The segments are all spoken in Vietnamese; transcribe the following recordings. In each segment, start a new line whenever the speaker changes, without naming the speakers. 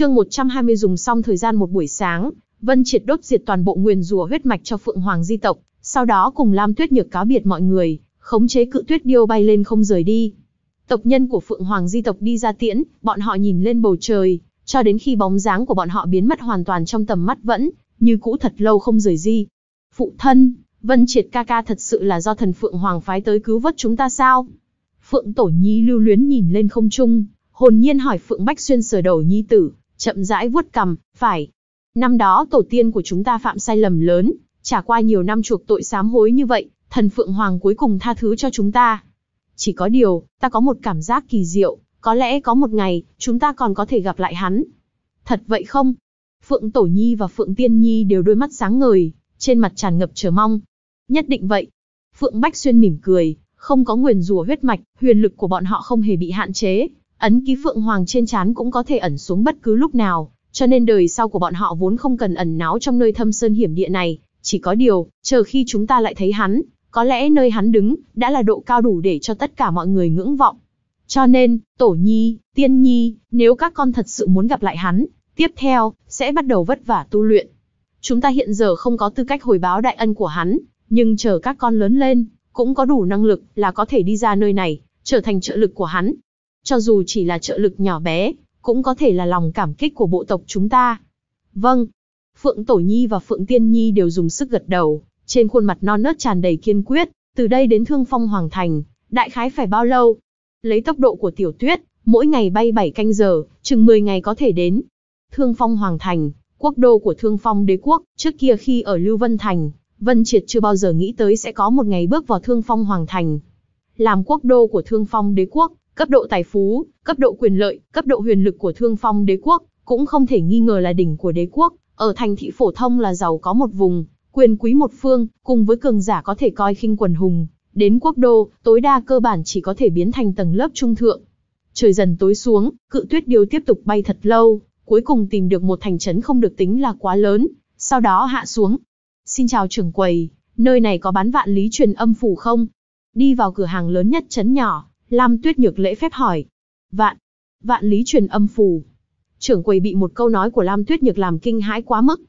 Chương 120 dùng xong thời gian một buổi sáng, Vân Triệt đốt diệt toàn bộ nguyên rùa huyết mạch cho Phượng Hoàng di tộc, sau đó cùng Lam Tuyết Nhược cáo biệt mọi người, khống chế cự tuyết điêu bay lên không rời đi. Tộc nhân của Phượng Hoàng di tộc đi ra tiễn, bọn họ nhìn lên bầu trời, cho đến khi bóng dáng của bọn họ biến mất hoàn toàn trong tầm mắt vẫn, như cũ thật lâu không rời di. Phụ thân, Vân Triệt ca ca thật sự là do thần Phượng Hoàng phái tới cứu vớt chúng ta sao? Phượng Tổ Nhi lưu luyến nhìn lên không trung, hồn nhiên hỏi Phượng Bách Xuyên sờ đầu Nhi tử, chậm rãi vuốt cằm, phải. Năm đó tổ tiên của chúng ta phạm sai lầm lớn, trả qua nhiều năm chuộc tội sám hối như vậy, thần Phượng Hoàng cuối cùng tha thứ cho chúng ta. Chỉ có điều, ta có một cảm giác kỳ diệu, có lẽ có một ngày, chúng ta còn có thể gặp lại hắn. Thật vậy không? Phượng Tổ Nhi và Phượng Tiên Nhi đều đôi mắt sáng ngời, trên mặt tràn ngập chờ mong. Nhất định vậy. Phượng Bách Xuyên mỉm cười, không có nguyền rùa huyết mạch, huyền lực của bọn họ không hề bị hạn chế, Ấn ký Phượng Hoàng trên trán cũng có thể ẩn xuống bất cứ lúc nào, cho nên đời sau của bọn họ vốn không cần ẩn náu trong nơi thâm sơn hiểm địa này, chỉ có điều, chờ khi chúng ta lại thấy hắn, có lẽ nơi hắn đứng, đã là độ cao đủ để cho tất cả mọi người ngưỡng vọng. Cho nên, Tổ Nhi, Tiên Nhi, nếu các con thật sự muốn gặp lại hắn, tiếp theo, sẽ bắt đầu vất vả tu luyện. Chúng ta hiện giờ không có tư cách hồi báo đại ân của hắn, nhưng chờ các con lớn lên, cũng có đủ năng lực là có thể đi ra nơi này, trở thành trợ lực của hắn, cho dù chỉ là trợ lực nhỏ bé, cũng có thể là lòng cảm kích của bộ tộc chúng ta. Vâng. Phượng Tổ Nhi và Phượng Tiên Nhi đều dùng sức gật đầu, trên khuôn mặt non nớt tràn đầy kiên quyết, từ đây đến Thương Phong Hoàng Thành, đại khái phải bao lâu? Lấy tốc độ của tiểu tuyết, mỗi ngày bay 7 canh giờ, chừng 10 ngày có thể đến. Thương Phong Hoàng Thành, quốc đô của Thương Phong đế quốc, trước kia khi ở Lưu Vân Thành, Vân Triệt chưa bao giờ nghĩ tới sẽ có một ngày bước vào Thương Phong Hoàng Thành. Làm quốc đô của Thương Phong đế quốc, cấp độ tài phú, cấp độ quyền lợi, cấp độ huyền lực của Thương Phong đế quốc, cũng không thể nghi ngờ là đỉnh của đế quốc, ở thành thị phổ thông là giàu có một vùng, quyền quý một phương, cùng với cường giả có thể coi khinh quần hùng, đến quốc đô, tối đa cơ bản chỉ có thể biến thành tầng lớp trung thượng. Trời dần tối xuống, cự tuyết điêu tiếp tục bay thật lâu, cuối cùng tìm được một thành trấn không được tính là quá lớn, sau đó hạ xuống. Xin chào trưởng quầy, nơi này có bán vạn lý truyền âm phủ không? Đi vào cửa hàng lớn nhất trấn nhỏ, Lam Tuyết Nhược lễ phép hỏi. Vạn, vạn lý truyền âm phù. Trưởng quầy bị một câu nói của Lam Tuyết Nhược làm kinh hãi quá mức.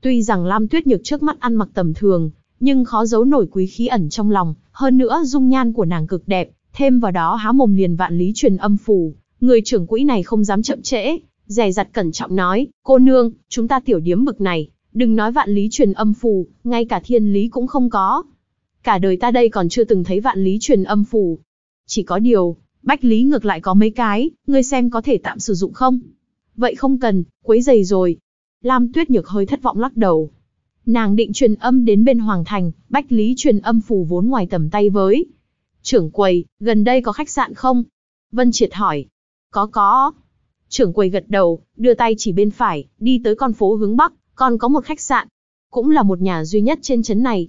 Tuy rằng Lam Tuyết Nhược trước mắt ăn mặc tầm thường, nhưng khó giấu nổi quý khí ẩn trong lòng, hơn nữa dung nhan của nàng cực đẹp, thêm vào đó há mồm liền vạn lý truyền âm phù, người trưởng quỹ này không dám chậm trễ, dè dặt cẩn trọng nói, cô nương, chúng ta tiểu điếm bực này, đừng nói vạn lý truyền âm phù, ngay cả thiên lý cũng không có. Cả đời ta đây còn chưa từng thấy vạn lý truyền âm phù, chỉ có điều, bách lý ngược lại có mấy cái, ngươi xem có thể tạm sử dụng không? Vậy không cần, quấy giày rồi. Lam Tuyết Nhược hơi thất vọng lắc đầu. Nàng định truyền âm đến bên Hoàng Thành, bách lý truyền âm phù vốn ngoài tầm tay với. Trưởng quầy, gần đây có khách sạn không? Vân Triệt hỏi. Có có. Trưởng quầy gật đầu, đưa tay chỉ bên phải, đi tới con phố hướng Bắc, còn có một khách sạn. Cũng là một nhà duy nhất trên chấn này.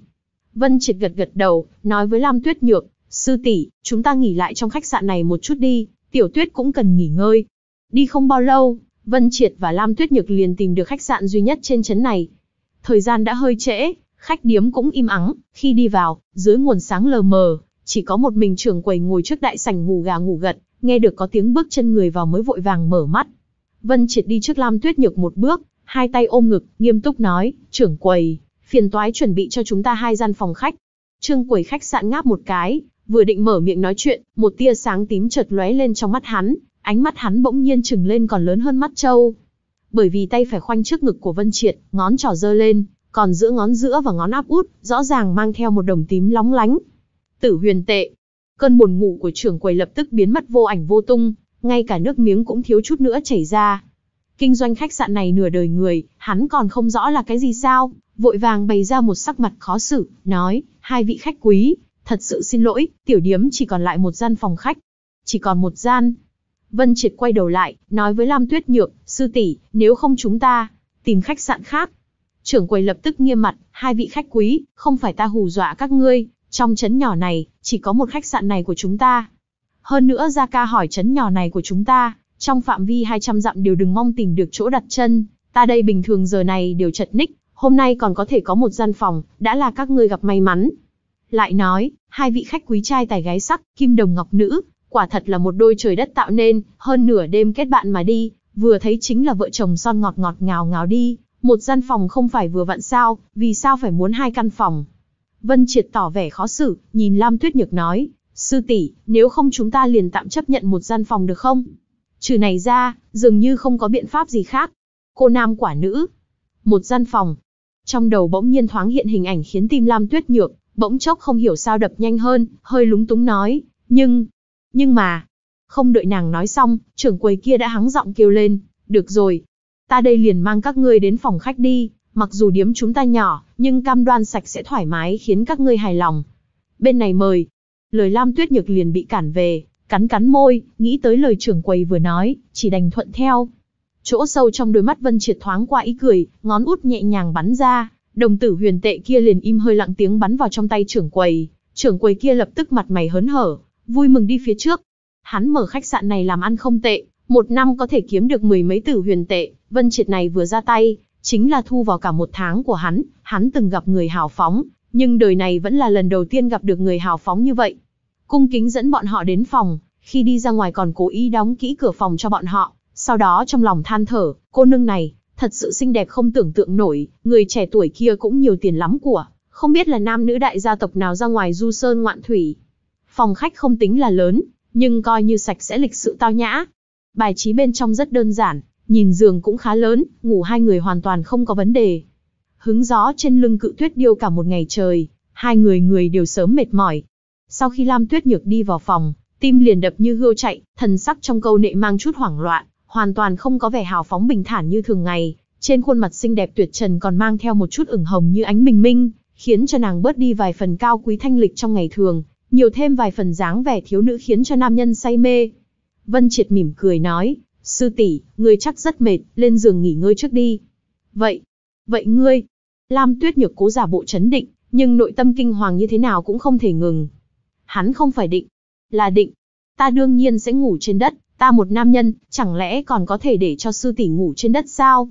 Vân Triệt gật gật đầu, nói với Lam Tuyết Nhược, Sư tỷ, chúng ta nghỉ lại trong khách sạn này một chút đi, tiểu tuyết cũng cần nghỉ ngơi. Đi không bao lâu, Vân Triệt và Lam Tuyết Nhược liền tìm được khách sạn duy nhất trên chấn này. Thời gian đã hơi trễ, khách điếm cũng im ắng, khi đi vào, dưới nguồn sáng lờ mờ, chỉ có một mình trưởng quầy ngồi trước đại sảnh ngủ gà ngủ gật, nghe được có tiếng bước chân người vào mới vội vàng mở mắt. Vân Triệt đi trước Lam Tuyết Nhược một bước, hai tay ôm ngực, nghiêm túc nói, trưởng quầy, phiền toái chuẩn bị cho chúng ta hai gian phòng khách. Trương quầy khách sạn ngáp một cái, Vừa định mở miệng nói chuyện, một tia sáng tím chợt lóe lên trong mắt hắn, ánh mắt hắn bỗng nhiên trừng lên còn lớn hơn mắt trâu. Bởi vì tay phải khoanh trước ngực của Vân Triệt, ngón trỏ giơ lên, còn giữa ngón giữa và ngón áp út, rõ ràng mang theo một đồng tím lóng lánh. Tử huyền tệ. Cơn buồn ngủ của trưởng quầy lập tức biến mất vô ảnh vô tung, ngay cả nước miếng cũng thiếu chút nữa chảy ra. Kinh doanh khách sạn này nửa đời người, hắn còn không rõ là cái gì sao, vội vàng bày ra một sắc mặt khó xử, nói, hai vị khách quý, Thật sự xin lỗi, tiểu điếm chỉ còn lại một gian phòng khách. Chỉ còn một gian. Vân Triệt quay đầu lại, nói với Lam Tuyết Nhược, sư tỷ, nếu không chúng ta, tìm khách sạn khác. Trưởng quầy lập tức nghiêm mặt, hai vị khách quý, không phải ta hù dọa các ngươi, trong chấn nhỏ này, chỉ có một khách sạn này của chúng ta. Hơn nữa ra ca hỏi chấn nhỏ này của chúng ta, trong phạm vi 200 dặm đều đừng mong tìm được chỗ đặt chân, ta đây bình thường giờ này đều chật ních, hôm nay còn có thể có một gian phòng, đã là các ngươi gặp may mắn lại nói, hai vị khách quý trai tài gái sắc, kim đồng ngọc nữ, quả thật là một đôi trời đất tạo nên, hơn nửa đêm kết bạn mà đi, vừa thấy chính là vợ chồng son ngọt ngọt ngào ngào đi, một gian phòng không phải vừa vặn sao, vì sao phải muốn hai căn phòng. Vân Triệt tỏ vẻ khó xử, nhìn Lam Tuyết Nhược nói, sư tỷ, nếu không chúng ta liền tạm chấp nhận một gian phòng được không? Trừ này ra, dường như không có biện pháp gì khác. Cô nam quả nữ. Một gian phòng. Trong đầu bỗng nhiên thoáng hiện hình ảnh khiến tim Lam Tuyết Nhược bỗng chốc không hiểu sao đập nhanh hơn, hơi lúng túng nói, nhưng, nhưng mà, không đợi nàng nói xong, trưởng quầy kia đã hắng giọng kêu lên, được rồi, ta đây liền mang các ngươi đến phòng khách đi, mặc dù điếm chúng ta nhỏ, nhưng cam đoan sạch sẽ thoải mái khiến các ngươi hài lòng. Bên này mời, lời Lam Tuyết Nhược liền bị cản về, cắn cắn môi, nghĩ tới lời trưởng quầy vừa nói, chỉ đành thuận theo. Chỗ sâu trong đôi mắt Vân Triệt thoáng qua ý cười, ngón út nhẹ nhàng bắn ra, Đồng tử huyền tệ kia liền im hơi lặng tiếng bắn vào trong tay trưởng quầy, trưởng quầy kia lập tức mặt mày hớn hở, vui mừng đi phía trước. Hắn mở khách sạn này làm ăn không tệ, một năm có thể kiếm được mười mấy tử huyền tệ, vân triệt này vừa ra tay, chính là thu vào cả một tháng của hắn, hắn từng gặp người hào phóng, nhưng đời này vẫn là lần đầu tiên gặp được người hào phóng như vậy. Cung kính dẫn bọn họ đến phòng, khi đi ra ngoài còn cố ý đóng kỹ cửa phòng cho bọn họ, sau đó trong lòng than thở, cô nương này, thật sự xinh đẹp không tưởng tượng nổi, người trẻ tuổi kia cũng nhiều tiền lắm của, không biết là nam nữ đại gia tộc nào ra ngoài du sơn ngoạn thủy. Phòng khách không tính là lớn, nhưng coi như sạch sẽ lịch sự tao nhã. Bài trí bên trong rất đơn giản, nhìn giường cũng khá lớn, ngủ hai người hoàn toàn không có vấn đề. Hứng gió trên lưng cự tuyết điêu cả một ngày trời, hai người người đều sớm mệt mỏi. Sau khi Lam Tuyết Nhược đi vào phòng, tim liền đập như hươu chạy, thần sắc trong câu nệ mang chút hoảng loạn, hoàn toàn không có vẻ hào phóng bình thản như thường ngày, trên khuôn mặt xinh đẹp tuyệt trần còn mang theo một chút ửng hồng như ánh bình minh, khiến cho nàng bớt đi vài phần cao quý thanh lịch trong ngày thường, nhiều thêm vài phần dáng vẻ thiếu nữ khiến cho nam nhân say mê. Vân Triệt mỉm cười nói, sư tỷ, ngươi chắc rất mệt, lên giường nghỉ ngơi trước đi. Vậy, vậy ngươi, Lam Tuyết Nhược cố giả bộ chấn định, nhưng nội tâm kinh hoàng như thế nào cũng không thể ngừng. Hắn không phải định, là định, ta đương nhiên sẽ ngủ trên đất, Ta một nam nhân, chẳng lẽ còn có thể để cho sư tỷ ngủ trên đất sao?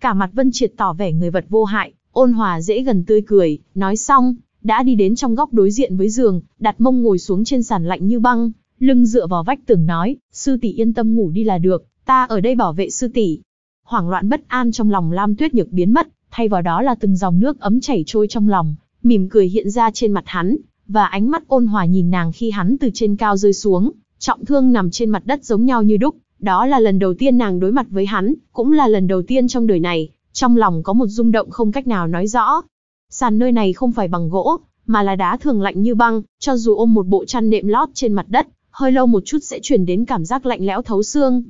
Cả mặt Vân Triệt tỏ vẻ người vật vô hại, ôn hòa dễ gần tươi cười, nói xong, đã đi đến trong góc đối diện với giường, đặt mông ngồi xuống trên sàn lạnh như băng, lưng dựa vào vách tường nói, sư tỷ yên tâm ngủ đi là được, ta ở đây bảo vệ sư tỷ. Hoảng loạn bất an trong lòng Lam Tuyết Nhược biến mất, thay vào đó là từng dòng nước ấm chảy trôi trong lòng, mỉm cười hiện ra trên mặt hắn, và ánh mắt ôn hòa nhìn nàng khi hắn từ trên cao rơi xuống, trọng thương nằm trên mặt đất giống nhau như đúc, đó là lần đầu tiên nàng đối mặt với hắn, cũng là lần đầu tiên trong đời này, trong lòng có một rung động không cách nào nói rõ. Sàn nơi này không phải bằng gỗ, mà là đá thường lạnh như băng, cho dù ôm một bộ chăn nệm lót trên mặt đất, hơi lâu một chút sẽ chuyển đến cảm giác lạnh lẽo thấu xương.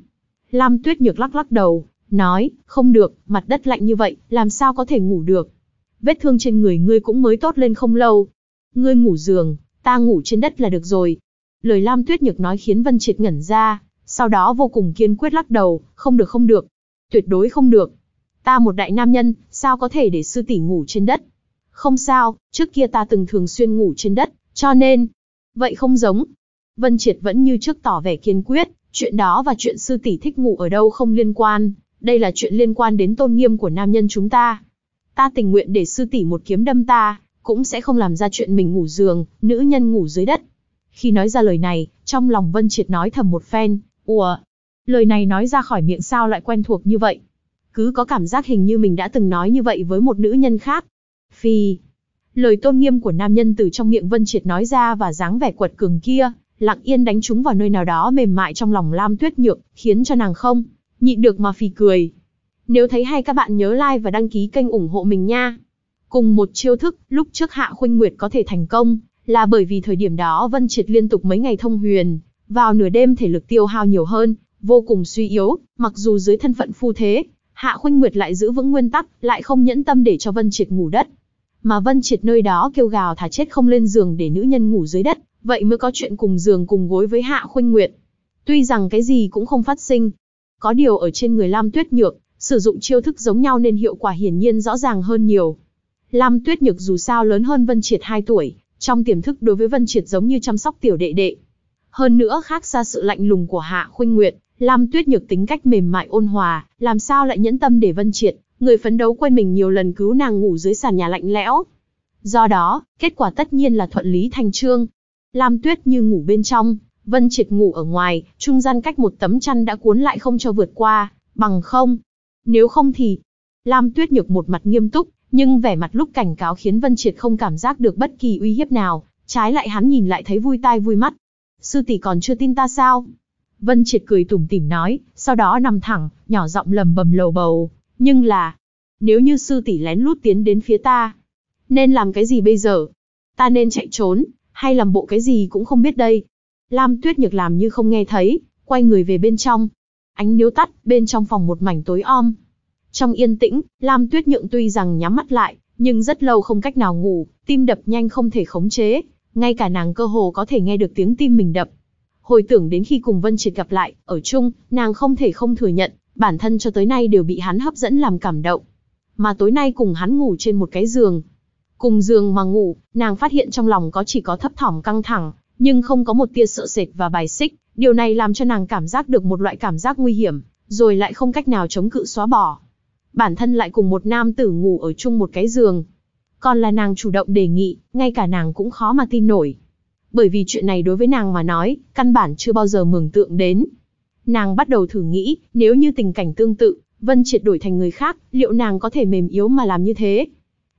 Lam Tuyết Nhược lắc lắc đầu, nói, không được, mặt đất lạnh như vậy, làm sao có thể ngủ được. Vết thương trên người ngươi cũng mới tốt lên không lâu. Ngươi ngủ giường, ta ngủ trên đất là được rồi, Lời Lam Tuyết Nhược nói khiến Vân Triệt ngẩn ra, sau đó vô cùng kiên quyết lắc đầu, không được không được, tuyệt đối không được. Ta một đại nam nhân, sao có thể để sư tỷ ngủ trên đất? Không sao, trước kia ta từng thường xuyên ngủ trên đất, cho nên... Vậy không giống. Vân Triệt vẫn như trước tỏ vẻ kiên quyết, chuyện đó và chuyện sư tỷ thích ngủ ở đâu không liên quan, đây là chuyện liên quan đến tôn nghiêm của nam nhân chúng ta. Ta tình nguyện để sư tỷ một kiếm đâm ta, cũng sẽ không làm ra chuyện mình ngủ giường, nữ nhân ngủ dưới đất. Khi nói ra lời này, trong lòng Vân Triệt nói thầm một phen, ủa, lời này nói ra khỏi miệng sao lại quen thuộc như vậy. Cứ có cảm giác hình như mình đã từng nói như vậy với một nữ nhân khác. Phi, lời tôn nghiêm của nam nhân từ trong miệng Vân Triệt nói ra và dáng vẻ quật cường kia, lặng yên đánh trúng vào nơi nào đó mềm mại trong lòng Lam Tuyết Nhược, khiến cho nàng không nhịn được mà phì cười. Nếu thấy hay các bạn nhớ like và đăng ký kênh ủng hộ mình nha. Cùng một chiêu thức, lúc trước Hạ Khuynh Nguyệt có thể thành công, là bởi vì thời điểm đó Vân Triệt liên tục mấy ngày thông huyền, vào nửa đêm thể lực tiêu hao nhiều hơn, vô cùng suy yếu, mặc dù dưới thân phận phu thế, Hạ Khuynh Nguyệt lại giữ vững nguyên tắc, lại không nhẫn tâm để cho Vân Triệt ngủ đất. Mà Vân Triệt nơi đó kêu gào thả chết không lên giường để nữ nhân ngủ dưới đất, vậy mới có chuyện cùng giường cùng gối với Hạ Khuynh Nguyệt. Tuy rằng cái gì cũng không phát sinh, có điều ở trên người Lam Tuyết Nhược, sử dụng chiêu thức giống nhau nên hiệu quả hiển nhiên rõ ràng hơn nhiều. Lam Tuyết Nhược dù sao lớn hơn Vân Triệt 2 tuổi, trong tiềm thức đối với Vân Triệt giống như chăm sóc tiểu đệ đệ. Hơn nữa khác xa sự lạnh lùng của Hạ Khuynh Nguyệt, Lam Tuyết Nhược tính cách mềm mại ôn hòa, làm sao lại nhẫn tâm để Vân Triệt, người phấn đấu quên mình nhiều lần cứu nàng ngủ dưới sàn nhà lạnh lẽo. Do đó, kết quả tất nhiên là thuận lý thành trương. Lam Tuyết như ngủ bên trong, Vân Triệt ngủ ở ngoài, trung gian cách một tấm chăn đã cuốn lại không cho vượt qua, bằng không. Nếu không thì, Lam Tuyết Nhược một mặt nghiêm túc, nhưng vẻ mặt lúc cảnh cáo khiến Vân Triệt không cảm giác được bất kỳ uy hiếp nào, trái lại hắn nhìn lại thấy vui tai vui mắt. Sư tỷ còn chưa tin ta sao? Vân Triệt cười tủm tỉm nói, sau đó nằm thẳng, nhỏ giọng lầm bầm lầu bầu, nhưng là, nếu như sư tỷ lén lút tiến đến phía ta, nên làm cái gì bây giờ? Ta nên chạy trốn, hay làm bộ cái gì cũng không biết đây. Lam Tuyết Nhược làm như không nghe thấy, quay người về bên trong. Ánh nếu tắt, bên trong phòng một mảnh tối om, trong yên tĩnh, Lam Tuyết Nhượng tuy rằng nhắm mắt lại, nhưng rất lâu không cách nào ngủ, tim đập nhanh không thể khống chế, ngay cả nàng cơ hồ có thể nghe được tiếng tim mình đập. Hồi tưởng đến khi cùng Vân Triệt gặp lại, ở chung, nàng không thể không thừa nhận, bản thân cho tới nay đều bị hắn hấp dẫn làm cảm động. Mà tối nay cùng hắn ngủ trên một cái giường. Cùng giường mà ngủ, nàng phát hiện trong lòng có chỉ có thấp thỏm căng thẳng, nhưng không có một tia sợ sệt và bài xích, điều này làm cho nàng cảm giác được một loại cảm giác nguy hiểm, rồi lại không cách nào chống cự xóa bỏ bản thân lại cùng một nam tử ngủ ở chung một cái giường. Còn là nàng chủ động đề nghị, ngay cả nàng cũng khó mà tin nổi. Bởi vì chuyện này đối với nàng mà nói, căn bản chưa bao giờ mường tượng đến. Nàng bắt đầu thử nghĩ, nếu như tình cảnh tương tự, Vân Triệt đổi thành người khác, liệu nàng có thể mềm yếu mà làm như thế?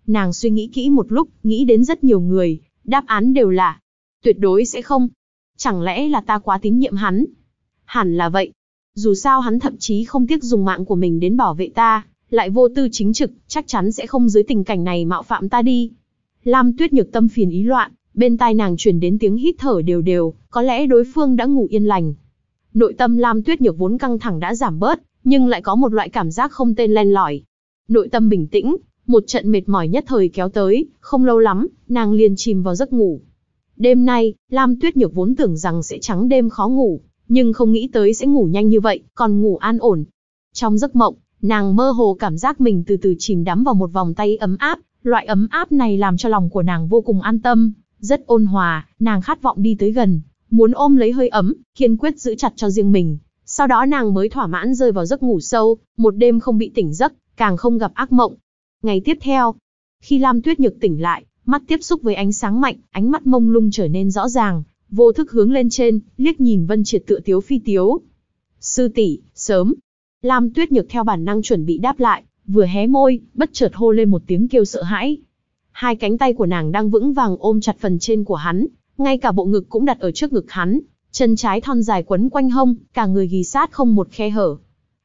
Nàng suy nghĩ kỹ một lúc, nghĩ đến rất nhiều người, đáp án đều là tuyệt đối sẽ không. Chẳng lẽ là ta quá tín nhiệm hắn? Hẳn là vậy. Dù sao hắn thậm chí không tiếc dùng mạng của mình đến bảo vệ ta lại vô tư chính trực, chắc chắn sẽ không dưới tình cảnh này mạo phạm ta đi. Lam Tuyết nhược tâm phiền ý loạn, bên tai nàng chuyển đến tiếng hít thở đều đều, có lẽ đối phương đã ngủ yên lành. Nội tâm Lam Tuyết nhược vốn căng thẳng đã giảm bớt, nhưng lại có một loại cảm giác không tên len lỏi. Nội tâm bình tĩnh, một trận mệt mỏi nhất thời kéo tới, không lâu lắm, nàng liền chìm vào giấc ngủ. Đêm nay, Lam Tuyết Nhược vốn tưởng rằng sẽ trắng đêm khó ngủ, nhưng không nghĩ tới sẽ ngủ nhanh như vậy, còn ngủ an ổn. Trong giấc mộng, Nàng mơ hồ cảm giác mình từ từ chìm đắm vào một vòng tay ấm áp, loại ấm áp này làm cho lòng của nàng vô cùng an tâm, rất ôn hòa, nàng khát vọng đi tới gần, muốn ôm lấy hơi ấm, kiên quyết giữ chặt cho riêng mình. Sau đó nàng mới thỏa mãn rơi vào giấc ngủ sâu, một đêm không bị tỉnh giấc, càng không gặp ác mộng. Ngày tiếp theo, khi Lam Tuyết Nhược tỉnh lại, mắt tiếp xúc với ánh sáng mạnh, ánh mắt mông lung trở nên rõ ràng, vô thức hướng lên trên, liếc nhìn Vân Triệt tựa tiếu phi tiếu. Sư tỷ, sớm, Lam Tuyết Nhược theo bản năng chuẩn bị đáp lại, vừa hé môi, bất chợt hô lên một tiếng kêu sợ hãi. Hai cánh tay của nàng đang vững vàng ôm chặt phần trên của hắn, ngay cả bộ ngực cũng đặt ở trước ngực hắn, chân trái thon dài quấn quanh hông, cả người ghi sát không một khe hở.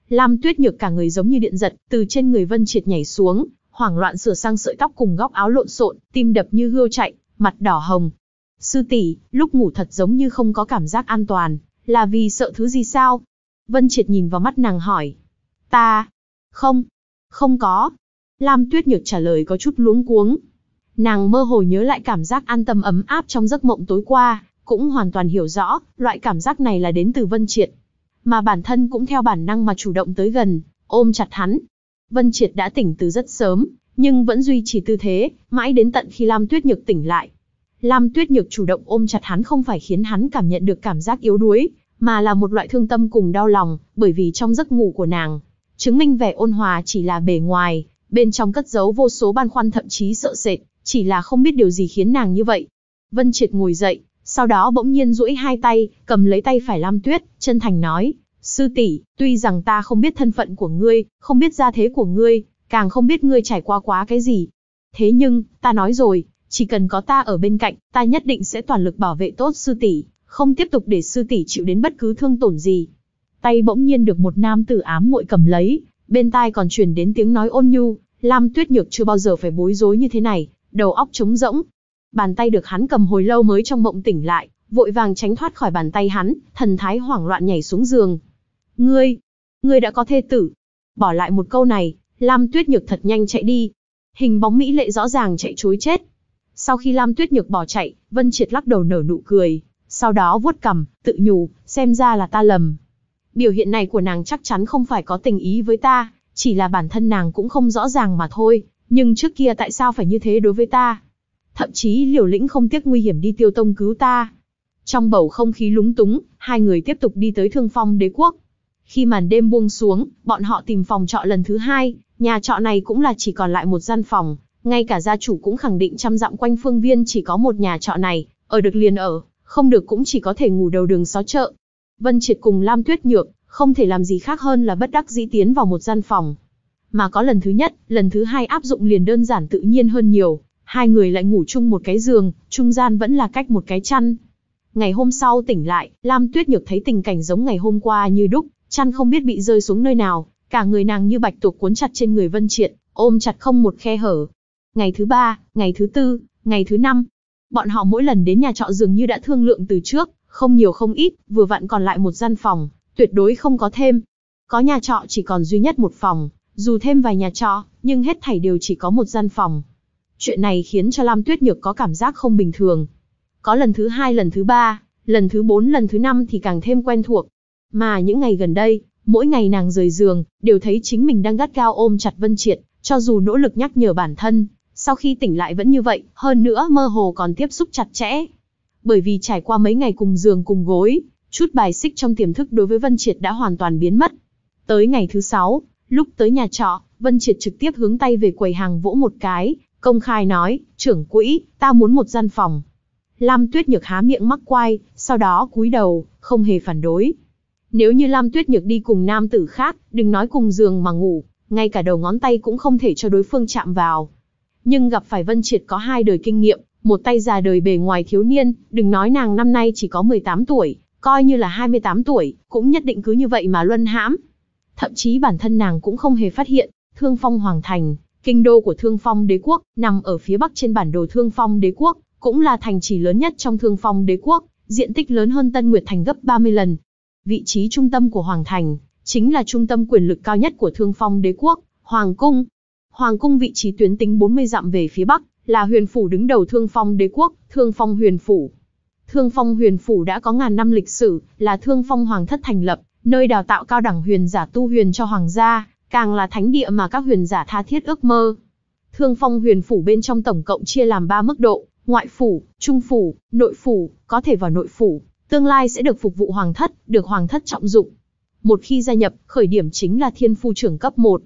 Lam Tuyết Nhược cả người giống như điện giật, từ trên người Vân Triệt nhảy xuống, hoảng loạn sửa sang sợi tóc cùng góc áo lộn xộn, tim đập như hươu chạy, mặt đỏ hồng. Sư tỷ, lúc ngủ thật giống như không có cảm giác an toàn, là vì sợ thứ gì sao? Vân Triệt nhìn vào mắt nàng hỏi. Ta? Không. Không có. Lam Tuyết Nhược trả lời có chút luống cuống. Nàng mơ hồ nhớ lại cảm giác an tâm ấm áp trong giấc mộng tối qua, cũng hoàn toàn hiểu rõ, loại cảm giác này là đến từ Vân Triệt. Mà bản thân cũng theo bản năng mà chủ động tới gần, ôm chặt hắn. Vân Triệt đã tỉnh từ rất sớm, nhưng vẫn duy trì tư thế, mãi đến tận khi Lam Tuyết Nhược tỉnh lại. Lam Tuyết Nhược chủ động ôm chặt hắn không phải khiến hắn cảm nhận được cảm giác yếu đuối, mà là một loại thương tâm cùng đau lòng, bởi vì trong giấc ngủ của nàng, chứng minh vẻ ôn hòa chỉ là bề ngoài, bên trong cất giấu vô số băn khoăn thậm chí sợ sệt, chỉ là không biết điều gì khiến nàng như vậy. Vân Triệt ngồi dậy, sau đó bỗng nhiên duỗi hai tay, cầm lấy tay phải Lam Tuyết, chân thành nói, sư tỷ, tuy rằng ta không biết thân phận của ngươi, không biết gia thế của ngươi, càng không biết ngươi trải qua quá cái gì. Thế nhưng, ta nói rồi, chỉ cần có ta ở bên cạnh, ta nhất định sẽ toàn lực bảo vệ tốt sư tỷ, không tiếp tục để sư tỷ chịu đến bất cứ thương tổn gì. Tay bỗng nhiên được một nam tử ám muội cầm lấy, bên tai còn truyền đến tiếng nói ôn nhu, Lam Tuyết Nhược chưa bao giờ phải bối rối như thế này, đầu óc trống rỗng. Bàn tay được hắn cầm hồi lâu mới trong mộng tỉnh lại, vội vàng tránh thoát khỏi bàn tay hắn, thần thái hoảng loạn nhảy xuống giường. Ngươi, ngươi đã có thê tử. Bỏ lại một câu này, Lam Tuyết Nhược thật nhanh chạy đi. Hình bóng mỹ lệ rõ ràng chạy chối chết. Sau khi Lam Tuyết Nhược bỏ chạy, Vân Triệt lắc đầu nở nụ cười, sau đó vuốt cầm, tự nhủ, xem ra là ta lầm. Biểu hiện này của nàng chắc chắn không phải có tình ý với ta, chỉ là bản thân nàng cũng không rõ ràng mà thôi, nhưng trước kia tại sao phải như thế đối với ta? Thậm chí liều lĩnh không tiếc nguy hiểm đi tiêu tông cứu ta. Trong bầu không khí lúng túng, hai người tiếp tục đi tới thương phong đế quốc. Khi màn đêm buông xuống, bọn họ tìm phòng trọ lần thứ hai, nhà trọ này cũng là chỉ còn lại một gian phòng, ngay cả gia chủ cũng khẳng định trăm dặm quanh phương viên chỉ có một nhà trọ này, ở được liền ở không được cũng chỉ có thể ngủ đầu đường xó chợ. Vân Triệt cùng Lam Tuyết Nhược, không thể làm gì khác hơn là bất đắc dĩ tiến vào một gian phòng. Mà có lần thứ nhất, lần thứ hai áp dụng liền đơn giản tự nhiên hơn nhiều, hai người lại ngủ chung một cái giường, trung gian vẫn là cách một cái chăn. Ngày hôm sau tỉnh lại, Lam Tuyết Nhược thấy tình cảnh giống ngày hôm qua như đúc, chăn không biết bị rơi xuống nơi nào, cả người nàng như bạch tuộc cuốn chặt trên người Vân Triệt, ôm chặt không một khe hở. Ngày thứ ba, ngày thứ tư, ngày thứ năm, Bọn họ mỗi lần đến nhà trọ dường như đã thương lượng từ trước, không nhiều không ít, vừa vặn còn lại một gian phòng, tuyệt đối không có thêm. Có nhà trọ chỉ còn duy nhất một phòng, dù thêm vài nhà trọ, nhưng hết thảy đều chỉ có một gian phòng. Chuyện này khiến cho Lam Tuyết Nhược có cảm giác không bình thường. Có lần thứ hai, lần thứ ba, lần thứ bốn, lần thứ năm thì càng thêm quen thuộc. Mà những ngày gần đây, mỗi ngày nàng rời giường, đều thấy chính mình đang gắt cao ôm chặt Vân Triệt, cho dù nỗ lực nhắc nhở bản thân, sau khi tỉnh lại vẫn như vậy, hơn nữa mơ hồ còn tiếp xúc chặt chẽ. Bởi vì trải qua mấy ngày cùng giường cùng gối, chút bài xích trong tiềm thức đối với Vân Triệt đã hoàn toàn biến mất. Tới ngày thứ sáu, lúc tới nhà trọ, Vân Triệt trực tiếp hướng tay về quầy hàng vỗ một cái, công khai nói, trưởng quỹ, ta muốn một gian phòng. Lam Tuyết Nhược há miệng mắc quay, sau đó cúi đầu, không hề phản đối. Nếu như Lam Tuyết Nhược đi cùng nam tử khác, đừng nói cùng giường mà ngủ, ngay cả đầu ngón tay cũng không thể cho đối phương chạm vào nhưng gặp phải Vân Triệt có hai đời kinh nghiệm, một tay già đời bề ngoài thiếu niên, đừng nói nàng năm nay chỉ có 18 tuổi, coi như là 28 tuổi, cũng nhất định cứ như vậy mà luân hãm. Thậm chí bản thân nàng cũng không hề phát hiện, Thương Phong Hoàng Thành, kinh đô của Thương Phong Đế Quốc, nằm ở phía bắc trên bản đồ Thương Phong Đế Quốc, cũng là thành trì lớn nhất trong Thương Phong Đế Quốc, diện tích lớn hơn Tân Nguyệt Thành gấp 30 lần. Vị trí trung tâm của Hoàng Thành, chính là trung tâm quyền lực cao nhất của Thương Phong Đế Quốc, Hoàng Cung, Hoàng cung vị trí tuyến tính 40 dặm về phía bắc, là huyền phủ đứng đầu Thương Phong Đế quốc, Thương Phong Huyền phủ. Thương Phong Huyền phủ đã có ngàn năm lịch sử, là Thương Phong Hoàng thất thành lập, nơi đào tạo cao đẳng huyền giả tu huyền cho hoàng gia, càng là thánh địa mà các huyền giả tha thiết ước mơ. Thương Phong Huyền phủ bên trong tổng cộng chia làm 3 mức độ, ngoại phủ, trung phủ, nội phủ, có thể vào nội phủ, tương lai sẽ được phục vụ hoàng thất, được hoàng thất trọng dụng. Một khi gia nhập, khởi điểm chính là thiên phu trưởng cấp 1,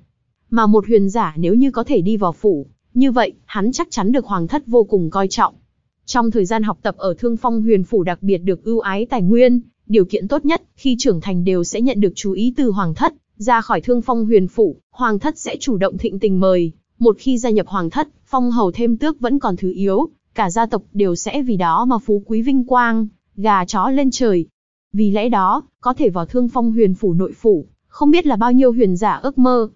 mà một huyền giả nếu như có thể đi vào phủ, như vậy, hắn chắc chắn được hoàng thất vô cùng coi trọng. Trong thời gian học tập ở Thương Phong Huyền Phủ đặc biệt được ưu ái tài nguyên, điều kiện tốt nhất, khi trưởng thành đều sẽ nhận được chú ý từ hoàng thất, ra khỏi Thương Phong Huyền Phủ, hoàng thất sẽ chủ động thịnh tình mời. Một khi gia nhập hoàng thất, phong hầu thêm tước vẫn còn thứ yếu, cả gia tộc đều sẽ vì đó mà phú quý vinh quang, gà chó lên trời. Vì lẽ đó, có thể vào Thương Phong Huyền Phủ nội phủ, không biết là bao nhiêu huyền giả ước mơ,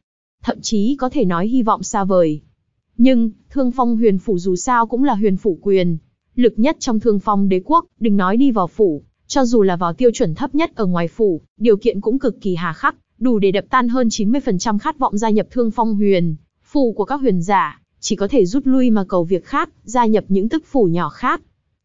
thậm chí có thể nói hy vọng xa vời. Nhưng, Thương Phong Huyền Phủ dù sao cũng là huyền phủ quyền, lực nhất trong Thương Phong đế quốc, đừng nói đi vào phủ, cho dù là vào tiêu chuẩn thấp nhất ở ngoài phủ, điều kiện cũng cực kỳ hà khắc, đủ để đập tan hơn 90% khát vọng gia nhập Thương Phong Huyền, phủ của các huyền giả, chỉ có thể rút lui mà cầu việc khác, gia nhập những tức phủ nhỏ khác.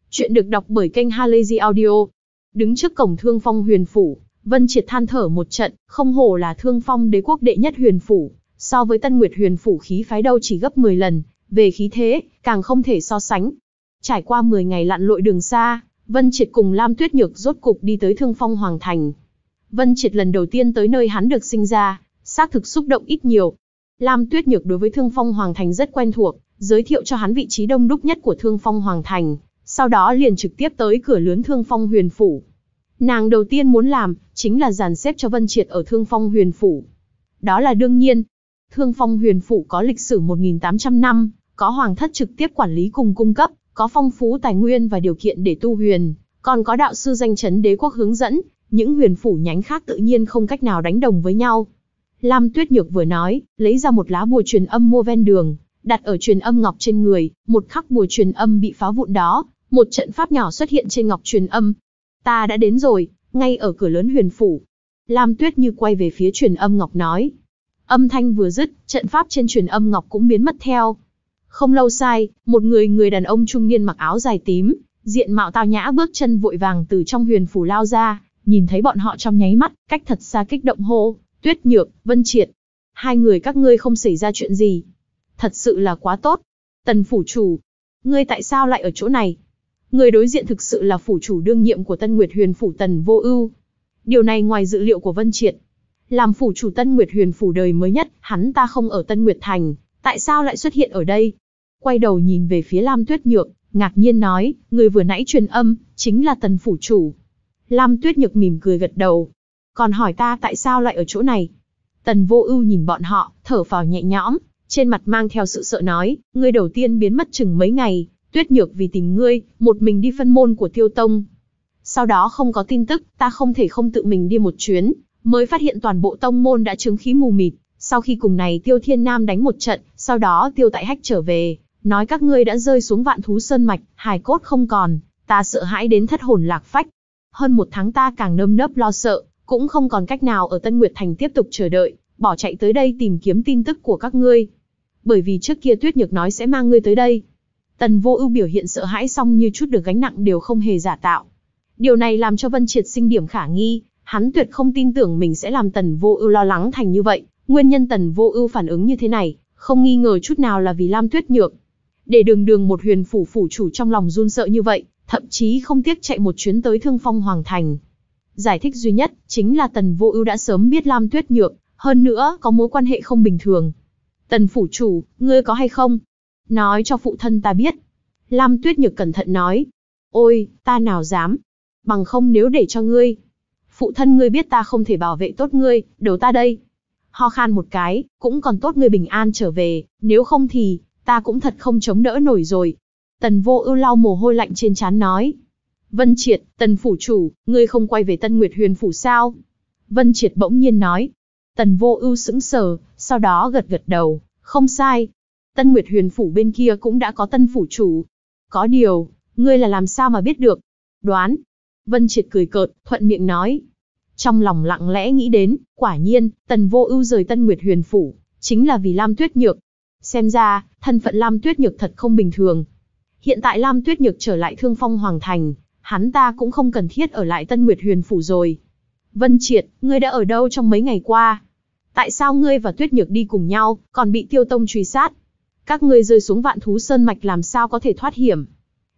Chuyện được đọc bởi kênh Halazy Audio. Đứng trước cổng Thương Phong Huyền Phủ, Vân Triệt than thở một trận, không hổ là Thương Phong đế quốc đệ nhất huyền phủ, so với Tân Nguyệt Huyền Phủ khí phái đâu chỉ gấp 10 lần, về khí thế, càng không thể so sánh. Trải qua 10 ngày lặn lội đường xa, Vân Triệt cùng Lam Tuyết Nhược rốt cục đi tới Thương Phong Hoàng Thành. Vân Triệt lần đầu tiên tới nơi hắn được sinh ra, xác thực xúc động ít nhiều. Lam Tuyết Nhược đối với Thương Phong Hoàng Thành rất quen thuộc, giới thiệu cho hắn vị trí đông đúc nhất của Thương Phong Hoàng Thành, sau đó liền trực tiếp tới cửa lớn Thương Phong Huyền Phủ. Nàng đầu tiên muốn làm, chính là dàn xếp cho Vân Triệt ở Thương Phong Huyền Phủ. Đó là đương nhiên, Thương Phong Huyền Phủ có lịch sử 1.800 năm, có hoàng thất trực tiếp quản lý cùng cung cấp, có phong phú tài nguyên và điều kiện để tu huyền, còn có đạo sư danh chấn đế quốc hướng dẫn, những huyền phủ nhánh khác tự nhiên không cách nào đánh đồng với nhau. Lam Tuyết Nhược vừa nói, lấy ra một lá bùa truyền âm mua ven đường, đặt ở truyền âm ngọc trên người, một khắc bùa truyền âm bị phá vụn đó, một trận pháp nhỏ xuất hiện trên ngọc truyền âm. Ta đã đến rồi, ngay ở cửa lớn huyền phủ. Lam Tuyết như quay về phía truyền âm ngọc nói, Âm thanh vừa dứt, trận pháp trên truyền âm ngọc cũng biến mất theo. Không lâu sai, một người người đàn ông trung niên mặc áo dài tím, diện mạo tao nhã bước chân vội vàng từ trong huyền phủ lao ra, nhìn thấy bọn họ trong nháy mắt, cách thật xa kích động hô, tuyết nhược, vân triệt. Hai người các ngươi không xảy ra chuyện gì. Thật sự là quá tốt. Tần phủ chủ, ngươi tại sao lại ở chỗ này? Người đối diện thực sự là phủ chủ đương nhiệm của Tân Nguyệt Huyền phủ Tần Vô Ưu. Điều này ngoài dự liệu của Vân Triệt, làm phủ chủ Tân Nguyệt Huyền phủ đời mới nhất, hắn ta không ở Tân Nguyệt Thành, tại sao lại xuất hiện ở đây? Quay đầu nhìn về phía Lam Tuyết Nhược, ngạc nhiên nói, người vừa nãy truyền âm, chính là tần phủ chủ. Lam Tuyết Nhược mỉm cười gật đầu. Còn hỏi ta tại sao lại ở chỗ này? Tần vô ưu nhìn bọn họ, thở phào nhẹ nhõm, trên mặt mang theo sự sợ nói, người đầu tiên biến mất chừng mấy ngày, Tuyết Nhược vì tìm ngươi, một mình đi phân môn của Tiêu Tông. Sau đó không có tin tức, ta không thể không tự mình đi một chuyến, mới phát hiện toàn bộ tông môn đã chứng khí mù mịt. Sau khi cùng này Tiêu Thiên Nam đánh một trận, sau đó Tiêu Tại Hách trở về, nói các ngươi đã rơi xuống vạn thú sơn mạch, hài cốt không còn, ta sợ hãi đến thất hồn lạc phách. Hơn một tháng ta càng nơm nớp lo sợ, cũng không còn cách nào ở Tân Nguyệt Thành tiếp tục chờ đợi, bỏ chạy tới đây tìm kiếm tin tức của các ngươi. Bởi vì trước kia Tuyết Nhược nói sẽ mang ngươi tới đây. Tần Vô Ưu biểu hiện sợ hãi xong như chút được gánh nặng đều không hề giả tạo. Điều này làm cho Vân Triệt sinh điểm khả nghi, Hắn tuyệt không tin tưởng mình sẽ làm Tần Vô Ưu lo lắng thành như vậy, nguyên nhân Tần Vô Ưu phản ứng như thế này, không nghi ngờ chút nào là vì Lam Tuyết Nhược. Để đường đường một huyền phủ phủ chủ trong lòng run sợ như vậy, thậm chí không tiếc chạy một chuyến tới Thương Phong Hoàng Thành. Giải thích duy nhất chính là Tần Vô Ưu đã sớm biết Lam Tuyết Nhược, hơn nữa có mối quan hệ không bình thường. Tần phủ chủ, ngươi có hay không? Nói cho phụ thân ta biết. Lam Tuyết Nhược cẩn thận nói. Ôi, ta nào dám. Bằng không nếu để cho ngươi, phụ thân ngươi biết ta không thể bảo vệ tốt ngươi, đầu ta đây. Ho khan một cái, cũng còn tốt ngươi bình an trở về, nếu không thì, ta cũng thật không chống đỡ nổi rồi. Tần vô ưu lau mồ hôi lạnh trên trán nói. Vân Triệt, tần phủ chủ, ngươi không quay về Tân Nguyệt Huyền Phủ sao? Vân Triệt bỗng nhiên nói. Tần vô ưu sững sờ, sau đó gật gật đầu, không sai. Tân Nguyệt Huyền Phủ bên kia cũng đã có tân phủ chủ. Có điều, ngươi là làm sao mà biết được? Đoán, Vân Triệt cười cợt, thuận miệng nói. Trong lòng lặng lẽ nghĩ đến, quả nhiên, tần vô ưu rời tân nguyệt huyền phủ, chính là vì Lam Tuyết Nhược. Xem ra, thân phận Lam Tuyết Nhược thật không bình thường. Hiện tại Lam Tuyết Nhược trở lại thương phong hoàng thành, hắn ta cũng không cần thiết ở lại tân nguyệt huyền phủ rồi. Vân Triệt, ngươi đã ở đâu trong mấy ngày qua? Tại sao ngươi và Tuyết Nhược đi cùng nhau, còn bị tiêu tông truy sát? Các ngươi rơi xuống vạn thú sơn mạch làm sao có thể thoát hiểm?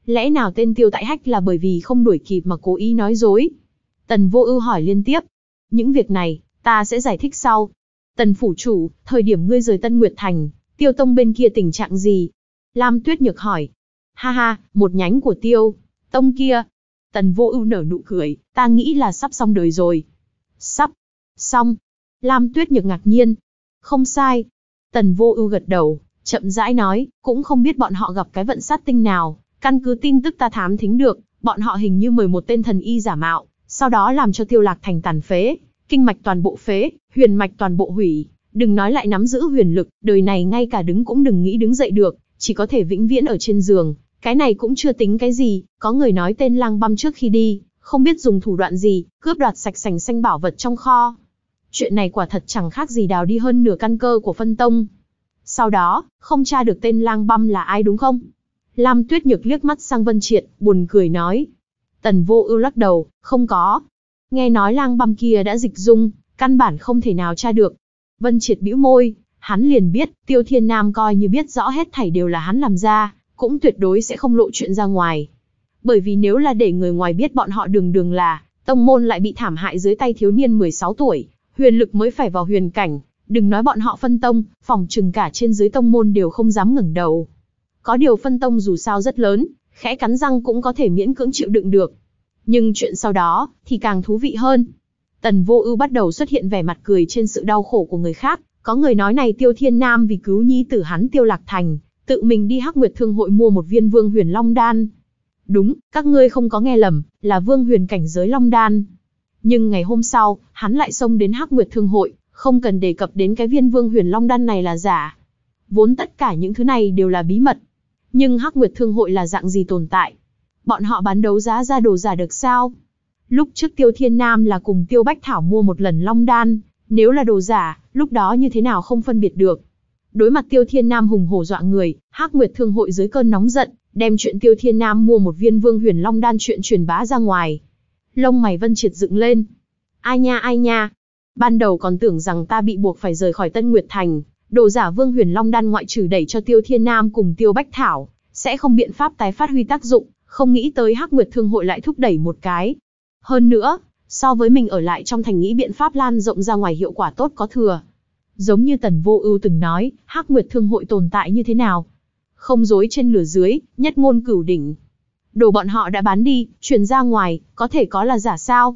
Lẽ nào tên tiêu tại hách là bởi vì không đuổi kịp mà cố ý nói dối? Tần vô ưu hỏi liên tiếp. Những việc này, ta sẽ giải thích sau. Tần phủ chủ, thời điểm ngươi rời Tân Nguyệt Thành, tiêu tông bên kia tình trạng gì? Lam Tuyết Nhược hỏi. Ha ha, một nhánh của tiêu. Tông kia. Tần vô ưu nở nụ cười, ta nghĩ là sắp xong đời rồi. Sắp. Xong. Lam Tuyết Nhược ngạc nhiên. Không sai. Tần vô ưu gật đầu, chậm rãi nói, cũng không biết bọn họ gặp cái vận sát tinh nào, Căn cứ tin tức ta thám thính được, bọn họ hình như mời một tên thần y giả mạo, sau đó làm cho tiêu lạc thành tàn phế, kinh mạch toàn bộ phế, huyền mạch toàn bộ hủy, đừng nói lại nắm giữ huyền lực, đời này ngay cả đứng cũng đừng nghĩ đứng dậy được, chỉ có thể vĩnh viễn ở trên giường, cái này cũng chưa tính cái gì, có người nói tên lang băm trước khi đi, không biết dùng thủ đoạn gì, cướp đoạt sạch sành xanh bảo vật trong kho. Chuyện này quả thật chẳng khác gì đào đi hơn nửa căn cơ của phân tông. Sau đó, không tra được tên lang băm là ai đúng không? Lam Tuyết Nhược liếc mắt sang Vân Triệt, buồn cười nói. Tần vô ưu lắc đầu, không có. Nghe nói lang băm kia đã dịch dung, căn bản không thể nào tra được. Vân Triệt bĩu môi, hắn liền biết, Tiêu Thiên Nam coi như biết rõ hết thảy đều là hắn làm ra, cũng tuyệt đối sẽ không lộ chuyện ra ngoài. Bởi vì nếu là để người ngoài biết bọn họ đường đường là, tông môn lại bị thảm hại dưới tay thiếu niên 16 tuổi, huyền lực mới phải vào huyền cảnh, đừng nói bọn họ phân tông, phòng trừng cả trên dưới tông môn đều không dám ngẩng đầu. Có điều phân tông dù sao rất lớn, khẽ cắn răng cũng có thể miễn cưỡng chịu đựng được. Nhưng chuyện sau đó thì càng thú vị hơn. Tần Vô Ưu bắt đầu xuất hiện vẻ mặt cười trên sự đau khổ của người khác, có người nói này Tiêu Thiên Nam vì cứu nhi tử hắn Tiêu Lạc Thành, tự mình đi Hắc Nguyệt Thương hội mua một viên Vương Huyền Long đan. Đúng, các ngươi không có nghe lầm, là Vương Huyền cảnh giới Long đan. Nhưng ngày hôm sau, hắn lại xông đến Hắc Nguyệt Thương hội, không cần đề cập đến cái viên Vương Huyền Long đan này là giả. Vốn tất cả những thứ này đều là bí mật, nhưng Hắc Nguyệt Thương hội là dạng gì tồn tại? Bọn họ bán đấu giá ra đồ giả được sao? Lúc trước Tiêu Thiên Nam là cùng Tiêu Bách Thảo mua một lần Long Đan, nếu là đồ giả, lúc đó như thế nào không phân biệt được? Đối mặt Tiêu Thiên Nam hùng hổ dọa người, Hắc Nguyệt Thương hội dưới cơn nóng giận, đem chuyện Tiêu Thiên Nam mua một viên Vương Huyền Long Đan chuyện truyền bá ra ngoài. Lông mày Vân Triệt dựng lên. Ai nha ai nha, ban đầu còn tưởng rằng ta bị buộc phải rời khỏi Tân Nguyệt Thành, Đồ giả Vương Huyền Long đan ngoại trừ đẩy cho Tiêu Thiên Nam cùng Tiêu Bách Thảo, sẽ không biện pháp tái phát huy tác dụng, không nghĩ tới Hắc Nguyệt Thương hội lại thúc đẩy một cái. Hơn nữa, so với mình ở lại trong thành nghĩ biện pháp lan rộng ra ngoài hiệu quả tốt có thừa. Giống như Tần Vô Ưu từng nói, Hắc Nguyệt Thương hội tồn tại như thế nào? Không dối trên lửa dưới, nhất ngôn cửu đỉnh. Đồ bọn họ đã bán đi, truyền ra ngoài, có thể có là giả sao?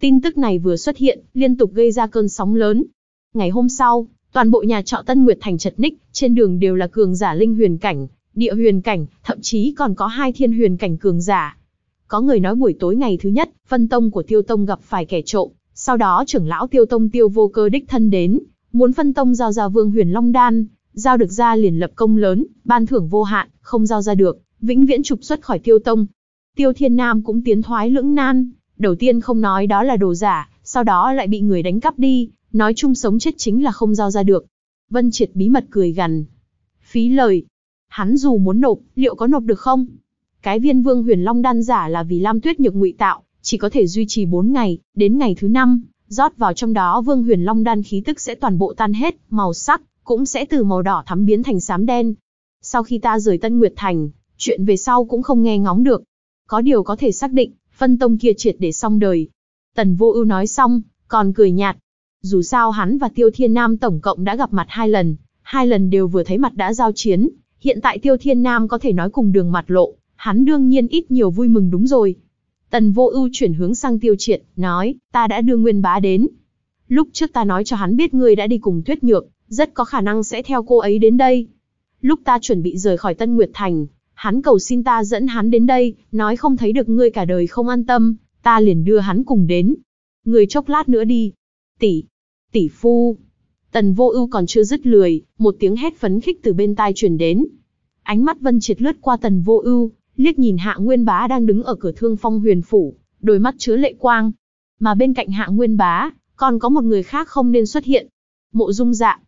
Tin tức này vừa xuất hiện, liên tục gây ra cơn sóng lớn. Ngày hôm sau, Toàn bộ nhà trọ Tân Nguyệt Thành chật ních, trên đường đều là cường giả linh huyền cảnh, địa huyền cảnh, thậm chí còn có hai thiên huyền cảnh cường giả. Có người nói buổi tối ngày thứ nhất, phân tông của tiêu tông gặp phải kẻ trộm, sau đó trưởng lão tiêu tông tiêu vô cơ đích thân đến, muốn phân tông giao ra vương huyền long đan, giao được ra liền lập công lớn, ban thưởng vô hạn, không giao ra được, vĩnh viễn trục xuất khỏi tiêu tông. Tiêu thiên nam cũng tiến thoái lưỡng nan, đầu tiên không nói đó là đồ giả, sau đó lại bị người đánh cắp đi, Nói chung sống chết chính là không giao ra được. Vân Triệt bí mật cười gằn. Phí lời. Hắn dù muốn nộp, liệu có nộp được không? Cái viên vương huyền long đan giả là vì Lam Tuyết Nhược ngụy tạo, chỉ có thể duy trì 4 ngày, đến ngày thứ năm, rót vào trong đó vương huyền long đan khí tức sẽ toàn bộ tan hết, màu sắc cũng sẽ từ màu đỏ thắm biến thành xám đen. Sau khi ta rời Tân Nguyệt Thành, chuyện về sau cũng không nghe ngóng được. Có điều có thể xác định, phân tông kia triệt để xong đời. Tần vô ưu nói xong, còn cười nhạt, dù sao hắn và Tiêu Thiên Nam tổng cộng đã gặp mặt hai lần, hai lần đều vừa thấy mặt đã giao chiến, hiện tại Tiêu Thiên Nam có thể nói cùng đường mặt lộ, hắn đương nhiên ít nhiều vui mừng đúng rồi. Tần Vô Ưu chuyển hướng sang Tiêu Triệt, nói, ta đã đưa Nguyên Bá đến. Lúc trước ta nói cho hắn biết người đã đi cùng Tuyết Nhược, rất có khả năng sẽ theo cô ấy đến đây. Lúc ta chuẩn bị rời khỏi Tân Nguyệt Thành, hắn cầu xin ta dẫn hắn đến đây, nói không thấy được ngươi cả đời không an tâm, ta liền đưa hắn cùng đến. người chốc lát nữa đi. Tỷ, tỷ phu. Tần vô ưu còn chưa dứt lười, một tiếng hét phấn khích từ bên tai truyền đến. Ánh mắt vân triệt lướt qua tần vô ưu, liếc nhìn hạ nguyên bá đang đứng ở cửa thương phong huyền phủ, đôi mắt chứa lệ quang. Mà bên cạnh hạ nguyên bá, còn có một người khác không nên xuất hiện. Mộ dung dạ.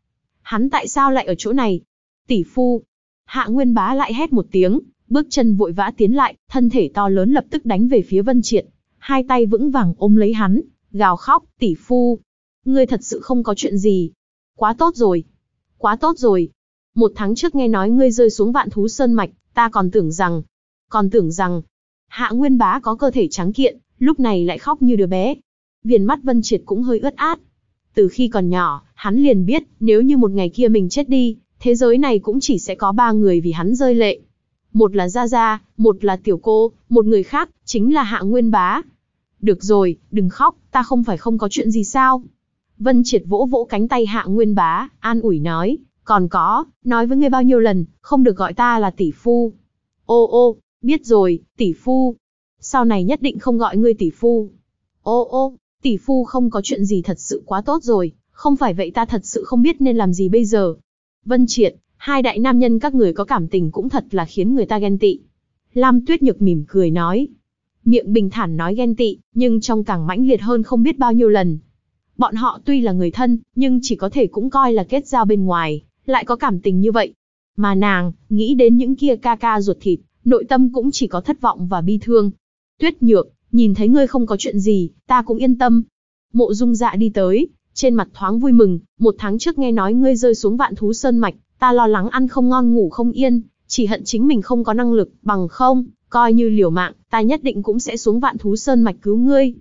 Hắn tại sao lại ở chỗ này? Tỷ phu. Hạ nguyên bá lại hét một tiếng, bước chân vội vã tiến lại, thân thể to lớn lập tức đánh về phía vân triệt. Hai tay vững vàng ôm lấy hắn, gào khóc, tỷ phu, Ngươi thật sự không có chuyện gì. Quá tốt rồi. Quá tốt rồi. Một tháng trước nghe nói ngươi rơi xuống vạn thú sơn mạch, ta còn tưởng rằng, còn tưởng rằng, hạ nguyên bá có cơ thể trắng kiện, lúc này lại khóc như đứa bé. Viền mắt Vân Triệt cũng hơi ướt át. Từ khi còn nhỏ, hắn liền biết, nếu như một ngày kia mình chết đi, thế giới này cũng chỉ sẽ có ba người vì hắn rơi lệ. Một là Gia Gia, một là Tiểu Cô, một người khác, chính là Hạ Nguyên Bá. Được rồi, đừng khóc, ta không phải không có chuyện gì sao? Vân Triệt vỗ vỗ cánh tay Hạ Nguyên Bá, an ủi nói, còn có, nói với ngươi bao nhiêu lần, không được gọi ta là tỷ phu. Ô ô, biết rồi, tỷ phu. Sau này nhất định không gọi ngươi tỷ phu. Ô ô, tỷ phu không có chuyện gì thật sự quá tốt rồi, không phải vậy ta thật sự không biết nên làm gì bây giờ. Vân Triệt, hai đại nam nhân các người có cảm tình cũng thật là khiến người ta ghen tị. Lam Tuyết Nhược mỉm cười nói. Miệng bình thản nói ghen tị, nhưng trong càng mãnh liệt hơn không biết bao nhiêu lần, Bọn họ tuy là người thân, nhưng chỉ có thể cũng coi là kết giao bên ngoài, lại có cảm tình như vậy. Mà nàng, nghĩ đến những kia ca ca ruột thịt, nội tâm cũng chỉ có thất vọng và bi thương. Tuyết nhược, nhìn thấy ngươi không có chuyện gì, ta cũng yên tâm. Mộ dung dạ đi tới, trên mặt thoáng vui mừng, một tháng trước nghe nói ngươi rơi xuống vạn thú sơn mạch, ta lo lắng ăn không ngon ngủ không yên, chỉ hận chính mình không có năng lực, bằng không, coi như liều mạng, ta nhất định cũng sẽ xuống vạn thú sơn mạch cứu ngươi.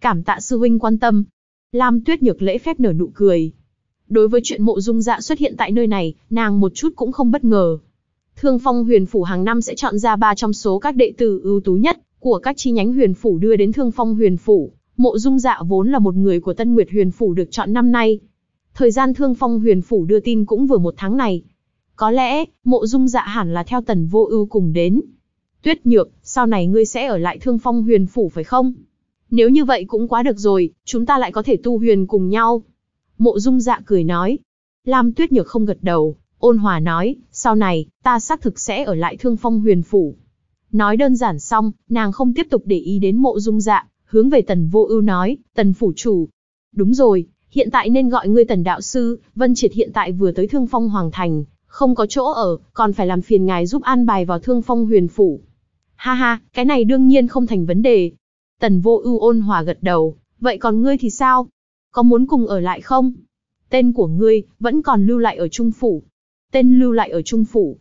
Cảm tạ sư huynh quan tâm, Lam Tuyết Nhược lễ phép nở nụ cười. Đối với chuyện mộ dung dạ xuất hiện tại nơi này, nàng một chút cũng không bất ngờ. Thương Phong Huyền Phủ hàng năm sẽ chọn ra ba trong số các đệ tử ưu tú nhất của các chi nhánh Huyền Phủ đưa đến Thương Phong Huyền Phủ. Mộ Dung Dạ vốn là một người của Tân Nguyệt Huyền Phủ được chọn năm nay. Thời gian Thương Phong Huyền Phủ đưa tin cũng vừa một tháng này. Có lẽ, Mộ Dung Dạ hẳn là theo Tần Vô Ưu cùng đến. Tuyết Nhược, sau này ngươi sẽ ở lại Thương Phong Huyền Phủ phải không? Nếu như vậy cũng quá được rồi, chúng ta lại có thể tu huyền cùng nhau. Mộ dung dạ cười nói. Lam tuyết nhược không gật đầu, ôn hòa nói, sau này, ta xác thực sẽ ở lại thương phong huyền phủ. Nói đơn giản xong, nàng không tiếp tục để ý đến mộ dung dạ, hướng về tần vô ưu nói, tần phủ chủ. Đúng rồi, hiện tại nên gọi ngươi tần đạo sư, Vân Triệt hiện tại vừa tới Thương Phong Hoàng Thành, không có chỗ ở, còn phải làm phiền ngài giúp an bài vào Thương Phong Huyền Phủ. Ha ha, cái này đương nhiên không thành vấn đề, Tần vô ưu ôn hòa gật đầu, vậy còn ngươi thì sao? Có muốn cùng ở lại không? Tên của ngươi, vẫn còn lưu lại ở Trung Phủ. Tên lưu lại ở Trung Phủ.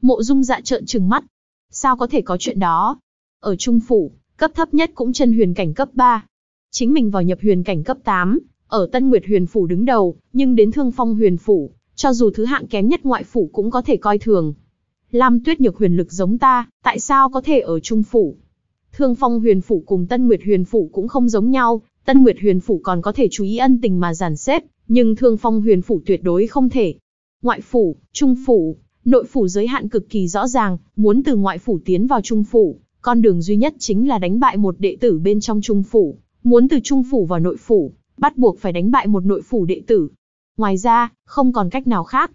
Mộ dung dạ trợn trừng mắt. Sao có thể có chuyện đó? Ở Trung Phủ, cấp thấp nhất cũng chân huyền cảnh cấp 3. Chính mình vào nhập huyền cảnh cấp 8, ở Tân Nguyệt huyền phủ đứng đầu, nhưng đến Thương Phong huyền phủ, cho dù thứ hạng kém nhất ngoại phủ cũng có thể coi thường. Lam Tuyết nhược huyền lực giống ta, tại sao có thể ở Trung phủ? Thương Phong Huyền Phủ cùng Tân Nguyệt Huyền Phủ cũng không giống nhau, Tân Nguyệt Huyền Phủ còn có thể chú ý ân tình mà giản xếp, nhưng Thương Phong Huyền Phủ tuyệt đối không thể. Ngoại phủ, trung phủ, nội phủ giới hạn cực kỳ rõ ràng, muốn từ ngoại phủ tiến vào trung phủ, con đường duy nhất chính là đánh bại một đệ tử bên trong trung phủ, muốn từ trung phủ vào nội phủ, bắt buộc phải đánh bại một nội phủ đệ tử. Ngoài ra, không còn cách nào khác.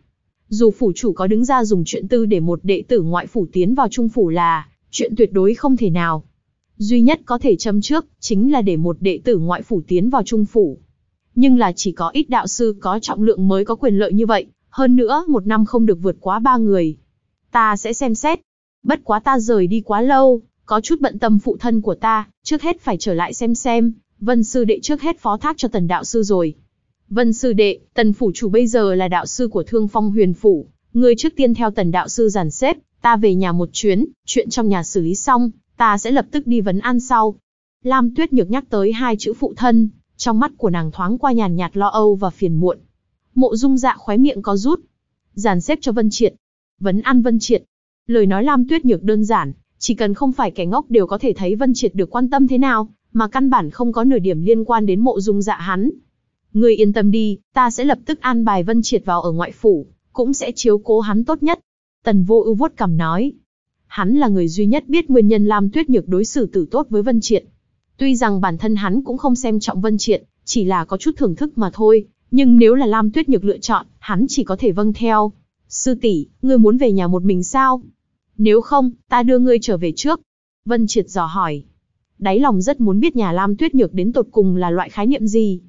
Dù phủ chủ có đứng ra dùng chuyện tư để một đệ tử ngoại phủ tiến vào trung phủ là chuyện tuyệt đối không thể nào. Duy nhất có thể châm trước, chính là để một đệ tử ngoại phủ tiến vào trung phủ. Nhưng là chỉ có ít đạo sư có trọng lượng mới có quyền lợi như vậy, hơn nữa một năm không được vượt quá ba người. Ta sẽ xem xét. Bất quá ta rời đi quá lâu, có chút bận tâm phụ thân của ta, trước hết phải trở lại xem xem, vân sư đệ trước hết phó thác cho tần đạo sư rồi. Vân sư đệ, tần phủ chủ bây giờ là đạo sư của thương phong huyền phủ, ngươi trước tiên theo tần đạo sư giàn xếp, ta về nhà một chuyến, chuyện trong nhà xử lý xong, ta sẽ lập tức đi vấn an sau. Lam Tuyết Nhược nhắc tới hai chữ phụ thân, trong mắt của nàng thoáng qua nhàn nhạt lo âu và phiền muộn. Mộ Dung Dạ khóe miệng có rút, dàn xếp cho Vân Triệt, vấn an Vân Triệt. Lời nói Lam Tuyết Nhược đơn giản, chỉ cần không phải kẻ ngốc đều có thể thấy Vân Triệt được quan tâm thế nào, mà căn bản không có nửa điểm liên quan đến Mộ Dung Dạ hắn. Ngươi yên tâm đi, ta sẽ lập tức an bài Vân Triệt vào ở ngoại phủ, cũng sẽ chiếu cố hắn tốt nhất. Tần Vô Ưu vuốt cằm nói, Hắn là người duy nhất biết nguyên nhân Lam Tuyết Nhược đối xử tử tốt với Vân Triệt. Tuy rằng bản thân hắn cũng không xem trọng Vân Triệt, chỉ là có chút thưởng thức mà thôi, nhưng nếu là Lam Tuyết Nhược lựa chọn, hắn chỉ có thể vâng theo. Sư tỷ, ngươi muốn về nhà một mình sao? Nếu không, ta đưa ngươi trở về trước. Vân Triệt dò hỏi. Đáy lòng rất muốn biết nhà Lam Tuyết Nhược đến tột cùng là loại khái niệm gì.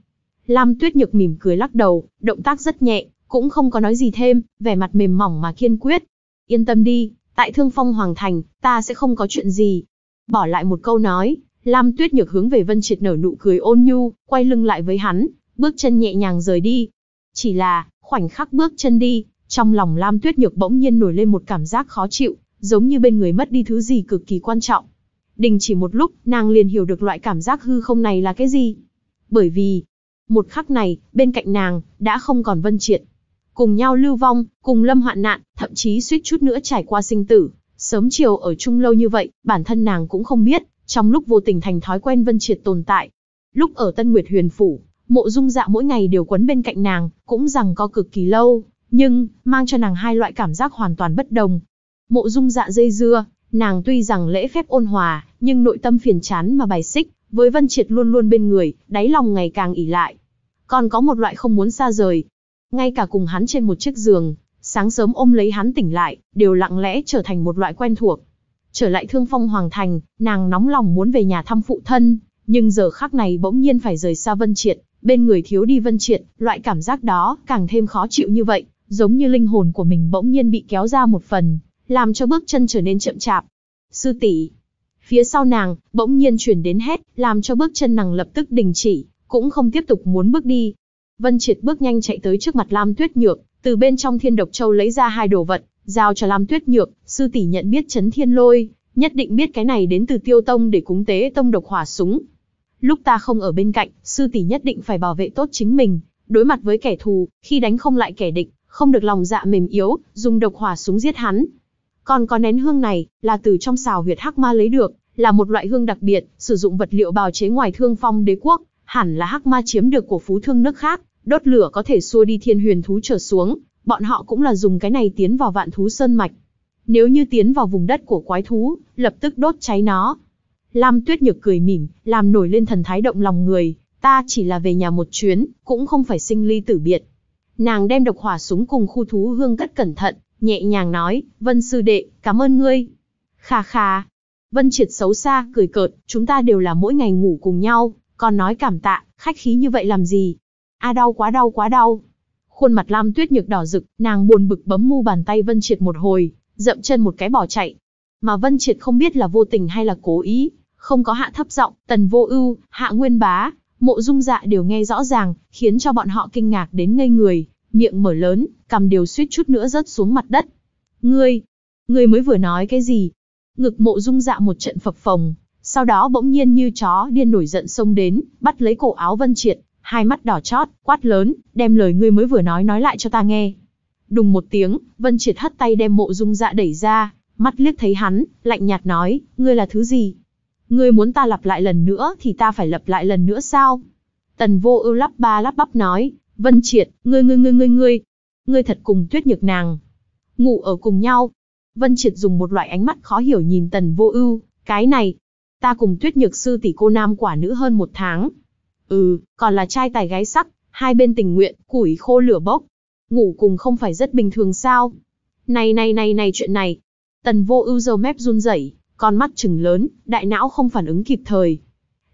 Lam Tuyết Nhược mỉm cười lắc đầu, động tác rất nhẹ, cũng không có nói gì thêm, vẻ mặt mềm mỏng mà kiên quyết. Yên tâm đi, tại Thương Phong Hoàng Thành, ta sẽ không có chuyện gì. Bỏ lại một câu nói, Lam Tuyết Nhược hướng về Vân Triệt nở nụ cười ôn nhu, quay lưng lại với hắn, bước chân nhẹ nhàng rời đi. Chỉ là, khoảnh khắc bước chân đi, trong lòng Lam Tuyết Nhược bỗng nhiên nổi lên một cảm giác khó chịu, giống như bên người mất đi thứ gì cực kỳ quan trọng. Đình chỉ một lúc, nàng liền hiểu được loại cảm giác hư không này là cái gì. Bởi vì, một khắc này, bên cạnh nàng, đã không còn Vân Triệt, cùng nhau lưu vong, cùng lâm hoạn nạn, thậm chí suýt chút nữa trải qua sinh tử. Sớm chiều ở chung lâu như vậy, bản thân nàng cũng không biết, trong lúc vô tình thành thói quen Vân Triệt tồn tại. Lúc ở Tân Nguyệt Huyền Phủ, mộ dung dạ mỗi ngày đều quấn bên cạnh nàng, cũng rằng có cực kỳ lâu, nhưng, mang cho nàng hai loại cảm giác hoàn toàn bất đồng. Mộ dung dạ dây dưa, nàng tuy rằng lễ phép ôn hòa, nhưng nội tâm phiền chán mà bài xích, với Vân Triệt luôn luôn bên người, đáy lòng ngày càng ỉ lại. Còn có một loại không muốn xa rời, ngay cả cùng hắn trên một chiếc giường, sáng sớm ôm lấy hắn tỉnh lại, đều lặng lẽ trở thành một loại quen thuộc. Trở lại thương phong hoàng thành, nàng nóng lòng muốn về nhà thăm phụ thân, nhưng giờ khắc này bỗng nhiên phải rời xa Vân Triệt, bên người thiếu đi Vân Triệt, loại cảm giác đó càng thêm khó chịu như vậy, giống như linh hồn của mình bỗng nhiên bị kéo ra một phần, làm cho bước chân trở nên chậm chạp. Sư tỷ, phía sau nàng, bỗng nhiên truyền đến hét, làm cho bước chân nàng lập tức đình chỉ, cũng không tiếp tục muốn bước đi, Vân Triệt bước nhanh chạy tới trước mặt Lam Tuyết Nhược, từ bên trong thiên độc châu lấy ra hai đồ vật, giao cho Lam Tuyết Nhược, sư tỷ nhận biết chấn thiên lôi, nhất định biết cái này đến từ tiêu tông để cúng tế tông độc hỏa súng. Lúc ta không ở bên cạnh, sư tỷ nhất định phải bảo vệ tốt chính mình, đối mặt với kẻ thù, khi đánh không lại kẻ địch, không được lòng dạ mềm yếu, dùng độc hỏa súng giết hắn. Còn có nén hương này, là từ trong xào huyệt hắc ma lấy được, là một loại hương đặc biệt, sử dụng vật liệu bào chế ngoài thương phong đế quốc, Hẳn là hắc ma chiếm được của phú thương nước khác, đốt lửa có thể xua đi thiên huyền thú trở xuống, bọn họ cũng là dùng cái này tiến vào vạn thú sơn mạch. Nếu như tiến vào vùng đất của quái thú, lập tức đốt cháy nó. Lam Tuyết Nhược cười mỉm, làm nổi lên thần thái động lòng người, ta chỉ là về nhà một chuyến, cũng không phải sinh ly tử biệt. Nàng đem độc hỏa súng cùng khu thú hương cất cẩn thận, nhẹ nhàng nói, Vân sư đệ, cảm ơn ngươi. Khà khà. Vân triệt xấu xa, cười cợt, chúng ta đều là mỗi ngày ngủ cùng nhau, còn nói cảm tạ, khách khí như vậy làm gì? A đau quá đau quá đau. Khuôn mặt Lam Tuyết Nhược đỏ rực, nàng buồn bực bấm mu bàn tay Vân Triệt một hồi, dậm chân một cái bỏ chạy. Mà Vân Triệt không biết là vô tình hay là cố ý, không có hạ thấp giọng, tần vô ưu, hạ nguyên bá, mộ dung dạ đều nghe rõ ràng, khiến cho bọn họ kinh ngạc đến ngây người, miệng mở lớn, cầm điều suýt chút nữa rớt xuống mặt đất. Ngươi, ngươi mới vừa nói cái gì? Ngực mộ dung dạ một trận phập phồng, sau đó bỗng nhiên như chó điên nổi giận xông đến, bắt lấy cổ áo Vân Triệt, hai mắt đỏ chót, quát lớn, đem lời ngươi mới vừa nói nói lại cho ta nghe. Đùng một tiếng, Vân Triệt hất tay đem mộ dung dạ đẩy ra, mắt liếc thấy hắn, lạnh nhạt nói, ngươi là thứ gì? Ngươi muốn ta lặp lại lần nữa thì ta phải lặp lại lần nữa sao? Tần vô ưu lắp ba lắp bắp nói, Vân Triệt, ngươi ngươi ngươi ngươi ngươi, ngươi thật cùng tuyết nhược nàng. Ngủ ở cùng nhau. Vân Triệt dùng một loại ánh mắt khó hiểu nhìn tần vô ưu, cái này, Ta cùng tuyết nhược sư tỷ cô nam quả nữ hơn một tháng. Ừ, còn là trai tài gái sắc, hai bên tình nguyện, củi khô lửa bốc. Ngủ cùng không phải rất bình thường sao? Này này này này chuyện này. Tần vô ưu dầu mép run rẩy, con mắt chừng lớn, đại não không phản ứng kịp thời.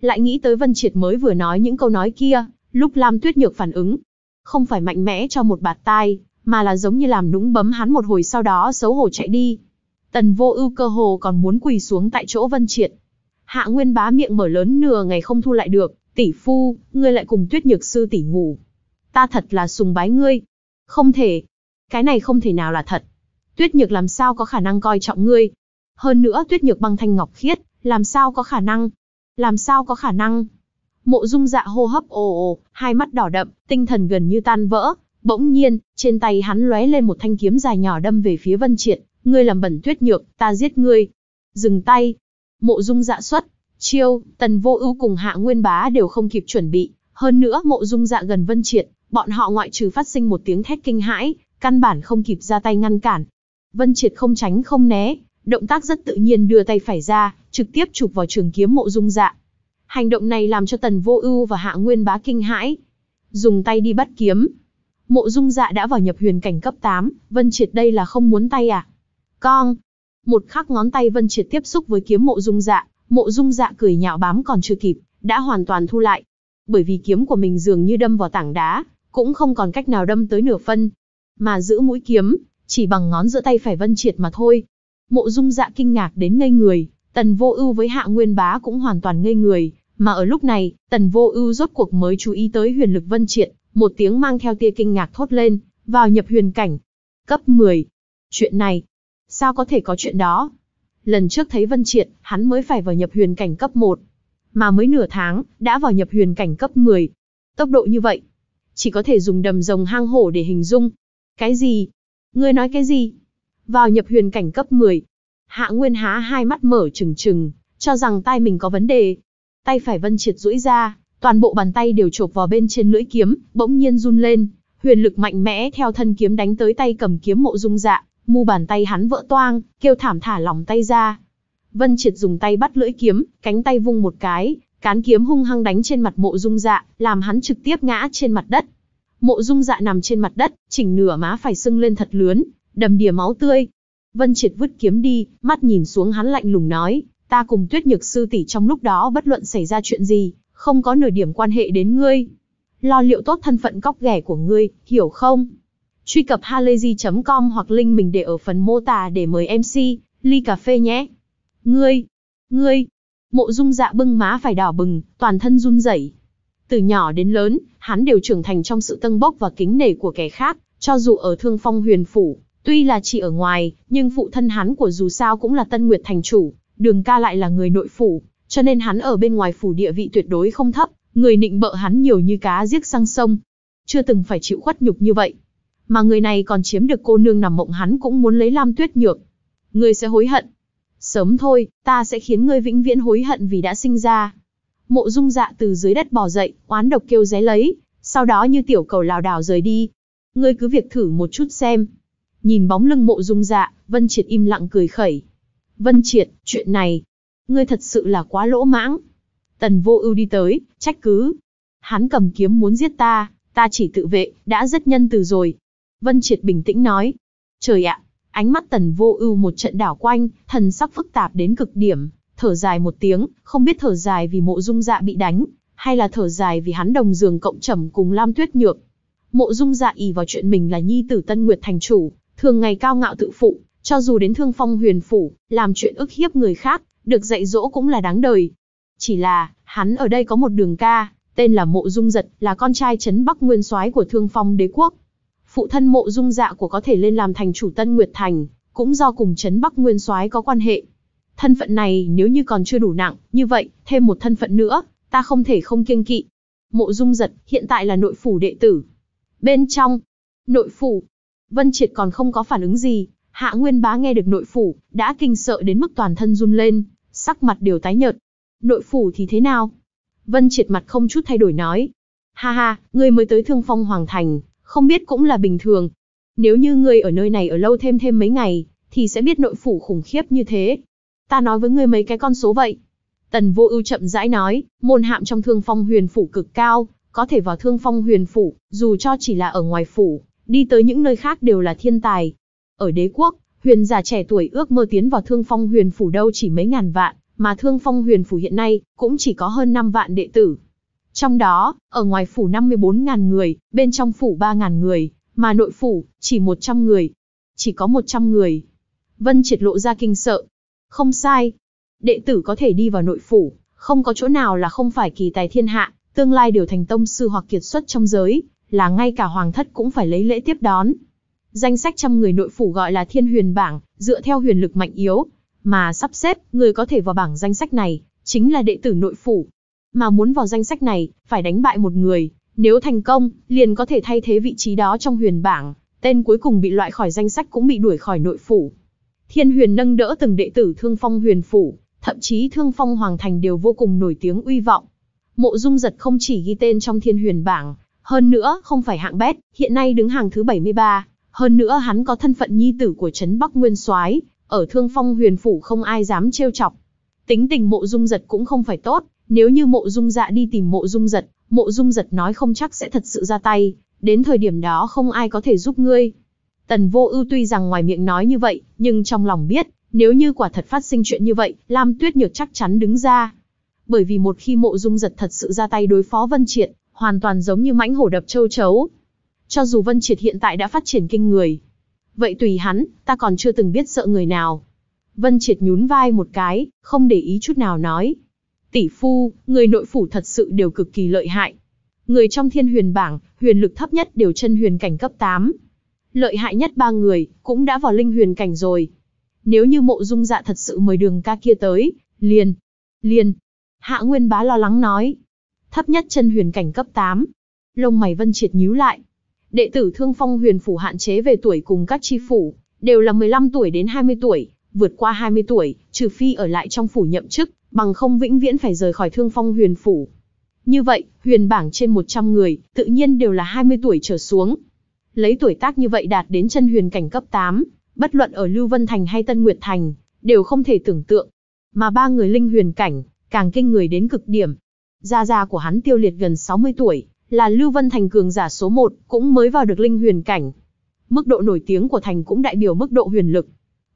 Lại nghĩ tới Vân Triệt mới vừa nói những câu nói kia, lúc Lam Tuyết Nhược phản ứng. Không phải mạnh mẽ cho một bạt tai, mà là giống như làm nũng bấm hắn một hồi sau đó xấu hổ chạy đi. Tần vô ưu cơ hồ còn muốn quỳ xuống tại chỗ Vân Triệt. Hạ Nguyên Bá miệng mở lớn nửa ngày không thu lại được, tỷ phu, ngươi lại cùng tuyết nhược sư tỷ ngủ. Ta thật là sùng bái ngươi. Không thể. Cái này không thể nào là thật. Tuyết nhược làm sao có khả năng coi trọng ngươi. Hơn nữa tuyết nhược băng thanh ngọc khiết, làm sao có khả năng. Làm sao có khả năng. Mộ dung dạ hô hấp ồ ồ, hai mắt đỏ đậm, tinh thần gần như tan vỡ. Bỗng nhiên, trên tay hắn lóe lên một thanh kiếm dài nhỏ đâm về phía vân triệt. Ngươi làm bẩn tuyết nhược, ta giết ngươi. Dừng tay, Mộ Dung Dạ xuất, chiêu, Tần Vô Ưu cùng Hạ Nguyên Bá đều không kịp chuẩn bị, hơn nữa Mộ Dung Dạ gần Vân Triệt, bọn họ ngoại trừ phát sinh một tiếng thét kinh hãi, căn bản không kịp ra tay ngăn cản. Vân Triệt không tránh không né, động tác rất tự nhiên đưa tay phải ra, trực tiếp chụp vào trường kiếm Mộ Dung Dạ. Hành động này làm cho Tần Vô Ưu và Hạ Nguyên Bá kinh hãi, dùng tay đi bắt kiếm. Mộ Dung Dạ đã vào nhập huyền cảnh cấp 8, Vân Triệt đây là không muốn tay à? Con, một khắc ngón tay Vân Triệt tiếp xúc với kiếm mộ dung dạ, mộ dung dạ cười nhạo bám còn chưa kịp, đã hoàn toàn thu lại. Bởi vì kiếm của mình dường như đâm vào tảng đá, cũng không còn cách nào đâm tới nửa phân. Mà giữ mũi kiếm, chỉ bằng ngón giữa tay phải Vân Triệt mà thôi. Mộ dung dạ kinh ngạc đến ngây người, tần vô ưu với hạ nguyên bá cũng hoàn toàn ngây người. Mà ở lúc này, tần vô ưu rốt cuộc mới chú ý tới huyền lực Vân Triệt, một tiếng mang theo tia kinh ngạc thốt lên, vào nhập huyền cảnh. Cấp 10. Chuyện này, Sao có thể có chuyện đó? Lần trước thấy Vân Triệt, hắn mới phải vào nhập huyền cảnh cấp 1. Mà mới nửa tháng, đã vào nhập huyền cảnh cấp 10. Tốc độ như vậy, chỉ có thể dùng đầm rồng hang hổ để hình dung. Cái gì? Ngươi nói cái gì? Vào nhập huyền cảnh cấp 10. Hạ Nguyên há hai mắt mở trừng trừng, cho rằng tay mình có vấn đề. Tay phải Vân Triệt duỗi ra, toàn bộ bàn tay đều chộp vào bên trên lưỡi kiếm, bỗng nhiên run lên, huyền lực mạnh mẽ theo thân kiếm đánh tới tay cầm kiếm mộ dung dạ mu bàn tay hắn vỡ toang, kêu thảm thả lòng tay ra. Vân Triệt dùng tay bắt lưỡi kiếm, cánh tay vung một cái, cán kiếm hung hăng đánh trên mặt mộ dung dạ, làm hắn trực tiếp ngã trên mặt đất. Mộ dung dạ nằm trên mặt đất, chỉnh nửa má phải sưng lên thật lớn, đầm đìa máu tươi. Vân Triệt vứt kiếm đi, mắt nhìn xuống hắn lạnh lùng nói, ta cùng tuyết nhược sư tỷ trong lúc đó bất luận xảy ra chuyện gì, không có nửa điểm quan hệ đến ngươi. Lo liệu tốt thân phận cóc ghẻ của ngươi, hiểu không? truy cập halayzi.com hoặc link mình để ở phần mô tả để mời MC, ly cà phê nhé. Ngươi, ngươi, mộ dung dạ bưng má phải đỏ bừng, toàn thân run rẩy. Từ nhỏ đến lớn, hắn đều trưởng thành trong sự tâng bốc và kính nể của kẻ khác, cho dù ở thương phong huyền phủ, tuy là chỉ ở ngoài, nhưng phụ thân hắn của dù sao cũng là tân nguyệt thành chủ, đường ca lại là người nội phủ, cho nên hắn ở bên ngoài phủ địa vị tuyệt đối không thấp, người nịnh bợ hắn nhiều như cá giết sang sông. Chưa từng phải chịu khuất nhục như vậy. Mà người này còn chiếm được cô nương nằm mộng hắn cũng muốn lấy Lam Tuyết Nhược. Ngươi sẽ hối hận. Sớm thôi, ta sẽ khiến ngươi vĩnh viễn hối hận vì đã sinh ra. Mộ dung dạ từ dưới đất bò dậy, oán độc kêu ré lấy, sau đó như tiểu cầu lào đảo rời đi. Ngươi cứ việc thử một chút xem. Nhìn bóng lưng mộ dung dạ, Vân Triệt im lặng cười khẩy. Vân Triệt, chuyện này, ngươi thật sự là quá lỗ mãng. Tần vô ưu đi tới, trách cứ. Hắn cầm kiếm muốn giết ta, ta chỉ tự vệ, đã rất nhân từ rồi, Vân Triệt bình tĩnh nói. Trời ạ, ánh mắt tần vô ưu một trận đảo quanh, thần sắc phức tạp đến cực điểm, thở dài một tiếng, không biết thở dài vì mộ dung dạ bị đánh, hay là thở dài vì hắn đồng giường cộng trầm cùng Lam Tuyết Nhược. Mộ dung dạ ý vào chuyện mình là nhi tử Tân Nguyệt thành chủ, thường ngày cao ngạo tự phụ, cho dù đến thương phong huyền phủ, làm chuyện ức hiếp người khác, được dạy dỗ cũng là đáng đời. Chỉ là, hắn ở đây có một đường ca, tên là Mộ Dung Giật, là con trai trấn Bắc Nguyên soái của Thương Phong Đế quốc phụ thân mộ dung dạ của có thể lên làm thành chủ Tân Nguyệt Thành, cũng do cùng Trấn Bắc Nguyên soái có quan hệ. Thân phận này nếu như còn chưa đủ nặng, như vậy, thêm một thân phận nữa, ta không thể không kiêng kỵ. Mộ dung giật, hiện tại là nội phủ đệ tử. Bên trong, nội phủ, Vân Triệt còn không có phản ứng gì, Hạ Nguyên Bá nghe được nội phủ, đã kinh sợ đến mức toàn thân run lên, sắc mặt đều tái nhợt. Nội phủ thì thế nào? Vân Triệt mặt không chút thay đổi nói. Ha ha, ngươi mới tới Thương Phong Hoàng Thành, không biết cũng là bình thường. Nếu như ngươi ở nơi này ở lâu thêm thêm mấy ngày, thì sẽ biết nội phủ khủng khiếp như thế. Ta nói với ngươi mấy cái con số vậy. Tần vô ưu chậm rãi nói, môn hạm trong thương phong huyền phủ cực cao, có thể vào thương phong huyền phủ, dù cho chỉ là ở ngoài phủ, đi tới những nơi khác đều là thiên tài. Ở đế quốc, huyền giả trẻ tuổi ước mơ tiến vào thương phong huyền phủ đâu chỉ mấy ngàn vạn, mà thương phong huyền phủ hiện nay cũng chỉ có hơn 5 vạn đệ tử. Trong đó, ở ngoài phủ 54.000 người, bên trong phủ 3.000 người, mà nội phủ, chỉ 100 người. Chỉ có 100 người. Vân triệt lộ ra kinh sợ. Không sai. Đệ tử có thể đi vào nội phủ, không có chỗ nào là không phải kỳ tài thiên hạ, tương lai đều thành tông sư hoặc kiệt xuất trong giới, là ngay cả hoàng thất cũng phải lấy lễ tiếp đón. Danh sách trăm người nội phủ gọi là thiên huyền bảng, dựa theo huyền lực mạnh yếu, mà sắp xếp, người có thể vào bảng danh sách này, chính là đệ tử nội phủ, mà muốn vào danh sách này, phải đánh bại một người, nếu thành công, liền có thể thay thế vị trí đó trong huyền bảng, tên cuối cùng bị loại khỏi danh sách cũng bị đuổi khỏi nội phủ. Thiên huyền nâng đỡ từng đệ tử thương phong huyền phủ, thậm chí thương phong hoàng thành đều vô cùng nổi tiếng uy vọng. Mộ dung giật không chỉ ghi tên trong thiên huyền bảng, hơn nữa không phải hạng bét, hiện nay đứng hàng thứ 73, hơn nữa hắn có thân phận nhi tử của trấn Bắc Nguyên Soái, ở Thương Phong Huyền phủ không ai dám trêu chọc. Tính tình Mộ Dung Giật cũng không phải tốt, nếu như mộ dung dạ đi tìm mộ dung giật, mộ dung giật nói không chắc sẽ thật sự ra tay, đến thời điểm đó không ai có thể giúp ngươi. Tần vô ưu tuy rằng ngoài miệng nói như vậy, nhưng trong lòng biết, nếu như quả thật phát sinh chuyện như vậy, Lam Tuyết Nhược chắc chắn đứng ra. Bởi vì một khi mộ dung giật thật sự ra tay đối phó Vân Triệt, hoàn toàn giống như mãnh hổ đập châu chấu. Cho dù Vân Triệt hiện tại đã phát triển kinh người. Vậy tùy hắn, ta còn chưa từng biết sợ người nào. Vân Triệt nhún vai một cái, không để ý chút nào nói, tỷ phu, người nội phủ thật sự đều cực kỳ lợi hại. Người trong thiên huyền bảng, huyền lực thấp nhất đều chân huyền cảnh cấp 8. Lợi hại nhất ba người, cũng đã vào linh huyền cảnh rồi. Nếu như mộ dung dạ thật sự mời đường ca kia tới, liền, liền. Hạ Nguyên Bá lo lắng nói. Thấp nhất chân huyền cảnh cấp 8. Lông mày vân triệt nhíu lại. Đệ tử thương phong huyền phủ hạn chế về tuổi cùng các chi phủ, đều là 15 tuổi đến 20 tuổi, vượt qua 20 tuổi, trừ phi ở lại trong phủ nhậm chức, bằng không vĩnh viễn phải rời khỏi thương phong huyền phủ. Như vậy, huyền bảng trên 100 người, tự nhiên đều là 20 tuổi trở xuống. Lấy tuổi tác như vậy đạt đến chân huyền cảnh cấp 8, bất luận ở Lưu Vân Thành hay Tân Nguyệt Thành, đều không thể tưởng tượng. Mà ba người linh huyền cảnh, càng kinh người đến cực điểm. Gia gia của hắn tiêu liệt gần 60 tuổi, là Lưu Vân Thành cường giả số 1, cũng mới vào được linh huyền cảnh. Mức độ nổi tiếng của Thành cũng đại biểu mức độ huyền lực.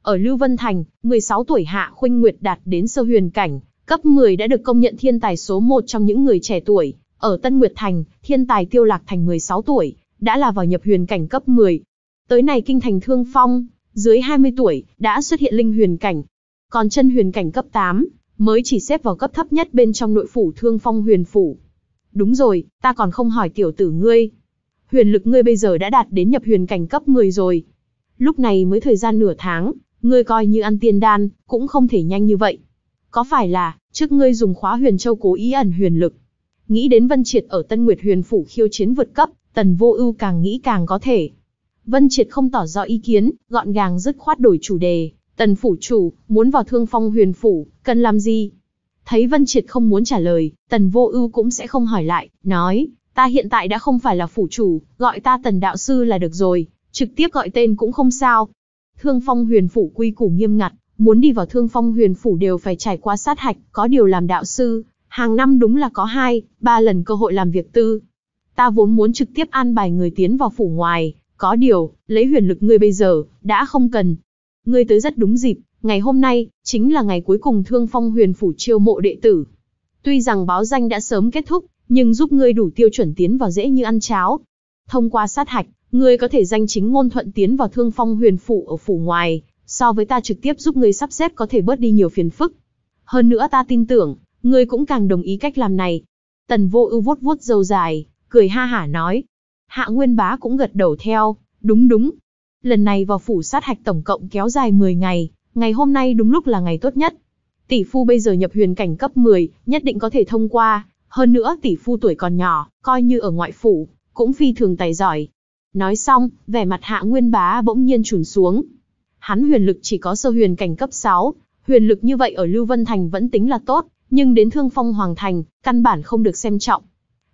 Ở Lưu Vân Thành, 16 tuổi Hạ Khuynh Nguyệt đạt đến sơ huyền cảnh, cấp 10 đã được công nhận thiên tài số 1 trong những người trẻ tuổi. Ở Tân Nguyệt Thành, thiên tài Tiêu Lạc Thành 16 tuổi, đã là vào nhập huyền cảnh cấp 10. Tới này kinh thành Thương Phong, dưới 20 tuổi, đã xuất hiện linh huyền cảnh. Còn chân huyền cảnh cấp 8, mới chỉ xếp vào cấp thấp nhất bên trong nội phủ Thương Phong huyền phủ. Đúng rồi, ta còn không hỏi tiểu tử ngươi. Huyền lực ngươi bây giờ đã đạt đến nhập huyền cảnh cấp 10 rồi. Lúc này mới thời gian nửa tháng, ngươi coi như ăn tiên đan, cũng không thể nhanh như vậy. Có phải là, trước ngươi dùng khóa huyền châu cố ý ẩn huyền lực? Nghĩ đến Vân Triệt ở Tân Nguyệt huyền phủ khiêu chiến vượt cấp, tần vô ưu càng nghĩ càng có thể. Vân Triệt không tỏ rõ ý kiến, gọn gàng dứt khoát đổi chủ đề. Tần phủ chủ, muốn vào thương phong huyền phủ, cần làm gì? Thấy Vân Triệt không muốn trả lời, tần vô ưu cũng sẽ không hỏi lại, nói, ta hiện tại đã không phải là phủ chủ, gọi ta tần đạo sư là được rồi, trực tiếp gọi tên cũng không sao, Thương Phong Huyền Phủ quy củ nghiêm ngặt, muốn đi vào Thương Phong Huyền Phủ đều phải trải qua sát hạch, có điều làm đạo sư, hàng năm đúng là có hai, ba lần cơ hội làm việc tư. Ta vốn muốn trực tiếp an bài người tiến vào phủ ngoài, có điều, lấy huyền lực ngươi bây giờ, đã không cần. Ngươi tới rất đúng dịp, ngày hôm nay, chính là ngày cuối cùng Thương Phong Huyền Phủ chiêu mộ đệ tử. Tuy rằng báo danh đã sớm kết thúc, nhưng giúp ngươi đủ tiêu chuẩn tiến vào dễ như ăn cháo. Thông qua sát hạch, Ngươi có thể danh chính ngôn thuận tiến vào thương phong huyền phụ ở phủ ngoài, so với ta trực tiếp giúp ngươi sắp xếp có thể bớt đi nhiều phiền phức. Hơn nữa ta tin tưởng, ngươi cũng càng đồng ý cách làm này. Tần vô ưu vuốt vuốt dâu dài, cười ha hả nói. Hạ Nguyên Bá cũng gật đầu theo, đúng đúng. Lần này vào phủ sát hạch tổng cộng kéo dài 10 ngày, ngày hôm nay đúng lúc là ngày tốt nhất. Tỷ phu bây giờ nhập huyền cảnh cấp 10, nhất định có thể thông qua. Hơn nữa tỷ phu tuổi còn nhỏ, coi như ở ngoại phủ, cũng phi thường tài giỏi, Nói xong, vẻ mặt hạ nguyên bá bỗng nhiên trùn xuống. Hắn huyền lực chỉ có sơ huyền cảnh cấp 6, huyền lực như vậy ở Lưu Vân Thành vẫn tính là tốt, nhưng đến Thương Phong Hoàng Thành, căn bản không được xem trọng.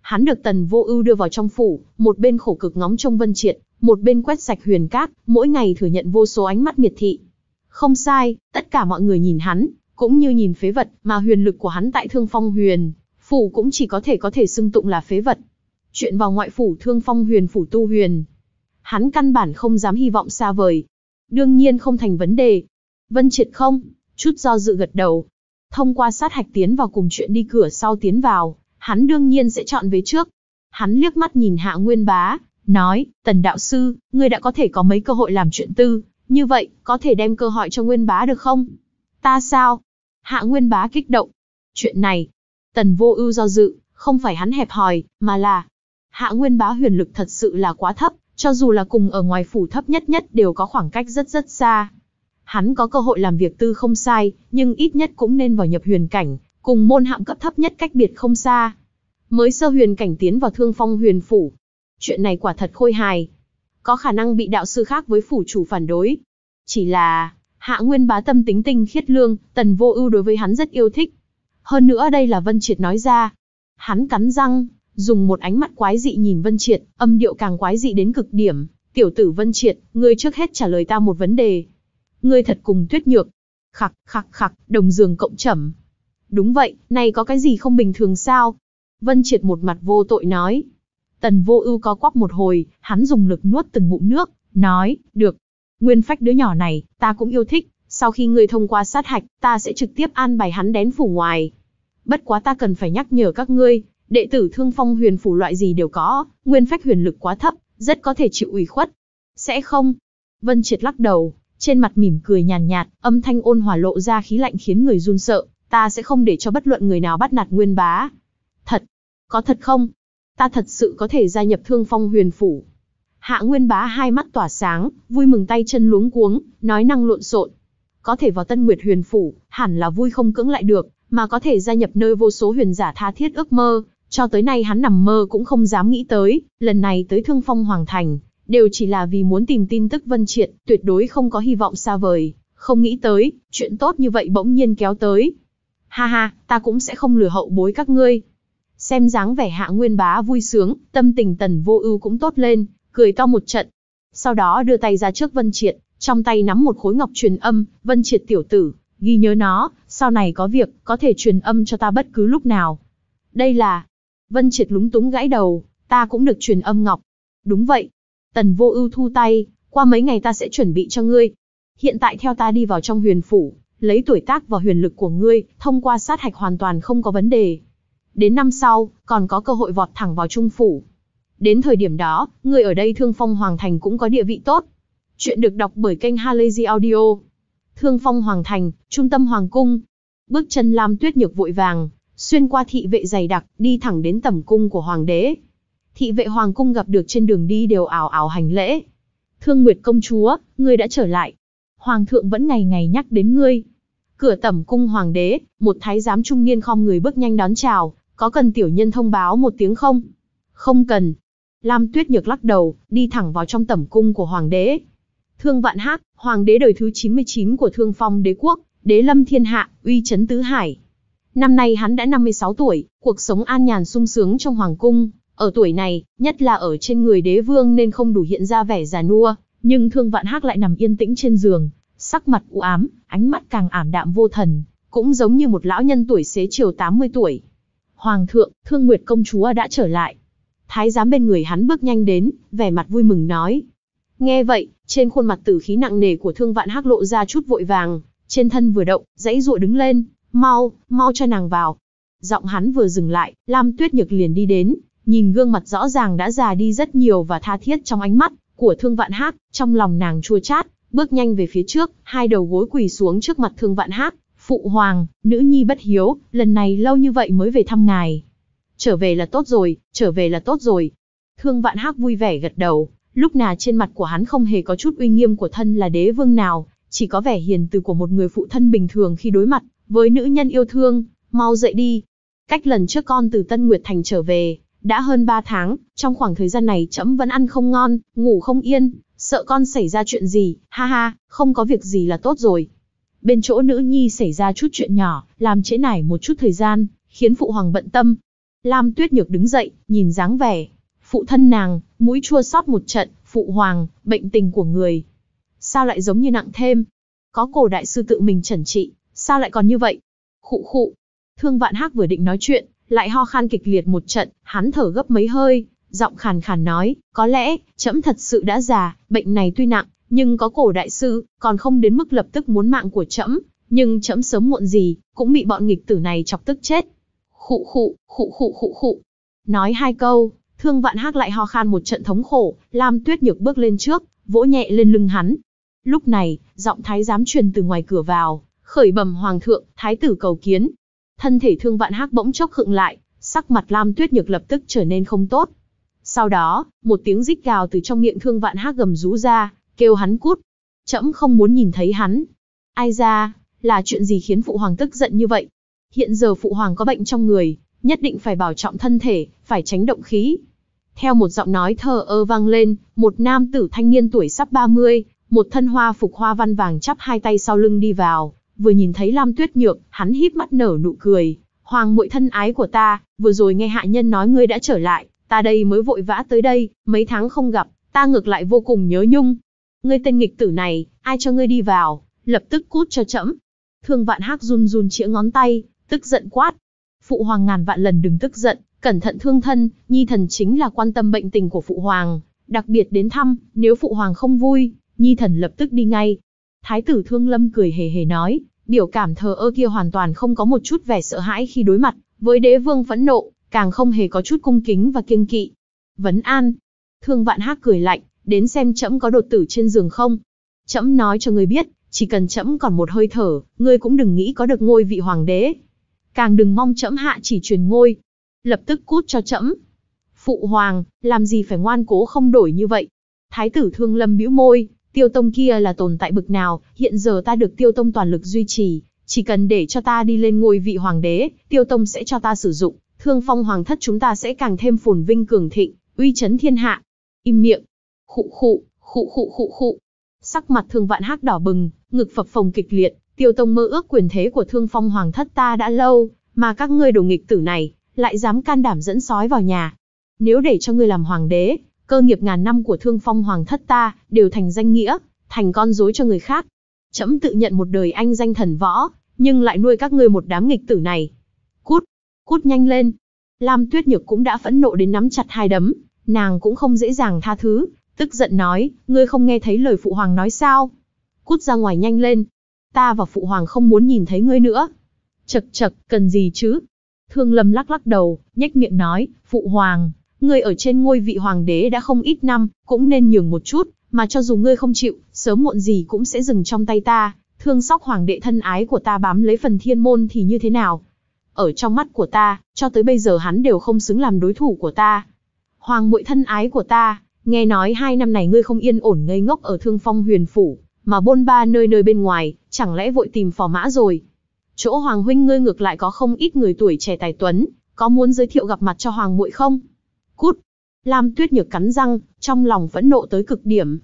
Hắn được tần vô ưu đưa vào trong phủ, một bên khổ cực ngóng trông vân triệt, một bên quét sạch huyền cát, mỗi ngày thừa nhận vô số ánh mắt miệt thị. Không sai, tất cả mọi người nhìn hắn, cũng như nhìn phế vật mà huyền lực của hắn tại Thương Phong Huyền, phủ cũng chỉ có thể có thể xưng tụng là phế vật. Chuyện vào ngoại phủ Thương Phong Huyền phủ tu huyền, hắn căn bản không dám hy vọng xa vời. Đương nhiên không thành vấn đề. Vân Triệt không, chút do dự gật đầu. Thông qua sát hạch tiến vào cùng chuyện đi cửa sau tiến vào, hắn đương nhiên sẽ chọn về trước. Hắn liếc mắt nhìn Hạ Nguyên Bá, nói, Tần Đạo Sư, ngươi đã có thể có mấy cơ hội làm chuyện tư, như vậy, có thể đem cơ hội cho Nguyên Bá được không? Ta sao? Hạ Nguyên Bá kích động. Chuyện này, Tần Vô Ưu do dự, không phải hắn hẹp hòi, mà là Hạ Nguyên Bá huyền lực thật sự là quá thấp, cho dù là cùng ở ngoài phủ thấp nhất nhất đều có khoảng cách rất rất xa. Hắn có cơ hội làm việc tư không sai, nhưng ít nhất cũng nên vào nhập huyền cảnh, cùng môn hạng cấp thấp nhất cách biệt không xa. Mới sơ huyền cảnh tiến vào thương phong huyền phủ. Chuyện này quả thật khôi hài. Có khả năng bị đạo sư khác với phủ chủ phản đối. Chỉ là, hạ nguyên bá tâm tính tinh khiết lương, tần vô ưu đối với hắn rất yêu thích. Hơn nữa đây là Vân Triệt nói ra. Hắn cắn răng, dùng một ánh mắt quái dị nhìn Vân Triệt, âm điệu càng quái dị đến cực điểm. Tiểu tử Vân Triệt, ngươi trước hết trả lời ta một vấn đề. Ngươi thật cùng tuyết nhược. Khặc, khặc, khặc, đồng giường cộng trầm. Đúng vậy, này có cái gì không bình thường sao? Vân Triệt một mặt vô tội nói. Tần vô ưu có quắc một hồi, hắn dùng lực nuốt từng ngụm nước, nói, được. Nguyên phách đứa nhỏ này, ta cũng yêu thích, sau khi ngươi thông qua sát hạch, ta sẽ trực tiếp an bài hắn đến phủ ngoài. Bất quá ta cần phải nhắc nhở các ngươi, đệ tử Thương Phong Huyền phủ loại gì đều có, nguyên phách huyền lực quá thấp, rất có thể chịu ủy khuất. Sẽ không? Vân Triệt lắc đầu, trên mặt mỉm cười nhàn nhạt, âm thanh ôn hòa lộ ra khí lạnh khiến người run sợ, ta sẽ không để cho bất luận người nào bắt nạt Nguyên Bá. Thật? Có thật không? Ta thật sự có thể gia nhập Thương Phong Huyền phủ. Hạ Nguyên Bá hai mắt tỏa sáng, vui mừng tay chân luống cuống, nói năng lộn xộn. Có thể vào Tân Nguyệt Huyền phủ, hẳn là vui không cưỡng lại được, mà có thể gia nhập nơi vô số huyền giả tha thiết ước mơ, cho tới nay hắn nằm mơ cũng không dám nghĩ tới, lần này tới Thương Phong Hoàng Thành, đều chỉ là vì muốn tìm tin tức Vân Triệt, tuyệt đối không có hy vọng xa vời. Không nghĩ tới, chuyện tốt như vậy bỗng nhiên kéo tới. Ha ha, ta cũng sẽ không lừa hậu bối các ngươi. Xem dáng vẻ hạ nguyên bá vui sướng, tâm tình tần vô ưu cũng tốt lên, cười to một trận. Sau đó đưa tay ra trước Vân Triệt, trong tay nắm một khối ngọc truyền âm, Vân Triệt tiểu tử, ghi nhớ nó, sau này có việc, có thể truyền âm cho ta bất cứ lúc nào. Đây là, Vân Triệt lúng túng gãi đầu, ta cũng được truyền âm ngọc. Đúng vậy. Tần vô ưu thu tay, qua mấy ngày ta sẽ chuẩn bị cho ngươi. Hiện tại theo ta đi vào trong huyền phủ, lấy tuổi tác và huyền lực của ngươi, thông qua sát hạch hoàn toàn không có vấn đề. Đến năm sau, còn có cơ hội vọt thẳng vào trung phủ. Đến thời điểm đó, ngươi ở đây Thương Phong Hoàng Thành cũng có địa vị tốt. Chuyện được đọc bởi kênh Halazy Audio. Thương Phong Hoàng Thành, Trung tâm Hoàng Cung. Bước chân Lam Tuyết Nhược vội vàng, xuyên qua thị vệ dày đặc, đi thẳng đến tầm cung của hoàng đế. Thị vệ hoàng cung gặp được trên đường đi đều ảo ảo hành lễ. Thương Nguyệt công chúa, ngươi đã trở lại. Hoàng thượng vẫn ngày ngày nhắc đến ngươi. Cửa tẩm cung hoàng đế, một thái giám trung niên khom người bước nhanh đón chào, có cần tiểu nhân thông báo một tiếng không? Không cần. Lam Tuyết Nhược lắc đầu, đi thẳng vào trong tẩm cung của hoàng đế. Thương Vạn Hắc, hoàng đế đời thứ 99 của Thương Phong Đế quốc, đế lâm thiên hạ, uy chấn tứ hải. Năm nay hắn đã 56 tuổi, cuộc sống an nhàn sung sướng trong hoàng cung, ở tuổi này, nhất là ở trên người đế vương nên không đủ hiện ra vẻ già nua, nhưng Thương Vạn Hắc lại nằm yên tĩnh trên giường, sắc mặt u ám, ánh mắt càng ảm đạm vô thần, cũng giống như một lão nhân tuổi xế chiều 80 tuổi. Hoàng thượng, Thương Nguyệt công chúa đã trở lại. Thái giám bên người hắn bước nhanh đến, vẻ mặt vui mừng nói. Nghe vậy, trên khuôn mặt tử khí nặng nề của Thương Vạn Hắc lộ ra chút vội vàng, trên thân vừa động, dãy dụa đứng lên, Mau, mau cho nàng vào. Giọng hắn vừa dừng lại, Lam Tuyết Nhược liền đi đến, nhìn gương mặt rõ ràng đã già đi rất nhiều và tha thiết trong ánh mắt của Thương Vạn Hắc, trong lòng nàng chua chát, bước nhanh về phía trước, hai đầu gối quỳ xuống trước mặt Thương Vạn Hắc, "Phụ hoàng, nữ nhi bất hiếu, lần này lâu như vậy mới về thăm ngài. Trở về là tốt rồi, trở về là tốt rồi." Thương Vạn Hắc vui vẻ gật đầu, lúc nào trên mặt của hắn không hề có chút uy nghiêm của thân là đế vương nào, chỉ có vẻ hiền từ của một người phụ thân bình thường khi đối mặt với nữ nhân yêu thương, mau dậy đi. Cách lần trước con từ Tân Nguyệt Thành trở về, đã hơn 3 tháng, trong khoảng thời gian này trẫm vẫn ăn không ngon, ngủ không yên, sợ con xảy ra chuyện gì, ha ha, không có việc gì là tốt rồi. Bên chỗ nữ nhi xảy ra chút chuyện nhỏ, làm trễ nải một chút thời gian, khiến phụ hoàng bận tâm. Lam Tuyết Nhược đứng dậy, nhìn dáng vẻ. Phụ thân nàng, mũi chua xót một trận, phụ hoàng, bệnh tình của người. Sao lại giống như nặng thêm? Có cổ đại sư tự mình chẩn trị, Sao lại còn như vậy? Khụ khụ. Thương Vạn Hắc vừa định nói chuyện, lại ho khan kịch liệt một trận, hắn thở gấp mấy hơi, giọng khàn khàn nói, có lẽ, trẫm thật sự đã già, bệnh này tuy nặng, nhưng có cổ đại sư, còn không đến mức lập tức muốn mạng của trẫm, nhưng trẫm sớm muộn gì, cũng bị bọn nghịch tử này chọc tức chết. Khụ khụ, khụ khụ khụ khụ. Nói hai câu, Thương Vạn Hắc lại ho khan một trận thống khổ, Lam Tuyết Nhược bước lên trước, vỗ nhẹ lên lưng hắn. Lúc này, giọng thái giám truyền từ ngoài cửa vào, khởi bẩm hoàng thượng, thái tử cầu kiến. Thân thể thương vạn hắc bỗng chốc khựng lại, sắc mặt Lam Tuyết Nhược lập tức trở nên không tốt. Sau đó, một tiếng rít gào từ trong miệng thương vạn hắc gầm rú ra, kêu hắn cút. Trẫm không muốn nhìn thấy hắn. Ai ra, là chuyện gì khiến phụ hoàng tức giận như vậy? Hiện giờ phụ hoàng có bệnh trong người, nhất định phải bảo trọng thân thể, phải tránh động khí. Theo một giọng nói thờ ơ vang lên, một nam tử thanh niên tuổi sắp 30, một thân hoa phục hoa văn vàng chắp hai tay sau lưng đi vào, vừa nhìn thấy Lam Tuyết Nhược, hắn híp mắt nở nụ cười. Hoàng muội thân ái của ta, vừa rồi nghe hạ nhân nói ngươi đã trở lại, ta đây mới vội vã tới đây, mấy tháng không gặp, ta ngược lại vô cùng nhớ nhung. Ngươi tên nghịch tử này, ai cho ngươi đi vào, lập tức cút cho chậm Thương vạn hắc run run chĩa ngón tay, tức giận quát. Phụ hoàng ngàn vạn lần đừng tức giận, cẩn thận thương thân, nhi thần chính là quan tâm bệnh tình của phụ hoàng, đặc biệt đến thăm, nếu phụ hoàng không vui, nhi thần lập tức đi ngay. Thái tử Thương Lâm cười hề hề nói, biểu cảm thờ ơ kia hoàn toàn không có một chút vẻ sợ hãi khi đối mặt với đế vương phẫn nộ, càng không hề có chút cung kính và kiêng kỵ. Vấn an. Thương vạn hắc cười lạnh, đến xem trẫm có đột tử trên giường không. Trẫm nói cho người biết, chỉ cần trẫm còn một hơi thở, ngươi cũng đừng nghĩ có được ngôi vị hoàng đế. Càng đừng mong trẫm hạ chỉ truyền ngôi. Lập tức cút cho trẫm. Phụ hoàng, làm gì phải ngoan cố không đổi như vậy. Thái tử thương lâm bĩu môi, Tiêu tông kia là tồn tại bực nào, hiện giờ ta được tiêu tông toàn lực duy trì, chỉ cần để cho ta đi lên ngôi vị hoàng đế, tiêu tông sẽ cho ta sử dụng, thương phong hoàng thất chúng ta sẽ càng thêm phồn vinh cường thịnh, uy chấn thiên hạ. Im miệng. Khụ khụ, khụ khụ khụ khụ. Sắc mặt thương vạn hắc đỏ bừng, ngực phập phồng kịch liệt, tiêu tông mơ ước quyền thế của thương phong hoàng thất ta đã lâu, mà các ngươi đồ nghịch tử này, lại dám can đảm dẫn sói vào nhà. Nếu để cho ngươi làm hoàng đế, cơ nghiệp ngàn năm của thương phong hoàng thất ta, đều thành danh nghĩa, thành con dối cho người khác. trẫm tự nhận một đời anh danh thần võ, nhưng lại nuôi các ngươi một đám nghịch tử này. Cút, cút nhanh lên. Lam Tuyết Nhược cũng đã phẫn nộ đến nắm chặt hai đấm, nàng cũng không dễ dàng tha thứ, tức giận nói, ngươi không nghe thấy lời phụ hoàng nói sao? Cút ra ngoài nhanh lên. Ta và phụ hoàng không muốn nhìn thấy ngươi nữa. Chật chật, cần gì chứ? Thương Lâm lắc lắc đầu, nhếch miệng nói, phụ hoàng, Ngươi ở trên ngôi vị hoàng đế đã không ít năm, cũng nên nhường một chút, mà cho dù ngươi không chịu, sớm muộn gì cũng sẽ dừng trong tay ta, thương sóc hoàng đệ thân ái của ta bám lấy phần thiên môn thì như thế nào? Ở trong mắt của ta, cho tới bây giờ hắn đều không xứng làm đối thủ của ta. Hoàng muội thân ái của ta, nghe nói hai năm này ngươi không yên ổn ngây ngốc ở thương phong huyền phủ, mà bôn ba nơi nơi bên ngoài, chẳng lẽ vội tìm phò mã rồi? Chỗ hoàng huynh ngươi ngược lại có không ít người tuổi trẻ tài tuấn, có muốn giới thiệu gặp mặt cho hoàng muội không? Cút! Lam Tuyết Nhược cắn răng, trong lòng vẫn nộ tới cực điểm.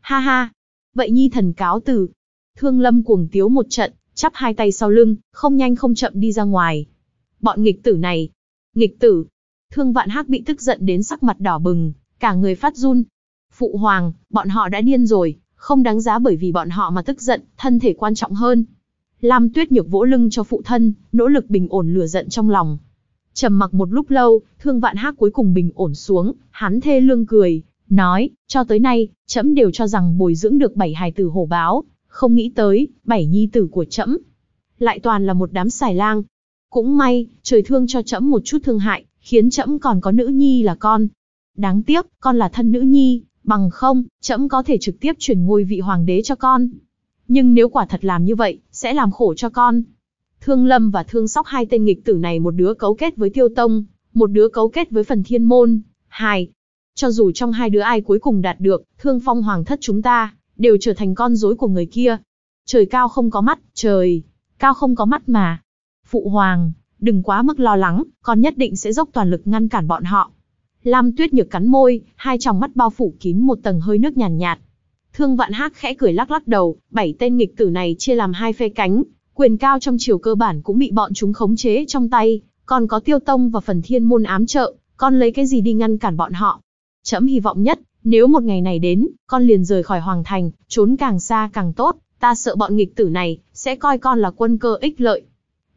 Ha ha! Vậy nhi thần cáo từ. Thương Lâm cuồng tiếu một trận, chắp hai tay sau lưng, không nhanh không chậm đi ra ngoài. Bọn nghịch tử này! Nghịch tử! Thương Vạn Hắc bị tức giận đến sắc mặt đỏ bừng, cả người phát run. Phụ hoàng, bọn họ đã điên rồi, không đáng giá bởi vì bọn họ mà tức giận, thân thể quan trọng hơn. Lam Tuyết Nhược vỗ lưng cho phụ thân, nỗ lực bình ổn lửa giận trong lòng. Trầm mặc một lúc lâu, thương vạn hắc cuối cùng bình ổn xuống, hắn thê lương cười, nói, cho tới nay, trẫm đều cho rằng bồi dưỡng được bảy hài tử hổ báo, không nghĩ tới, bảy nhi tử của trẫm lại toàn là một đám xài lang. Cũng may, trời thương cho trẫm một chút thương hại, khiến trẫm còn có nữ nhi là con. Đáng tiếc, con là thân nữ nhi, bằng không, trẫm có thể trực tiếp chuyển ngôi vị hoàng đế cho con. Nhưng nếu quả thật làm như vậy, sẽ làm khổ cho con, Thương Lâm và Thương Sóc hai tên nghịch tử này một đứa cấu kết với Tiêu Tông, một đứa cấu kết với phần thiên môn. Hai, cho dù trong hai đứa ai cuối cùng đạt được, thương phong hoàng thất chúng ta, đều trở thành con rối của người kia. Trời cao không có mắt, trời, cao không có mắt mà. Phụ hoàng, đừng quá mức lo lắng, con nhất định sẽ dốc toàn lực ngăn cản bọn họ. Lam tuyết nhược cắn môi, hai tròng mắt bao phủ kín một tầng hơi nước nhàn nhạt, nhạt. Thương vạn hắc khẽ cười lắc lắc đầu, bảy tên nghịch tử này chia làm hai phe cánh, quyền cao trong triều cơ bản cũng bị bọn chúng khống chế trong tay, còn có tiêu tông và phần thiên môn ám trợ, con lấy cái gì đi ngăn cản bọn họ. Chấm hy vọng nhất, nếu một ngày này đến, con liền rời khỏi hoàng thành, trốn càng xa càng tốt, ta sợ bọn nghịch tử này, sẽ coi con là quân cơ ích lợi.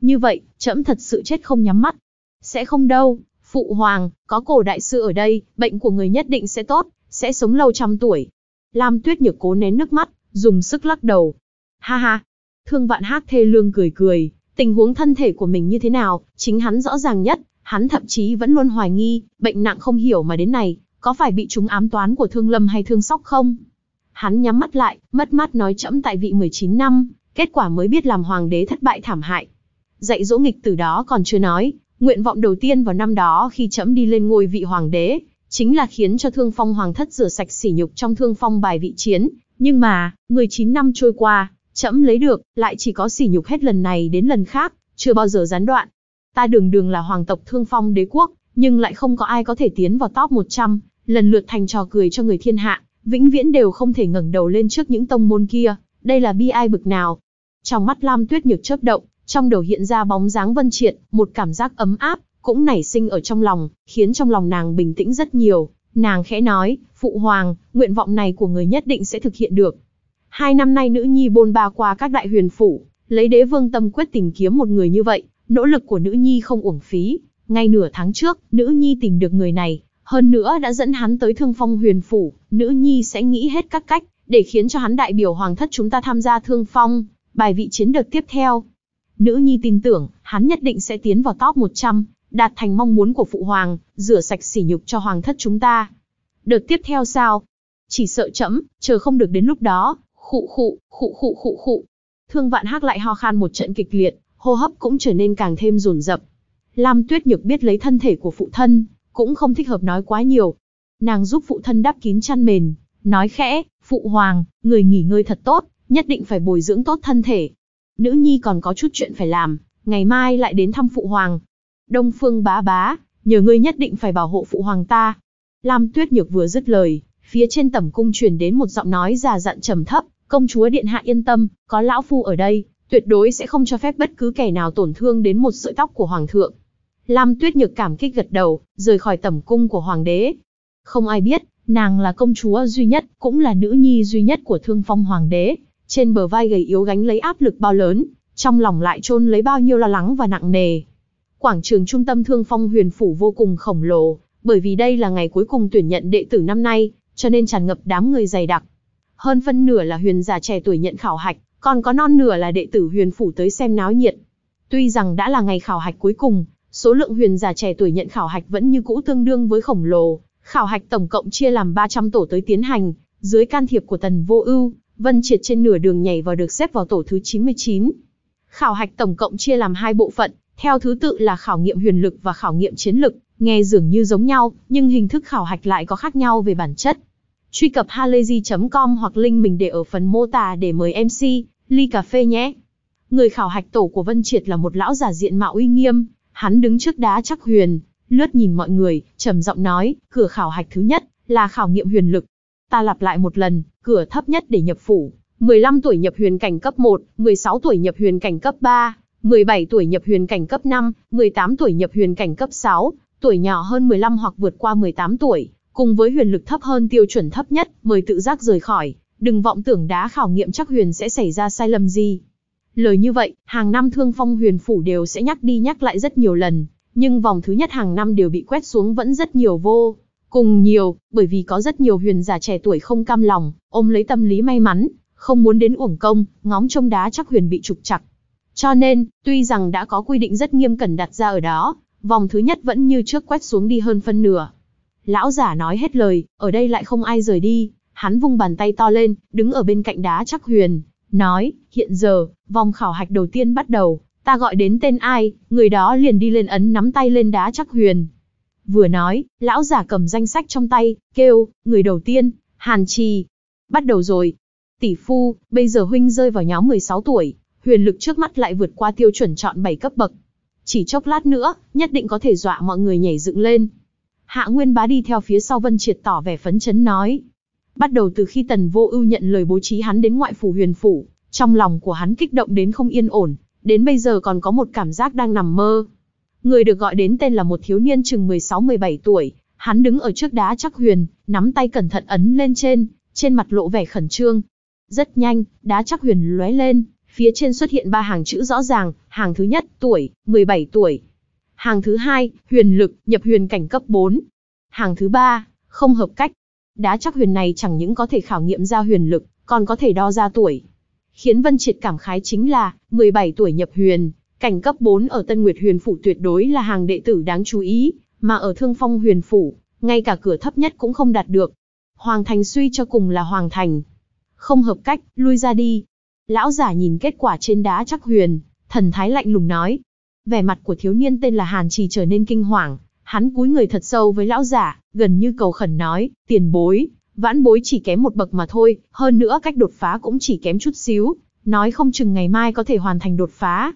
Như vậy, chấm thật sự chết không nhắm mắt. Sẽ không đâu, phụ hoàng, có cổ đại sư ở đây, bệnh của người nhất định sẽ tốt, sẽ sống lâu trăm tuổi. Lam tuyết nhược cố nén nước mắt, dùng sức lắc đầu. Ha ha, Thương vạn hát thê lương cười cười, tình huống thân thể của mình như thế nào, chính hắn rõ ràng nhất, hắn thậm chí vẫn luôn hoài nghi, bệnh nặng không hiểu mà đến này, có phải bị chúng ám toán của thương lâm hay thương sóc không? Hắn nhắm mắt lại, mất mắt nói chẫm tại vị 19 năm, kết quả mới biết làm hoàng đế thất bại thảm hại. Dạy dỗ nghịch từ đó còn chưa nói, nguyện vọng đầu tiên vào năm đó khi chẫm đi lên ngôi vị hoàng đế, chính là khiến cho thương phong hoàng thất rửa sạch sỉ nhục trong thương phong bài vị chiến. Nhưng mà, 19 năm trôi qua, Chậm lấy được, lại chỉ có sỉ nhục hết lần này đến lần khác, chưa bao giờ gián đoạn. Ta đường đường là hoàng tộc thương phong đế quốc, nhưng lại không có ai có thể tiến vào top 100, lần lượt thành trò cười cho người thiên hạ, vĩnh viễn đều không thể ngẩng đầu lên trước những tông môn kia, đây là bi ai bực nào. Trong mắt Lam Tuyết Nhược chớp động, trong đầu hiện ra bóng dáng Vân Triện, một cảm giác ấm áp cũng nảy sinh ở trong lòng, khiến trong lòng nàng bình tĩnh rất nhiều. Nàng khẽ nói, "Phụ hoàng, nguyện vọng này của người nhất định sẽ thực hiện được." Hai năm nay nữ nhi bôn ba qua các đại huyền phủ, lấy đế vương tâm quyết tìm kiếm một người như vậy, nỗ lực của nữ nhi không uổng phí. Ngay nửa tháng trước, nữ nhi tìm được người này, hơn nữa đã dẫn hắn tới thương phong huyền phủ, nữ nhi sẽ nghĩ hết các cách, để khiến cho hắn đại biểu hoàng thất chúng ta tham gia thương phong, bài vị chiến đợt tiếp theo. Nữ nhi tin tưởng, hắn nhất định sẽ tiến vào top 100, đạt thành mong muốn của phụ hoàng, rửa sạch sỉ nhục cho hoàng thất chúng ta. Đợt tiếp theo sao? Chỉ sợ chậm, chờ không được đến lúc đó, Khụ khụ, khụ khụ khụ khụ. Thương Vạn Hắc lại ho khan một trận kịch liệt, hô hấp cũng trở nên càng thêm rồn rập. Lam Tuyết Nhược biết lấy thân thể của phụ thân, cũng không thích hợp nói quá nhiều. Nàng giúp phụ thân đắp kín chăn mền, nói khẽ, phụ hoàng, người nghỉ ngơi thật tốt, nhất định phải bồi dưỡng tốt thân thể. Nữ nhi còn có chút chuyện phải làm, ngày mai lại đến thăm phụ hoàng. Đông Phương bá bá, nhờ ngươi nhất định phải bảo hộ phụ hoàng ta. Lam Tuyết Nhược vừa dứt lời, phía trên tẩm cung truyền đến một giọng nói già dặn trầm thấp, công chúa điện hạ yên tâm, có lão phu ở đây, tuyệt đối sẽ không cho phép bất cứ kẻ nào tổn thương đến một sợi tóc của hoàng thượng. Lam Tuyết Nhược cảm kích gật đầu, rời khỏi tẩm cung của hoàng đế. Không ai biết, nàng là công chúa duy nhất, cũng là nữ nhi duy nhất của Thương Phong hoàng đế, trên bờ vai gầy yếu gánh lấy áp lực bao lớn, trong lòng lại chôn lấy bao nhiêu lo lắng và nặng nề. Quảng trường trung tâm Thương Phong Huyền phủ vô cùng khổng lồ, bởi vì đây là ngày cuối cùng tuyển nhận đệ tử năm nay, cho nên tràn ngập đám người dày đặc. Hơn phân nửa là huyền giả trẻ tuổi nhận khảo hạch, còn có non nửa là đệ tử huyền phủ tới xem náo nhiệt. Tuy rằng đã là ngày khảo hạch cuối cùng, số lượng huyền giả trẻ tuổi nhận khảo hạch vẫn như cũ tương đương với khổng lồ. Khảo hạch tổng cộng chia làm 300 tổ tới tiến hành, dưới can thiệp của Tần Vô Ưu, Vân Triệt trên nửa đường nhảy vào được xếp vào tổ thứ 99. Khảo hạch tổng cộng chia làm hai bộ phận, theo thứ tự là khảo nghiệm huyền lực và khảo nghiệm chiến lực, nghe dường như giống nhau, nhưng hình thức khảo hạch lại có khác nhau về bản chất. Truy cập halayzi.com hoặc link mình để ở phần mô tả để mời MC, ly cà phê nhé. Người khảo hạch tổ của Vân Triệt là một lão giả diện mạo uy nghiêm, hắn đứng trước đá chắc huyền, lướt nhìn mọi người, trầm giọng nói, cửa khảo hạch thứ nhất là khảo nghiệm huyền lực. Ta lặp lại một lần, cửa thấp nhất để nhập phủ, 15 tuổi nhập huyền cảnh cấp 1, 16 tuổi nhập huyền cảnh cấp 3, 17 tuổi nhập huyền cảnh cấp 5, 18 tuổi nhập huyền cảnh cấp 6, tuổi nhỏ hơn 15 hoặc vượt qua 18 tuổi, cùng với huyền lực thấp hơn tiêu chuẩn thấp nhất, mời tự giác rời khỏi, đừng vọng tưởng đá khảo nghiệm chắc huyền sẽ xảy ra sai lầm gì. Lời như vậy, hàng năm thương phong huyền phủ đều sẽ nhắc đi nhắc lại rất nhiều lần, nhưng vòng thứ nhất hàng năm đều bị quét xuống vẫn rất nhiều vô. Cùng nhiều, bởi vì có rất nhiều huyền giả trẻ tuổi không cam lòng, ôm lấy tâm lý may mắn, không muốn đến uổng công, ngóng trông đá chắc huyền bị trục chặt. Cho nên, tuy rằng đã có quy định rất nghiêm cẩn đặt ra ở đó, vòng thứ nhất vẫn như trước quét xuống đi hơn phân nửa. Lão giả nói hết lời, ở đây lại không ai rời đi, hắn vung bàn tay to lên, đứng ở bên cạnh đá chắc huyền, nói, hiện giờ, vòng khảo hạch đầu tiên bắt đầu, ta gọi đến tên ai, người đó liền đi lên ấn nắm tay lên đá chắc huyền. Vừa nói, lão giả cầm danh sách trong tay, kêu, người đầu tiên, Hàn Trì. Bắt đầu rồi. Tỷ phu, bây giờ huynh rơi vào nhóm 16 tuổi, huyền lực trước mắt lại vượt qua tiêu chuẩn chọn 7 cấp bậc. Chỉ chốc lát nữa, nhất định có thể dọa mọi người nhảy dựng lên, Hạ Nguyên Bá đi theo phía sau Vân Triệt tỏ vẻ phấn chấn nói. Bắt đầu từ khi Tần Vô Ưu nhận lời bố trí hắn đến ngoại phủ huyền phủ, trong lòng của hắn kích động đến không yên ổn, đến bây giờ còn có một cảm giác đang nằm mơ. Người được gọi đến tên là một thiếu niên chừng 16-17 tuổi, hắn đứng ở trước đá chắc huyền, nắm tay cẩn thận ấn lên trên, trên mặt lộ vẻ khẩn trương. Rất nhanh, đá chắc huyền lóe lên, phía trên xuất hiện ba hàng chữ rõ ràng, hàng thứ nhất, tuổi, 17 tuổi, Hàng thứ hai, huyền lực, nhập huyền cảnh cấp 4. Hàng thứ ba, không hợp cách. Đá chắc huyền này chẳng những có thể khảo nghiệm ra huyền lực, còn có thể đo ra tuổi. Khiến Vân Triệt cảm khái chính là, 17 tuổi nhập huyền, cảnh cấp 4 ở Tân Nguyệt Huyền Phủ tuyệt đối là hàng đệ tử đáng chú ý, mà ở Thương Phong Huyền Phủ, ngay cả cửa thấp nhất cũng không đạt được. Hoàng Thành suy cho cùng là Hoàng Thành. Không hợp cách, lui ra đi. Lão giả nhìn kết quả trên đá chắc huyền, thần thái lạnh lùng nói vẻ mặt của thiếu niên tên là Hàn Trì trở nên kinh hoàng, hắn cúi người thật sâu với lão giả, gần như cầu khẩn nói, tiền bối, vãn bối chỉ kém một bậc mà thôi, hơn nữa cách đột phá cũng chỉ kém chút xíu, nói không chừng ngày mai có thể hoàn thành đột phá.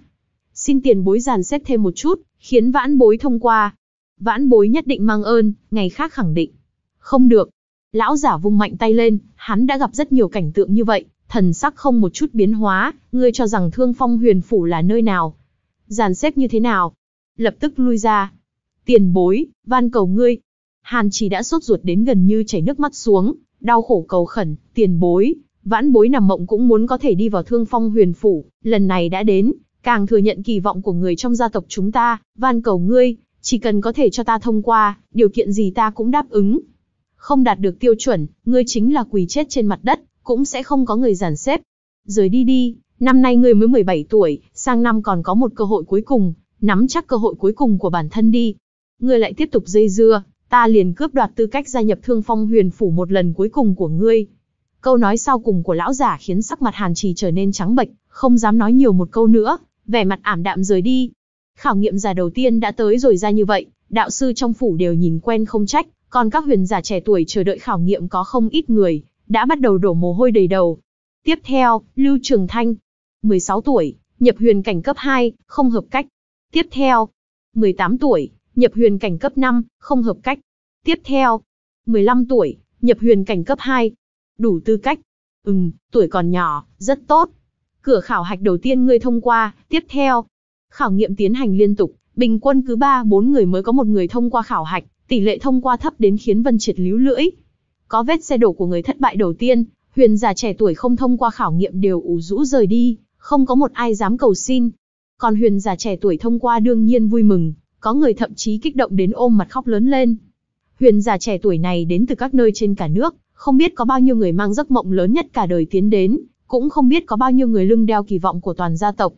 Xin tiền bối giàn xếp thêm một chút, khiến vãn bối thông qua. Vãn bối nhất định mang ơn, ngày khác khẳng định. Không được. Lão giả vung mạnh tay lên, hắn đã gặp rất nhiều cảnh tượng như vậy, thần sắc không một chút biến hóa, ngươi cho rằng thương phong huyền phủ là nơi nào, dàn xếp như thế nào? Lập tức lui ra. Tiền bối, van cầu ngươi. Hàn chỉ đã sốt ruột đến gần như chảy nước mắt xuống, đau khổ cầu khẩn, tiền bối, vãn bối nằm mộng cũng muốn có thể đi vào thương phong huyền phủ, lần này đã đến, càng thừa nhận kỳ vọng của người trong gia tộc chúng ta, van cầu ngươi, chỉ cần có thể cho ta thông qua, điều kiện gì ta cũng đáp ứng. Không đạt được tiêu chuẩn, ngươi chính là quỳ chết trên mặt đất, cũng sẽ không có người giản xếp. Rời đi đi, năm nay ngươi mới 17 tuổi, sang năm còn có một cơ hội cuối cùng, nắm chắc cơ hội cuối cùng của bản thân đi. Ngươi lại tiếp tục dây dưa, ta liền cướp đoạt tư cách gia nhập thương phong huyền phủ một lần cuối cùng của ngươi. Câu nói sau cùng của lão giả khiến sắc mặt hàn trì trở nên trắng bệch, không dám nói nhiều một câu nữa, vẻ mặt ảm đạm rời đi. Khảo nghiệm giả đầu tiên đã tới rồi ra như vậy, đạo sư trong phủ đều nhìn quen không trách, còn các huyền giả trẻ tuổi chờ đợi khảo nghiệm có không ít người, đã bắt đầu đổ mồ hôi đầy đầu. Tiếp theo, Lưu Trường Thanh, 16 tuổi, nhập huyền cảnh cấp 2, không hợp cách. Tiếp theo, 18 tuổi, nhập huyền cảnh cấp 5, không hợp cách. Tiếp theo, 15 tuổi, nhập huyền cảnh cấp 2. Đủ tư cách. Ừm, tuổi còn nhỏ, rất tốt. Cửa khảo hạch đầu tiên ngươi thông qua, tiếp theo. Khảo nghiệm tiến hành liên tục, bình quân cứ 3-4 người mới có một người thông qua khảo hạch, tỷ lệ thông qua thấp đến khiến Vân Triệt líu lưỡi. Có vết xe đổ của người thất bại đầu tiên, huyền giả trẻ tuổi không thông qua khảo nghiệm đều ủ rũ rời đi, không có một ai dám cầu xin. Còn huyền giả trẻ tuổi thông qua đương nhiên vui mừng, có người thậm chí kích động đến ôm mặt khóc lớn lên. Huyền giả trẻ tuổi này đến từ các nơi trên cả nước, không biết có bao nhiêu người mang giấc mộng lớn nhất cả đời tiến đến, cũng không biết có bao nhiêu người lưng đeo kỳ vọng của toàn gia tộc.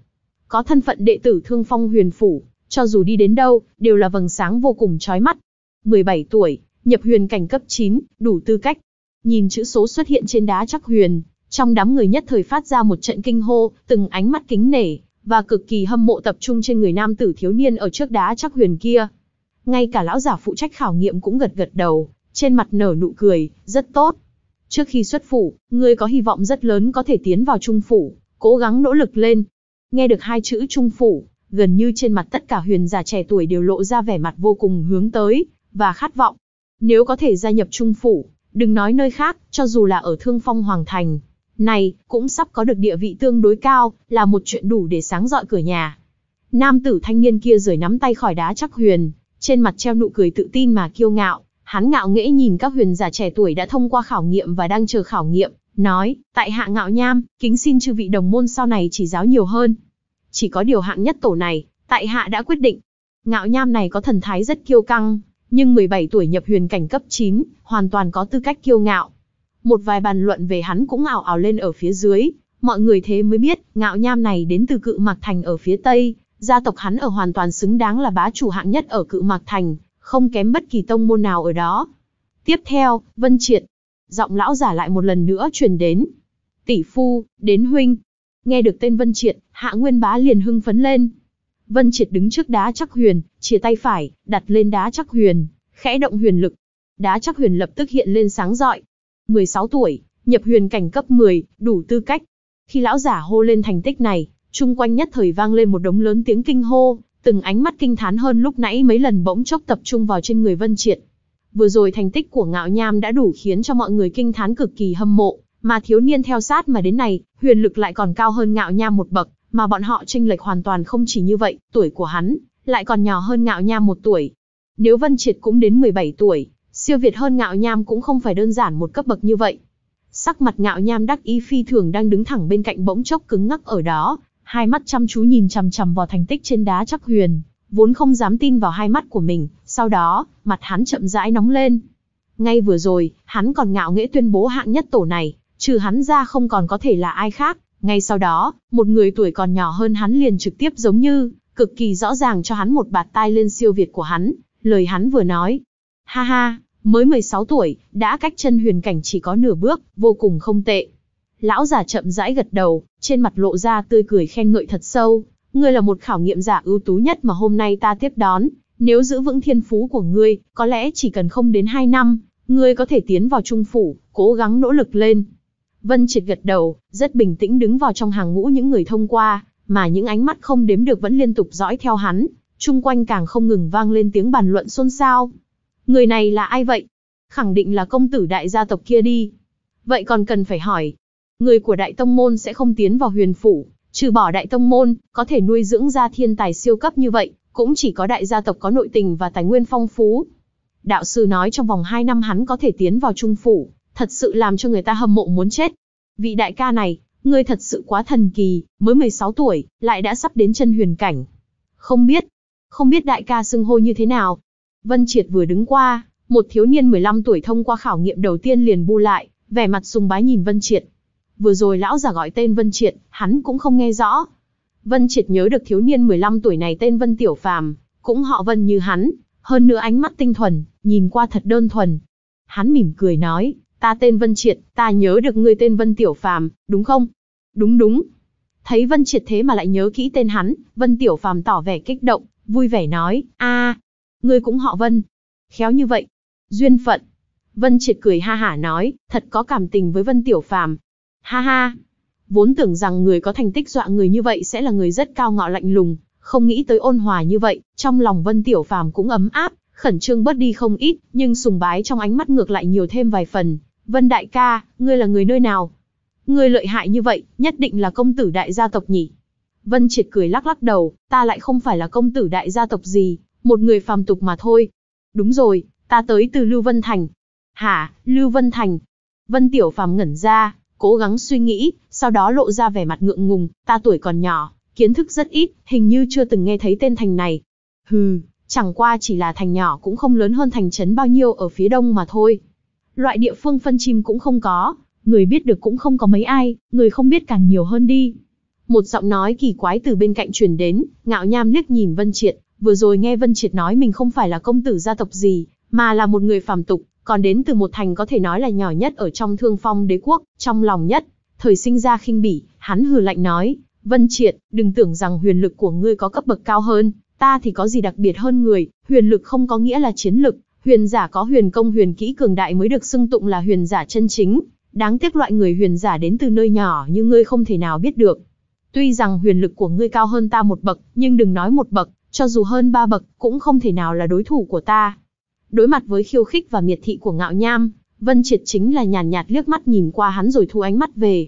Có thân phận đệ tử Thương Phong Huyền Phủ, cho dù đi đến đâu, đều là vầng sáng vô cùng chói mắt. 17 tuổi, nhập huyền cảnh cấp 9, đủ tư cách. Nhìn chữ số xuất hiện trên đá chắc huyền, trong đám người nhất thời phát ra một trận kinh hô, từng ánh mắt kính nể, và cực kỳ hâm mộ tập trung trên người nam tử thiếu niên ở trước đá chắc huyền kia. Ngay cả lão giả phụ trách khảo nghiệm cũng gật gật đầu, trên mặt nở nụ cười, rất tốt. Trước khi xuất phủ, ngươi có hy vọng rất lớn có thể tiến vào trung phủ, cố gắng nỗ lực lên. Nghe được hai chữ trung phủ, gần như trên mặt tất cả huyền giả trẻ tuổi đều lộ ra vẻ mặt vô cùng hướng tới, và khát vọng. Nếu có thể gia nhập trung phủ, đừng nói nơi khác, cho dù là ở thương phong hoàng thành, này cũng sắp có được địa vị tương đối cao, là một chuyện đủ để sáng rọi cửa nhà. Nam tử thanh niên kia rời nắm tay khỏi đá chắc huyền, trên mặt treo nụ cười tự tin mà kiêu ngạo, hắn ngạo nghễ nhìn các huyền giả trẻ tuổi đã thông qua khảo nghiệm và đang chờ khảo nghiệm, nói, tại hạ ngạo nham, kính xin chư vị đồng môn sau này chỉ giáo nhiều hơn. Chỉ có điều hạng nhất tổ này, tại hạ đã quyết định. Ngạo nham này có thần thái rất kiêu căng, nhưng 17 tuổi nhập huyền cảnh cấp 9, hoàn toàn có tư cách kiêu ngạo một vài bàn luận về hắn cũng ảo ảo lên ở phía dưới, mọi người thế mới biết, ngạo nham này đến từ cự mạc thành ở phía Tây, gia tộc hắn ở hoàn toàn xứng đáng là bá chủ hạng nhất ở cự mạc thành, không kém bất kỳ tông môn nào ở đó. Tiếp theo, Vân Triệt, giọng lão giả lại một lần nữa truyền đến. Tỷ phu, đến huynh. Nghe được tên Vân Triệt, hạ nguyên bá liền hưng phấn lên. Vân Triệt đứng trước đá chắc huyền, chia tay phải, đặt lên đá chắc huyền, khẽ động huyền lực. Đá chắc huyền lập tức hiện lên sáng rọi, 16 tuổi, nhập huyền cảnh cấp 10, đủ tư cách. Khi lão giả hô lên thành tích này, chung quanh nhất thời vang lên một đống lớn tiếng kinh hô, từng ánh mắt kinh thán hơn lúc nãy mấy lần bỗng chốc tập trung vào trên người Vân Triệt. Vừa rồi thành tích của Ngạo Nham đã đủ khiến cho mọi người kinh thán cực kỳ hâm mộ, mà thiếu niên theo sát mà đến này, huyền lực lại còn cao hơn Ngạo Nham một bậc, mà bọn họ chênh lệch hoàn toàn không chỉ như vậy, tuổi của hắn lại còn nhỏ hơn Ngạo Nham một tuổi. Nếu Vân Triệt cũng đến 17 tuổi, siêu việt hơn ngạo nham cũng không phải đơn giản một cấp bậc như vậy. Sắc mặt ngạo nham đắc ý phi thường đang đứng thẳng bên cạnh bỗng chốc cứng ngắc ở đó, hai mắt chăm chú nhìn chằm chằm vào thành tích trên đá chắc huyền, vốn không dám tin vào hai mắt của mình, sau đó, mặt hắn chậm rãi nóng lên. Ngay vừa rồi, hắn còn ngạo nghễ tuyên bố hạng nhất tổ này, trừ hắn ra không còn có thể là ai khác, ngay sau đó, một người tuổi còn nhỏ hơn hắn liền trực tiếp giống như, cực kỳ rõ ràng cho hắn một bạt tai lên siêu việt của hắn, lời hắn vừa nói. Ha ha, Mới 16 tuổi, đã cách chân huyền cảnh chỉ có nửa bước, vô cùng không tệ. Lão già chậm rãi gật đầu, trên mặt lộ ra tươi cười khen ngợi thật sâu. Ngươi là một khảo nghiệm giả ưu tú nhất mà hôm nay ta tiếp đón. Nếu giữ vững thiên phú của ngươi, có lẽ chỉ cần không đến 2 năm, ngươi có thể tiến vào trung phủ, cố gắng nỗ lực lên. Vân Triệt gật đầu, rất bình tĩnh đứng vào trong hàng ngũ những người thông qua, mà những ánh mắt không đếm được vẫn liên tục dõi theo hắn, chung quanh càng không ngừng vang lên tiếng bàn luận xôn xao. Người này là ai vậy? Khẳng định là công tử đại gia tộc kia đi. Vậy còn cần phải hỏi. Người của đại tông môn sẽ không tiến vào huyền phủ, trừ bỏ đại tông môn, có thể nuôi dưỡng ra thiên tài siêu cấp như vậy, cũng chỉ có đại gia tộc có nội tình và tài nguyên phong phú. Đạo sư nói trong vòng 2 năm hắn có thể tiến vào trung phủ, thật sự làm cho người ta hâm mộ muốn chết. Vị đại ca này, người thật sự quá thần kỳ, mới 16 tuổi, lại đã sắp đến chân huyền cảnh. Không biết, không biết đại ca xưng hô như thế nào, Vân Triệt vừa đứng qua, một thiếu niên 15 tuổi thông qua khảo nghiệm đầu tiên liền bu lại, vẻ mặt sùng bái nhìn Vân Triệt. Vừa rồi lão giả gọi tên Vân Triệt, hắn cũng không nghe rõ. Vân Triệt nhớ được thiếu niên 15 tuổi này tên Vân Tiểu Phàm, cũng họ Vân như hắn, hơn nữa ánh mắt tinh thuần, nhìn qua thật đơn thuần. Hắn mỉm cười nói, ta tên Vân Triệt, ta nhớ được ngươi tên Vân Tiểu Phàm, đúng không? Đúng đúng. Thấy Vân Triệt thế mà lại nhớ kỹ tên hắn, Vân Tiểu Phàm tỏ vẻ kích động, vui vẻ nói, a, Ngươi cũng họ Vân. Khéo như vậy. Duyên phận. Vân triệt cười ha hả nói, thật có cảm tình với Vân Tiểu Phàm. Ha ha. Vốn tưởng rằng người có thành tích dọa người như vậy sẽ là người rất cao ngạo lạnh lùng, không nghĩ tới ôn hòa như vậy, trong lòng Vân Tiểu Phàm cũng ấm áp, khẩn trương bớt đi không ít, nhưng sùng bái trong ánh mắt ngược lại nhiều thêm vài phần. Vân đại ca, ngươi là người nơi nào? Ngươi lợi hại như vậy, nhất định là công tử đại gia tộc nhỉ? Vân Triệt cười lắc lắc đầu, ta lại không phải là công tử đại gia tộc gì, một người phàm tục mà thôi. Đúng rồi, ta tới từ Lưu Vân Thành. Hả, Lưu Vân Thành? Vân Tiểu Phàm ngẩn ra, cố gắng suy nghĩ, sau đó lộ ra vẻ mặt ngượng ngùng, ta tuổi còn nhỏ, kiến thức rất ít, hình như chưa từng nghe thấy tên thành này. Hừ, chẳng qua chỉ là thành nhỏ cũng không lớn hơn thành trấn bao nhiêu ở phía đông mà thôi. Loại địa phương phân chim cũng không có, người biết được cũng không có mấy ai, người không biết càng nhiều hơn đi. Một giọng nói kỳ quái từ bên cạnh truyền đến, Ngạo Nham liếc nhìn Vân Triệt, vừa rồi nghe Vân Triệt nói mình không phải là công tử gia tộc gì, mà là một người phàm tục, còn đến từ một thành có thể nói là nhỏ nhất ở trong thương phong đế quốc, trong lòng nhất, thời sinh ra khinh bỉ, hắn hừ lạnh nói, Vân Triệt, đừng tưởng rằng huyền lực của ngươi có cấp bậc cao hơn, ta thì có gì đặc biệt hơn người, huyền lực không có nghĩa là chiến lực, huyền giả có huyền công huyền kỹ cường đại mới được xưng tụng là huyền giả chân chính, đáng tiếc loại người huyền giả đến từ nơi nhỏ như ngươi không thể nào biết được. Tuy rằng huyền lực của ngươi cao hơn ta một bậc, nhưng đừng nói một bậc, cho dù hơn ba bậc, cũng không thể nào là đối thủ của ta. Đối mặt với khiêu khích và miệt thị của ngạo nham, Vân Triệt chính là nhàn nhạt, liếc mắt nhìn qua hắn rồi thu ánh mắt về.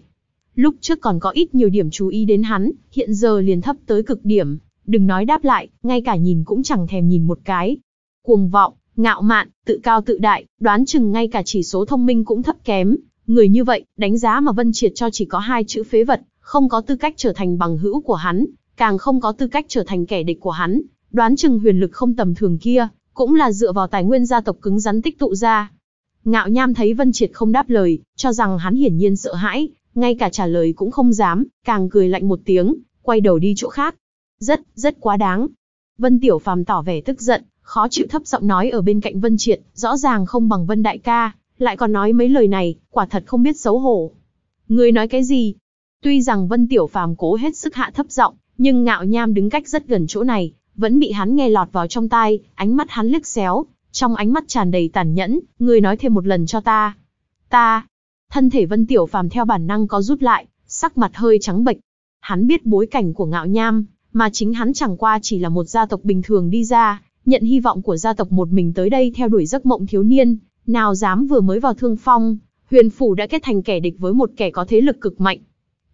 Lúc trước còn có ít nhiều điểm chú ý đến hắn, hiện giờ liền thấp tới cực điểm, đừng nói đáp lại, ngay cả nhìn cũng chẳng thèm nhìn một cái. Cuồng vọng, ngạo mạn, tự cao tự đại, đoán chừng ngay cả chỉ số thông minh cũng thấp kém. Người như vậy, đánh giá mà Vân Triệt cho chỉ có hai chữ phế vật, không có tư cách trở thành bằng hữu của hắn, càng không có tư cách trở thành kẻ địch của hắn, đoán chừng huyền lực không tầm thường kia, cũng là dựa vào tài nguyên gia tộc cứng rắn tích tụ ra. Ngạo Nham thấy Vân Triệt không đáp lời, cho rằng hắn hiển nhiên sợ hãi, ngay cả trả lời cũng không dám, càng cười lạnh một tiếng, quay đầu đi chỗ khác. Rất, rất quá đáng. Vân Tiểu Phàm tỏ vẻ tức giận, khó chịu thấp giọng nói ở bên cạnh Vân Triệt, rõ ràng không bằng Vân Đại ca, lại còn nói mấy lời này, quả thật không biết xấu hổ. người nói cái gì? Tuy rằng Vân Tiểu Phàm cố hết sức hạ thấp giọng, nhưng ngạo nham đứng cách rất gần chỗ này, vẫn bị hắn nghe lọt vào trong tai, ánh mắt hắn liếc xéo, trong ánh mắt tràn đầy tàn nhẫn, ngươi nói thêm một lần cho ta. Ta, thân thể vân tiểu phàm theo bản năng có rút lại, sắc mặt hơi trắng bệch. Hắn biết bối cảnh của ngạo nham, mà chính hắn chẳng qua chỉ là một gia tộc bình thường đi ra, nhận hy vọng của gia tộc một mình tới đây theo đuổi giấc mộng thiếu niên, nào dám vừa mới vào thương phong, huyền phủ đã kết thành kẻ địch với một kẻ có thế lực cực mạnh,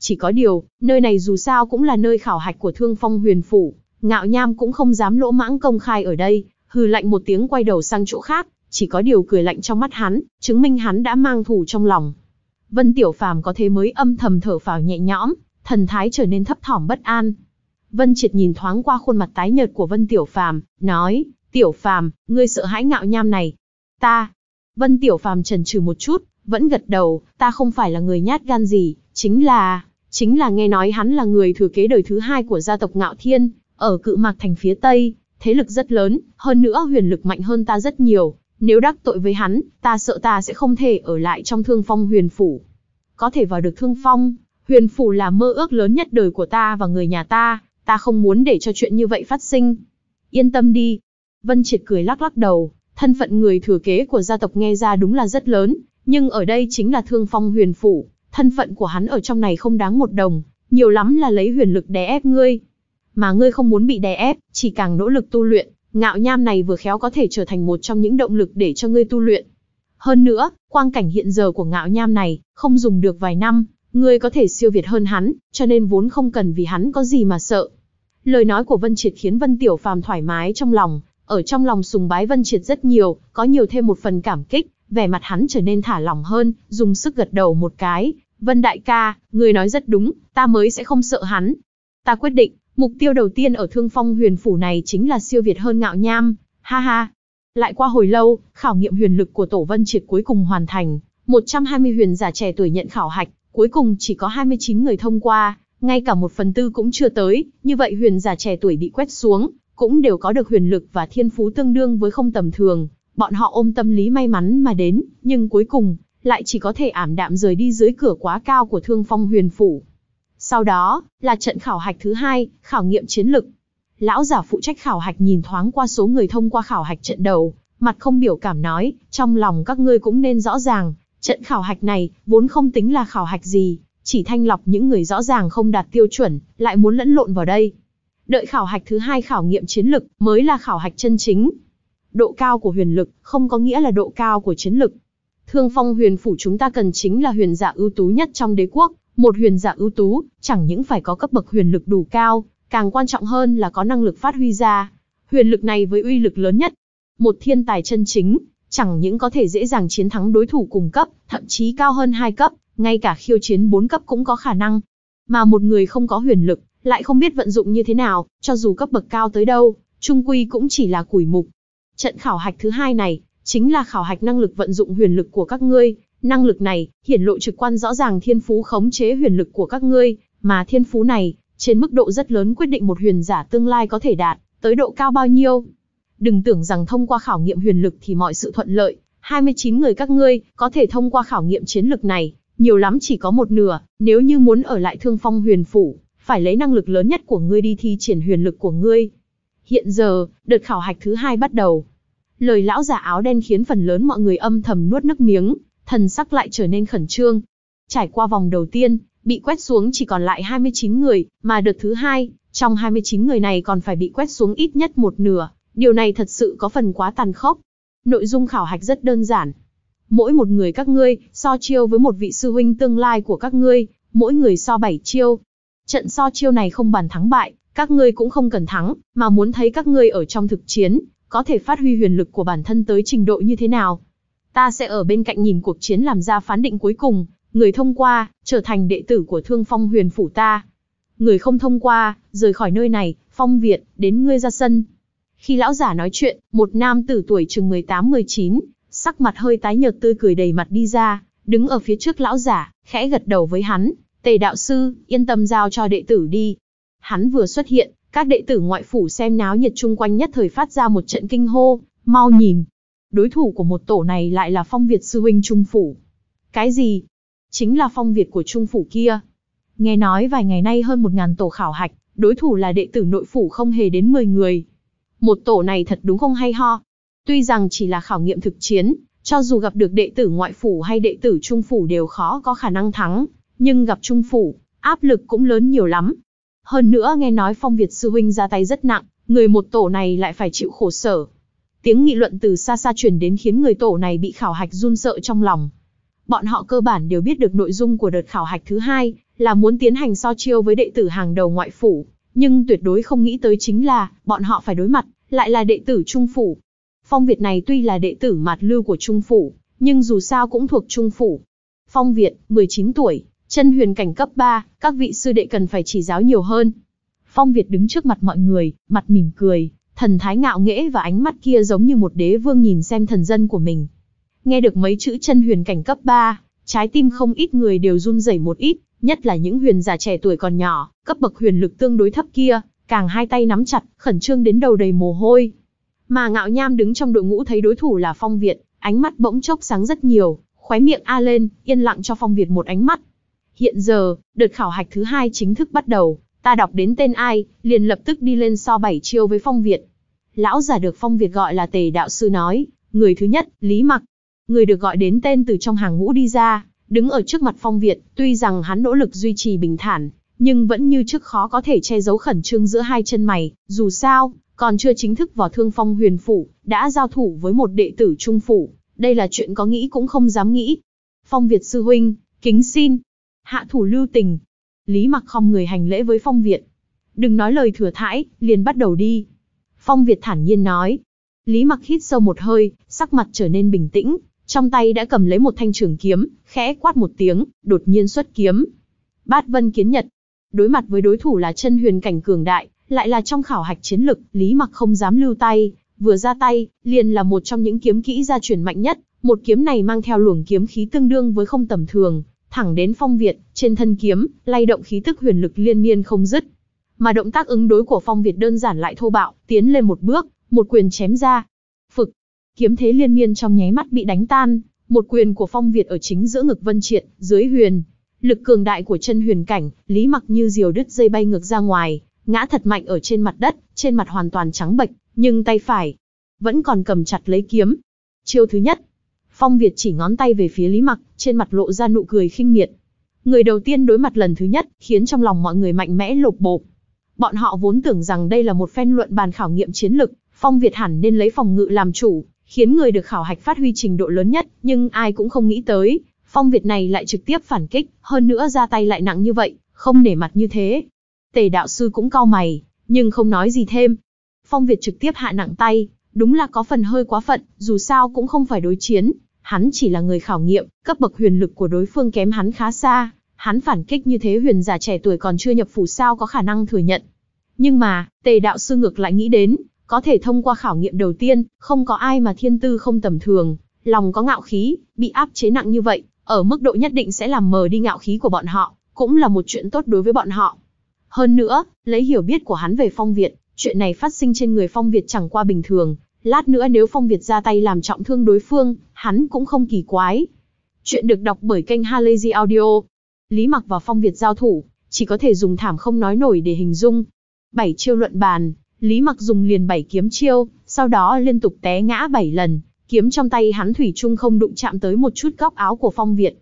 chỉ có điều, nơi này dù sao cũng là nơi khảo hạch của thương phong huyền phủ, ngạo nham cũng không dám lỗ mãng công khai ở đây, hừ lạnh một tiếng quay đầu sang chỗ khác, chỉ có điều cười lạnh trong mắt hắn, chứng minh hắn đã mang thù trong lòng. Vân Tiểu Phàm có thế mới âm thầm thở phào nhẹ nhõm, thần thái trở nên thấp thỏm bất an. Vân Triệt nhìn thoáng qua khuôn mặt tái nhợt của Vân Tiểu Phàm, nói: "Tiểu Phàm, ngươi sợ hãi ngạo nham này?" "Ta." Vân Tiểu Phàm chần chừ một chút, vẫn gật đầu, "Ta không phải là người nhát gan gì, chính là chính là nghe nói hắn là người thừa kế đời thứ hai của gia tộc Ngạo Thiên, ở cự mạc thành phía Tây, thế lực rất lớn, hơn nữa huyền lực mạnh hơn ta rất nhiều, nếu đắc tội với hắn, ta sợ ta sẽ không thể ở lại trong thương phong huyền phủ. Có thể vào được thương phong, huyền phủ là mơ ước lớn nhất đời của ta và người nhà ta, ta không muốn để cho chuyện như vậy phát sinh. Yên tâm đi. Vân Triệt cười lắc lắc đầu, thân phận người thừa kế của gia tộc nghe ra đúng là rất lớn, nhưng ở đây chính là thương phong huyền phủ, thân phận của hắn ở trong này không đáng một đồng, nhiều lắm là lấy huyền lực đè ép ngươi. Mà ngươi không muốn bị đè ép, chỉ càng nỗ lực tu luyện, ngạo nham này vừa khéo có thể trở thành một trong những động lực để cho ngươi tu luyện. Hơn nữa, quang cảnh hiện giờ của ngạo nham này, không dùng được vài năm, ngươi có thể siêu việt hơn hắn, cho nên vốn không cần vì hắn có gì mà sợ. Lời nói của Vân Triệt khiến Vân Tiểu Phàm thoải mái trong lòng, ở trong lòng sùng bái Vân Triệt rất nhiều, có nhiều thêm một phần cảm kích, vẻ mặt hắn trở nên thả lỏng hơn, dùng sức gật đầu một cái. Vân đại ca, người nói rất đúng, ta mới sẽ không sợ hắn. Ta quyết định, mục tiêu đầu tiên ở thương phong huyền phủ này chính là siêu việt hơn ngạo nham. Ha ha. Lại qua hồi lâu, khảo nghiệm huyền lực của Tổ Vân Triệt cuối cùng hoàn thành. 120 huyền giả trẻ tuổi nhận khảo hạch, cuối cùng chỉ có 29 người thông qua, ngay cả một phần tư cũng chưa tới, như vậy huyền giả trẻ tuổi bị quét xuống, cũng đều có được huyền lực và thiên phú tương đương với không tầm thường, Bọn họ ôm tâm lý may mắn mà đến, nhưng cuối cùng, lại chỉ có thể ảm đạm rời đi dưới cửa quá cao của thương phong huyền phủ. Sau đó, là trận khảo hạch thứ hai, khảo nghiệm chiến lực. Lão giả phụ trách khảo hạch nhìn thoáng qua số người thông qua khảo hạch trận đầu, mặt không biểu cảm nói, trong lòng các ngươi cũng nên rõ ràng, trận khảo hạch này, vốn không tính là khảo hạch gì, chỉ thanh lọc những người rõ ràng không đạt tiêu chuẩn, lại muốn lẫn lộn vào đây. Đợi khảo hạch thứ hai khảo nghiệm chiến lực, mới là khảo hạch chân chính độ cao của huyền lực không có nghĩa là độ cao của chiến lực. Thương phong huyền phủ chúng ta cần chính là huyền giả ưu tú nhất trong đế quốc, một huyền giả ưu tú, chẳng những phải có cấp bậc huyền lực đủ cao, càng quan trọng hơn là có năng lực phát huy ra. Huyền lực này với uy lực lớn nhất, một thiên tài chân chính, chẳng những có thể dễ dàng chiến thắng đối thủ cùng cấp, thậm chí cao hơn 2 cấp, ngay cả khiêu chiến 4 cấp cũng có khả năng. Mà một người không có huyền lực, lại không biết vận dụng như thế nào, cho dù cấp bậc cao tới đâu, trung quy cũng chỉ là củi mục, Trận khảo hạch thứ hai này, chính là khảo hạch năng lực vận dụng huyền lực của các ngươi. Năng lực này, hiển lộ trực quan rõ ràng thiên phú khống chế huyền lực của các ngươi, mà thiên phú này, trên mức độ rất lớn quyết định một huyền giả tương lai có thể đạt, tới độ cao bao nhiêu. Đừng tưởng rằng thông qua khảo nghiệm huyền lực thì mọi sự thuận lợi, 29 người các ngươi, có thể thông qua khảo nghiệm chiến lực này, nhiều lắm chỉ có một nửa, nếu như muốn ở lại thương phong huyền phủ, phải lấy năng lực lớn nhất của ngươi đi thi triển huyền lực của ngươi, Hiện giờ, đợt khảo hạch thứ hai bắt đầu. Lời lão giả áo đen khiến phần lớn mọi người âm thầm nuốt nước miếng, thần sắc lại trở nên khẩn trương. Trải qua vòng đầu tiên, bị quét xuống chỉ còn lại 29 người, mà đợt thứ hai, trong 29 người này còn phải bị quét xuống ít nhất một nửa, điều này thật sự có phần quá tàn khốc. Nội dung khảo hạch rất đơn giản. Mỗi một người các ngươi, so chiêu với một vị sư huynh tương lai của các ngươi, mỗi người so 7 chiêu. Trận so chiêu này không bàn thắng bại, các ngươi cũng không cần thắng, mà muốn thấy các ngươi ở trong thực chiến, có thể phát huy huyền lực của bản thân tới trình độ như thế nào. Ta sẽ ở bên cạnh nhìn cuộc chiến làm ra phán định cuối cùng, người thông qua, trở thành đệ tử của thương phong huyền phủ ta. Người không thông qua, rời khỏi nơi này, phong viện, đến ngươi ra sân. Khi lão giả nói chuyện, một nam tử tuổi chừng 18-19, sắc mặt hơi tái nhợt tươi cười đầy mặt đi ra, đứng ở phía trước lão giả, khẽ gật đầu với hắn. Tề đạo sư, yên tâm giao cho đệ tử đi, Hắn vừa xuất hiện, các đệ tử ngoại phủ xem náo nhiệt chung quanh nhất thời phát ra một trận kinh hô, mau nhìn. Đối thủ của một tổ này lại là phong Việt sư huynh Trung Phủ. Cái gì? Chính là phong Việt của Trung Phủ kia. Nghe nói vài ngày nay hơn một ngàn tổ khảo hạch, đối thủ là đệ tử nội phủ không hề đến 10 người. Một tổ này thật đúng không hay ho. Tuy rằng chỉ là khảo nghiệm thực chiến, cho dù gặp được đệ tử ngoại phủ hay đệ tử trung phủ đều khó có khả năng thắng, nhưng gặp trung phủ, áp lực cũng lớn nhiều lắm, hơn nữa nghe nói phong Việt sư huynh ra tay rất nặng, người một tổ này lại phải chịu khổ sở. Tiếng nghị luận từ xa xa truyền đến khiến người tổ này bị khảo hạch run sợ trong lòng. Bọn họ cơ bản đều biết được nội dung của đợt khảo hạch thứ hai, là muốn tiến hành so chiêu với đệ tử hàng đầu ngoại phủ, nhưng tuyệt đối không nghĩ tới chính là, bọn họ phải đối mặt, lại là đệ tử trung phủ. Phong Việt này tuy là đệ tử mạt lưu của trung phủ, nhưng dù sao cũng thuộc trung phủ. Phong Việt, 19 tuổi, Chân huyền cảnh cấp 3, các vị sư đệ cần phải chỉ giáo nhiều hơn. Phong Việt đứng trước mặt mọi người, mặt mỉm cười, thần thái ngạo nghễ và ánh mắt kia giống như một đế vương nhìn xem thần dân của mình. Nghe được mấy chữ chân huyền cảnh cấp 3, trái tim không ít người đều run rẩy một ít, nhất là những huyền giả trẻ tuổi còn nhỏ, cấp bậc huyền lực tương đối thấp kia, càng hai tay nắm chặt, khẩn trương đến đầu đầy mồ hôi. Mà ngạo nham đứng trong đội ngũ thấy đối thủ là Phong Việt, ánh mắt bỗng chốc sáng rất nhiều, khóe miệng a lên, yên lặng cho Phong Việt một ánh mắt, Hiện giờ, đợt khảo hạch thứ hai chính thức bắt đầu, ta đọc đến tên ai, liền lập tức đi lên so bảy chiêu với Phong Việt. Lão giả được Phong Việt gọi là tề đạo sư nói, người thứ nhất, Lý Mặc. Người được gọi đến tên từ trong hàng ngũ đi ra, đứng ở trước mặt Phong Việt, tuy rằng hắn nỗ lực duy trì bình thản, nhưng vẫn như trước khó có thể che giấu khẩn trương giữa hai chân mày, dù sao, còn chưa chính thức vào thương phong huyền phủ, đã giao thủ với một đệ tử trung phủ, đây là chuyện có nghĩ cũng không dám nghĩ. Phong Việt sư huynh, kính xin, Hạ thủ lưu tình. Lý mặc không người hành lễ với Phong Việt. Đừng nói lời thừa thãi, liền bắt đầu đi. Phong Việt thản nhiên nói. Lý mặc hít sâu một hơi, sắc mặt trở nên bình tĩnh. Trong tay đã cầm lấy một thanh trường kiếm, khẽ quát một tiếng, đột nhiên xuất kiếm. Bát Vân Kiến Nhật. Đối mặt với đối thủ là chân huyền cảnh cường đại, lại là trong khảo hạch chiến lực, Lý Mặc không dám lưu tay, vừa ra tay, liền là một trong những kiếm kỹ gia truyền mạnh nhất, một kiếm này mang theo luồng kiếm khí tương đương với không tầm thường, thẳng đến Phong Việt, trên thân kiếm, lay động khí tức huyền lực liên miên không dứt. Mà động tác ứng đối của Phong Việt đơn giản lại thô bạo, tiến lên một bước, một quyền chém ra. Phực, kiếm thế liên miên trong nháy mắt bị đánh tan, một quyền của Phong Việt ở chính giữa ngực Vân triệt dưới huyền, lực cường đại của chân huyền cảnh, Lý Mặc như diều đứt dây bay ngược ra ngoài, ngã thật mạnh ở trên mặt đất, trên mặt hoàn toàn trắng bệch, nhưng tay phải vẫn còn cầm chặt lấy kiếm. Chiêu thứ nhất, Phong Việt chỉ ngón tay về phía Lý Mặc, trên mặt lộ ra nụ cười khinh miệt. Người đầu tiên đối mặt lần thứ nhất, khiến trong lòng mọi người mạnh mẽ lột bộp. Bọn họ vốn tưởng rằng đây là một phen luận bàn khảo nghiệm chiến lực, Phong Việt hẳn nên lấy phòng ngự làm chủ, khiến người được khảo hạch phát huy trình độ lớn nhất, nhưng ai cũng không nghĩ tới, Phong Việt này lại trực tiếp phản kích, hơn nữa ra tay lại nặng như vậy, không nể mặt như thế. Tề đạo sư cũng cau mày, nhưng không nói gì thêm. Phong Việt trực tiếp hạ nặng tay, Đúng là có phần hơi quá phận, dù sao cũng không phải đối chiến, hắn chỉ là người khảo nghiệm, cấp bậc huyền lực của đối phương kém hắn khá xa, hắn phản kích như thế huyền giả trẻ tuổi còn chưa nhập phủ sao có khả năng thừa nhận. Nhưng mà, tề đạo sư ngược lại nghĩ đến, có thể thông qua khảo nghiệm đầu tiên, không có ai mà thiên tư không tầm thường, lòng có ngạo khí, bị áp chế nặng như vậy, ở mức độ nhất định sẽ làm mờ đi ngạo khí của bọn họ, cũng là một chuyện tốt đối với bọn họ. Hơn nữa, lấy hiểu biết của hắn về phong Việt, chuyện này phát sinh trên người phong Việt chẳng qua bình thường, Lát nữa nếu Phong Việt ra tay làm trọng thương đối phương, hắn cũng không kỳ quái. Chuyện được đọc bởi kênh Halazy Audio. Lý Mặc và Phong Việt giao thủ, chỉ có thể dùng thảm không nói nổi để hình dung. Bảy chiêu luận bàn, Lý Mặc dùng liền bảy kiếm chiêu, sau đó liên tục té ngã bảy lần, kiếm trong tay hắn thủy chung không đụng chạm tới một chút góc áo của Phong Việt.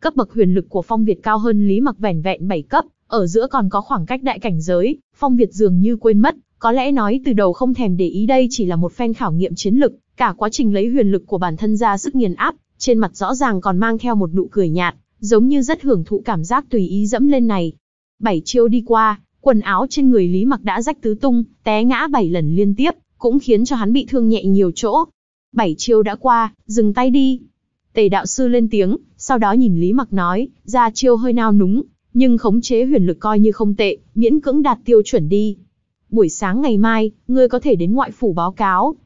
Cấp bậc huyền lực của Phong Việt cao hơn Lý Mặc vẻn vẹn bảy cấp, ở giữa còn có khoảng cách đại cảnh giới, Phong Việt dường như quên mất, có lẽ nói từ đầu không thèm để ý đây chỉ là một phen khảo nghiệm chiến lực, cả quá trình lấy huyền lực của bản thân ra sức nghiền áp, trên mặt rõ ràng còn mang theo một nụ cười nhạt, giống như rất hưởng thụ cảm giác tùy ý dẫm lên này. Bảy chiêu đi qua, quần áo trên người Lý Mặc đã rách tứ tung, té ngã bảy lần liên tiếp, cũng khiến cho hắn bị thương nhẹ nhiều chỗ. Bảy chiêu đã qua, dừng tay đi. Tề đạo sư lên tiếng, sau đó nhìn Lý Mặc nói, ra chiêu hơi nao núng, nhưng khống chế huyền lực coi như không tệ, miễn cưỡng đạt tiêu chuẩn đi buổi sáng ngày mai, ngươi có thể đến ngoại phủ báo cáo.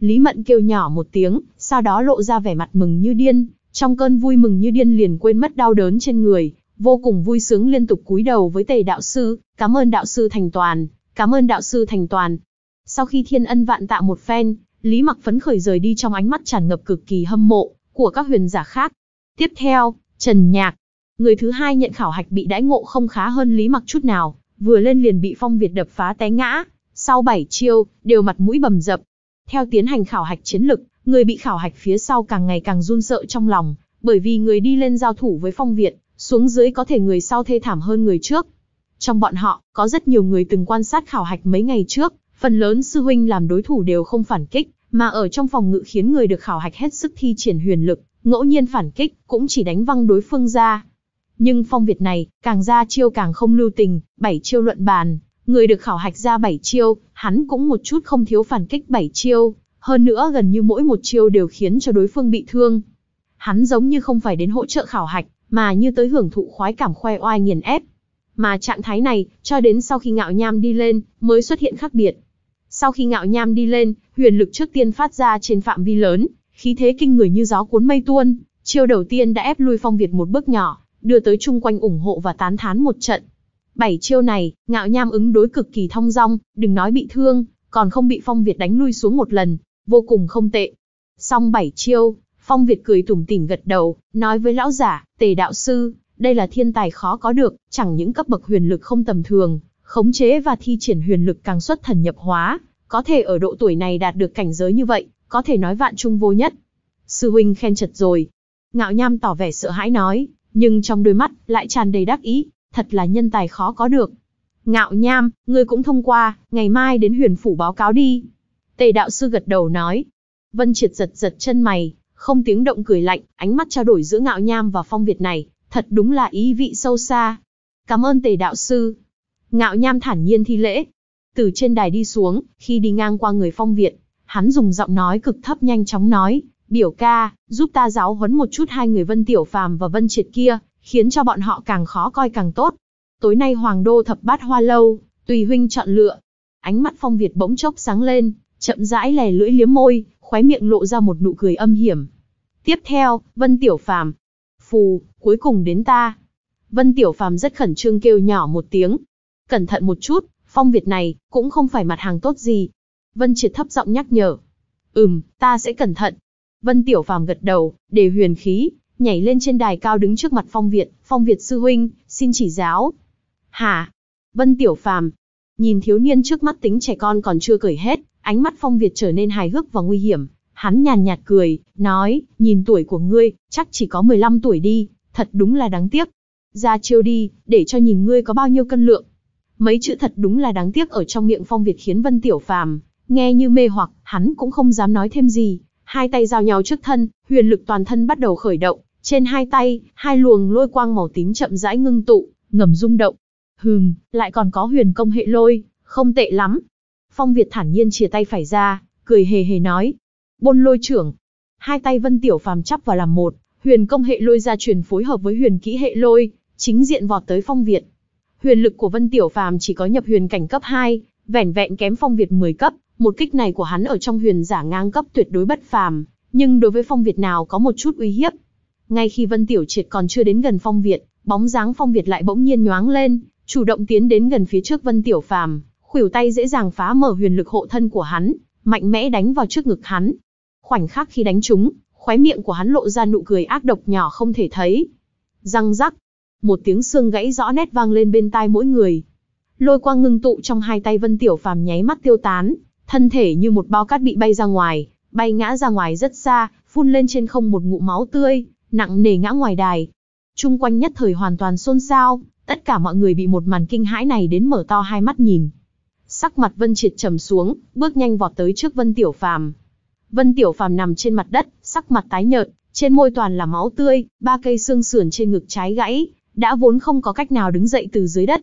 Lý Mận kêu nhỏ một tiếng, sau đó lộ ra vẻ mặt mừng như điên, trong cơn vui mừng như điên liền quên mất đau đớn trên người, vô cùng vui sướng liên tục cúi đầu với tề đạo sư, cảm ơn đạo sư thành toàn, cảm ơn đạo sư thành toàn. Sau khi thiên ân vạn tạ một phen, Lý Mặc phấn khởi rời đi trong ánh mắt tràn ngập cực kỳ hâm mộ của các huyền giả khác. Tiếp theo, Trần Nhạc, người thứ hai nhận khảo hạch bị đãi ngộ không khá hơn Lý Mặc chút nào, vừa lên liền bị Phong Việt đập phá té ngã, sau bảy chiêu, đều mặt mũi bầm dập. Theo tiến hành khảo hạch chiến lực, người bị khảo hạch phía sau càng ngày càng run sợ trong lòng, bởi vì người đi lên giao thủ với Phong Việt, xuống dưới có thể người sau thê thảm hơn người trước. Trong bọn họ, có rất nhiều người từng quan sát khảo hạch mấy ngày trước, phần lớn sư huynh làm đối thủ đều không phản kích, mà ở trong phòng ngự khiến người được khảo hạch hết sức thi triển huyền lực, ngẫu nhiên phản kích, cũng chỉ đánh văng đối phương ra. Nhưng phong Việt này, càng ra chiêu càng không lưu tình, bảy chiêu luận bàn, người được khảo hạch ra bảy chiêu, hắn cũng một chút không thiếu phản kích bảy chiêu, hơn nữa gần như mỗi một chiêu đều khiến cho đối phương bị thương. Hắn giống như không phải đến hỗ trợ khảo hạch, mà như tới hưởng thụ khoái cảm khoe oai nghiền ép. Mà trạng thái này, cho đến sau khi ngạo nham đi lên, mới xuất hiện khác biệt. Sau khi ngạo nham đi lên, huyền lực trước tiên phát ra trên phạm vi lớn, khí thế kinh người như gió cuốn mây tuôn, chiêu đầu tiên đã ép lui phong Việt một bước nhỏ, đưa tới chung quanh ủng hộ và tán thán một trận. Bảy chiêu này, ngạo nham ứng đối cực kỳ thong dong, đừng nói bị thương, còn không bị Phong Việt đánh lui xuống một lần, vô cùng không tệ. Xong bảy chiêu, Phong Việt cười tủm tỉm gật đầu, nói với lão giả, tề đạo sư, đây là thiên tài khó có được, chẳng những cấp bậc huyền lực không tầm thường, khống chế và thi triển huyền lực càng xuất thần nhập hóa, có thể ở độ tuổi này đạt được cảnh giới như vậy, có thể nói vạn trung vô nhất. Sư huynh khen chật rồi. Ngạo Nham tỏ vẻ sợ hãi nói, nhưng trong đôi mắt lại tràn đầy đắc ý, thật là nhân tài khó có được. Ngạo Nham, ngươi cũng thông qua, ngày mai đến huyền phủ báo cáo đi. Tề đạo sư gật đầu nói. Vân triệt giật giật chân mày, không tiếng động cười lạnh, ánh mắt trao đổi giữa Ngạo Nham và Phong Việt này, thật đúng là ý vị sâu xa. Cảm ơn tề đạo sư. Ngạo Nham thản nhiên thi lễ. Từ trên đài đi xuống, khi đi ngang qua người Phong Việt, hắn dùng giọng nói cực thấp nhanh chóng nói, biểu ca, giúp ta giáo huấn một chút hai người Vân Tiểu Phàm và Vân Triệt kia, khiến cho bọn họ càng khó coi càng tốt. Tối nay Hoàng Đô thập bát hoa lâu, tùy huynh chọn lựa. Ánh mắt Phong Việt bỗng chốc sáng lên, chậm rãi lè lưỡi liếm môi, khóe miệng lộ ra một nụ cười âm hiểm. Tiếp theo, Vân Tiểu Phàm, phù, cuối cùng đến ta. Vân Tiểu Phàm rất khẩn trương kêu nhỏ một tiếng. Cẩn thận một chút, Phong Việt này cũng không phải mặt hàng tốt gì. Vân Triệt thấp giọng nhắc nhở. Ừm, ta sẽ cẩn thận. Vân Tiểu Phàm gật đầu, để huyền khí, nhảy lên trên đài cao đứng trước mặt Phong Việt, Phong Việt sư huynh, xin chỉ giáo. Hả? Vân Tiểu Phàm Nhìn thiếu niên trước mắt tính trẻ con còn chưa cởi hết, ánh mắt Phong Việt trở nên hài hước và nguy hiểm. Hắn nhàn nhạt cười, nói, nhìn tuổi của ngươi, chắc chỉ có 15 tuổi đi, thật đúng là đáng tiếc. Ra chiêu đi, để cho nhìn ngươi có bao nhiêu cân lượng. Mấy chữ thật đúng là đáng tiếc ở trong miệng Phong Việt khiến Vân Tiểu Phàm nghe như mê hoặc, hắn cũng không dám nói thêm gì, Hai tay giao nhau trước thân, huyền lực toàn thân bắt đầu khởi động, trên hai tay, hai luồng lôi quang màu tím chậm rãi ngưng tụ, ngầm rung động. Hừm, lại còn có huyền công hệ lôi, không tệ lắm. Phong Việt thản nhiên chìa tay phải ra, cười hề hề nói. Bôn lôi trưởng. Hai tay Vân Tiểu Phàm chắp vào làm một, huyền công hệ lôi ra truyền phối hợp với huyền kỹ hệ lôi, chính diện vọt tới Phong Việt. Huyền lực của Vân Tiểu Phàm chỉ có nhập huyền cảnh cấp 2, vẻn vẹn kém Phong Việt 10 cấp, một kích này của hắn ở trong huyền giả ngang cấp tuyệt đối bất phàm, nhưng đối với Phong Việt nào có một chút uy hiếp. Ngay khi Vân Tiểu Triệt còn chưa đến gần Phong Việt, bóng dáng Phong Việt lại bỗng nhiên nhoáng lên, chủ động tiến đến gần phía trước Vân Tiểu Phàm, khuỷu tay dễ dàng phá mở huyền lực hộ thân của hắn, mạnh mẽ đánh vào trước ngực hắn. Khoảnh khắc khi đánh trúng, khóe miệng của hắn lộ ra nụ cười ác độc nhỏ không thể thấy. Răng rắc, một tiếng xương gãy rõ nét vang lên bên tai mỗi người. Lôi quang ngưng tụ trong hai tay Vân Tiểu Phàm nháy mắt tiêu tán, Thân thể như một bao cát bị bay ra ngoài, bay ngã ra ngoài rất xa, phun lên trên không một ngụ máu tươi, nặng nề ngã ngoài đài. Trung quanh nhất thời hoàn toàn xôn xao, tất cả mọi người bị một màn kinh hãi này đến mở to hai mắt nhìn. Sắc mặt Vân Triệt trầm xuống, bước nhanh vọt tới trước Vân Tiểu Phàm. Vân Tiểu Phàm nằm trên mặt đất, sắc mặt tái nhợt, trên môi toàn là máu tươi, ba cây xương sườn trên ngực trái gãy, đã vốn không có cách nào đứng dậy từ dưới đất.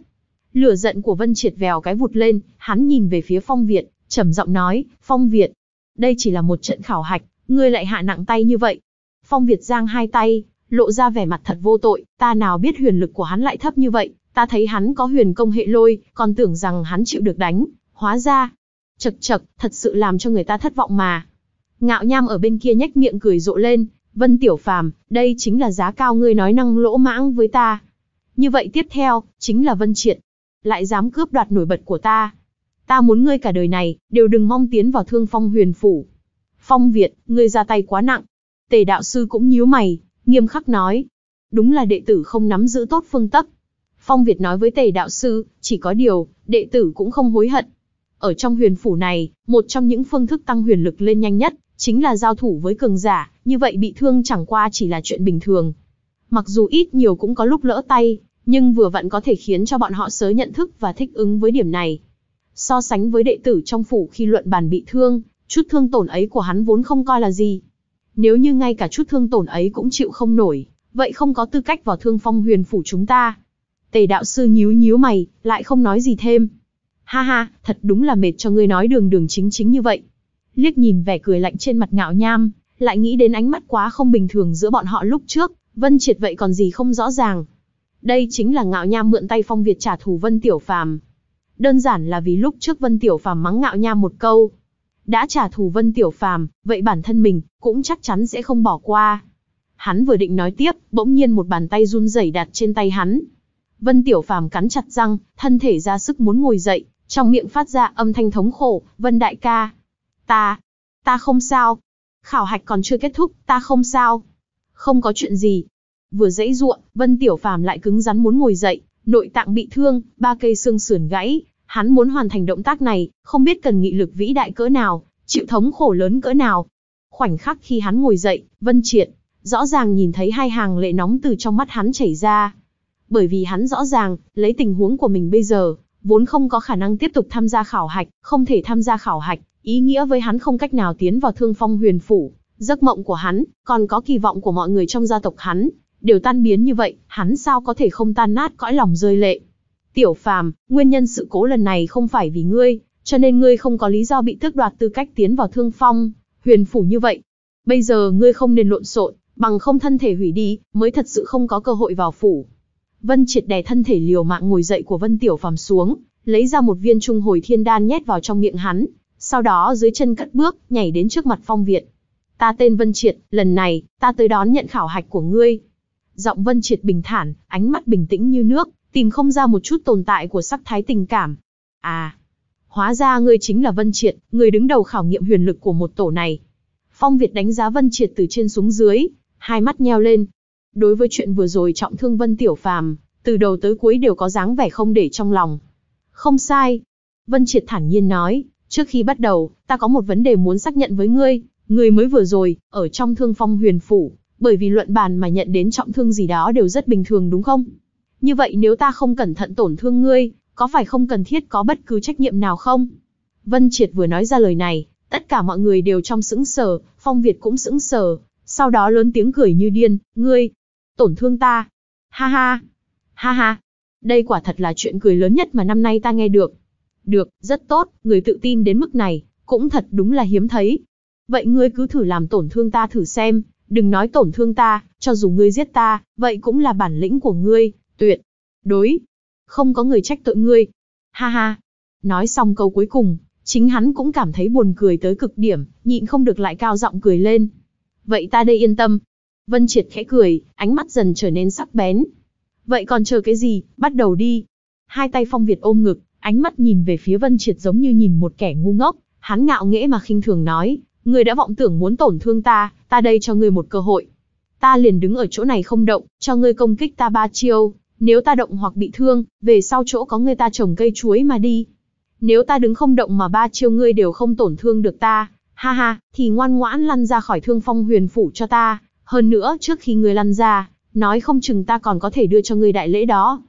Lửa giận của Vân Triệt vèo cái vụt lên, hắn nhìn về phía Phong Việt, trầm giọng nói, Phong Việt, đây chỉ là một trận khảo hạch, ngươi lại hạ nặng tay như vậy. Phong Việt giang hai tay, lộ ra vẻ mặt thật vô tội, ta nào biết huyền lực của hắn lại thấp như vậy, ta thấy hắn có huyền công hệ lôi, còn tưởng rằng hắn chịu được đánh, hóa ra. Chật chật, thật sự làm cho người ta thất vọng mà. Ngạo nham ở bên kia nhếch miệng cười rộ lên, Vân Tiểu Phàm, đây chính là giá cao ngươi nói năng lỗ mãng với ta. Như vậy tiếp theo, chính là Vân Triệt. Lại dám cướp đoạt nổi bật của ta, ta muốn ngươi cả đời này, đều đừng mong tiến vào thương phong huyền phủ. Phong Việt, ngươi ra tay quá nặng. Tề đạo sư cũng nhíu mày, nghiêm khắc nói. Đúng là đệ tử không nắm giữ tốt phương tắc. Phong Việt nói với tề đạo sư, chỉ có điều, đệ tử cũng không hối hận. Ở trong huyền phủ này, một trong những phương thức tăng huyền lực lên nhanh nhất, chính là giao thủ với cường giả, như vậy bị thương chẳng qua chỉ là chuyện bình thường. Mặc dù ít nhiều cũng có lúc lỡ tay, nhưng vừa vặn có thể khiến cho bọn họ sớm nhận thức và thích ứng với điểm này so sánh với đệ tử trong phủ khi luận bàn bị thương, chút thương tổn ấy của hắn vốn không coi là gì. Nếu như ngay cả chút thương tổn ấy cũng chịu không nổi, vậy không có tư cách vào thương phong huyền phủ chúng ta. Tề đạo sư nhíu nhíu mày, lại không nói gì thêm. Ha ha, thật đúng là mệt cho ngươi nói đường đường chính chính như vậy. Liếc nhìn vẻ cười lạnh trên mặt ngạo nham, lại nghĩ đến ánh mắt quá không bình thường giữa bọn họ lúc trước, Vân Triệt vậy còn gì không rõ ràng. Đây chính là ngạo nham mượn tay Phong Việt trả thù Vân Tiểu Phàm, Đơn giản là vì lúc trước Vân Tiểu Phàm mắng ngạo nha một câu. Đã trả thù Vân Tiểu Phàm, vậy bản thân mình cũng chắc chắn sẽ không bỏ qua. Hắn vừa định nói tiếp, bỗng nhiên một bàn tay run rẩy đặt trên tay hắn. Vân Tiểu Phàm cắn chặt răng, thân thể ra sức muốn ngồi dậy, trong miệng phát ra âm thanh thống khổ, "Vân đại ca, ta, ta không sao. Khảo hạch còn chưa kết thúc, ta không sao. Không có chuyện gì." Vừa dãy ruộng, Vân Tiểu Phàm lại cứng rắn muốn ngồi dậy, nội tạng bị thương, ba cây xương sườn gãy, hắn muốn hoàn thành động tác này, không biết cần nghị lực vĩ đại cỡ nào, chịu thống khổ lớn cỡ nào. Khoảnh khắc khi hắn ngồi dậy, Vân Triệt, rõ ràng nhìn thấy hai hàng lệ nóng từ trong mắt hắn chảy ra. Bởi vì hắn rõ ràng, lấy tình huống của mình bây giờ, vốn không có khả năng tiếp tục tham gia khảo hạch, không thể tham gia khảo hạch, ý nghĩa với hắn không cách nào tiến vào thương phong huyền phủ, giấc mộng của hắn, còn có kỳ vọng của mọi người trong gia tộc hắn, đều tan biến như vậy, hắn sao có thể không tan nát cõi lòng rơi lệ. Tiểu phàm, nguyên nhân sự cố lần này không phải vì ngươi, cho nên ngươi không có lý do bị tước đoạt tư cách tiến vào thương phong, huyền phủ như vậy. Bây giờ ngươi không nên lộn xộn, bằng không thân thể hủy đi, mới thật sự không có cơ hội vào phủ. Vân triệt đè thân thể liều mạng ngồi dậy của Vân Tiểu Phàm xuống, lấy ra một viên trung hồi thiên đan nhét vào trong miệng hắn, sau đó dưới chân cất bước, nhảy đến trước mặt Phong viện Ta tên Vân Triệt, lần này, ta tới đón nhận khảo hạch của ngươi, Giọng Vân Triệt bình thản, ánh mắt bình tĩnh như nước, tìm không ra một chút tồn tại của sắc thái tình cảm. À, hóa ra ngươi chính là Vân Triệt, người đứng đầu khảo nghiệm huyền lực của một tổ này. Phong Việt đánh giá Vân Triệt từ trên xuống dưới, hai mắt nheo lên. Đối với chuyện vừa rồi trọng thương Vân Tiểu Phàm, từ đầu tới cuối đều có dáng vẻ không để trong lòng. Không sai. Vân Triệt thản nhiên nói, trước khi bắt đầu, ta có một vấn đề muốn xác nhận với ngươi, ngươi mới vừa rồi, ở trong thương phong huyền phủ, bởi vì luận bàn mà nhận đến trọng thương gì đó đều rất bình thường đúng không? Như vậy nếu ta không cẩn thận tổn thương ngươi, có phải không cần thiết có bất cứ trách nhiệm nào không? Vân Triệt vừa nói ra lời này, tất cả mọi người đều trong sững sờ, Phong Việt cũng sững sờ, sau đó lớn tiếng cười như điên, ngươi, tổn thương ta. Ha ha, ha ha, đây quả thật là chuyện cười lớn nhất mà năm nay ta nghe được. Được, rất tốt, người tự tin đến mức này, cũng thật đúng là hiếm thấy. Vậy ngươi cứ thử làm tổn thương ta thử xem, đừng nói tổn thương ta, cho dù ngươi giết ta, vậy cũng là bản lĩnh của ngươi, tuyệt, đối, không có người trách tội ngươi. Ha ha. Nói xong câu cuối cùng, chính hắn cũng cảm thấy buồn cười tới cực điểm, nhịn không được lại cao giọng cười lên. Vậy ta đây yên tâm. Vân Triệt khẽ cười, ánh mắt dần trở nên sắc bén. Vậy còn chờ cái gì, bắt đầu đi. Hai tay Phong Việt ôm ngực, ánh mắt nhìn về phía Vân Triệt giống như nhìn một kẻ ngu ngốc, hắn ngạo nghễ mà khinh thường nói, Người đã vọng tưởng muốn tổn thương ta, ta đây cho ngươi một cơ hội. Ta liền đứng ở chỗ này không động, cho ngươi công kích ta ba chiêu, nếu ta động hoặc bị thương, về sau chỗ có người ta trồng cây chuối mà đi. Nếu ta đứng không động mà ba chiêu ngươi đều không tổn thương được ta, ha ha, thì ngoan ngoãn lăn ra khỏi thương phong huyền phủ cho ta, hơn nữa trước khi ngươi lăn ra, nói không chừng ta còn có thể đưa cho ngươi đại lễ đó.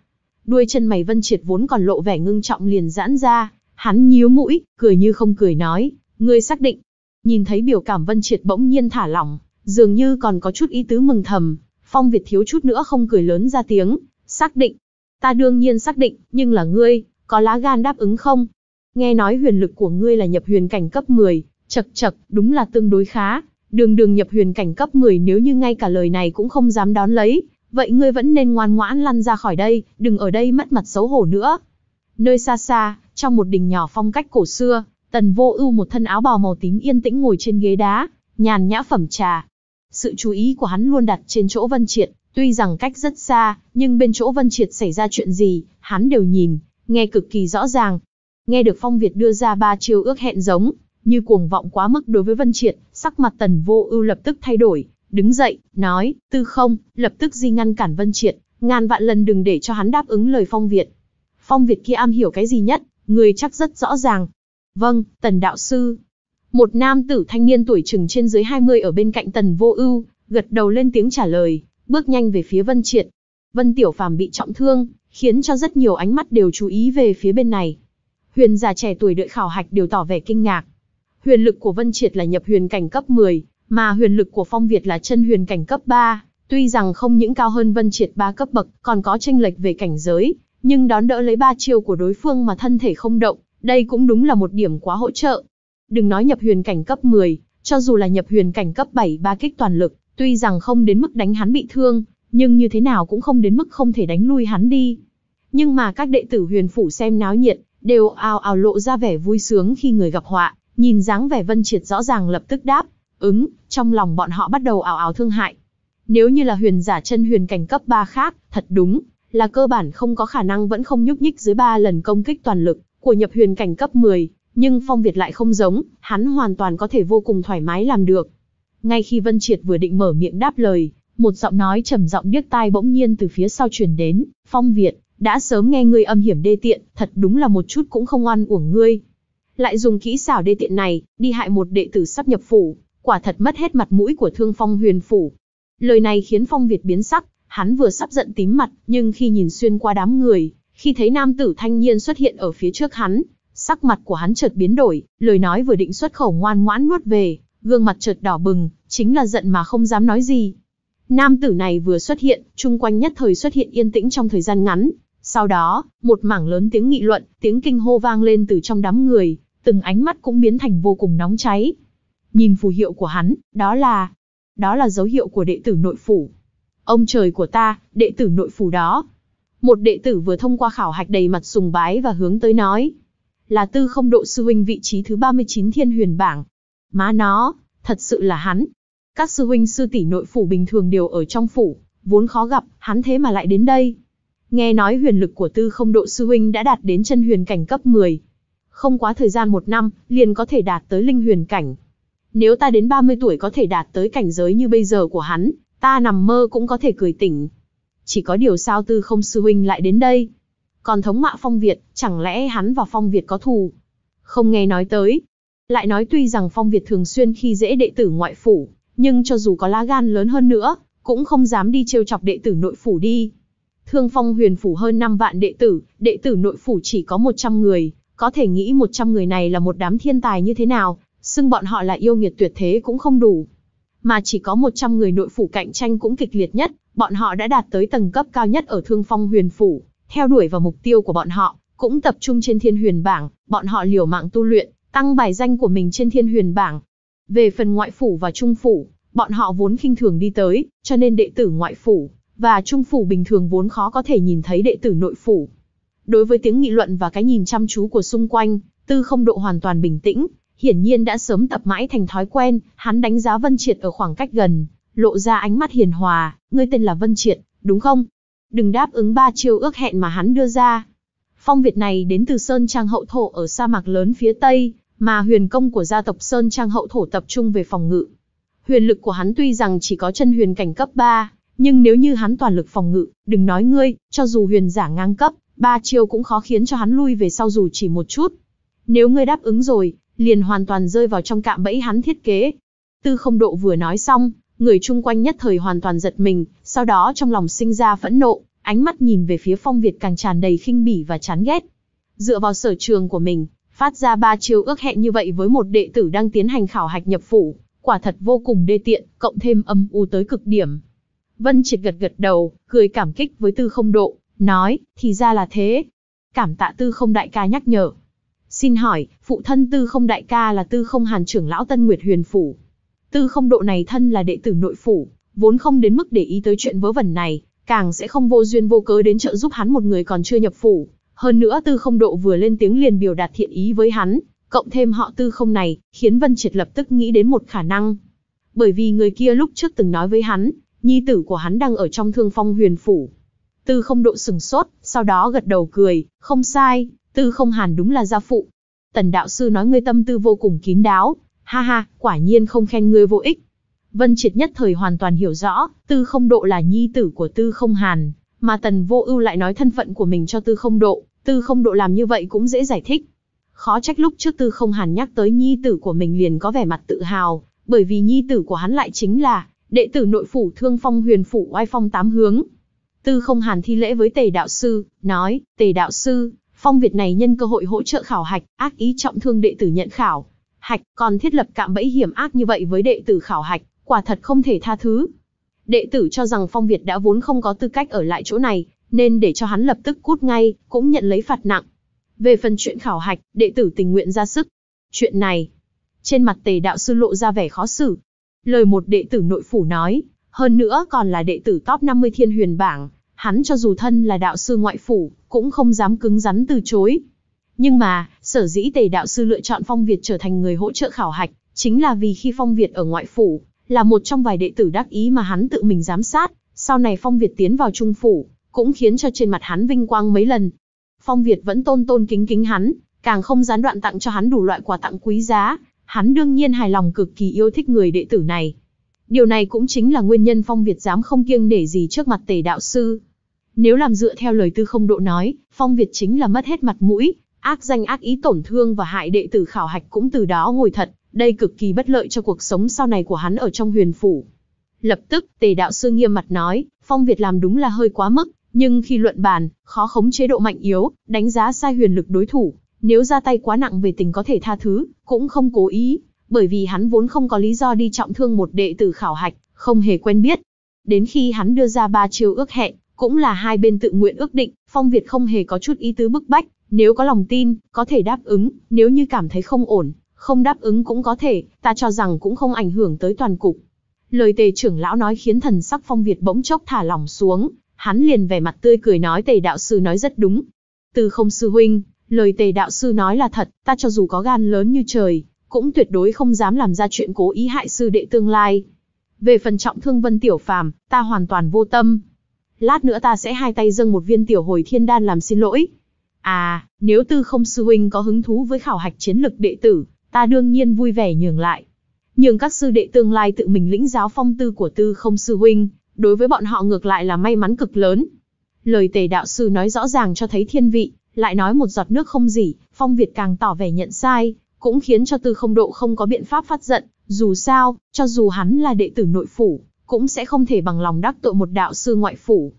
Đuôi chân mày Vân Triệt vốn còn lộ vẻ ngưng trọng liền giãn ra, hắn nhíu mũi, cười như không cười nói, ngươi xác định, Nhìn thấy biểu cảm Vân Triệt bỗng nhiên thả lỏng, dường như còn có chút ý tứ mừng thầm, Phong Việt thiếu chút nữa không cười lớn ra tiếng, xác định. Ta đương nhiên xác định, nhưng là ngươi, có lá gan đáp ứng không? Nghe nói huyền lực của ngươi là nhập huyền cảnh cấp 10, chật chật, đúng là tương đối khá. Đường đường nhập huyền cảnh cấp 10 nếu như ngay cả lời này cũng không dám đón lấy, vậy ngươi vẫn nên ngoan ngoãn lăn ra khỏi đây, đừng ở đây mất mặt xấu hổ nữa. Nơi xa xa, trong một đình nhỏ phong cách cổ xưa, Tần Vô Ưu một thân áo bào màu tím yên tĩnh ngồi trên ghế đá, nhàn nhã phẩm trà. Sự chú ý của hắn luôn đặt trên chỗ Vân Triệt, tuy rằng cách rất xa, nhưng bên chỗ Vân Triệt xảy ra chuyện gì, hắn đều nhìn, nghe cực kỳ rõ ràng. Nghe được Phong Việt đưa ra ba chiêu ước hẹn giống, như cuồng vọng quá mức đối với Vân Triệt, sắc mặt Tần Vô Ưu lập tức thay đổi, đứng dậy, nói, "Tư Không, lập tức di ngăn cản Vân Triệt, ngàn vạn lần đừng để cho hắn đáp ứng lời Phong Việt." Phong Việt kia am hiểu cái gì nhất, người chắc rất rõ ràng, Vâng, tần đạo sư. Một nam tử thanh niên tuổi chừng trên dưới 20 ở bên cạnh tần vô ưu, gật đầu lên tiếng trả lời, bước nhanh về phía Vân Triệt. Vân Tiểu Phàm bị trọng thương, khiến cho rất nhiều ánh mắt đều chú ý về phía bên này. Huyền già trẻ tuổi đợi khảo hạch đều tỏ vẻ kinh ngạc. Huyền lực của Vân Triệt là nhập huyền cảnh cấp 10, mà huyền lực của Phong Việt là chân huyền cảnh cấp 3, tuy rằng không những cao hơn Vân Triệt 3 cấp bậc, còn có tranh lệch về cảnh giới, nhưng đón đỡ lấy ba chiêu của đối phương mà thân thể không động, đây cũng đúng là một điểm quá hỗ trợ. Đừng nói nhập huyền cảnh cấp 10, cho dù là nhập huyền cảnh cấp 7 ba kích toàn lực, tuy rằng không đến mức đánh hắn bị thương, nhưng như thế nào cũng không đến mức không thể đánh lui hắn đi. Nhưng mà các đệ tử huyền phủ xem náo nhiệt, đều ào ào lộ ra vẻ vui sướng khi người gặp họa, nhìn dáng vẻ vân triệt rõ ràng lập tức đáp, ứng, trong lòng bọn họ bắt đầu ảo ảo thương hại. Nếu như là huyền giả chân huyền cảnh cấp 3 khác, thật đúng, là cơ bản không có khả năng vẫn không nhúc nhích dưới 3 lần công kích toàn lực, của nhập huyền cảnh cấp 10, nhưng Phong Việt lại không giống, hắn hoàn toàn có thể vô cùng thoải mái làm được. Ngay khi Vân Triệt vừa định mở miệng đáp lời, một giọng nói trầm giọng điếc tai bỗng nhiên từ phía sau truyền đến, "Phong Việt, đã sớm nghe ngươi âm hiểm đê tiện, thật đúng là một chút cũng không oan uổng ngươi." Lại dùng kỹ xảo đê tiện này, đi hại một đệ tử sắp nhập phủ, quả thật mất hết mặt mũi của Thương Phong Huyền phủ. Lời này khiến Phong Việt biến sắc, hắn vừa sắp giận tím mặt, nhưng khi nhìn xuyên qua đám người, khi thấy nam tử thanh niên xuất hiện ở phía trước hắn, sắc mặt của hắn chợt biến đổi, lời nói vừa định xuất khẩu ngoan ngoãn nuốt về, gương mặt chợt đỏ bừng, chính là giận mà không dám nói gì. Nam tử này vừa xuất hiện, chung quanh nhất thời xuất hiện yên tĩnh trong thời gian ngắn. Sau đó, một mảng lớn tiếng nghị luận, tiếng kinh hô vang lên từ trong đám người, từng ánh mắt cũng biến thành vô cùng nóng cháy. Nhìn phù hiệu của hắn, đó là... Đó là dấu hiệu của đệ tử nội phủ. Ông trời của ta, đệ tử nội phủ đó. Một đệ tử vừa thông qua khảo hạch đầy mặt sùng bái và hướng tới nói. Là tư không độ sư huynh vị trí thứ 39 thiên huyền bảng. Má nó, thật sự là hắn. Các sư huynh sư tỷ nội phủ bình thường đều ở trong phủ, vốn khó gặp, hắn thế mà lại đến đây. Nghe nói huyền lực của tư không độ sư huynh đã đạt đến chân huyền cảnh cấp 10. Không quá thời gian một năm, liền có thể đạt tới linh huyền cảnh. Nếu ta đến 30 tuổi có thể đạt tới cảnh giới như bây giờ của hắn, ta nằm mơ cũng có thể cười tỉnh. Chỉ có điều sao tư không sư huynh lại đến đây. Còn thống mạ phong Việt, chẳng lẽ hắn và phong Việt có thù? Không nghe nói tới. Lại nói tuy rằng phong Việt thường xuyên khi dễ đệ tử ngoại phủ, nhưng cho dù có lá gan lớn hơn nữa, cũng không dám đi trêu chọc đệ tử nội phủ đi. Thương phong huyền phủ hơn 5 vạn đệ tử, đệ tử nội phủ chỉ có 100 người, có thể nghĩ 100 người này là một đám thiên tài như thế nào, xưng bọn họ là yêu nghiệt tuyệt thế cũng không đủ mà chỉ có 100 người nội phủ cạnh tranh cũng kịch liệt nhất, bọn họ đã đạt tới tầng cấp cao nhất ở Thương Phong Huyền phủ, theo đuổi vào mục tiêu của bọn họ, cũng tập trung trên Thiên Huyền bảng, bọn họ liều mạng tu luyện, tăng bài danh của mình trên Thiên Huyền bảng. Về phần ngoại phủ và trung phủ, bọn họ vốn khinh thường đi tới, cho nên đệ tử ngoại phủ và trung phủ bình thường vốn khó có thể nhìn thấy đệ tử nội phủ. Đối với tiếng nghị luận và cái nhìn chăm chú của xung quanh, Tư Không Độ hoàn toàn bình tĩnh, hiển nhiên đã sớm tập mãi thành thói quen, hắn đánh giá Vân Triệt ở khoảng cách gần, lộ ra ánh mắt hiền hòa, ngươi tên là Vân Triệt, đúng không? Đừng đáp ứng ba chiêu ước hẹn mà hắn đưa ra. Phong Việt này đến từ Sơn Trang Hậu Thổ ở sa mạc lớn phía Tây, mà huyền công của gia tộc Sơn Trang Hậu Thổ tập trung về phòng ngự. Huyền lực của hắn tuy rằng chỉ có chân huyền cảnh cấp 3, nhưng nếu như hắn toàn lực phòng ngự, đừng nói ngươi, cho dù huyền giả ngang cấp, ba chiêu cũng khó khiến cho hắn lui về sau dù chỉ một chút. Nếu ngươi đáp ứng rồi, liền hoàn toàn rơi vào trong cạm bẫy hắn thiết kế. Tư không độ vừa nói xong, người chung quanh nhất thời hoàn toàn giật mình, sau đó trong lòng sinh ra phẫn nộ, ánh mắt nhìn về phía phong Việt càng tràn đầy khinh bỉ và chán ghét. Dựa vào sở trường của mình, phát ra ba chiêu ước hẹn như vậy với một đệ tử đang tiến hành khảo hạch nhập phủ, quả thật vô cùng đê tiện, cộng thêm âm u tới cực điểm. Vân Triệt gật gật đầu, cười cảm kích với Tư Không Độ, nói, thì ra là thế. Cảm tạ Tư Không Đại ca nhắc nhở. Xin hỏi, phụ thân tư không đại ca là tư không hàn trưởng lão Tân Nguyệt Huyền Phủ. Tư không độ này thân là đệ tử nội phủ, vốn không đến mức để ý tới chuyện vớ vẩn này, càng sẽ không vô duyên vô cớ đến trợ giúp hắn một người còn chưa nhập phủ. Hơn nữa tư không độ vừa lên tiếng liền biểu đạt thiện ý với hắn, cộng thêm họ tư không này, khiến Vân Triệt lập tức nghĩ đến một khả năng. Bởi vì người kia lúc trước từng nói với hắn, nhi tử của hắn đang ở trong thương phong huyền phủ. Tư không độ sừng sốt, sau đó gật đầu cười, không sai, Tư không hàn đúng là gia phụ. Tần đạo sư nói ngươi tâm tư vô cùng kín đáo, ha ha, quả nhiên không khen ngươi vô ích. Vân triệt nhất thời hoàn toàn hiểu rõ, tư không độ là nhi tử của tư không hàn, mà tần vô ưu lại nói thân phận của mình cho tư không độ, tư không độ làm như vậy cũng dễ giải thích. Khó trách lúc trước tư không hàn nhắc tới nhi tử của mình liền có vẻ mặt tự hào, bởi vì nhi tử của hắn lại chính là đệ tử nội phủ thương phong huyền phủ oai phong tám hướng. Tư không hàn thi lễ với tề đạo sư, nói, tề đạo sư, Phong Việt này nhân cơ hội hỗ trợ khảo hạch, ác ý trọng thương đệ tử nhận khảo. Hạch còn thiết lập cạm bẫy hiểm ác như vậy với đệ tử khảo hạch, quả thật không thể tha thứ. Đệ tử cho rằng Phong Việt đã vốn không có tư cách ở lại chỗ này, nên để cho hắn lập tức cút ngay, cũng nhận lấy phạt nặng. Về phần chuyện khảo hạch, đệ tử tình nguyện ra sức. Chuyện này, trên mặt tề đạo sư lộ ra vẻ khó xử. Lời một đệ tử nội phủ nói, hơn nữa còn là đệ tử top 50 thiên huyền bảng, hắn cho dù thân là đạo sư ngoại phủ, cũng không dám cứng rắn từ chối. Nhưng mà, sở dĩ tề đạo sư lựa chọn Phong Việt trở thành người hỗ trợ khảo hạch, chính là vì khi Phong Việt ở ngoại phủ, là một trong vài đệ tử đắc ý mà hắn tự mình giám sát, sau này Phong Việt tiến vào trung phủ, cũng khiến cho trên mặt hắn vinh quang mấy lần. Phong Việt vẫn tôn tôn kính kính hắn, càng không gián đoạn tặng cho hắn đủ loại quà tặng quý giá, hắn đương nhiên hài lòng cực kỳ yêu thích người đệ tử này. Điều này cũng chính là nguyên nhân Phong Việt dám không kiêng để gì trước mặt tề đạo sư, nếu làm dựa theo lời tư không độ nói, Phong Việt chính là mất hết mặt mũi, ác danh ác ý tổn thương và hại đệ tử khảo hạch cũng từ đó ngồi thật, đây cực kỳ bất lợi cho cuộc sống sau này của hắn ở trong huyền phủ. Lập tức, tề đạo sư nghiêm mặt nói, Phong Việt làm đúng là hơi quá mức, nhưng khi luận bàn, khó khống chế độ mạnh yếu, đánh giá sai huyền lực đối thủ, nếu ra tay quá nặng về tình có thể tha thứ, cũng không cố ý, bởi vì hắn vốn không có lý do đi trọng thương một đệ tử khảo hạch, không hề quen biết. Đến khi hắn đưa ra ba chiêu ước hẹn, cũng là hai bên tự nguyện ước định, Phong Việt không hề có chút ý tứ bức bách, nếu có lòng tin, có thể đáp ứng, nếu như cảm thấy không ổn, không đáp ứng cũng có thể, ta cho rằng cũng không ảnh hưởng tới toàn cục. Lời tề trưởng lão nói khiến thần sắc Phong Việt bỗng chốc thả lỏng xuống, hắn liền vẻ mặt tươi cười nói tề đạo sư nói rất đúng. Từ không sư huynh, lời tề đạo sư nói là thật, ta cho dù có gan lớn như trời, cũng tuyệt đối không dám làm ra chuyện cố ý hại sư đệ tương lai. Về phần trọng thương vân tiểu phàm, ta hoàn toàn vô tâm, lát nữa ta sẽ hai tay dâng một viên tiểu hồi thiên đan làm xin lỗi. À, nếu tư không sư huynh có hứng thú với khảo hạch chiến lực đệ tử, ta đương nhiên vui vẻ nhường lại. Nhưng các sư đệ tương lai tự mình lĩnh giáo phong tư của tư không sư huynh, đối với bọn họ ngược lại là may mắn cực lớn. Lời tề đạo sư nói rõ ràng cho thấy thiên vị, lại nói một giọt nước không dỉ, phong Việt càng tỏ vẻ nhận sai, cũng khiến cho tư không độ không có biện pháp phát giận, dù sao, cho dù hắn là đệ tử nội phủ, cũng sẽ không thể bằng lòng đắc tội một đạo sư ngoại phủ.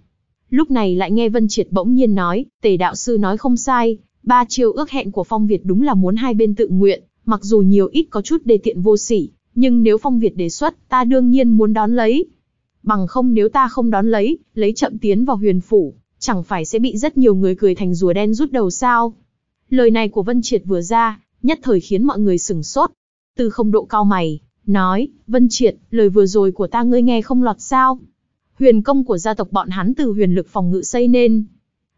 Lúc này lại nghe Vân Triệt bỗng nhiên nói, tề đạo sư nói không sai, ba chiêu ước hẹn của Phong Việt đúng là muốn hai bên tự nguyện, mặc dù nhiều ít có chút đề tiện vô sỉ, nhưng nếu Phong Việt đề xuất, ta đương nhiên muốn đón lấy. Bằng không nếu ta không đón lấy, lấy chậm tiến vào huyền phủ, chẳng phải sẽ bị rất nhiều người cười thành rùa đen rút đầu sao. Lời này của Vân Triệt vừa ra, nhất thời khiến mọi người sửng sốt. Từ không độ cao mày, nói, Vân Triệt, lời vừa rồi của ta ngươi nghe không lọt sao? Huyền công của gia tộc bọn hắn từ huyền lực phòng ngự xây nên.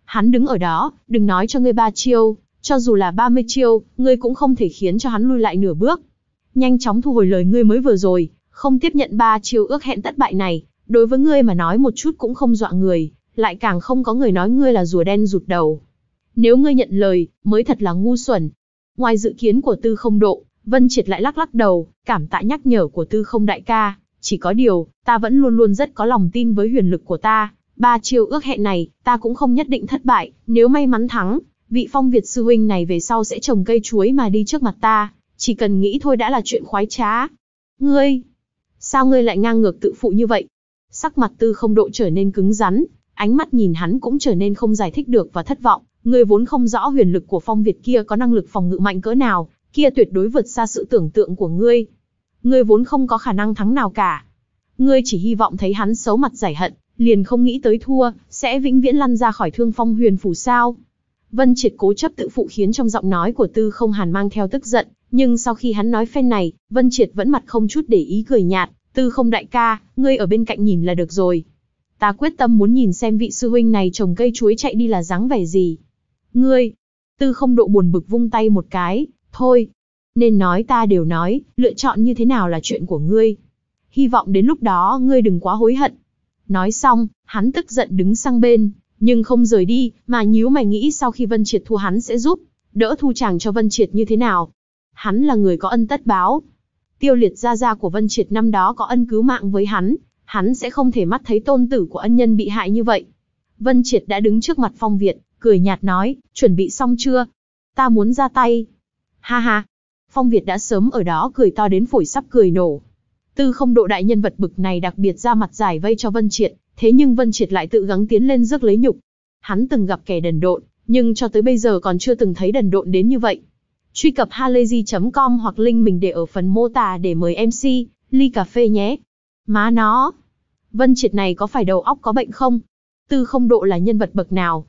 Hắn đứng ở đó, đừng nói cho ngươi ba chiêu, cho dù là ba mươi chiêu, ngươi cũng không thể khiến cho hắn lui lại nửa bước. Nhanh chóng thu hồi lời ngươi mới vừa rồi, không tiếp nhận ba chiêu ước hẹn tất bại này, đối với ngươi mà nói một chút cũng không dọa người, lại càng không có người nói ngươi là rùa đen rụt đầu. Nếu ngươi nhận lời, mới thật là ngu xuẩn. Ngoài dự kiến của tư không độ, Vân Triệt lại lắc lắc đầu, cảm tạ nhắc nhở của tư không đại ca, chỉ có điều, ta vẫn luôn luôn rất có lòng tin với huyền lực của ta, ba chiêu ước hẹn này, ta cũng không nhất định thất bại, nếu may mắn thắng, vị phong Việt sư huynh này về sau sẽ trồng cây chuối mà đi trước mặt ta, chỉ cần nghĩ thôi đã là chuyện khoái trá. Ngươi, sao ngươi lại ngang ngược tự phụ như vậy? Sắc mặt tư không độ trở nên cứng rắn, ánh mắt nhìn hắn cũng trở nên không giải thích được và thất vọng, ngươi vốn không rõ huyền lực của phong Việt kia có năng lực phòng ngự mạnh cỡ nào, kia tuyệt đối vượt xa sự tưởng tượng của ngươi. Ngươi vốn không có khả năng thắng nào cả. Ngươi chỉ hy vọng thấy hắn xấu mặt giải hận, liền không nghĩ tới thua, sẽ vĩnh viễn lăn ra khỏi thương phong huyền phủ sao. Vân triệt cố chấp tự phụ khiến trong giọng nói của tư không hàn mang theo tức giận, nhưng sau khi hắn nói phen này, Vân Triệt vẫn mặt không chút để ý cười nhạt, tư không đại ca, ngươi ở bên cạnh nhìn là được rồi. Ta quyết tâm muốn nhìn xem vị sư huynh này trồng cây chuối chạy đi là dáng vẻ gì. Ngươi, tư không độ buồn bực vung tay một cái, Thôi, nên nói ta đều nói, lựa chọn như thế nào là chuyện của ngươi. Hy vọng đến lúc đó ngươi đừng quá hối hận. Nói xong, hắn tức giận đứng sang bên, nhưng không rời đi, mà nhíu mày nghĩ sau khi Vân Triệt thu hắn sẽ giúp, đỡ thu chàng cho Vân Triệt như thế nào. Hắn là người có ân tất báo. Tiêu liệt gia gia của Vân Triệt năm đó có ân cứu mạng với hắn, hắn sẽ không thể mắt thấy tôn tử của ân nhân bị hại như vậy. Vân Triệt đã đứng trước mặt Phong Việt, cười nhạt nói, chuẩn bị xong chưa? Ta muốn ra tay, Ha ha. Phong Việt đã sớm ở đó cười to đến phổi sắp cười nổ. Tư không độ đại nhân vật bực này đặc biệt ra mặt giải vây cho Vân Triệt, thế nhưng Vân Triệt lại tự gắng tiến lên rước lấy nhục. Hắn từng gặp kẻ đần độn, nhưng cho tới bây giờ còn chưa từng thấy đần độn đến như vậy. Truy cập halayzi.com hoặc link mình để ở phần mô tả để mời MC, ly cà phê nhé. Má nó! Vân Triệt này có phải đầu óc có bệnh không? Tư không độ là nhân vật bậc nào?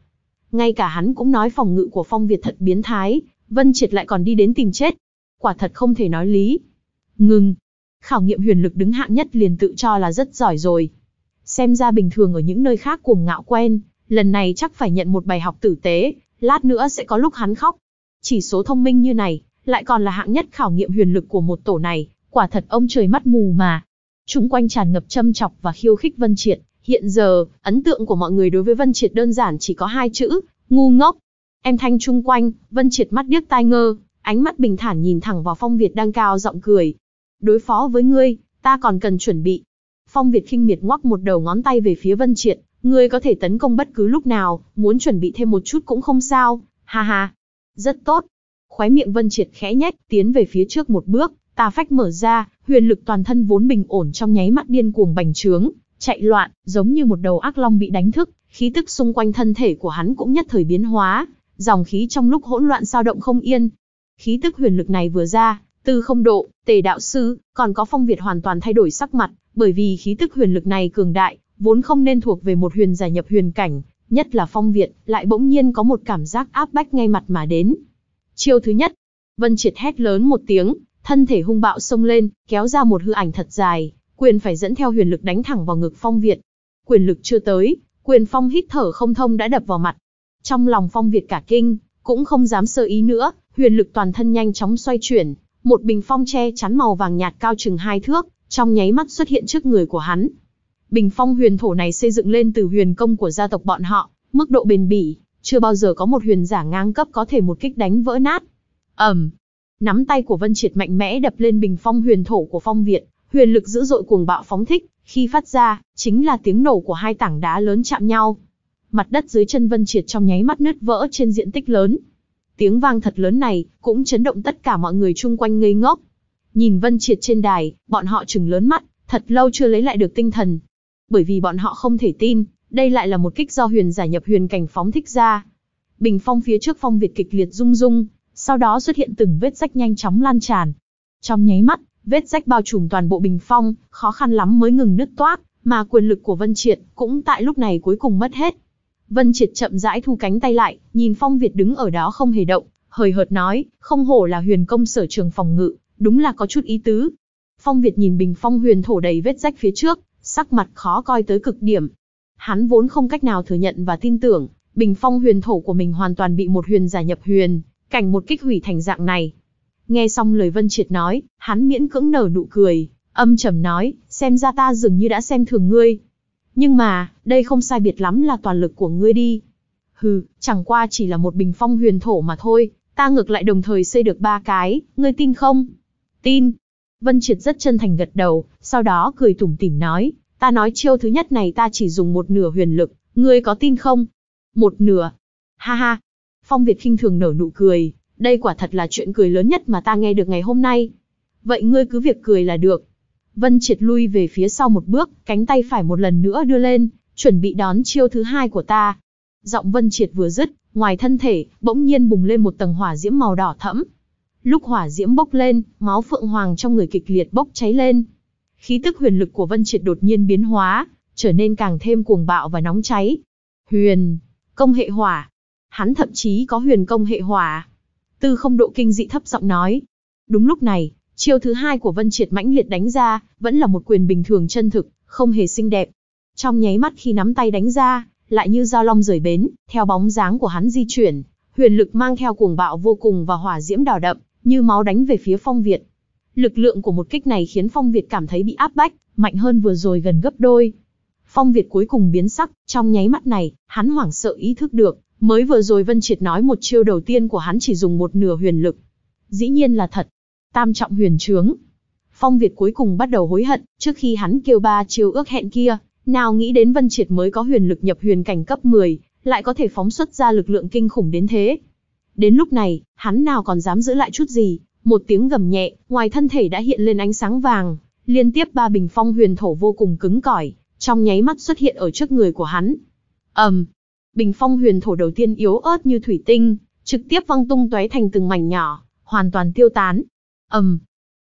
Ngay cả hắn cũng nói phòng ngự của Phong Việt thật biến thái, Vân Triệt lại còn đi đến tìm chết. Quả thật không thể nói lý. Ngừng. Khảo nghiệm huyền lực đứng hạng nhất liền tự cho là rất giỏi rồi. Xem ra bình thường ở những nơi khác cuồng ngạo quen, lần này chắc phải nhận một bài học tử tế, lát nữa sẽ có lúc hắn khóc. Chỉ số thông minh như này, lại còn là hạng nhất khảo nghiệm huyền lực của một tổ này, quả thật ông trời mắt mù mà. Chúng quanh tràn ngập châm chọc và khiêu khích Vân Triệt, hiện giờ, ấn tượng của mọi người đối với Vân Triệt đơn giản chỉ có hai chữ, ngu ngốc. Em thanh chung quanh, Vân Triệt mắt điếc tai ngơ, ánh mắt bình thản nhìn thẳng vào Phong Việt đang cao giọng cười. Đối phó với ngươi, ta còn cần chuẩn bị. Phong Việt khinh miệt ngoắc một đầu ngón tay về phía Vân Triệt, ngươi có thể tấn công bất cứ lúc nào, muốn chuẩn bị thêm một chút cũng không sao, ha ha. Rất tốt. Khóe miệng Vân Triệt khẽ nhếch, tiến về phía trước một bước, ta phách mở ra, huyền lực toàn thân vốn bình ổn trong nháy mắt điên cuồng bành trướng, chạy loạn, giống như một đầu ác long bị đánh thức, khí tức xung quanh thân thể của hắn cũng nhất thời biến hóa, dòng khí trong lúc hỗn loạn sao động không yên. Khí tức huyền lực này vừa ra, từ không độ, tề đạo sư, còn có phong Việt hoàn toàn thay đổi sắc mặt, bởi vì khí tức huyền lực này cường đại, vốn không nên thuộc về một huyền giải nhập huyền cảnh, nhất là phong Việt, lại bỗng nhiên có một cảm giác áp bách ngay mặt mà đến. Chiêu thứ nhất, Vân Triệt hét lớn một tiếng, thân thể hung bạo xông lên, kéo ra một hư ảnh thật dài, quyền phải dẫn theo huyền lực đánh thẳng vào ngực phong Việt. Quyền lực chưa tới, quyền phong hít thở không thông đã đập vào mặt, trong lòng Phong Việt cả kinh, cũng không dám sơ ý nữa, huyền lực toàn thân nhanh chóng xoay chuyển, một bình phong che chắn màu vàng nhạt cao chừng hai thước, trong nháy mắt xuất hiện trước người của hắn. Bình phong huyền thổ này xây dựng lên từ huyền công của gia tộc bọn họ, mức độ bền bỉ, chưa bao giờ có một huyền giả ngang cấp có thể một kích đánh vỡ nát. Ầm. nắm tay của Vân Triệt mạnh mẽ đập lên bình phong huyền thổ của Phong Việt, huyền lực dữ dội cuồng bạo phóng thích, khi phát ra, chính là tiếng nổ của hai tảng đá lớn chạm nhau mặt đất dưới chân Vân Triệt trong nháy mắt nứt vỡ trên diện tích lớn. Tiếng vang thật lớn này cũng chấn động tất cả mọi người chung quanh ngây ngốc. Nhìn Vân Triệt trên đài, bọn họ chừng lớn mắt, thật lâu chưa lấy lại được tinh thần. Bởi vì bọn họ không thể tin, đây lại là một kích do huyền giả nhập huyền cảnh phóng thích ra. Bình phong phía trước phong Việt kịch liệt rung rung, sau đó xuất hiện từng vết rách nhanh chóng lan tràn. Trong nháy mắt, vết rách bao trùm toàn bộ bình phong, khó khăn lắm mới ngừng nứt toát, mà quyền lực của Vân Triệt cũng tại lúc này cuối cùng mất hết. Vân Triệt chậm rãi thu cánh tay lại, nhìn Phong Việt đứng ở đó không hề động, hời hợt nói, không hổ là huyền công sở trường phòng ngự, đúng là có chút ý tứ. Phong Việt nhìn bình phong huyền thổ đầy vết rách phía trước, sắc mặt khó coi tới cực điểm. Hắn vốn không cách nào thừa nhận và tin tưởng, bình phong huyền thổ của mình hoàn toàn bị một huyền giả nhập huyền, cảnh một kích hủy thành dạng này. Nghe xong lời Vân Triệt nói, hắn miễn cưỡng nở nụ cười, âm trầm nói, xem ra ta dường như đã xem thường ngươi, nhưng mà, đây không sai biệt lắm là toàn lực của ngươi đi. Hừ, chẳng qua chỉ là một bình phong huyền thổ mà thôi, ta ngược lại đồng thời xây được ba cái, ngươi tin không? Tin. Vân Triệt rất chân thành gật đầu, sau đó cười tủm tỉm nói, ta nói chiêu thứ nhất này ta chỉ dùng một nửa huyền lực, ngươi có tin không? Một nửa. Ha ha. Phong Việt khinh thường nở nụ cười, đây quả thật là chuyện cười lớn nhất mà ta nghe được ngày hôm nay. Vậy ngươi cứ việc cười là được, Vân Triệt lui về phía sau một bước, cánh tay phải một lần nữa đưa lên, chuẩn bị đón chiêu thứ hai của ta. Giọng Vân Triệt vừa dứt, ngoài thân thể, bỗng nhiên bùng lên một tầng hỏa diễm màu đỏ thẫm. Lúc hỏa diễm bốc lên, máu phượng hoàng trong người kịch liệt bốc cháy lên. Khí tức huyền lực của Vân Triệt đột nhiên biến hóa, trở nên càng thêm cuồng bạo và nóng cháy. Huyền, công hệ hỏa. Hắn thậm chí có huyền công hệ hỏa. Tư không độ kinh dị thấp giọng nói. Đúng lúc này, Chiêu thứ hai của Vân Triệt mãnh liệt đánh ra, vẫn là một quyền bình thường chân thực, không hề xinh đẹp. Trong nháy mắt khi nắm tay đánh ra, lại như dao long rời bến, theo bóng dáng của hắn di chuyển, huyền lực mang theo cuồng bạo vô cùng và hỏa diễm đỏ đậm, như máu đánh về phía Phong Việt. Lực lượng của một kích này khiến Phong Việt cảm thấy bị áp bách, mạnh hơn vừa rồi gần gấp đôi. Phong Việt cuối cùng biến sắc, trong nháy mắt này, hắn hoảng sợ ý thức được, mới vừa rồi Vân Triệt nói một chiêu đầu tiên của hắn chỉ dùng một nửa huyền lực. Dĩ nhiên là thật, tam trọng huyền trướng. Phong Việt cuối cùng bắt đầu hối hận, trước khi hắn kêu ba chiêu ước hẹn kia, nào nghĩ đến Vân Triệt mới có huyền lực nhập huyền cảnh cấp 10, lại có thể phóng xuất ra lực lượng kinh khủng đến thế. Đến lúc này, hắn nào còn dám giữ lại chút gì, một tiếng gầm nhẹ, ngoài thân thể đã hiện lên ánh sáng vàng, liên tiếp ba bình phong huyền thổ vô cùng cứng cỏi, trong nháy mắt xuất hiện ở trước người của hắn. Ầm. Um, bình phong huyền thổ đầu tiên yếu ớt như thủy tinh, trực tiếp văng tung tóe thành từng mảnh nhỏ, hoàn toàn tiêu tán, ầm,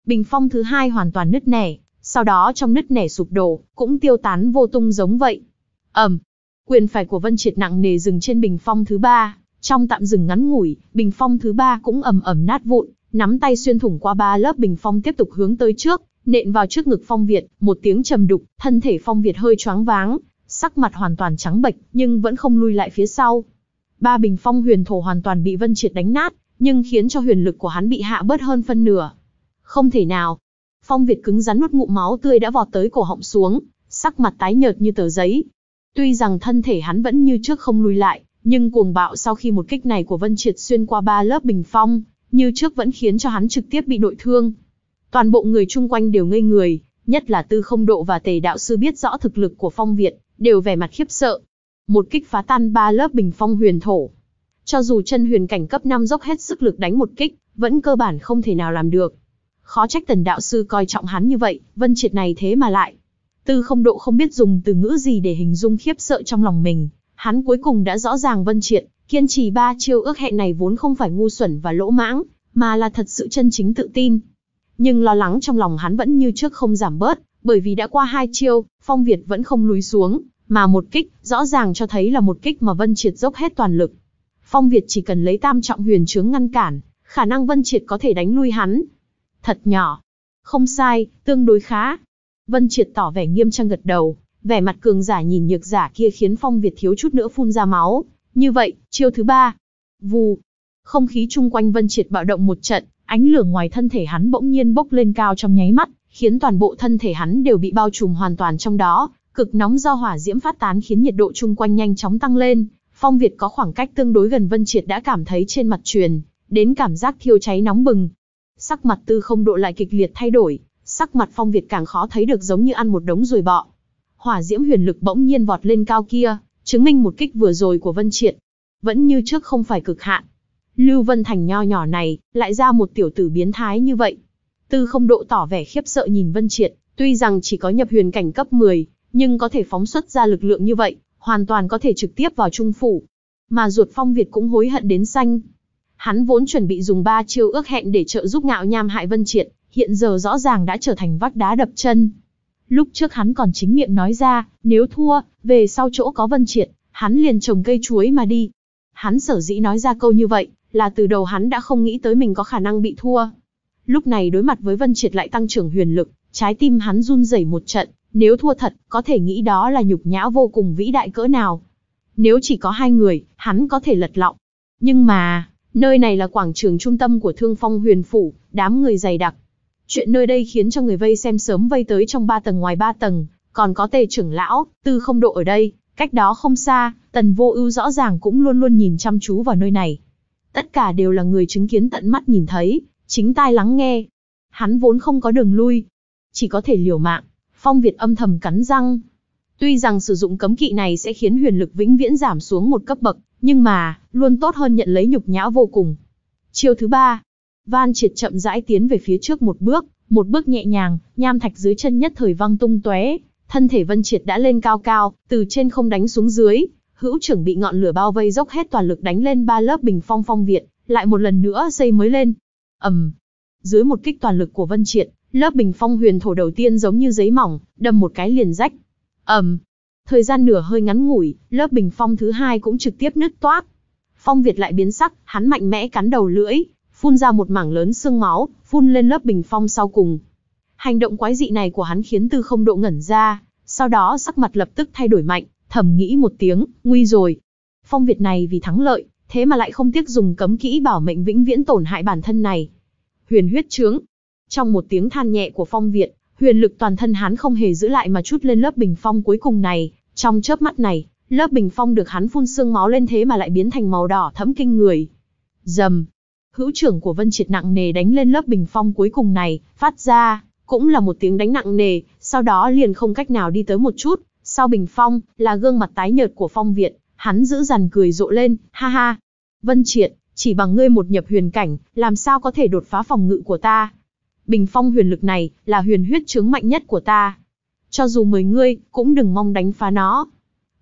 bình phong thứ hai hoàn toàn nứt nẻ, sau đó trong nứt nẻ sụp đổ, cũng tiêu tán vô tung giống vậy. ầm, quyền phải của Vân Triệt nặng nề dừng trên bình phong thứ ba, trong tạm dừng ngắn ngủi, bình phong thứ ba cũng ầm ầm nát vụn, nắm tay xuyên thủng qua ba lớp bình phong tiếp tục hướng tới trước, nện vào trước ngực Phong Việt, một tiếng trầm đục, thân thể Phong Việt hơi choáng váng, sắc mặt hoàn toàn trắng bệch, nhưng vẫn không lui lại phía sau. Ba bình phong huyền thổ hoàn toàn bị Vân Triệt đánh nát, nhưng khiến cho huyền lực của hắn bị hạ bớt hơn phân nửa. Không thể nào. Phong Việt cứng rắn nuốt ngụm máu tươi đã vọt tới cổ họng xuống, sắc mặt tái nhợt như tờ giấy. Tuy rằng thân thể hắn vẫn như trước không lùi lại, nhưng cuồng bạo sau khi một kích này của Vân Triệt xuyên qua ba lớp bình phong, như trước vẫn khiến cho hắn trực tiếp bị nội thương. Toàn bộ người chung quanh đều ngây người, nhất là Tư Không Độ và Tề Đạo Sư biết rõ thực lực của Phong Việt, đều vẻ mặt khiếp sợ. Một kích phá tan ba lớp bình phong huyền thổ, cho dù chân huyền cảnh cấp 5 dốc hết sức lực đánh một kích, vẫn cơ bản không thể nào làm được. Khó trách tần đạo sư coi trọng hắn như vậy, vân triệt này thế mà lại. Tư không độ không biết dùng từ ngữ gì để hình dung khiếp sợ trong lòng mình, hắn cuối cùng đã rõ ràng vân triệt, kiên trì ba chiêu ước hẹn này vốn không phải ngu xuẩn và lỗ mãng, mà là thật sự chân chính tự tin. Nhưng lo lắng trong lòng hắn vẫn như trước không giảm bớt, bởi vì đã qua hai chiêu, Phong Việt vẫn không lùi xuống, mà một kích, rõ ràng cho thấy là một kích mà Vân Triệt dốc hết toàn lực. Phong Việt chỉ cần lấy tam trọng huyền chướng ngăn cản, khả năng Vân Triệt có thể đánh lui hắn. Thật nhỏ. Không sai, tương đối khá. Vân Triệt tỏ vẻ nghiêm trang gật đầu, vẻ mặt cường giả nhìn nhược giả kia khiến Phong Việt thiếu chút nữa phun ra máu. Như vậy, chiêu thứ ba. Vù. Không khí chung quanh Vân Triệt bạo động một trận, ánh lửa ngoài thân thể hắn bỗng nhiên bốc lên cao trong nháy mắt, khiến toàn bộ thân thể hắn đều bị bao trùm hoàn toàn trong đó. Cực nóng do hỏa diễm phát tán khiến nhiệt độ chung quanh nhanh chóng tăng lên, Phong Việt có khoảng cách tương đối gần Vân Triệt đã cảm thấy trên mặt truyền, đến cảm giác thiêu cháy nóng bừng. Sắc mặt tư không độ lại kịch liệt thay đổi, sắc mặt Phong Việt càng khó thấy được giống như ăn một đống ruồi bọ. Hỏa diễm huyền lực bỗng nhiên vọt lên cao kia, chứng minh một kích vừa rồi của Vân Triệt. Vẫn như trước không phải cực hạn. Lưu Vân Thành nho nhỏ này, lại ra một tiểu tử biến thái như vậy. Tư không độ tỏ vẻ khiếp sợ nhìn Vân Triệt, tuy rằng chỉ có nhập huyền cảnh cấp 10, nhưng có thể phóng xuất ra lực lượng như vậy, hoàn toàn có thể trực tiếp vào trung phủ. Mà ruột phong Việt cũng hối hận đến xanh. Hắn vốn chuẩn bị dùng ba chiêu ước hẹn để trợ giúp ngạo nham hại vân triệt, hiện giờ rõ ràng đã trở thành vách đá đập chân. Lúc trước hắn còn chính miệng nói ra, nếu thua, về sau chỗ có vân triệt, hắn liền trồng cây chuối mà đi. Hắn sở dĩ nói ra câu như vậy, là từ đầu hắn đã không nghĩ tới mình có khả năng bị thua. Lúc này đối mặt với Vân Triệt lại tăng trưởng huyền lực, trái tim hắn run rẩy một trận, nếu thua thật, có thể nghĩ đó là nhục nhã vô cùng vĩ đại cỡ nào. Nếu chỉ có hai người, hắn có thể lật lọng. Nhưng mà, nơi này là quảng trường trung tâm của Thương Phong Huyền Phủ, đám người dày đặc. Chuyện nơi đây khiến cho người vây xem sớm vây tới trong ba tầng ngoài ba tầng, còn có tề trưởng lão, tư không độ ở đây, cách đó không xa, tần vô ưu rõ ràng cũng luôn luôn nhìn chăm chú vào nơi này. Tất cả đều là người chứng kiến tận mắt nhìn thấy, chính tai lắng nghe. Hắn vốn không có đường lui, chỉ có thể liều mạng. Phong Việt âm thầm cắn răng. Tuy rằng sử dụng cấm kỵ này sẽ khiến huyền lực vĩnh viễn giảm xuống một cấp bậc, nhưng mà, luôn tốt hơn nhận lấy nhục nhã vô cùng. Chiêu thứ ba, Van Triệt chậm rãi tiến về phía trước một bước, một bước nhẹ nhàng, nham thạch dưới chân nhất thời văng tung tóe, thân thể Vân Triệt đã lên cao cao, từ trên không đánh xuống dưới, hữu trưởng bị ngọn lửa bao vây dốc hết toàn lực đánh lên ba lớp bình phong phong việt, lại một lần nữa xây mới lên. Ầm. Dưới một kích toàn lực của Vân Triệt, Lớp bình phong huyền thổ đầu tiên giống như giấy mỏng, đâm một cái liền rách. Ầm. thời gian nửa hơi ngắn ngủi, lớp bình phong thứ hai cũng trực tiếp nứt toác. Phong Việt lại biến sắc, hắn mạnh mẽ cắn đầu lưỡi, phun ra một mảng lớn xương máu, phun lên lớp bình phong sau cùng. Hành động quái dị này của hắn khiến Tư Không Độ ngẩn ra, sau đó sắc mặt lập tức thay đổi mạnh, thầm nghĩ một tiếng, nguy rồi. Phong Việt này vì thắng lợi, thế mà lại không tiếc dùng cấm kỹ bảo mệnh vĩnh viễn tổn hại bản thân này. Huyền huyết trướng, trong một tiếng than nhẹ của Phong Việt, huyền lực toàn thân hắn không hề giữ lại mà chút lên lớp bình phong cuối cùng này, trong chớp mắt này, lớp bình phong được hắn phun xương máu lên thế mà lại biến thành màu đỏ thẫm kinh người. Dầm. Hữu trưởng của Vân Triệt nặng nề đánh lên lớp bình phong cuối cùng này, phát ra, cũng là một tiếng đánh nặng nề, sau đó liền không cách nào đi tới một chút, sau bình phong, là gương mặt tái nhợt của Phong Việt, hắn giữ dằn cười rộ lên, ha ha. Vân Triệt, chỉ bằng ngươi một nhập huyền cảnh, làm sao có thể đột phá phòng ngự của ta, bình phong huyền lực này là huyền huyết chướng mạnh nhất của ta. Cho dù mười ngươi, cũng đừng mong đánh phá nó.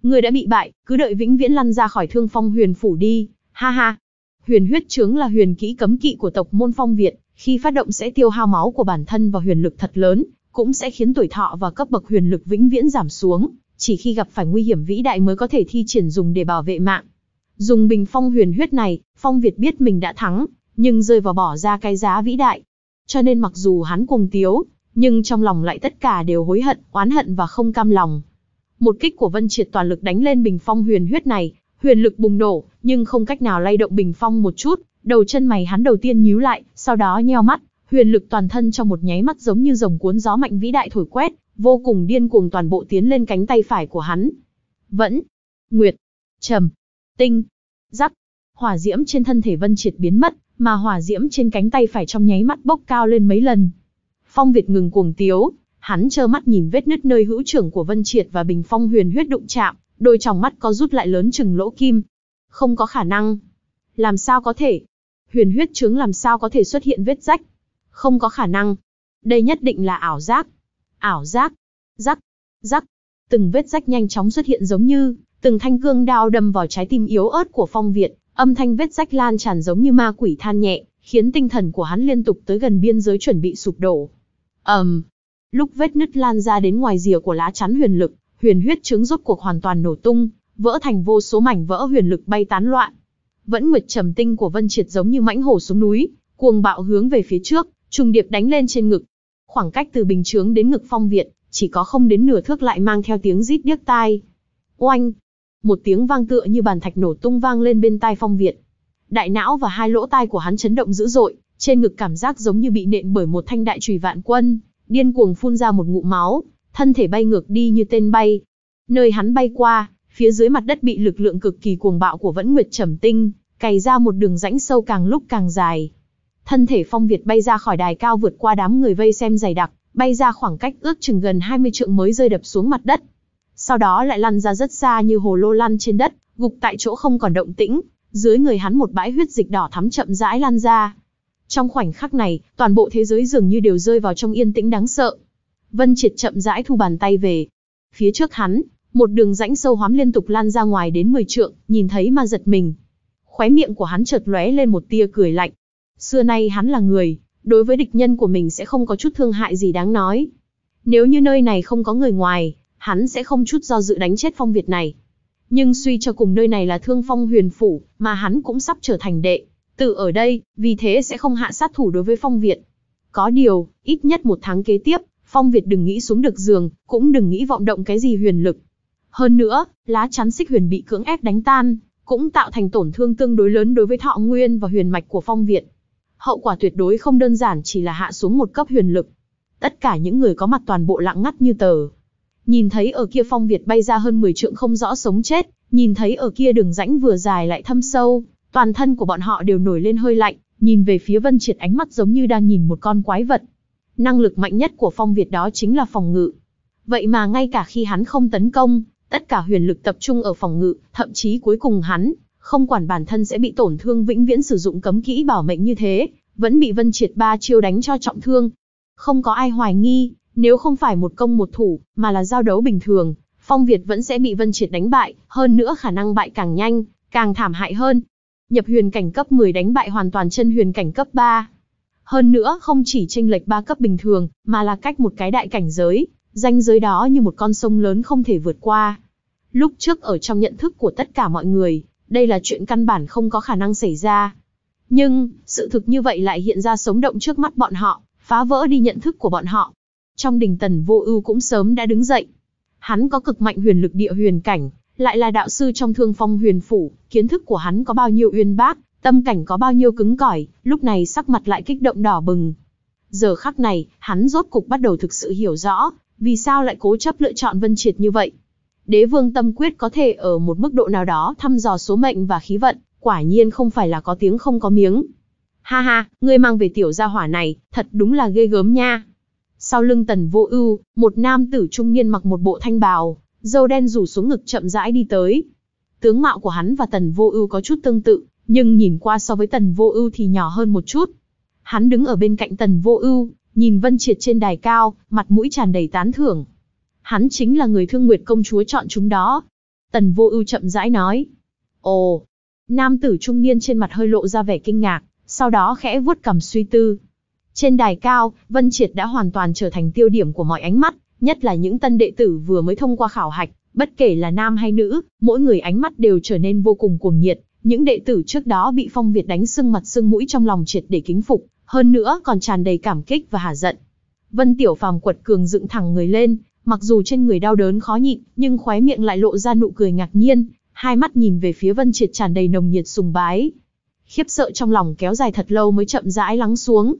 Ngươi đã bị bại, cứ đợi vĩnh viễn lăn ra khỏi thương phong huyền phủ đi, ha ha. Huyền huyết chướng là huyền kỹ cấm kỵ của tộc môn phong Việt, khi phát động sẽ tiêu hao máu của bản thân và huyền lực thật lớn, cũng sẽ khiến tuổi thọ và cấp bậc huyền lực vĩnh viễn giảm xuống, chỉ khi gặp phải nguy hiểm vĩ đại mới có thể thi triển dùng để bảo vệ mạng. Dùng bình phong huyền huyết này, Phong Việt biết mình đã thắng, nhưng rơi vào bỏ ra cái giá vĩ đại, cho nên mặc dù hắn cùng tiếu, nhưng trong lòng lại tất cả đều hối hận, oán hận và không cam lòng. Một kích của Vân Triệt toàn lực đánh lên bình phong huyền huyết này, huyền lực bùng nổ, nhưng không cách nào lay động bình phong một chút, đầu chân mày hắn đầu tiên nhíu lại, sau đó nheo mắt, huyền lực toàn thân trong một nháy mắt giống như rồng cuốn gió mạnh vĩ đại thổi quét, vô cùng điên cuồng toàn bộ tiến lên cánh tay phải của hắn. Vẫn, Nguyệt, Trầm, Tinh, Giác hỏa diễm trên thân thể Vân Triệt biến mất, mà hỏa diễm trên cánh tay phải trong nháy mắt bốc cao lên mấy lần. Phong Việt ngừng cuồng tiếu, hắn trơ mắt nhìn vết nứt nơi hữu trưởng của Vân Triệt và Bình Phong huyền huyết đụng chạm, đôi tròng mắt có rút lại lớn chừng lỗ kim. Không có khả năng. Làm sao có thể? Huyền huyết chứng làm sao có thể xuất hiện vết rách? Không có khả năng. Đây nhất định là ảo giác. Ảo giác. Rắc. Rắc. Từng vết rách nhanh chóng xuất hiện giống như, từng thanh gương đao đâm vào trái tim yếu ớt của Phong Việt, Âm thanh vết rách lan tràn giống như ma quỷ than nhẹ, khiến tinh thần của hắn liên tục tới gần biên giới chuẩn bị sụp đổ. Ầm. Um, lúc vết nứt lan ra đến ngoài rìa của lá chắn huyền lực, huyền huyết trứng rốt cuộc hoàn toàn nổ tung, vỡ thành vô số mảnh vỡ huyền lực bay tán loạn. Vẫn nguyệt trầm tinh của Vân Triệt giống như mãnh hổ xuống núi, cuồng bạo hướng về phía trước, trùng điệp đánh lên trên ngực. Khoảng cách từ bình chướng đến ngực Phong Việt, chỉ có không đến nửa thước lại mang theo tiếng rít điếc tai. Oanh, một tiếng vang tựa như bàn thạch nổ tung vang lên bên tai Phong Việt. Đại não và hai lỗ tai của hắn chấn động dữ dội, trên ngực cảm giác giống như bị nện bởi một thanh đại chùy vạn quân, điên cuồng phun ra một ngụm máu, thân thể bay ngược đi như tên bay. Nơi hắn bay qua, phía dưới mặt đất bị lực lượng cực kỳ cuồng bạo của Vẫn Nguyệt Trầm Tinh cày ra một đường rãnh sâu càng lúc càng dài. Thân thể Phong Việt bay ra khỏi đài cao vượt qua đám người vây xem dày đặc, bay ra khoảng cách ước chừng gần hai mươi trượng mới rơi đập xuống mặt đất, sau đó lại lăn ra rất xa như hồ lô lăn trên đất, gục tại chỗ không còn động tĩnh, dưới người hắn một bãi huyết dịch đỏ thắm chậm rãi lan ra. Trong khoảnh khắc này, toàn bộ thế giới dường như đều rơi vào trong yên tĩnh đáng sợ. Vân Triệt chậm rãi thu bàn tay về. Phía trước hắn, một đường rãnh sâu hoắm liên tục lan ra ngoài đến 10 trượng, nhìn thấy mà giật mình. Khóe miệng của hắn chợt lóe lên một tia cười lạnh. Xưa nay hắn là người, đối với địch nhân của mình sẽ không có chút thương hại gì đáng nói. Nếu như nơi này không có người ngoài, hắn sẽ không chút do dự đánh chết phong Việt này. Nhưng suy cho cùng nơi này là thương phong huyền phủ, mà hắn cũng sắp trở thành đệ, tự ở đây, vì thế sẽ không hạ sát thủ đối với phong Việt. Có điều, ít nhất một tháng kế tiếp, phong Việt đừng nghĩ xuống được giường, cũng đừng nghĩ vọng động cái gì huyền lực. Hơn nữa, lá chắn xích huyền bị cưỡng ép đánh tan, cũng tạo thành tổn thương tương đối lớn đối với thọ nguyên và huyền mạch của phong Việt. Hậu quả tuyệt đối không đơn giản chỉ là hạ xuống một cấp huyền lực. Tất cả những người có mặt toàn bộ lặng ngắt như tờ, nhìn thấy ở kia phong Việt bay ra hơn 10 trượng không rõ sống chết, nhìn thấy ở kia đường rãnh vừa dài lại thâm sâu, toàn thân của bọn họ đều nổi lên hơi lạnh, nhìn về phía Vân Triệt ánh mắt giống như đang nhìn một con quái vật. Năng lực mạnh nhất của phong Việt đó chính là phòng ngự. Vậy mà ngay cả khi hắn không tấn công, tất cả huyền lực tập trung ở phòng ngự, thậm chí cuối cùng hắn, không quản bản thân sẽ bị tổn thương vĩnh viễn sử dụng cấm kỹ bảo mệnh như thế, vẫn bị Vân Triệt ba chiêu đánh cho trọng thương. Không có ai hoài nghi, nếu không phải một công một thủ, mà là giao đấu bình thường, Phong Việt vẫn sẽ bị Vân Triệt đánh bại, hơn nữa khả năng bại càng nhanh, càng thảm hại hơn. Nhập huyền cảnh cấp 10 đánh bại hoàn toàn chân huyền cảnh cấp 3. Hơn nữa không chỉ tranh lệch 3 cấp bình thường, mà là cách một cái đại cảnh giới, danh giới đó như một con sông lớn không thể vượt qua. Lúc trước ở trong nhận thức của tất cả mọi người, đây là chuyện căn bản không có khả năng xảy ra. Nhưng, sự thực như vậy lại hiện ra sống động trước mắt bọn họ, phá vỡ đi nhận thức của bọn họ. Trong đỉnh tần vô ưu cũng sớm đã đứng dậy. Hắn có cực mạnh huyền lực địa huyền cảnh, lại là đạo sư trong thương phong huyền phủ, kiến thức của hắn có bao nhiêu uyên bác, tâm cảnh có bao nhiêu cứng cỏi, lúc này sắc mặt lại kích động đỏ bừng. Giờ khắc này, hắn rốt cục bắt đầu thực sự hiểu rõ, vì sao lại cố chấp lựa chọn Vân Triệt như vậy. Đế vương tâm quyết có thể ở một mức độ nào đó thăm dò số mệnh và khí vận, quả nhiên không phải là có tiếng không có miếng. Ha ha, ngươi mang về tiểu gia hỏa này, thật đúng là ghê gớm nha. Sau lưng tần vô ưu, một nam tử trung niên mặc một bộ thanh bào, dâu đen rủ xuống ngực chậm rãi đi tới. Tướng mạo của hắn và tần vô ưu có chút tương tự, nhưng nhìn qua so với tần vô ưu thì nhỏ hơn một chút. Hắn đứng ở bên cạnh tần vô ưu, nhìn Vân Triệt trên đài cao, mặt mũi tràn đầy tán thưởng. Hắn chính là người thương nguyệt công chúa chọn chúng đó. Tần vô ưu chậm rãi nói. Ồ, nam tử trung niên trên mặt hơi lộ ra vẻ kinh ngạc, sau đó khẽ vuốt cằm suy tư. Trên đài cao, Vân Triệt đã hoàn toàn trở thành tiêu điểm của mọi ánh mắt, nhất là những tân đệ tử vừa mới thông qua khảo hạch, bất kể là nam hay nữ, mỗi người ánh mắt đều trở nên vô cùng cuồng nhiệt. Những đệ tử trước đó bị Phong Việt đánh sưng mặt sưng mũi trong lòng triệt để kính phục, hơn nữa còn tràn đầy cảm kích và hà giận. Vân Tiểu Phàm quật cường dựng thẳng người lên, mặc dù trên người đau đớn khó nhịn, nhưng khóe miệng lại lộ ra nụ cười ngạc nhiên, hai mắt nhìn về phía Vân Triệt tràn đầy nồng nhiệt sùng bái. Khiếp sợ trong lòng kéo dài thật lâu mới chậm rãi lắng xuống.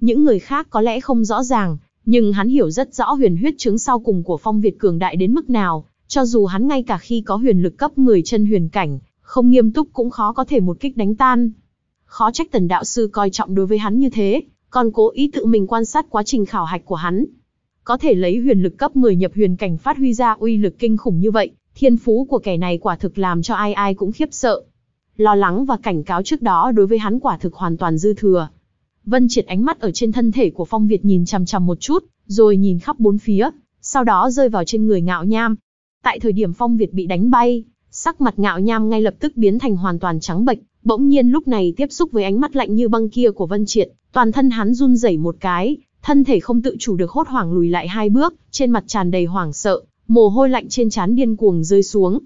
Những người khác có lẽ không rõ ràng, nhưng hắn hiểu rất rõ huyền huyết chứng sau cùng của Phong Việt cường đại đến mức nào, cho dù hắn ngay cả khi có huyền lực cấp 10 chân huyền cảnh, không nghiêm túc cũng khó có thể một kích đánh tan. Khó trách tần đạo sư coi trọng đối với hắn như thế, còn cố ý tự mình quan sát quá trình khảo hạch của hắn. Có thể lấy huyền lực cấp 10 nhập huyền cảnh phát huy ra uy lực kinh khủng như vậy, thiên phú của kẻ này quả thực làm cho ai ai cũng khiếp sợ. Lo lắng và cảnh cáo trước đó đối với hắn quả thực hoàn toàn dư thừa. Vân Triệt ánh mắt ở trên thân thể của Phong Việt nhìn chằm chằm một chút, rồi nhìn khắp bốn phía, sau đó rơi vào trên người Ngạo Nham. Tại thời điểm Phong Việt bị đánh bay, sắc mặt Ngạo Nham ngay lập tức biến thành hoàn toàn trắng bệch, bỗng nhiên lúc này tiếp xúc với ánh mắt lạnh như băng kia của Vân Triệt, toàn thân hắn run rẩy một cái, thân thể không tự chủ được hốt hoảng lùi lại hai bước, trên mặt tràn đầy hoảng sợ, mồ hôi lạnh trên trán điên cuồng rơi xuống.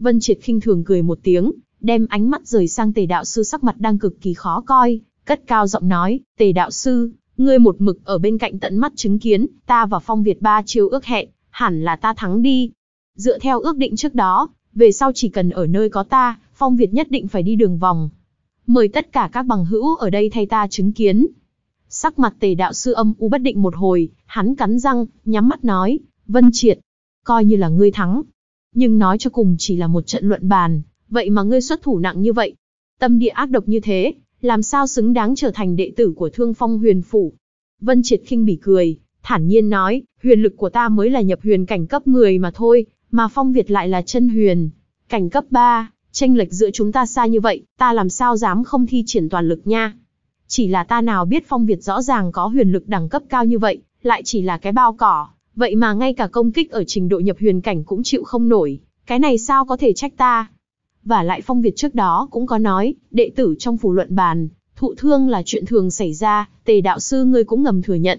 Vân Triệt khinh thường cười một tiếng, đem ánh mắt rời sang Tề đạo sư sắc mặt đang cực kỳ khó coi, cất cao giọng nói, tề đạo sư, ngươi một mực ở bên cạnh tận mắt chứng kiến, ta và phong Việt ba chiêu ước hẹn, hẳn là ta thắng đi. Dựa theo ước định trước đó, về sau chỉ cần ở nơi có ta, phong Việt nhất định phải đi đường vòng. Mời tất cả các bằng hữu ở đây thay ta chứng kiến. Sắc mặt tề đạo sư âm u bất định một hồi, hắn cắn răng, nhắm mắt nói, vân triệt, coi như là ngươi thắng. Nhưng nói cho cùng chỉ là một trận luận bàn, vậy mà ngươi xuất thủ nặng như vậy. Tâm địa ác độc như thế, làm sao xứng đáng trở thành đệ tử của Thương Phong Huyền phủ? Vân Triệt khinh bỉ cười, thản nhiên nói, huyền lực của ta mới là nhập huyền cảnh cấp 10 mà thôi, mà Phong Việt lại là chân huyền, cảnh cấp 3, tranh lệch giữa chúng ta xa như vậy, ta làm sao dám không thi triển toàn lực nha. Chỉ là ta nào biết Phong Việt rõ ràng có huyền lực đẳng cấp cao như vậy, lại chỉ là cái bao cỏ, vậy mà ngay cả công kích ở trình độ nhập huyền cảnh cũng chịu không nổi, cái này sao có thể trách ta? và lại Phong Việt trước đó cũng có nói, đệ tử trong phủ luận bàn, thụ thương là chuyện thường xảy ra, tề đạo sư ngươi cũng ngầm thừa nhận.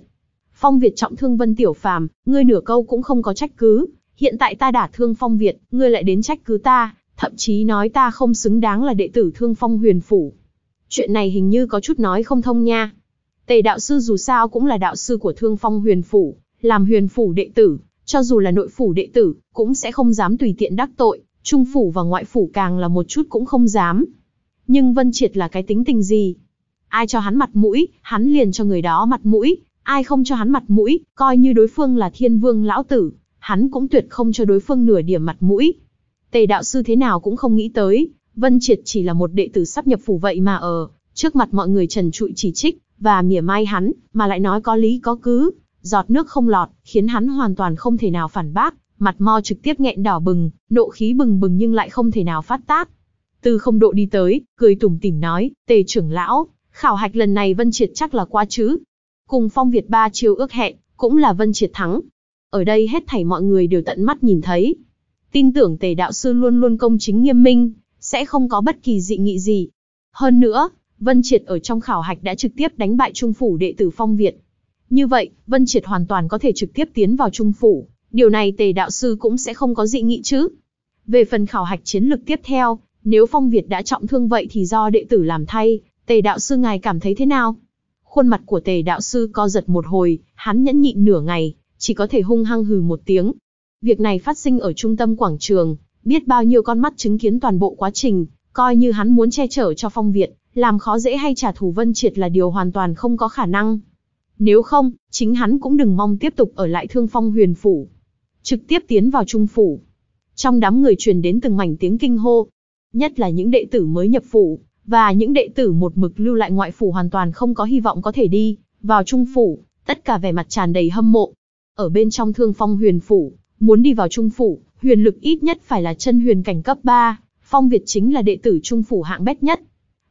Phong Việt trọng thương Vân Tiểu Phàm, ngươi nửa câu cũng không có trách cứ, hiện tại ta đả thương Phong Việt, ngươi lại đến trách cứ ta, thậm chí nói ta không xứng đáng là đệ tử thương Phong Huyền Phủ. Chuyện này hình như có chút nói không thông nha. Tề đạo sư dù sao cũng là đạo sư của thương Phong Huyền Phủ, làm Huyền Phủ đệ tử, cho dù là nội phủ đệ tử, cũng sẽ không dám tùy tiện đắc tội trung phủ và ngoại phủ càng là một chút cũng không dám. Nhưng Vân Triệt là cái tính tình gì? Ai cho hắn mặt mũi, hắn liền cho người đó mặt mũi, ai không cho hắn mặt mũi, coi như đối phương là thiên vương lão tử, hắn cũng tuyệt không cho đối phương nửa điểm mặt mũi. Tề đạo sư thế nào cũng không nghĩ tới, Vân Triệt chỉ là một đệ tử sắp nhập phủ vậy mà ở, trước mặt mọi người trần trụi chỉ trích, và mỉa mai hắn, mà lại nói có lý có cứ, giọt nước không lọt, khiến hắn hoàn toàn không thể nào phản bác, mặt mo trực tiếp nghẹn đỏ bừng, nộ khí bừng bừng nhưng lại không thể nào phát tác. Từ không độ đi tới, cười tủm tỉm nói, tề trưởng lão, khảo hạch lần này Vân Triệt chắc là qua chứ. Cùng phong Việt ba chiêu ước hẹn, cũng là Vân Triệt thắng. Ở đây hết thảy mọi người đều tận mắt nhìn thấy. Tin tưởng tề đạo sư luôn luôn công chính nghiêm minh, sẽ không có bất kỳ dị nghị gì. Hơn nữa, Vân Triệt ở trong khảo hạch đã trực tiếp đánh bại Trung Phủ đệ tử Phong Việt. Như vậy, Vân Triệt hoàn toàn có thể trực tiếp tiến vào Trung Phủ, điều này tề đạo sư cũng sẽ không có dị nghị chứ. Về phần khảo hạch chiến lực tiếp theo, nếu Phong Việt đã trọng thương vậy thì do đệ tử làm thay, tề đạo sư ngài cảm thấy thế nào? Khuôn mặt của tề đạo sư co giật một hồi, hắn nhẫn nhịn nửa ngày, chỉ có thể hung hăng hừ một tiếng. Việc này phát sinh ở trung tâm quảng trường, biết bao nhiêu con mắt chứng kiến toàn bộ quá trình, coi như hắn muốn che chở cho Phong Việt, làm khó dễ hay trả thù Vân Triệt là điều hoàn toàn không có khả năng. Nếu không, chính hắn cũng đừng mong tiếp tục ở lại Thương Phong Huyền Phủ trực tiếp tiến vào trung phủ. Trong đám người truyền đến từng mảnh tiếng kinh hô, nhất là những đệ tử mới nhập phủ, và những đệ tử một mực lưu lại ngoại phủ hoàn toàn không có hy vọng có thể đi vào trung phủ, tất cả vẻ mặt tràn đầy hâm mộ. Ở bên trong Thương Phong Huyền phủ, muốn đi vào trung phủ, huyền lực ít nhất phải là chân huyền cảnh cấp 3, Phong Việt chính là đệ tử trung phủ hạng bét nhất.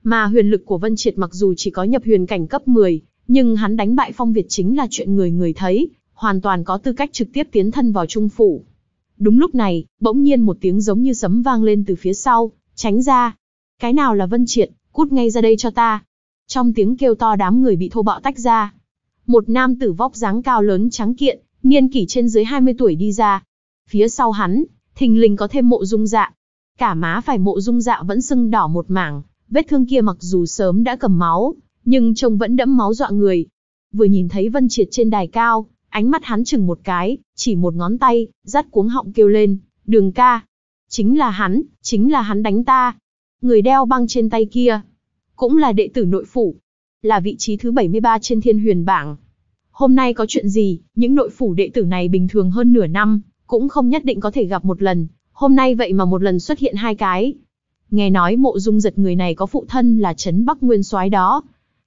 Mà huyền lực của Vân Triệt mặc dù chỉ có nhập huyền cảnh cấp 10, nhưng hắn đánh bại Phong Việt chính là chuyện người người thấy, hoàn toàn có tư cách trực tiếp tiến thân vào trung phủ. Đúng lúc này, bỗng nhiên một tiếng giống như sấm vang lên từ phía sau, tránh ra. Cái nào là Vân Triệt, cút ngay ra đây cho ta. Trong tiếng kêu to đám người bị thô bạo tách ra. Một nam tử vóc dáng cao lớn trắng kiện, niên kỷ trên dưới 20 tuổi đi ra. Phía sau hắn, thình lình có thêm mộ dung dạ. Cả má phải mộ dung dạ vẫn sưng đỏ một mảng, vết thương kia mặc dù sớm đã cầm máu, nhưng trông vẫn đẫm máu dọa người. Vừa nhìn thấy Vân Triệt trên đài cao, Ánh mắt hắn chừng một cái, chỉ một ngón tay, dắt cuống họng kêu lên, đường ca. Chính là hắn, chính là hắn đánh ta. Người đeo băng trên tay kia, cũng là đệ tử nội phủ, là vị trí thứ 73 trên thiên huyền bảng. Hôm nay có chuyện gì, những nội phủ đệ tử này bình thường hơn nửa năm, cũng không nhất định có thể gặp một lần, hôm nay vậy mà một lần xuất hiện hai cái. Nghe nói mộ dung giật người này có phụ thân là Trấn Bắc Nguyên soái đó.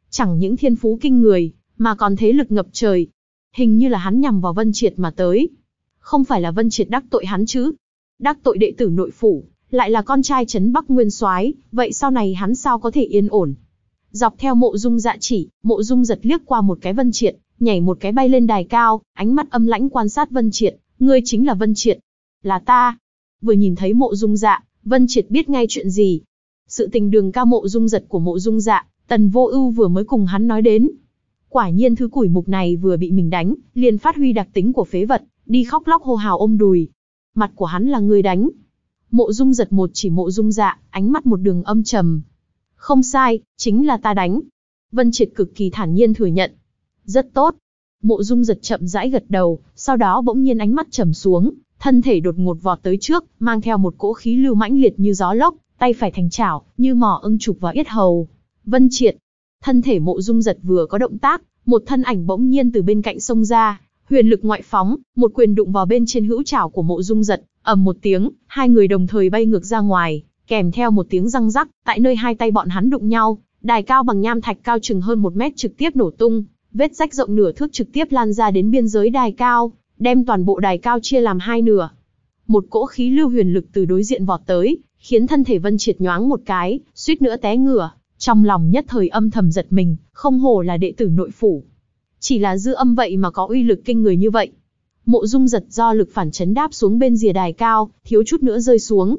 Chẳng những thiên phú kinh người, mà còn thế lực ngập trời, hình như là hắn nhằm vào Vân Triệt mà tới. Không phải là Vân Triệt đắc tội hắn chứ? Đắc tội đệ tử nội phủ, lại là con trai trấn Bắc Nguyên Soái, vậy sau này hắn sao có thể yên ổn? Dọc theo mộ dung dạ chỉ, mộ dung giật liếc qua một cái Vân Triệt, nhảy một cái bay lên đài cao, ánh mắt âm lãnh quan sát Vân Triệt, ngươi chính là Vân Triệt, là ta. Vừa nhìn thấy mộ dung dạ, Vân Triệt biết ngay chuyện gì. Sự tình đường ca mộ dung giật của mộ dung dạ, tần vô ưu vừa mới cùng hắn nói đến, Quả nhiên thứ củi mục này vừa bị mình đánh, liền phát huy đặc tính của phế vật, đi khóc lóc hô hào ôm đùi. Mặt của hắn là người đánh. Mộ Dung giật một chỉ mộ Dung dạ, ánh mắt một đường âm trầm. Không sai, chính là ta đánh. Vân Triệt cực kỳ thản nhiên thừa nhận. Rất tốt. Mộ Dung giật chậm rãi gật đầu, sau đó bỗng nhiên ánh mắt trầm xuống, thân thể đột ngột vọt tới trước, mang theo một cỗ khí lưu mãnh liệt như gió lốc, tay phải thành chảo, như mỏ ưng chụp vào yết hầu. Vân Triệt, Thân thể mộ dung giật vừa có động tác, một thân ảnh bỗng nhiên từ bên cạnh sông ra, huyền lực ngoại phóng, một quyền đụng vào bên trên hữu trảo của mộ dung giật, ầm một tiếng, hai người đồng thời bay ngược ra ngoài, kèm theo một tiếng răng rắc, tại nơi hai tay bọn hắn đụng nhau, đài cao bằng nham thạch cao chừng hơn một mét trực tiếp nổ tung, vết rách rộng nửa thước trực tiếp lan ra đến biên giới đài cao, đem toàn bộ đài cao chia làm hai nửa. Một cỗ khí lưu huyền lực từ đối diện vọt tới, khiến thân thể Vân Triệt nhoáng một cái, suýt nữa té ngửa. Trong lòng nhất thời âm thầm giật mình, không hổ là đệ tử nội phủ. Chỉ là dư âm vậy mà có uy lực kinh người như vậy. Mộ dung giật do lực phản chấn đáp xuống bên rìa đài cao, thiếu chút nữa rơi xuống.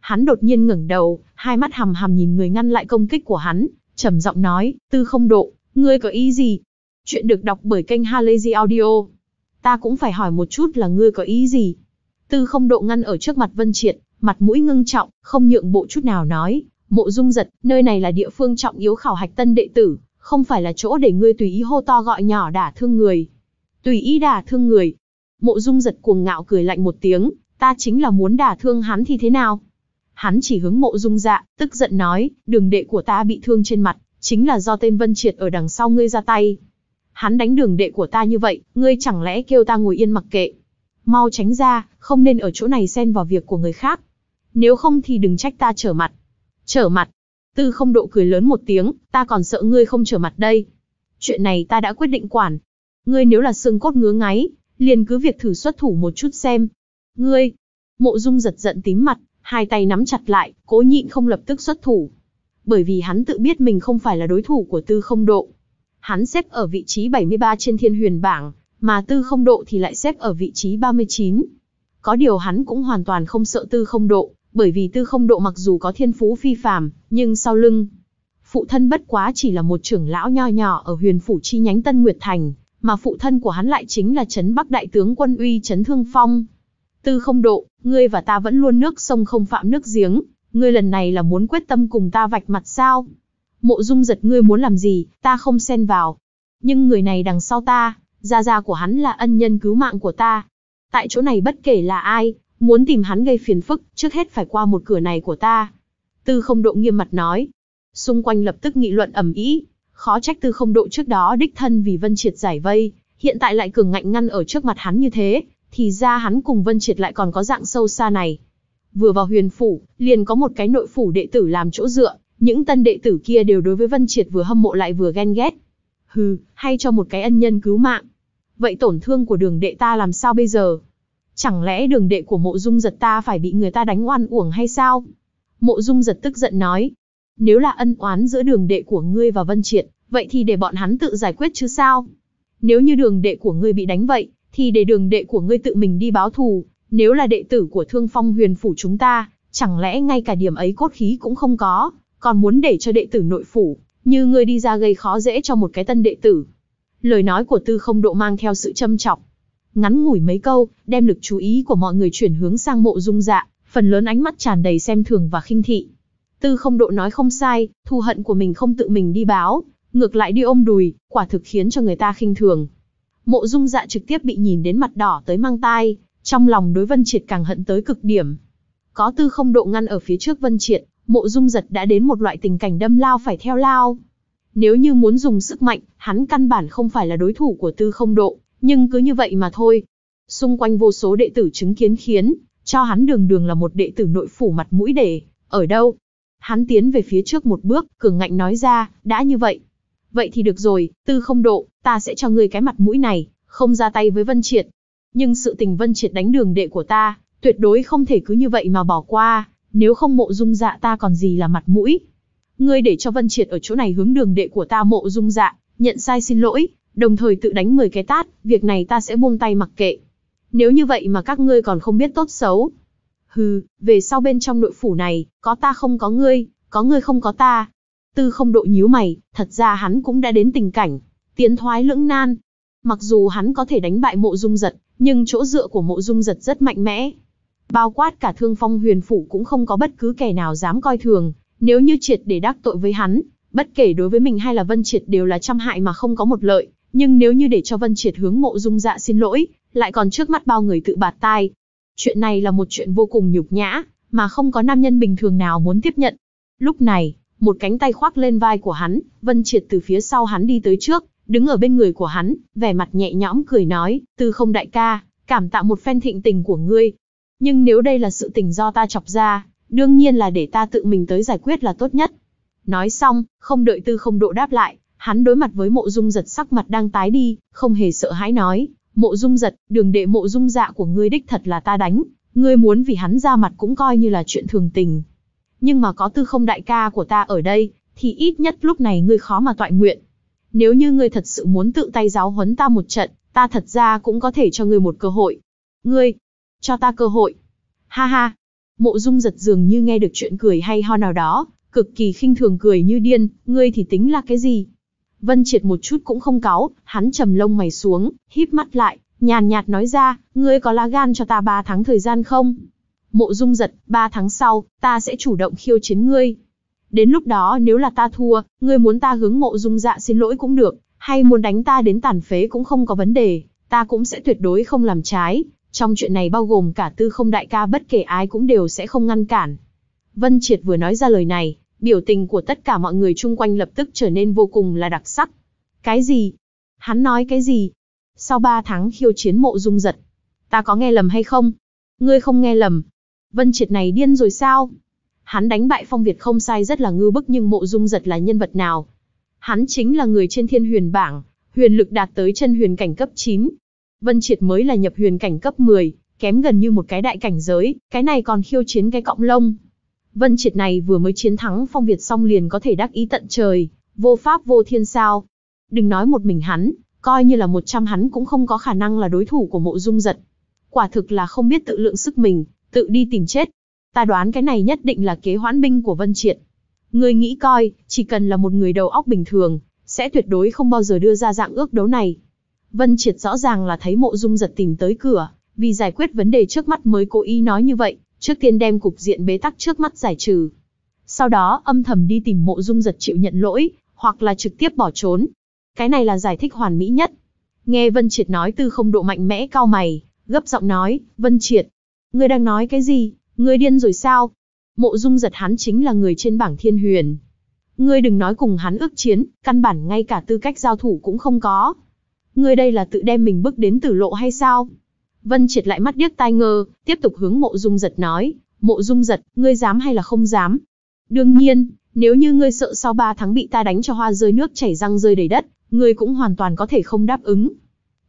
Hắn đột nhiên ngẩng đầu, hai mắt hầm hầm nhìn người ngăn lại công kích của hắn, trầm giọng nói, tư không độ, ngươi có ý gì? Chuyện được đọc bởi kênh Halazy Audio. Ta cũng phải hỏi một chút là ngươi có ý gì? Tư không độ ngăn ở trước mặt Vân Triệt, mặt mũi ngưng trọng, không nhượng bộ chút nào nói, Mộ Dung Giật, nơi này là địa phương trọng yếu khảo hạch tân đệ tử, không phải là chỗ để ngươi tùy ý hô to gọi nhỏ đả thương người. Tùy ý đả thương người. Mộ Dung Giật cuồng ngạo cười lạnh một tiếng, ta chính là muốn đả thương hắn thì thế nào? Hắn chỉ hướng Mộ Dung Dạ, tức giận nói, đường đệ của ta bị thương trên mặt, chính là do tên Vân Triệt ở đằng sau ngươi ra tay. Hắn đánh đường đệ của ta như vậy, ngươi chẳng lẽ kêu ta ngồi yên mặc kệ? Mau tránh ra, không nên ở chỗ này xen vào việc của người khác. Nếu không thì đừng trách ta trở mặt. Trở mặt. Tư không độ cười lớn một tiếng, ta còn sợ ngươi không trở mặt đây. Chuyện này ta đã quyết định quản. Ngươi nếu là xương cốt ngứa ngáy, liền cứ việc thử xuất thủ một chút xem. Ngươi. Mộ dung giật giận tím mặt, hai tay nắm chặt lại, cố nhịn không lập tức xuất thủ. Bởi vì hắn tự biết mình không phải là đối thủ của tư không độ. Hắn xếp ở vị trí 73 trên thiên huyền bảng, mà tư không độ thì lại xếp ở vị trí 39. Có điều hắn cũng hoàn toàn không sợ tư không độ, bởi vì tư không độ mặc dù có thiên phú phi phàm, nhưng sau lưng, phụ thân bất quá chỉ là một trưởng lão nho nhỏ ở huyền phủ chi nhánh Tân Nguyệt Thành, mà phụ thân của hắn lại chính là Trấn Bắc Đại tướng quân uy Trấn Thương Phong. Tư không độ, ngươi và ta vẫn luôn nước sông không phạm nước giếng, ngươi lần này là muốn quyết tâm cùng ta vạch mặt sao? Mộ dung giật ngươi muốn làm gì, ta không xen vào. Nhưng người này đằng sau ta, gia gia của hắn là ân nhân cứu mạng của ta. Tại chỗ này bất kể là ai, Muốn tìm hắn gây phiền phức, trước hết phải qua một cửa này của ta. Tư không độ nghiêm mặt nói. Xung quanh lập tức nghị luận ầm ĩ, khó trách tư không độ trước đó đích thân vì Vân Triệt giải vây, hiện tại lại cường ngạnh ngăn ở trước mặt hắn như thế, thì ra hắn cùng Vân Triệt lại còn có dạng sâu xa này. Vừa vào huyền phủ, liền có một cái nội phủ đệ tử làm chỗ dựa, những tân đệ tử kia đều đối với Vân Triệt vừa hâm mộ lại vừa ghen ghét. Hừ, hay cho một cái ân nhân cứu mạng. Vậy tổn thương của đường đệ ta làm sao bây giờ? Chẳng lẽ đường đệ của mộ dung giật ta phải bị người ta đánh oan uổng hay sao? Mộ dung giật tức giận nói. Nếu là ân oán giữa đường đệ của ngươi và Vân Triệt, vậy thì để bọn hắn tự giải quyết chứ sao? Nếu như đường đệ của ngươi bị đánh vậy, thì để đường đệ của ngươi tự mình đi báo thù. Nếu là đệ tử của thương phong huyền phủ chúng ta, chẳng lẽ ngay cả điểm ấy cốt khí cũng không có, còn muốn để cho đệ tử nội phủ, như ngươi đi ra gây khó dễ cho một cái tân đệ tử. Lời nói của tư không độ mang theo sự châm chọc, ngắn ngủi mấy câu, đem lực chú ý của mọi người chuyển hướng sang mộ dung dạ, phần lớn ánh mắt tràn đầy xem thường và khinh thị. Tư không độ nói không sai, thù hận của mình không tự mình đi báo, ngược lại đi ôm đùi, quả thực khiến cho người ta khinh thường. Mộ dung dạ trực tiếp bị nhìn đến mặt đỏ tới mang tai, trong lòng đối vân triệt càng hận tới cực điểm. Có tư không độ ngăn ở phía trước vân triệt, mộ dung giật đã đến một loại tình cảnh đâm lao phải theo lao. Nếu như muốn dùng sức mạnh, hắn căn bản không phải là đối thủ của tư không độ, nhưng cứ như vậy mà thôi. Xung quanh vô số đệ tử chứng kiến khiến, cho hắn đường đường là một đệ tử nội phủ mặt mũi để, ở đâu? Hắn tiến về phía trước một bước, cường ngạnh nói ra, đã như vậy. Vậy thì được rồi, tư không độ, ta sẽ cho ngươi cái mặt mũi này, không ra tay với Vân Triệt. Nhưng sự tình Vân Triệt đánh đường đệ của ta, tuyệt đối không thể cứ như vậy mà bỏ qua, nếu không mộ dung dạ ta còn gì là mặt mũi. Ngươi để cho Vân Triệt ở chỗ này hướng đường đệ của ta mộ dung dạ, nhận sai xin lỗi, đồng thời tự đánh 10 cái tát, việc này ta sẽ buông tay mặc kệ. Nếu như vậy mà các ngươi còn không biết tốt xấu. Hừ, về sau bên trong nội phủ này, có ta không có ngươi, có ngươi không có ta. Tư không độ nhíu mày, thật ra hắn cũng đã đến tình cảnh, tiến thoái lưỡng nan. Mặc dù hắn có thể đánh bại mộ dung giật, nhưng chỗ dựa của mộ dung giật rất mạnh mẽ. Bao quát cả thương phong huyền phủ cũng không có bất cứ kẻ nào dám coi thường, nếu như triệt để đắc tội với hắn, bất kể đối với mình hay là vân triệt đều là trăm hại mà không có một lợi, nhưng nếu như để cho Vân Triệt hướng mộ dung dạ xin lỗi, lại còn trước mắt bao người tự bạt tai. Chuyện này là một chuyện vô cùng nhục nhã, mà không có nam nhân bình thường nào muốn tiếp nhận. Lúc này, một cánh tay khoác lên vai của hắn, Vân Triệt từ phía sau hắn đi tới trước, đứng ở bên người của hắn, vẻ mặt nhẹ nhõm cười nói, tư không đại ca, cảm tạ một phen thịnh tình của ngươi. Nhưng nếu đây là sự tình do ta chọc ra, đương nhiên là để ta tự mình tới giải quyết là tốt nhất. Nói xong, không đợi tư không độ đáp lại, Hắn đối mặt với mộ dung giật sắc mặt đang tái đi, không hề sợ hãi nói, mộ dung giật, đường đệ mộ dung dạ của ngươi đích thật là ta đánh, ngươi muốn vì hắn ra mặt cũng coi như là chuyện thường tình. Nhưng mà có tư không đại ca của ta ở đây, thì ít nhất lúc này ngươi khó mà toại nguyện. Nếu như ngươi thật sự muốn tự tay giáo huấn ta một trận, ta thật ra cũng có thể cho ngươi một cơ hội. Ngươi, cho ta cơ hội. Ha ha. Mộ dung giật dường như nghe được chuyện cười hay ho nào đó, cực kỳ khinh thường cười như điên, ngươi thì tính là cái gì, Vân Triệt một chút cũng không cáu, hắn trầm lông mày xuống, híp mắt lại, nhàn nhạt nói ra, ngươi có lá gan cho ta 3 tháng thời gian không? Mộ Dung giật, 3 tháng sau, ta sẽ chủ động khiêu chiến ngươi. Đến lúc đó nếu là ta thua, ngươi muốn ta hướng mộ Dung dạ xin lỗi cũng được, hay muốn đánh ta đến tàn phế cũng không có vấn đề, ta cũng sẽ tuyệt đối không làm trái. Trong chuyện này bao gồm cả tư không đại ca bất kể ai cũng đều sẽ không ngăn cản. Vân Triệt vừa nói ra lời này, biểu tình của tất cả mọi người chung quanh lập tức trở nên vô cùng là đặc sắc. Cái gì? Hắn nói cái gì? Sau 3 tháng khiêu chiến mộ dung giật. Ta có nghe lầm hay không? Ngươi không nghe lầm. Vân triệt này điên rồi sao? Hắn đánh bại phong Việt không sai rất là ngư bức nhưng mộ dung giật là nhân vật nào? Hắn chính là người trên thiên huyền bảng, huyền lực đạt tới chân huyền cảnh cấp 9. Vân triệt mới là nhập huyền cảnh cấp 10, kém gần như một cái đại cảnh giới, cái này còn khiêu chiến cái cọng lông, Vân Triệt này vừa mới chiến thắng Phong Việt xong liền có thể đắc ý tận trời, vô pháp vô thiên sao. Đừng nói một mình hắn, coi như là một trăm hắn cũng không có khả năng là đối thủ của mộ dung giật. Quả thực là không biết tự lượng sức mình, tự đi tìm chết. Ta đoán cái này nhất định là kế hoãn binh của Vân Triệt. Người nghĩ coi, chỉ cần là một người đầu óc bình thường, sẽ tuyệt đối không bao giờ đưa ra dạng ước đấu này. Vân Triệt rõ ràng là thấy mộ dung giật tìm tới cửa, vì giải quyết vấn đề trước mắt mới cố ý nói như vậy, trước tiên đem cục diện bế tắc trước mắt giải trừ. Sau đó âm thầm đi tìm mộ dung giật chịu nhận lỗi, hoặc là trực tiếp bỏ trốn. Cái này là giải thích hoàn mỹ nhất. Nghe Vân Triệt nói tư không độ mạnh mẽ cao mày, gấp giọng nói, Vân Triệt, ngươi đang nói cái gì, ngươi điên rồi sao? Mộ dung giật hắn chính là người trên bảng thiên huyền. Ngươi đừng nói cùng hắn ước chiến, căn bản ngay cả tư cách giao thủ cũng không có. Ngươi đây là tự đem mình bước đến tử lộ hay sao? Vân Triệt lại mắt điếc tai ngơ, tiếp tục hướng mộ dung giật nói, mộ dung giật, ngươi dám hay là không dám? Đương nhiên, nếu như ngươi sợ sau 3 tháng bị ta đánh cho hoa rơi nước chảy răng rơi đầy đất, ngươi cũng hoàn toàn có thể không đáp ứng.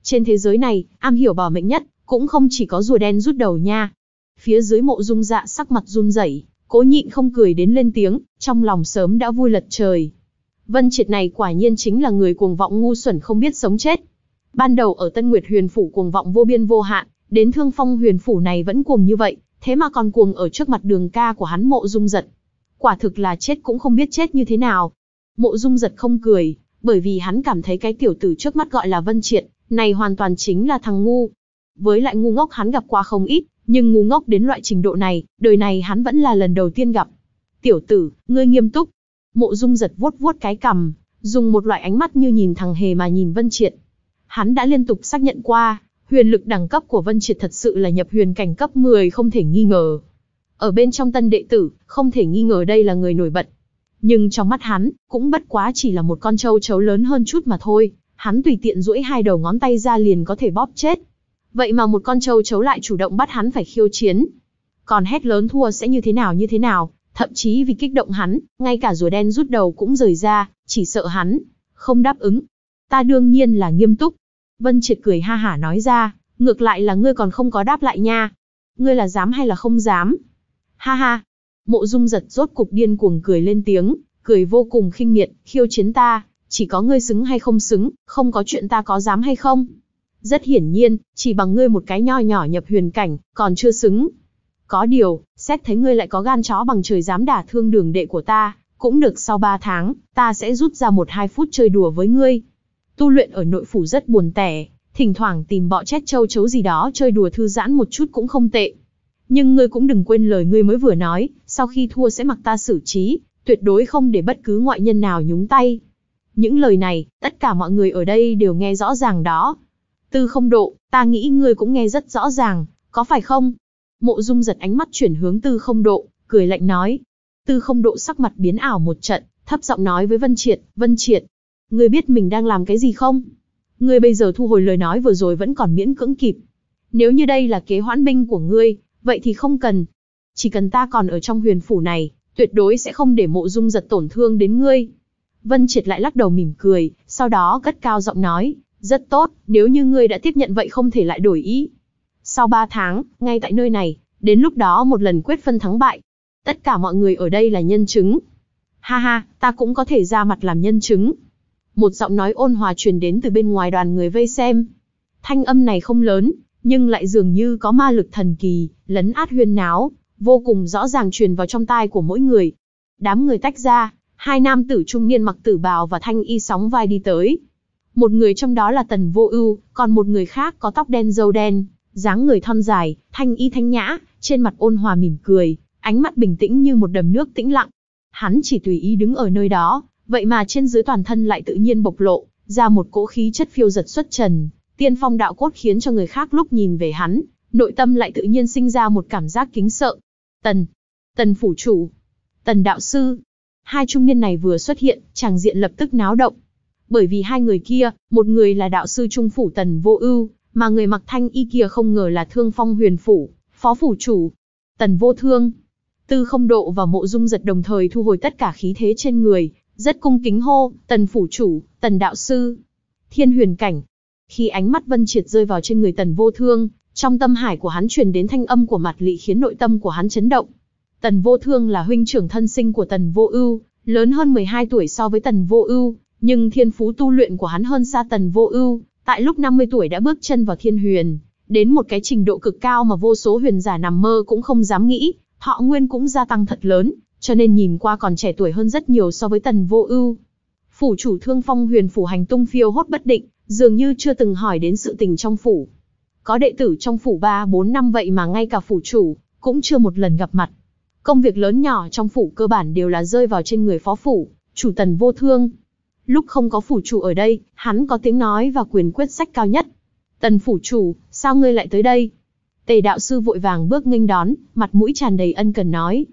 Trên thế giới này, am hiểu bảo mệnh nhất, cũng không chỉ có rùa đen rút đầu nha. Phía dưới mộ dung dạ sắc mặt run rẩy, cố nhịn không cười đến lên tiếng, trong lòng sớm đã vui lật trời. Vân triệt này quả nhiên chính là người cuồng vọng ngu xuẩn không biết sống chết. Ban đầu ở Tân Nguyệt Huyền Phủ cuồng vọng vô biên vô hạn, đến Thương Phong Huyền Phủ này vẫn cuồng như vậy, thế mà còn cuồng ở trước mặt đường ca của hắn mộ dung giật. Quả thực là chết cũng không biết chết như thế nào. Mộ dung giật không cười, bởi vì hắn cảm thấy cái tiểu tử trước mắt gọi là Vân Triệt này hoàn toàn chính là thằng ngu. Với lại ngu ngốc hắn gặp qua không ít, nhưng ngu ngốc đến loại trình độ này, đời này hắn vẫn là lần đầu tiên gặp. Tiểu tử, ngươi nghiêm túc. Mộ dung giật vuốt vuốt cái cầm, dùng một loại ánh mắt như nhìn thằng hề mà nhìn Vân Triệt Hắn đã liên tục xác nhận qua, huyền lực đẳng cấp của Vân Triệt thật sự là nhập huyền cảnh cấp 10 không thể nghi ngờ. Ở bên trong tân đệ tử, không thể nghi ngờ đây là người nổi bật. Nhưng trong mắt hắn, cũng bất quá chỉ là một con trâu chấu lớn hơn chút mà thôi, hắn tùy tiện duỗi hai đầu ngón tay ra liền có thể bóp chết. Vậy mà một con trâu chấu lại chủ động bắt hắn phải khiêu chiến. Còn hét lớn thua sẽ như thế nào như thế nào, thậm chí vì kích động hắn, ngay cả rùa đen rút đầu cũng rời ra, chỉ sợ hắn không đáp ứng, Ta đương nhiên là nghiêm túc. Vân Triệt cười ha hả nói ra, ngược lại là ngươi còn không có đáp lại nha. Ngươi là dám hay là không dám? Ha ha. Mộ Dung giật rốt cục điên cuồng cười lên tiếng, cười vô cùng khinh miệt, khiêu chiến ta, chỉ có ngươi xứng hay không xứng, không có chuyện ta có dám hay không. Rất hiển nhiên, chỉ bằng ngươi một cái nho nhỏ nhập huyền cảnh, còn chưa xứng. Có điều, xét thấy ngươi lại có gan chó bằng trời dám đả thương đường đệ của ta, cũng được sau ba tháng, ta sẽ rút ra một hai phút chơi đùa với ngươi, tu luyện ở nội phủ rất buồn tẻ, thỉnh thoảng tìm bọ chét châu chấu gì đó chơi đùa thư giãn một chút cũng không tệ. Nhưng ngươi cũng đừng quên lời ngươi mới vừa nói, sau khi thua sẽ mặc ta xử trí, tuyệt đối không để bất cứ ngoại nhân nào nhúng tay. Những lời này, tất cả mọi người ở đây đều nghe rõ ràng đó. Tư không độ, ta nghĩ ngươi cũng nghe rất rõ ràng, có phải không? Mộ dung giật ánh mắt chuyển hướng tư không độ, cười lạnh nói. Tư không độ sắc mặt biến ảo một trận, thấp giọng nói với Vân Triệt, Vân Triệt, Ngươi biết mình đang làm cái gì không? Ngươi bây giờ thu hồi lời nói vừa rồi vẫn còn miễn cưỡng kịp. Nếu như đây là kế hoãn binh của ngươi, vậy thì không cần. Chỉ cần ta còn ở trong huyền phủ này, tuyệt đối sẽ không để mộ dung giật tổn thương đến ngươi. Vân Triệt lại lắc đầu mỉm cười, sau đó cất cao giọng nói, rất tốt, nếu như ngươi đã tiếp nhận vậy không thể lại đổi ý. Sau ba tháng, ngay tại nơi này, đến lúc đó một lần quyết phân thắng bại. Tất cả mọi người ở đây là nhân chứng. Ha ha, ta cũng có thể ra mặt làm nhân chứng một giọng nói ôn hòa truyền đến từ bên ngoài đoàn người vây xem. Thanh âm này không lớn, nhưng lại dường như có ma lực thần kỳ, lấn át huyên náo, vô cùng rõ ràng truyền vào trong tai của mỗi người. Đám người tách ra, hai nam tử trung niên mặc tử bào và thanh y sóng vai đi tới. Một người trong đó là Tần Vô Ưu, còn một người khác có tóc đen râu đen, dáng người thon dài, thanh y thanh nhã, trên mặt ôn hòa mỉm cười, ánh mắt bình tĩnh như một đầm nước tĩnh lặng. Hắn chỉ tùy ý đứng ở nơi đó, Vậy mà trên dưới toàn thân lại tự nhiên bộc lộ, ra một cỗ khí chất phiêu giật xuất trần, tiên phong đạo cốt khiến cho người khác lúc nhìn về hắn, nội tâm lại tự nhiên sinh ra một cảm giác kính sợ. Tần, Tần phủ chủ, Tần đạo sư. Hai trung niên này vừa xuất hiện, chàng diện lập tức náo động. Bởi vì hai người kia, một người là đạo sư trung phủ Tần Vô Ưu, mà người mặc thanh y kia không ngờ là Thương Phong Huyền phủ, phó phủ chủ, Tần Vô Thương. Tư Không Độ và Mộ Dung Giật đồng thời thu hồi tất cả khí thế trên người, rất cung kính hô, tần phủ chủ, tần đạo sư, thiên huyền cảnh. Khi ánh mắt Vân Triệt rơi vào trên người tần vô thương, trong tâm hải của hắn truyền đến thanh âm của mặt lị khiến nội tâm của hắn chấn động. Tần vô thương là huynh trưởng thân sinh của tần vô ưu, lớn hơn 12 tuổi so với tần vô ưu, nhưng thiên phú tu luyện của hắn hơn xa tần vô ưu, tại lúc 50 tuổi đã bước chân vào thiên huyền, đến một cái trình độ cực cao mà vô số huyền giả nằm mơ cũng không dám nghĩ, thọ nguyên cũng gia tăng thật lớn, cho nên nhìn qua còn trẻ tuổi hơn rất nhiều so với tần vô ưu. Phủ chủ thương phong huyền phủ hành tung phiêu hốt bất định, dường như chưa từng hỏi đến sự tình trong phủ. Có đệ tử trong phủ 3 4 năm vậy mà ngay cả phủ chủ, cũng chưa một lần gặp mặt. Công việc lớn nhỏ trong phủ cơ bản đều là rơi vào trên người phó phủ, chủ tần vô thương. Lúc không có phủ chủ ở đây, hắn có tiếng nói và quyền quyết sách cao nhất. Tần phủ chủ, sao ngươi lại tới đây? Tề đạo sư vội vàng bước nghênh đón, mặt mũi tràn đầy ân cần nói.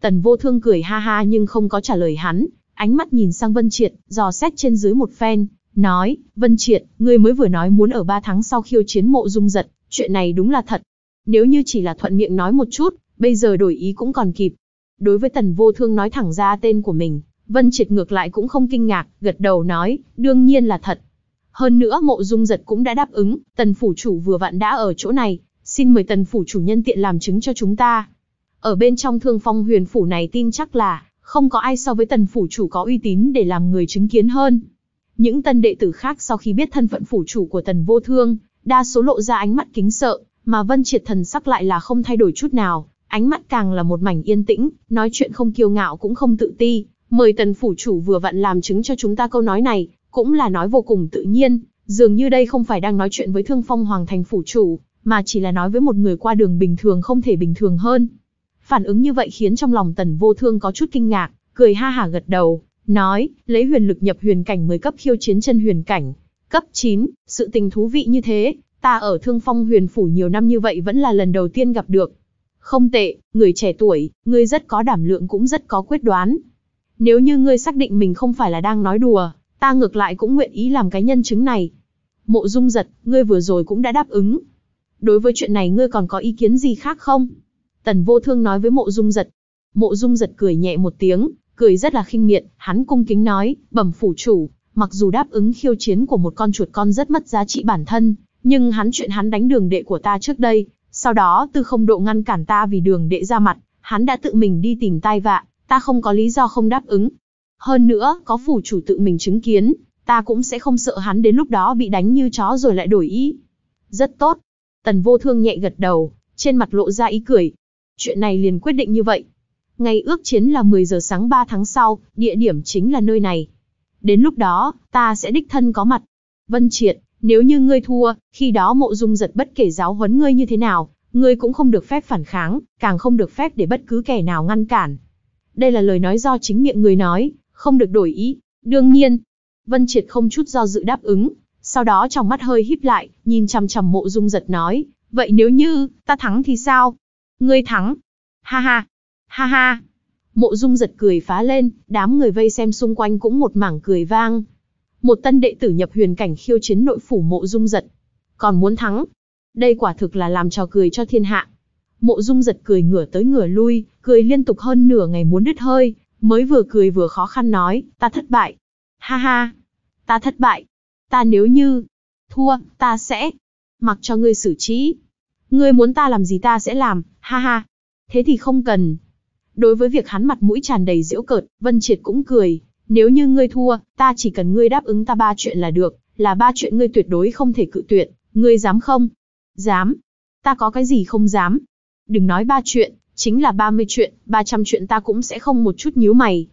Tần vô thương cười ha ha nhưng không có trả lời hắn, ánh mắt nhìn sang Vân Triệt, dò xét trên dưới một phen, nói, Vân Triệt, ngươi mới vừa nói muốn ở ba tháng sau khiêu chiến mộ dung giật, chuyện này đúng là thật. Nếu như chỉ là thuận miệng nói một chút, bây giờ đổi ý cũng còn kịp. Đối với tần vô thương nói thẳng ra tên của mình, Vân Triệt ngược lại cũng không kinh ngạc, gật đầu nói, đương nhiên là thật. Hơn nữa mộ dung giật cũng đã đáp ứng, tần phủ chủ vừa vặn đã ở chỗ này, xin mời tần phủ chủ nhân tiện làm chứng cho chúng ta. Ở bên trong thương phong huyền phủ này tin chắc là, không có ai so với tần phủ chủ có uy tín để làm người chứng kiến hơn. Những tân đệ tử khác sau khi biết thân phận phủ chủ của tần vô thương, đa số lộ ra ánh mắt kính sợ, mà vân triệt thần sắc lại là không thay đổi chút nào, ánh mắt càng là một mảnh yên tĩnh, nói chuyện không kiêu ngạo cũng không tự ti, mời tần phủ chủ vừa vặn làm chứng cho chúng ta câu nói này, cũng là nói vô cùng tự nhiên, dường như đây không phải đang nói chuyện với thương phong hoàng thành phủ chủ, mà chỉ là nói với một người qua đường bình thường không thể bình thường hơn. Phản ứng như vậy khiến trong lòng tần vô thương có chút kinh ngạc, cười ha hả gật đầu, nói, lấy huyền lực nhập huyền cảnh mới cấp khiêu chiến chân huyền cảnh. Cấp chín sự tình thú vị như thế, ta ở thương phong huyền phủ nhiều năm như vậy vẫn là lần đầu tiên gặp được. Không tệ, người trẻ tuổi, ngươi rất có đảm lượng cũng rất có quyết đoán. Nếu như ngươi xác định mình không phải là đang nói đùa, ta ngược lại cũng nguyện ý làm cái nhân chứng này. Mộ dung giật, ngươi vừa rồi cũng đã đáp ứng. Đối với chuyện này ngươi còn có ý kiến gì khác không? Tần vô thương nói với mộ dung giật. Mộ dung giật cười nhẹ một tiếng, cười rất là khinh miệt, hắn cung kính nói, bẩm phủ chủ, mặc dù đáp ứng khiêu chiến của một con chuột con rất mất giá trị bản thân, nhưng hắn chuyện hắn đánh đường đệ của ta trước đây, sau đó tư không độ ngăn cản ta vì đường đệ ra mặt, hắn đã tự mình đi tìm tai vạ, ta không có lý do không đáp ứng. Hơn nữa, có phủ chủ tự mình chứng kiến, ta cũng sẽ không sợ hắn đến lúc đó bị đánh như chó rồi lại đổi ý. Rất tốt. Tần vô thương nhẹ gật đầu, trên mặt lộ ra ý cười, chuyện này liền quyết định như vậy. Ngày ước chiến là 10 giờ sáng 3 tháng sau, địa điểm chính là nơi này. Đến lúc đó, ta sẽ đích thân có mặt. Vân Triệt, nếu như ngươi thua, khi đó mộ dung giật bất kể giáo huấn ngươi như thế nào, ngươi cũng không được phép phản kháng, càng không được phép để bất cứ kẻ nào ngăn cản. Đây là lời nói do chính miệng người nói, không được đổi ý. Đương nhiên, Vân Triệt không chút do dự đáp ứng, sau đó trong mắt hơi híp lại, nhìn chằm chằm mộ dung giật nói, vậy nếu như, ta thắng thì sao? Ngươi thắng. Ha ha. Ha ha. Mộ Dung giật cười phá lên, đám người vây xem xung quanh cũng một mảng cười vang. Một tân đệ tử nhập huyền cảnh khiêu chiến nội phủ Mộ Dung giật. Còn muốn thắng. Đây quả thực là làm trò cười cho thiên hạ. Mộ Dung giật cười ngửa tới ngửa lui, cười liên tục hơn nửa ngày muốn đứt hơi, mới vừa cười vừa khó khăn nói, ta thất bại. Ha ha. Ta thất bại. Ta nếu như thua, ta sẽ mặc cho ngươi xử trí. Ngươi muốn ta làm gì ta sẽ làm, ha ha. Thế thì không cần. Đối với việc hắn mặt mũi tràn đầy giễu cợt, Vân Triệt cũng cười. Nếu như ngươi thua, ta chỉ cần ngươi đáp ứng ta ba chuyện là được, là ba chuyện ngươi tuyệt đối không thể cự tuyệt, ngươi dám không? Dám. Ta có cái gì không dám? Đừng nói ba chuyện, chính là ba mươi chuyện, ba trăm chuyện ta cũng sẽ không một chút nhíu mày.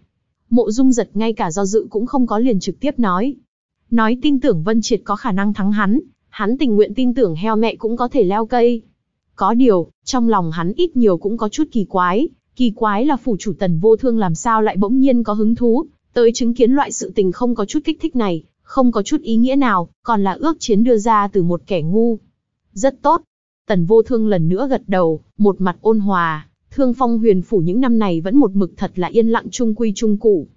Mộ Dung giật ngay cả do dự cũng không có liền trực tiếp nói. Nói tin tưởng Vân Triệt có khả năng thắng hắn, hắn tình nguyện tin tưởng heo mẹ cũng có thể leo cây. Có điều, trong lòng hắn ít nhiều cũng có chút kỳ quái, kỳ quái là phủ chủ tần vô thương làm sao lại bỗng nhiên có hứng thú, tới chứng kiến loại sự tình không có chút kích thích này, không có chút ý nghĩa nào, còn là ước chiến đưa ra từ một kẻ ngu. Rất tốt. Tần vô thương lần nữa gật đầu, một mặt ôn hòa, thương phong huyền phủ những năm này vẫn một mực thật là yên lặng trung quy trung cụ.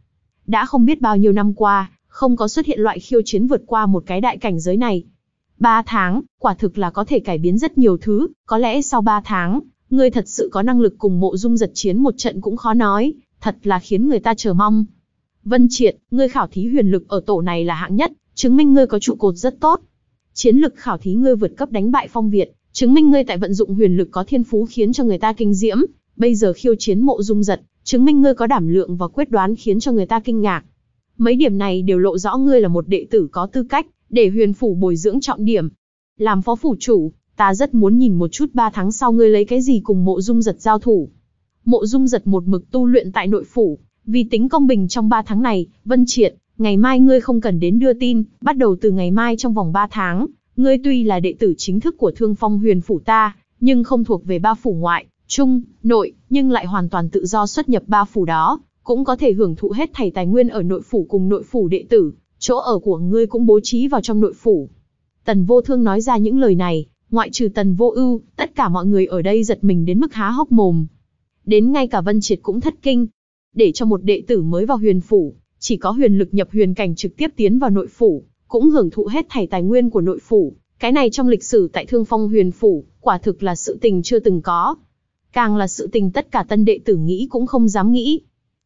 Đã không biết bao nhiêu năm qua, không có xuất hiện loại khiêu chiến vượt qua một cái đại cảnh giới này, 3 tháng, quả thực là có thể cải biến rất nhiều thứ, có lẽ sau 3 tháng, ngươi thật sự có năng lực cùng mộ dung giật chiến một trận cũng khó nói, thật là khiến người ta chờ mong. Vân Triệt, ngươi khảo thí huyền lực ở tổ này là hạng nhất, chứng minh ngươi có trụ cột rất tốt. Chiến lực khảo thí ngươi vượt cấp đánh bại Phong Việt, chứng minh ngươi tại vận dụng huyền lực có thiên phú khiến cho người ta kinh diễm, bây giờ khiêu chiến mộ dung giật, chứng minh ngươi có đảm lượng và quyết đoán khiến cho người ta kinh ngạc. Mấy điểm này đều lộ rõ ngươi là một đệ tử có tư cách, để huyền phủ bồi dưỡng trọng điểm. Làm phó phủ chủ, ta rất muốn nhìn một chút ba tháng sau ngươi lấy cái gì cùng mộ dung giật giao thủ. Mộ dung giật một mực tu luyện tại nội phủ, vì tính công bình trong ba tháng này, Vân Triệt, ngày mai ngươi không cần đến đưa tin, bắt đầu từ ngày mai trong vòng ba tháng, ngươi tuy là đệ tử chính thức của Thương Phong Huyền phủ ta, nhưng không thuộc về ba phủ ngoại, trung, nội, nhưng lại hoàn toàn tự do xuất nhập ba phủ đó, cũng có thể hưởng thụ hết thảy tài nguyên ở nội phủ cùng nội phủ đệ tử, chỗ ở của ngươi cũng bố trí vào trong nội phủ. Tần vô thương nói ra những lời này, ngoại trừ tần vô ưu, tất cả mọi người ở đây giật mình đến mức há hốc mồm. Đến ngay cả Vân Triệt cũng thất kinh. Để cho một đệ tử mới vào huyền phủ, chỉ có huyền lực nhập huyền cảnh trực tiếp tiến vào nội phủ, cũng hưởng thụ hết thảy tài nguyên của nội phủ. Cái này trong lịch sử tại Thương Phong huyền phủ, quả thực là sự tình chưa từng có. Càng là sự tình tất cả tân đệ tử nghĩ cũng không dám nghĩ.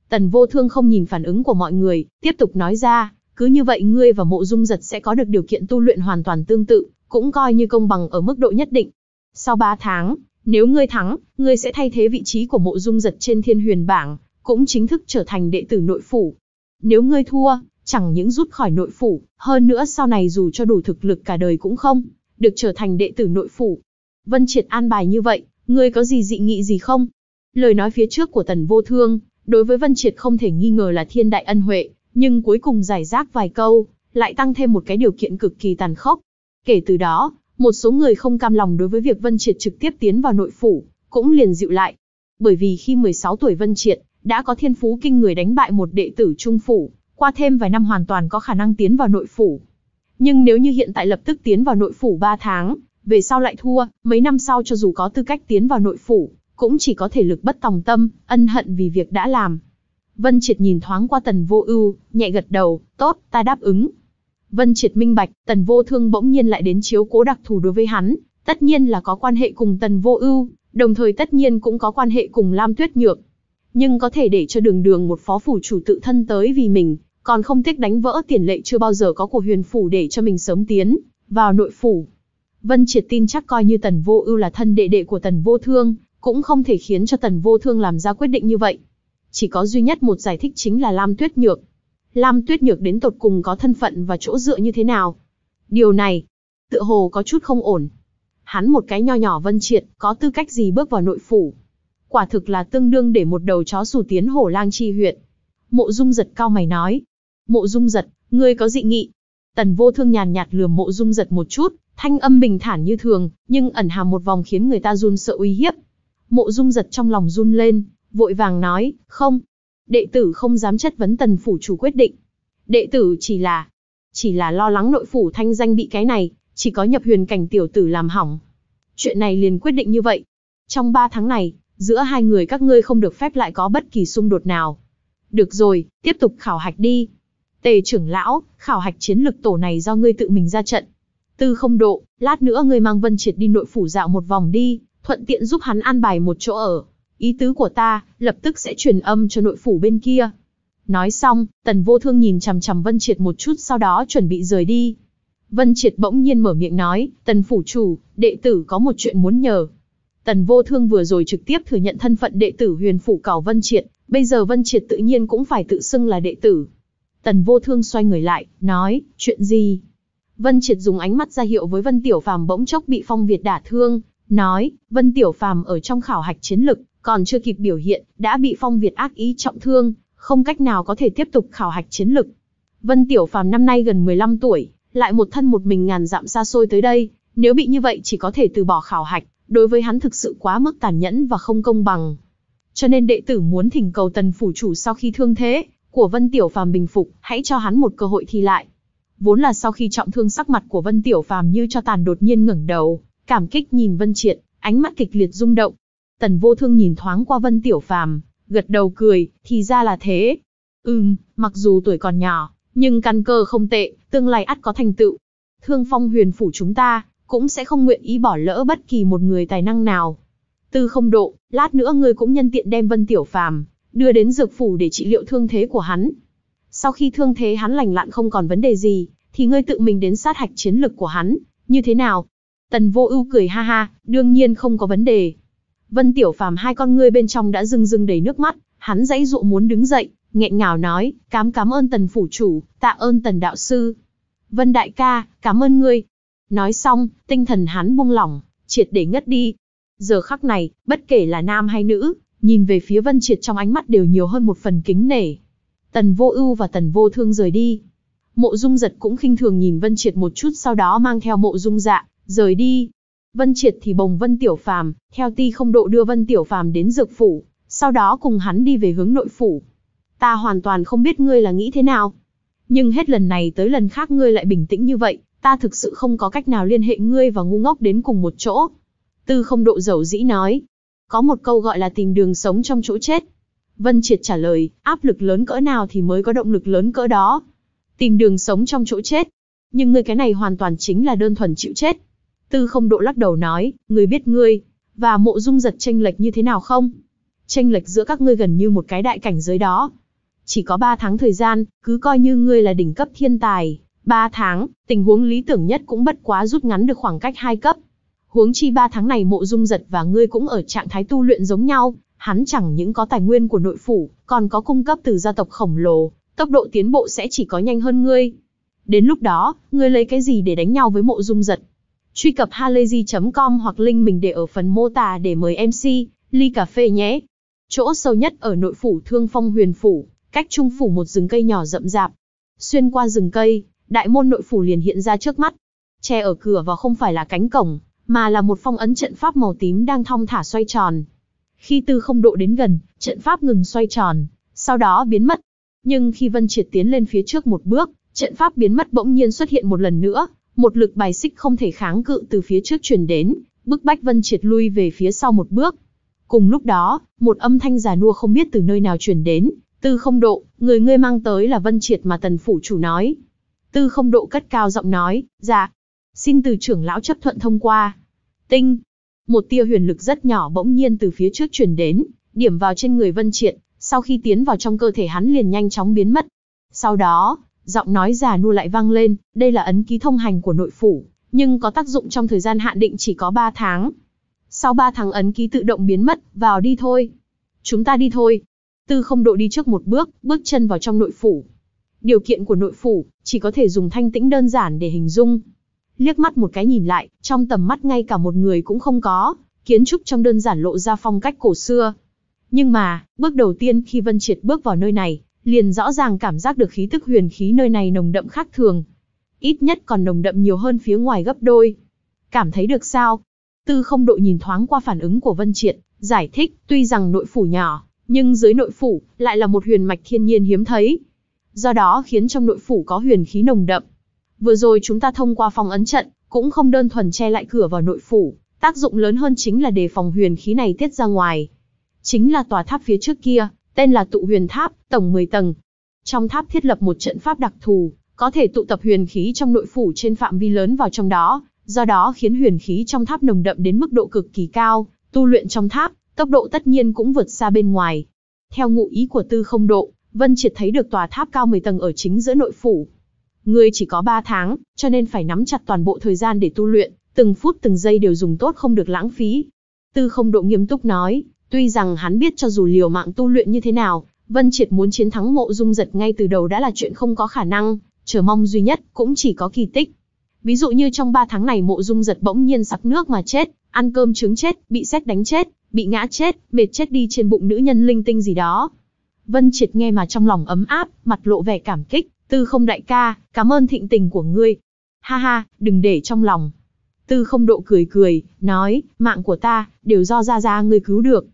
Tần vô thương không nhìn phản ứng của mọi người, tiếp tục nói ra, cứ như vậy ngươi và mộ dung giật sẽ có được điều kiện tu luyện hoàn toàn tương tự, cũng coi như công bằng ở mức độ nhất định. Sau ba tháng, nếu ngươi thắng, ngươi sẽ thay thế vị trí của mộ dung giật trên thiên huyền bảng, cũng chính thức trở thành đệ tử nội phủ. Nếu ngươi thua, chẳng những rút khỏi nội phủ, hơn nữa sau này dù cho đủ thực lực cả đời cũng không, được trở thành đệ tử nội phủ. Vân Triệt an bài như vậy, ngươi có gì dị nghị gì không? Lời nói phía trước của Tần Vô Thương, đối với Vân Triệt không thể nghi ngờ là thiên đại ân huệ, nhưng cuối cùng giải rác vài câu, lại tăng thêm một cái điều kiện cực kỳ tàn khốc. Kể từ đó, một số người không cam lòng đối với việc Vân Triệt trực tiếp tiến vào nội phủ, cũng liền dịu lại. Bởi vì khi 16 tuổi Vân Triệt, đã có thiên phú kinh người đánh bại một đệ tử trung phủ, qua thêm vài năm hoàn toàn có khả năng tiến vào nội phủ. Nhưng nếu như hiện tại lập tức tiến vào nội phủ 3 tháng, về sau lại thua, mấy năm sau cho dù có tư cách tiến vào nội phủ, cũng chỉ có thể lực bất tòng tâm, ân hận vì việc đã làm, Vân Triệt nhìn thoáng qua tần vô ưu, nhẹ gật đầu, tốt, ta đáp ứng. Vân Triệt minh bạch, tần vô thương bỗng nhiên lại đến chiếu cố đặc thù đối với hắn, tất nhiên là có quan hệ cùng tần vô ưu, đồng thời tất nhiên cũng có quan hệ cùng Lam Tuyết Nhược. Nhưng có thể để cho đường đường một phó phủ chủ tự thân tới vì mình, còn không thích đánh vỡ tiền lệ chưa bao giờ có của huyền phủ để cho mình sớm tiến, vào nội phủ. Vân Triệt tin chắc coi như tần vô ưu là thân đệ đệ của tần vô thương, cũng không thể khiến cho tần vô thương làm ra quyết định như vậy. Chỉ có duy nhất một giải thích chính là Lam Tuyết Nhược. Lam Tuyết Nhược đến tột cùng có thân phận và chỗ dựa như thế nào? Điều này, tựa hồ có chút không ổn. Hắn một cái nho nhỏ vân triệt, có tư cách gì bước vào nội phủ? Quả thực là tương đương để một đầu chó sù tiến hổ lang chi huyện. Mộ Dung giật cao mày nói. Mộ Dung giật, ngươi có dị nghị? Tần vô thương nhàn nhạt lườm mộ Dung giật một chút, thanh âm bình thản như thường, nhưng ẩn hàm một vòng khiến người ta run sợ uy hiếp. Mộ Dung giật trong lòng run lên, vội vàng nói, không. Đệ tử không dám chất vấn tần phủ chủ quyết định. Đệ tử chỉ là, chỉ là lo lắng nội phủ thanh danh bị cái này, chỉ có nhập huyền cảnh tiểu tử làm hỏng. Chuyện này liền quyết định như vậy. Trong ba tháng này, giữa hai người các ngươi không được phép lại có bất kỳ xung đột nào. Được rồi, tiếp tục khảo hạch đi. Tề trưởng lão, khảo hạch chiến lực tổ này do ngươi tự mình ra trận. Tư không độ, lát nữa ngươi mang Vân Triệt đi nội phủ dạo một vòng đi, thuận tiện giúp hắn an bài một chỗ ở ý tứ của ta, lập tức sẽ truyền âm cho nội phủ bên kia. Nói xong, tần vô thương nhìn chằm chằm Vân Triệt một chút sau đó chuẩn bị rời đi. Vân Triệt bỗng nhiên mở miệng nói, tần phủ chủ, đệ tử có một chuyện muốn nhờ. Tần vô thương vừa rồi trực tiếp thừa nhận thân phận đệ tử huyền phủ cào Vân Triệt, bây giờ Vân Triệt tự nhiên cũng phải tự xưng là đệ tử. Tần vô thương xoay người lại, nói, chuyện gì? Vân Triệt dùng ánh mắt ra hiệu với Vân Tiểu Phàm bỗng chốc bị Phong Việt đả thương, nói, Vân Tiểu Phàm ở trong khảo hạch chiến lực, còn chưa kịp biểu hiện, đã bị Phong Việt ác ý trọng thương, không cách nào có thể tiếp tục khảo hạch chiến lực. Vân Tiểu Phàm năm nay gần 15 tuổi, lại một thân một mình ngàn dặm xa xôi tới đây, nếu bị như vậy chỉ có thể từ bỏ khảo hạch, đối với hắn thực sự quá mức tàn nhẫn và không công bằng. Cho nên đệ tử muốn thỉnh cầu tần phủ chủ sau khi thương thế của Vân Tiểu Phàm bình phục, hãy cho hắn một cơ hội thi lại. Vốn là sau khi trọng thương sắc mặt của Vân Tiểu Phàm như cho tàn đột nhiên ngẩng đầu, cảm kích nhìn Vân Triệt, ánh mắt kịch liệt rung động, Tần vô thương nhìn thoáng qua Vân Tiểu Phàm, gật đầu cười, thì ra là thế. Ừm, mặc dù tuổi còn nhỏ, nhưng căn cơ không tệ, tương lai ắt có thành tựu. Thương phong huyền phủ chúng ta, cũng sẽ không nguyện ý bỏ lỡ bất kỳ một người tài năng nào. Tư không độ, lát nữa ngươi cũng nhân tiện đem Vân Tiểu Phàm đưa đến dược phủ để trị liệu thương thế của hắn. Sau khi thương thế hắn lành lặn không còn vấn đề gì, thì ngươi tự mình đến sát hạch chiến lực của hắn, như thế nào? Tần Vô Ưu cười ha ha, đương nhiên không có vấn đề. Vân Tiểu Phàm hai con ngươi bên trong đã rưng rưng đầy nước mắt, hắn dãy dụ muốn đứng dậy, nghẹn ngào nói, cám cám ơn tần phủ chủ, tạ ơn tần đạo sư. Vân đại ca, cảm ơn ngươi. Nói xong, tinh thần hắn buông lỏng, triệt để ngất đi. Giờ khắc này, bất kể là nam hay nữ, nhìn về phía Vân Triệt trong ánh mắt đều nhiều hơn một phần kính nể. Tần Vô Ưu và Tần Vô Thương rời đi. Mộ Dung Giật cũng khinh thường nhìn Vân Triệt một chút sau đó mang theo Mộ Dung Dạ rời đi, Vân Triệt thì bồng Vân Tiểu Phàm, theo ti không độ đưa Vân Tiểu Phàm đến dược phủ, sau đó cùng hắn đi về hướng nội phủ. Ta hoàn toàn không biết ngươi là nghĩ thế nào. Nhưng hết lần này tới lần khác ngươi lại bình tĩnh như vậy, ta thực sự không có cách nào liên hệ ngươi và ngu ngốc đến cùng một chỗ. Tư không độ dầu dĩ nói. Có một câu gọi là tìm đường sống trong chỗ chết. Vân Triệt trả lời, áp lực lớn cỡ nào thì mới có động lực lớn cỡ đó. Tìm đường sống trong chỗ chết. Nhưng ngươi cái này hoàn toàn chính là đơn thuần chịu chết Tư không độ lắc đầu nói, ngươi biết ngươi, và mộ dung giật tranh lệch như thế nào không? Tranh lệch giữa các ngươi gần như một cái đại cảnh giới đó. Chỉ có 3 tháng thời gian, cứ coi như ngươi là đỉnh cấp thiên tài. 3 tháng, tình huống lý tưởng nhất cũng bất quá rút ngắn được khoảng cách 2 cấp. Huống chi 3 tháng này mộ dung giật và ngươi cũng ở trạng thái tu luyện giống nhau. Hắn chẳng những có tài nguyên của nội phủ, còn có cung cấp từ gia tộc khổng lồ. Tốc độ tiến bộ sẽ chỉ có nhanh hơn ngươi. Đến lúc đó, ngươi lấy cái gì để đánh nhau với mộ dung giật? Truy cập halayzi.com hoặc link mình để ở phần mô tả để mời MC, ly cà phê nhé. Chỗ sâu nhất ở nội phủ Thương Phong Huyền Phủ, cách trung phủ một rừng cây nhỏ rậm rạp. Xuyên qua rừng cây, đại môn nội phủ liền hiện ra trước mắt. Che ở cửa và không phải là cánh cổng, mà là một phong ấn trận pháp màu tím đang thong thả xoay tròn. Khi tư không độ đến gần, trận pháp ngừng xoay tròn, sau đó biến mất. Nhưng khi Vân Triệt tiến lên phía trước một bước, trận pháp biến mất bỗng nhiên xuất hiện một lần nữa, một lực bài xích không thể kháng cự từ phía trước truyền đến, bức Bách Vân Triệt lui về phía sau một bước. Cùng lúc đó, một âm thanh già nua không biết từ nơi nào truyền đến, Tư không độ, người ngươi mang tới là Vân Triệt mà tần phủ chủ nói. Tư không độ cất cao giọng nói, dạ, xin từ trưởng lão chấp thuận thông qua. Tinh, một tia huyền lực rất nhỏ bỗng nhiên từ phía trước truyền đến, điểm vào trên người Vân Triệt, sau khi tiến vào trong cơ thể hắn liền nhanh chóng biến mất. Sau đó, Giọng nói già nua lại vang lên, đây là ấn ký thông hành của nội phủ, nhưng có tác dụng trong thời gian hạn định chỉ có 3 tháng. Sau 3 tháng ấn ký tự động biến mất, vào đi thôi. Chúng ta đi thôi. Tư không độ đi trước một bước, bước chân vào trong nội phủ. Điều kiện của nội phủ, chỉ có thể dùng thanh tĩnh đơn giản để hình dung. Liếc mắt một cái nhìn lại, trong tầm mắt ngay cả một người cũng không có, kiến trúc trong đơn giản lộ ra phong cách cổ xưa. Nhưng mà, bước đầu tiên khi Vân Triệt bước vào nơi này, liền rõ ràng cảm giác được khí tức huyền khí nơi này nồng đậm khác thường. Ít nhất còn nồng đậm nhiều hơn phía ngoài gấp đôi. Cảm thấy được sao? Tư không đội nhìn thoáng qua phản ứng của Vân Triệt, giải thích, tuy rằng nội phủ nhỏ, nhưng dưới nội phủ lại là một huyền mạch thiên nhiên hiếm thấy. Do đó khiến trong nội phủ có huyền khí nồng đậm. Vừa rồi chúng ta thông qua phòng ấn trận, cũng không đơn thuần che lại cửa vào nội phủ, tác dụng lớn hơn chính là đề phòng huyền khí này tiết ra ngoài. Chính là tòa tháp phía trước kia, tên là tụ huyền tháp, tổng 10 tầng. Trong tháp thiết lập một trận pháp đặc thù, có thể tụ tập huyền khí trong nội phủ trên phạm vi lớn vào trong đó, do đó khiến huyền khí trong tháp nồng đậm đến mức độ cực kỳ cao, tu luyện trong tháp, tốc độ tất nhiên cũng vượt xa bên ngoài. Theo ngụ ý của tư không độ, Vân Triệt thấy được tòa tháp cao 10 tầng ở chính giữa nội phủ. Người chỉ có 3 tháng, cho nên phải nắm chặt toàn bộ thời gian để tu luyện, từng phút từng giây đều dùng tốt không được lãng phí. Tư không độ nghiêm túc nói, Tuy rằng hắn biết cho dù liều mạng tu luyện như thế nào, Vân Triệt muốn chiến thắng mộ dung giật ngay từ đầu đã là chuyện không có khả năng, chờ mong duy nhất cũng chỉ có kỳ tích. Ví dụ như trong 3 tháng này mộ dung giật bỗng nhiên sặc nước mà chết, ăn cơm trứng chết, bị xét đánh chết, bị ngã chết, mệt chết đi trên bụng nữ nhân linh tinh gì đó. Vân Triệt nghe mà trong lòng ấm áp, mặt lộ vẻ cảm kích, tư không đại ca, cảm ơn thịnh tình của ngươi. Ha ha, đừng để trong lòng. Tư không độ cười cười, nói, mạng của ta, đều do ra ra ngươi cứu được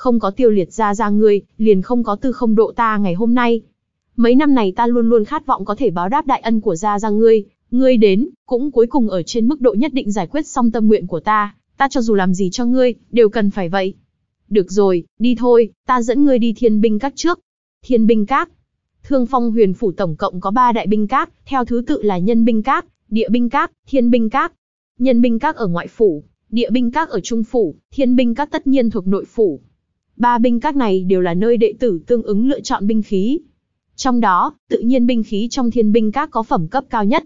không có tiêu liệt ra ra ngươi, liền không có tư không độ ta ngày hôm nay. Mấy năm này ta luôn luôn khát vọng có thể báo đáp đại ân của ra ra ngươi, ngươi đến, cũng cuối cùng ở trên mức độ nhất định giải quyết xong tâm nguyện của ta, ta cho dù làm gì cho ngươi, đều cần phải vậy. Được rồi, đi thôi, ta dẫn ngươi đi thiên binh các trước. Thiên binh các, Thương Phong Huyền phủ tổng cộng có 3 đại binh các, theo thứ tự là Nhân binh các, Địa binh các, Thiên binh các. Nhân binh các ở ngoại phủ, Địa binh các ở trung phủ, Thiên binh các tất nhiên thuộc nội phủ. Ba binh các này đều là nơi đệ tử tương ứng lựa chọn binh khí. Trong đó, tự nhiên binh khí trong thiên binh các có phẩm cấp cao nhất.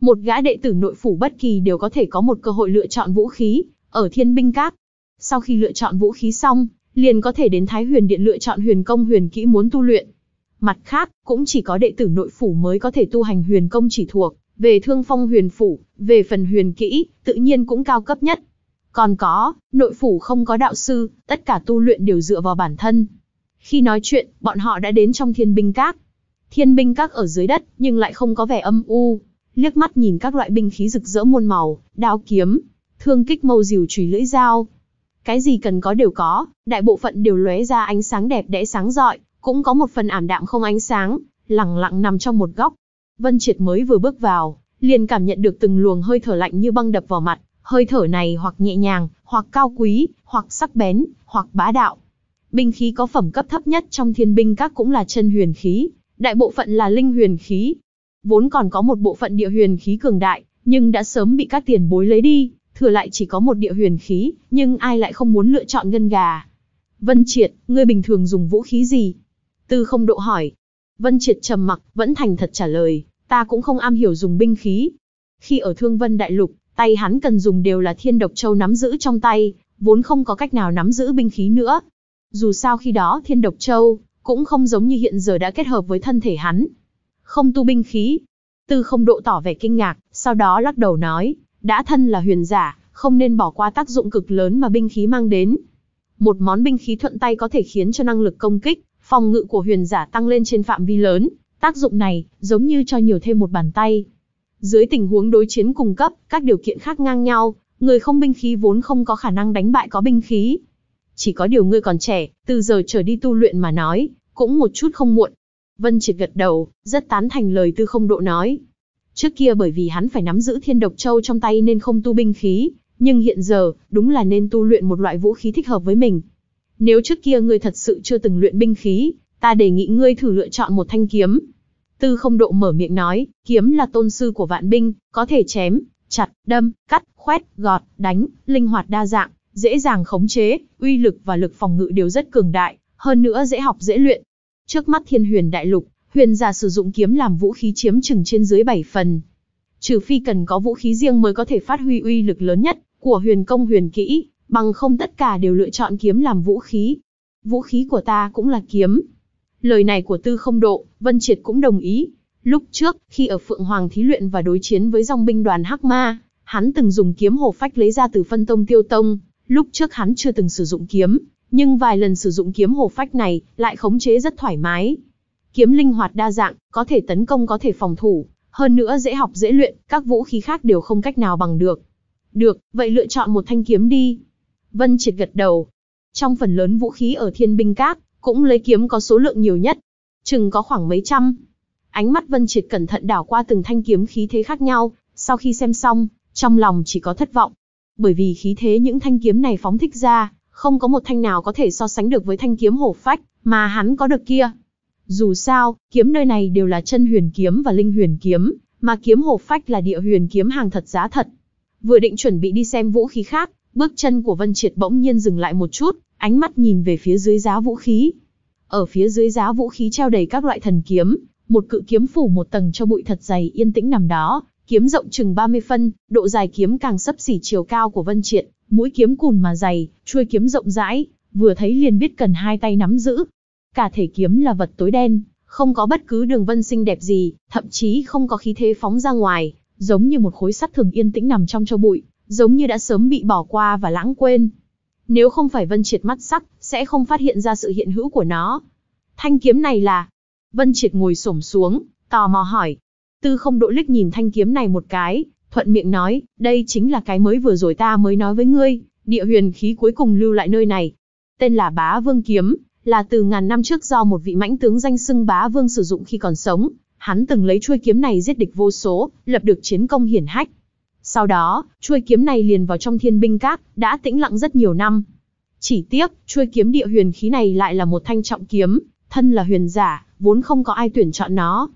Một gã đệ tử nội phủ bất kỳ đều có thể có một cơ hội lựa chọn vũ khí, ở thiên binh các. Sau khi lựa chọn vũ khí xong, liền có thể đến Thái Huyền Điện lựa chọn huyền công huyền kỹ muốn tu luyện. Mặt khác, cũng chỉ có đệ tử nội phủ mới có thể tu hành huyền công chỉ thuộc, về thương phong huyền phủ, về phần huyền kỹ, tự nhiên cũng cao cấp nhất. Còn có, nội phủ không có đạo sư, tất cả tu luyện đều dựa vào bản thân. Khi nói chuyện, bọn họ đã đến trong thiên binh các. Thiên binh các ở dưới đất, nhưng lại không có vẻ âm u. Liếc mắt nhìn các loại binh khí rực rỡ muôn màu, đao kiếm, thương kích mâu rìu chùy lưỡi dao. Cái gì cần có đều có, đại bộ phận đều lóe ra ánh sáng đẹp đẽ sáng rọi, cũng có một phần ảm đạm không ánh sáng, lẳng lặng nằm trong một góc. Vân Triệt mới vừa bước vào, liền cảm nhận được từng luồng hơi thở lạnh như băng đập vào mặt, hơi thở này hoặc nhẹ nhàng, hoặc cao quý, hoặc sắc bén, hoặc bá đạo. Binh khí có phẩm cấp thấp nhất trong thiên binh các cũng là chân huyền khí, đại bộ phận là linh huyền khí. Vốn còn có một bộ phận địa huyền khí cường đại, nhưng đã sớm bị các tiền bối lấy đi, thừa lại chỉ có một địa huyền khí, nhưng ai lại không muốn lựa chọn ngân gà. Vân Triệt, ngươi bình thường dùng vũ khí gì? Tư không độ hỏi. Vân Triệt trầm mặc, vẫn thành thật trả lời, ta cũng không am hiểu dùng binh khí. Khi ở Thương Vân Đại Lục, Tay hắn cần dùng đều là thiên độc châu nắm giữ trong tay, vốn không có cách nào nắm giữ binh khí nữa. Dù sao khi đó thiên độc châu cũng không giống như hiện giờ đã kết hợp với thân thể hắn. Không tu binh khí. Tư không độ tỏ vẻ kinh ngạc, sau đó lắc đầu nói, đã thân là huyền giả, không nên bỏ qua tác dụng cực lớn mà binh khí mang đến. Một món binh khí thuận tay có thể khiến cho năng lực công kích, phòng ngự của huyền giả tăng lên trên phạm vi lớn, tác dụng này giống như cho nhiều thêm một bàn tay. Dưới tình huống đối chiến cùng cấp, các điều kiện khác ngang nhau, người không binh khí vốn không có khả năng đánh bại có binh khí. Chỉ có điều ngươi còn trẻ, từ giờ trở đi tu luyện mà nói, cũng một chút không muộn. Vân Triệt gật đầu, rất tán thành lời tư không độ nói. Trước kia bởi vì hắn phải nắm giữ thiên độc châu trong tay nên không tu binh khí, nhưng hiện giờ, đúng là nên tu luyện một loại vũ khí thích hợp với mình. Nếu trước kia ngươi thật sự chưa từng luyện binh khí, ta đề nghị ngươi thử lựa chọn một thanh kiếm, Tư không độ mở miệng nói, kiếm là tôn sư của vạn binh, có thể chém, chặt, đâm, cắt, khoét, gọt, đánh, linh hoạt đa dạng, dễ dàng khống chế, uy lực và lực phòng ngự đều rất cường đại, hơn nữa dễ học dễ luyện. Trước mắt thiên huyền đại lục, huyền giả sử dụng kiếm làm vũ khí chiếm chừng trên dưới 7 phần. Trừ phi cần có vũ khí riêng mới có thể phát huy uy lực lớn nhất của huyền công huyền kỹ, bằng không tất cả đều lựa chọn kiếm làm vũ khí. Vũ khí của ta cũng là kiếm, Lời này của Tư không độ, Vân Triệt cũng đồng ý. Lúc trước, khi ở Phượng Hoàng thí luyện và đối chiến với dòng binh đoàn Hắc Ma, hắn từng dùng kiếm hồ phách lấy ra từ phân tông tiêu tông. Lúc trước hắn chưa từng sử dụng kiếm, nhưng vài lần sử dụng kiếm hồ phách này lại khống chế rất thoải mái. Kiếm linh hoạt đa dạng, có thể tấn công có thể phòng thủ, hơn nữa dễ học dễ luyện, các vũ khí khác đều không cách nào bằng được. Được, vậy lựa chọn một thanh kiếm đi. Vân Triệt gật đầu. Trong phần lớn vũ khí ở thiên binh các, cũng lấy kiếm có số lượng nhiều nhất, chừng có khoảng mấy trăm. Ánh mắt Vân Triệt cẩn thận đảo qua từng thanh kiếm khí thế khác nhau, sau khi xem xong, trong lòng chỉ có thất vọng. Bởi vì khí thế những thanh kiếm này phóng thích ra, không có một thanh nào có thể so sánh được với thanh kiếm hổ phách mà hắn có được kia. Dù sao, kiếm nơi này đều là chân huyền kiếm và linh huyền kiếm, mà kiếm hổ phách là địa huyền kiếm hàng thật giá thật. Vừa định chuẩn bị đi xem vũ khí khác, bước chân của Vân Triệt bỗng nhiên dừng lại một chút, ánh mắt nhìn về phía dưới giá vũ khí. Ở phía dưới giá vũ khí treo đầy các loại thần kiếm, một cự kiếm phủ một tầng cho bụi thật dày yên tĩnh nằm đó, kiếm rộng chừng 30 phân, độ dài kiếm càng sấp xỉ chiều cao của Vân Triệt, mũi kiếm cùn mà dày, chuôi kiếm rộng rãi, vừa thấy liền biết cần hai tay nắm giữ. Cả thể kiếm là vật tối đen, không có bất cứ đường vân xinh đẹp gì, thậm chí không có khí thế phóng ra ngoài, giống như một khối sắt thường yên tĩnh nằm trong cho bụi, giống như đã sớm bị bỏ qua và lãng quên, nếu không phải Vân Triệt mắt sắc, sẽ không phát hiện ra sự hiện hữu của nó. Thanh kiếm này là... Vân Triệt ngồi xổm xuống, tò mò hỏi. Tư không độ lích nhìn thanh kiếm này một cái, thuận miệng nói, đây chính là cái mới vừa rồi ta mới nói với ngươi, địa huyền khí cuối cùng lưu lại nơi này. Tên là Bá Vương Kiếm, là từ ngàn năm trước do một vị mãnh tướng danh xưng Bá Vương sử dụng khi còn sống. Hắn từng lấy chuôi kiếm này giết địch vô số, lập được chiến công hiển hách, sau đó, chuôi kiếm này liền vào trong thiên binh các, đã tĩnh lặng rất nhiều năm. Chỉ tiếc, chuôi kiếm địa huyền khí này lại là một thanh trọng kiếm, thân là huyền giả, vốn không có ai tuyển chọn nó.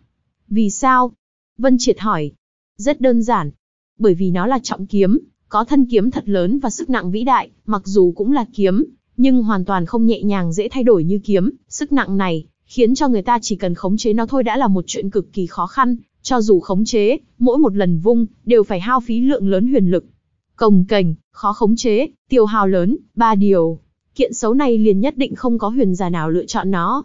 Vì sao? Vân Triệt hỏi. Rất đơn giản. Bởi vì nó là trọng kiếm, có thân kiếm thật lớn và sức nặng vĩ đại, mặc dù cũng là kiếm, nhưng hoàn toàn không nhẹ nhàng dễ thay đổi như kiếm, sức nặng này, khiến cho người ta chỉ cần khống chế nó thôi đã là một chuyện cực kỳ khó khăn, cho dù khống chế, mỗi một lần vung, đều phải hao phí lượng lớn huyền lực. Cồng cành, khó khống chế, tiêu hao lớn, ba điều. Kiện xấu này liền nhất định không có huyền giả nào lựa chọn nó.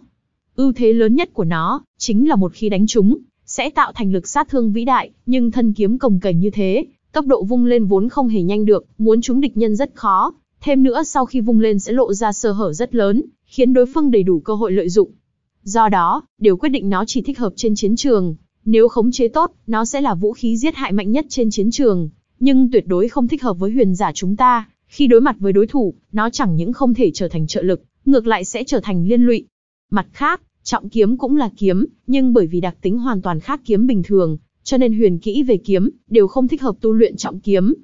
Ưu thế lớn nhất của nó, chính là một khi đánh chúng, sẽ tạo thành lực sát thương vĩ đại, nhưng thân kiếm cồng cành như thế, tốc độ vung lên vốn không hề nhanh được, muốn trúng địch nhân rất khó. Thêm nữa sau khi vung lên sẽ lộ ra sơ hở rất lớn, khiến đối phương đầy đủ cơ hội lợi dụng. Do đó, điều quyết định nó chỉ thích hợp trên chiến trường, nếu khống chế tốt, nó sẽ là vũ khí giết hại mạnh nhất trên chiến trường, nhưng tuyệt đối không thích hợp với huyền giả chúng ta. Khi đối mặt với đối thủ, nó chẳng những không thể trở thành trợ lực, ngược lại sẽ trở thành liên lụy. Mặt khác, trọng kiếm cũng là kiếm, nhưng bởi vì đặc tính hoàn toàn khác kiếm bình thường, cho nên huyền kỹ về kiếm đều không thích hợp tu luyện trọng kiếm.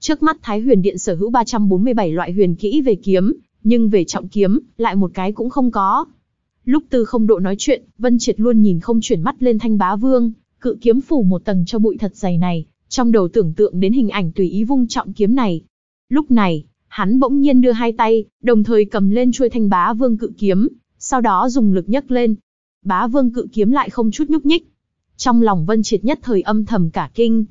Trước mắt Thái Huyền Điện sở hữu 347 loại huyền kỹ về kiếm, nhưng về trọng kiếm, lại một cái cũng không có. Lúc tư không độ nói chuyện, Vân Triệt luôn nhìn không chuyển mắt lên thanh bá vương, cự kiếm phủ một tầng cho bụi thật dày này, trong đầu tưởng tượng đến hình ảnh tùy ý vung trọng kiếm này. Lúc này, hắn bỗng nhiên đưa hai tay, đồng thời cầm lên chuôi thanh bá vương cự kiếm, sau đó dùng lực nhấc lên. Bá vương cự kiếm lại không chút nhúc nhích. Trong lòng Vân Triệt nhất thời âm thầm cả kinh.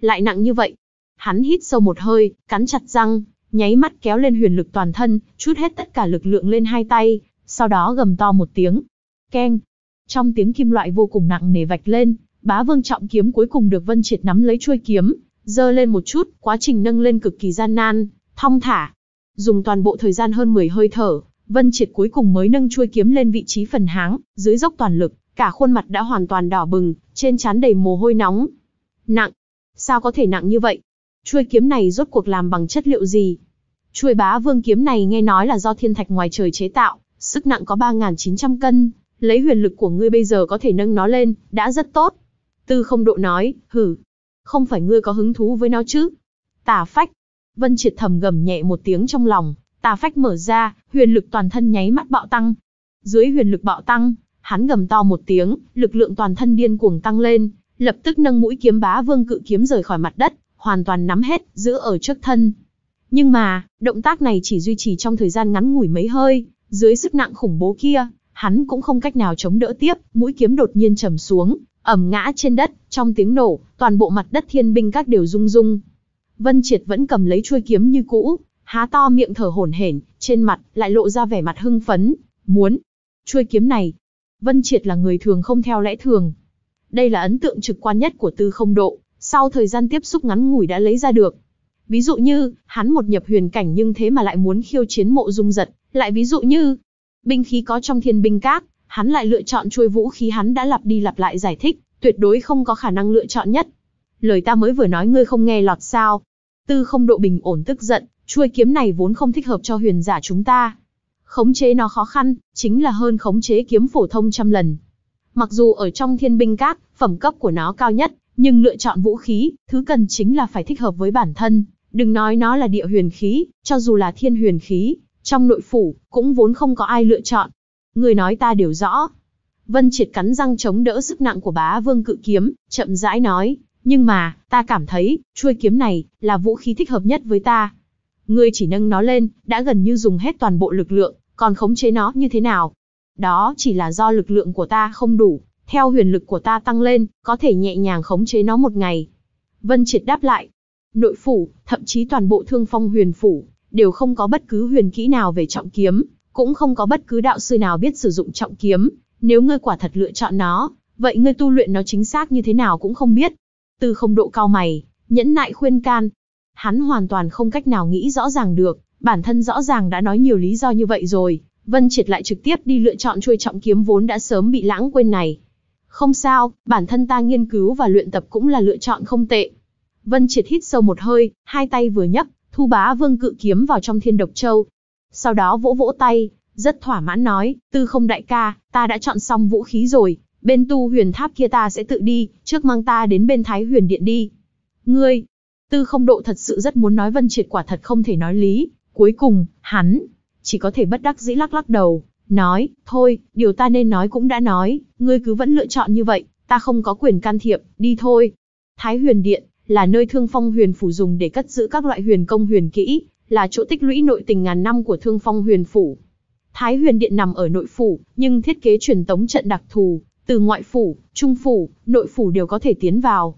Lại nặng như vậy. Hắn hít sâu một hơi, cắn chặt răng, nháy mắt kéo lên huyền lực toàn thân, chút hết tất cả lực lượng lên hai tay, sau đó gầm to một tiếng. Keng! Trong tiếng kim loại vô cùng nặng nề vạch lên, bá vương trọng kiếm cuối cùng được Vân Triệt nắm lấy chuôi kiếm, dơ lên một chút, quá trình nâng lên cực kỳ gian nan, thong thả. Dùng toàn bộ thời gian hơn 10 hơi thở, Vân Triệt cuối cùng mới nâng chuôi kiếm lên vị trí phần háng, dưới dốc toàn lực, cả khuôn mặt đã hoàn toàn đỏ bừng, trên trán đầy mồ hôi nóng. Nặng, sao có thể nặng như vậy? Chuôi kiếm này rốt cuộc làm bằng chất liệu gì? Chuôi bá vương kiếm này nghe nói là do thiên thạch ngoài trời chế tạo, sức nặng có 3.900 cân, lấy huyền lực của ngươi bây giờ có thể nâng nó lên, đã rất tốt. Tư không độ nói, hử, không phải ngươi có hứng thú với nó chứ. Tà phách, vân triệt thầm gầm nhẹ một tiếng trong lòng, tà phách mở ra, huyền lực toàn thân nháy mắt bạo tăng. Dưới huyền lực bạo tăng, hắn gầm to một tiếng, lực lượng toàn thân điên cuồng tăng lên, lập tức nâng mũi kiếm bá vương cự kiếm rời khỏi mặt đất, hoàn toàn nắm hết, giữ ở trước thân. Nhưng mà, động tác này chỉ duy trì trong thời gian ngắn ngủi mấy hơi, dưới sức nặng khủng bố kia, hắn cũng không cách nào chống đỡ tiếp, mũi kiếm đột nhiên trầm xuống, ẩm ngã trên đất, trong tiếng nổ, toàn bộ mặt đất thiên binh các đều rung rung. Vân Triệt vẫn cầm lấy chuôi kiếm như cũ, há to miệng thở hổn hển, trên mặt lại lộ ra vẻ mặt hưng phấn, muốn chuôi kiếm này. Vân Triệt là người thường không theo lẽ thường. Đây là ấn tượng trực quan nhất của Tư Không Độ, sau thời gian tiếp xúc ngắn ngủi đã lấy ra được, Ví dụ như, hắn một nhập huyền cảnh nhưng thế mà lại muốn khiêu chiến mộ dung giật, lại ví dụ như, binh khí có trong thiên binh các, hắn lại lựa chọn chuôi vũ khí hắn đã lặp đi lặp lại giải thích, tuyệt đối không có khả năng lựa chọn nhất. Lời ta mới vừa nói ngươi không nghe lọt sao? Tư không độ bình ổn tức giận, chuôi kiếm này vốn không thích hợp cho huyền giả chúng ta. Khống chế nó khó khăn, chính là hơn khống chế kiếm phổ thông trăm lần. Mặc dù ở trong thiên binh các, phẩm cấp của nó cao nhất, nhưng lựa chọn vũ khí, thứ cần chính là phải thích hợp với bản thân. Đừng nói nó là địa huyền khí, cho dù là thiên huyền khí, trong nội phủ, cũng vốn không có ai lựa chọn. Người nói ta đều rõ. Vân Triệt cắn răng chống đỡ sức nặng của bá vương cự kiếm, chậm rãi nói, nhưng mà, ta cảm thấy, chuôi kiếm này, là vũ khí thích hợp nhất với ta. Ngươi chỉ nâng nó lên, đã gần như dùng hết toàn bộ lực lượng, còn khống chế nó như thế nào? Đó chỉ là do lực lượng của ta không đủ, theo huyền lực của ta tăng lên, có thể nhẹ nhàng khống chế nó một ngày. Vân Triệt đáp lại, nội phủ, thậm chí toàn bộ thương phong huyền phủ, đều không có bất cứ huyền kỹ nào về trọng kiếm, cũng không có bất cứ đạo sư nào biết sử dụng trọng kiếm. Nếu ngươi quả thật lựa chọn nó, vậy ngươi tu luyện nó chính xác như thế nào cũng không biết. Từ không độ cao mày, nhẫn nại khuyên can. Hắn hoàn toàn không cách nào nghĩ rõ ràng được, bản thân rõ ràng đã nói nhiều lý do như vậy rồi. Vân triệt lại trực tiếp đi lựa chọn chuôi trọng kiếm vốn đã sớm bị lãng quên này. Không sao, bản thân ta nghiên cứu và luyện tập cũng là lựa chọn không tệ. Vân Triệt hít sâu một hơi, hai tay vừa nhấc, thu bá vương cự kiếm vào trong thiên độc châu. Sau đó vỗ vỗ tay, rất thỏa mãn nói, tư không đại ca, ta đã chọn xong vũ khí rồi, bên tu huyền tháp kia ta sẽ tự đi, trước mang ta đến bên thái huyền điện đi. Ngươi, tư không độ thật sự rất muốn nói Vân Triệt quả thật không thể nói lý, cuối cùng, hắn, chỉ có thể bất đắc dĩ lắc lắc đầu, nói, thôi, điều ta nên nói cũng đã nói, ngươi cứ vẫn lựa chọn như vậy, ta không có quyền can thiệp, đi thôi. Thái huyền điện, là nơi Thương Phong Huyền phủ dùng để cất giữ các loại huyền công huyền kỹ, là chỗ tích lũy nội tình ngàn năm của Thương Phong Huyền phủ. Thái Huyền điện nằm ở nội phủ, nhưng thiết kế truyền tống trận đặc thù, từ ngoại phủ, trung phủ, nội phủ đều có thể tiến vào.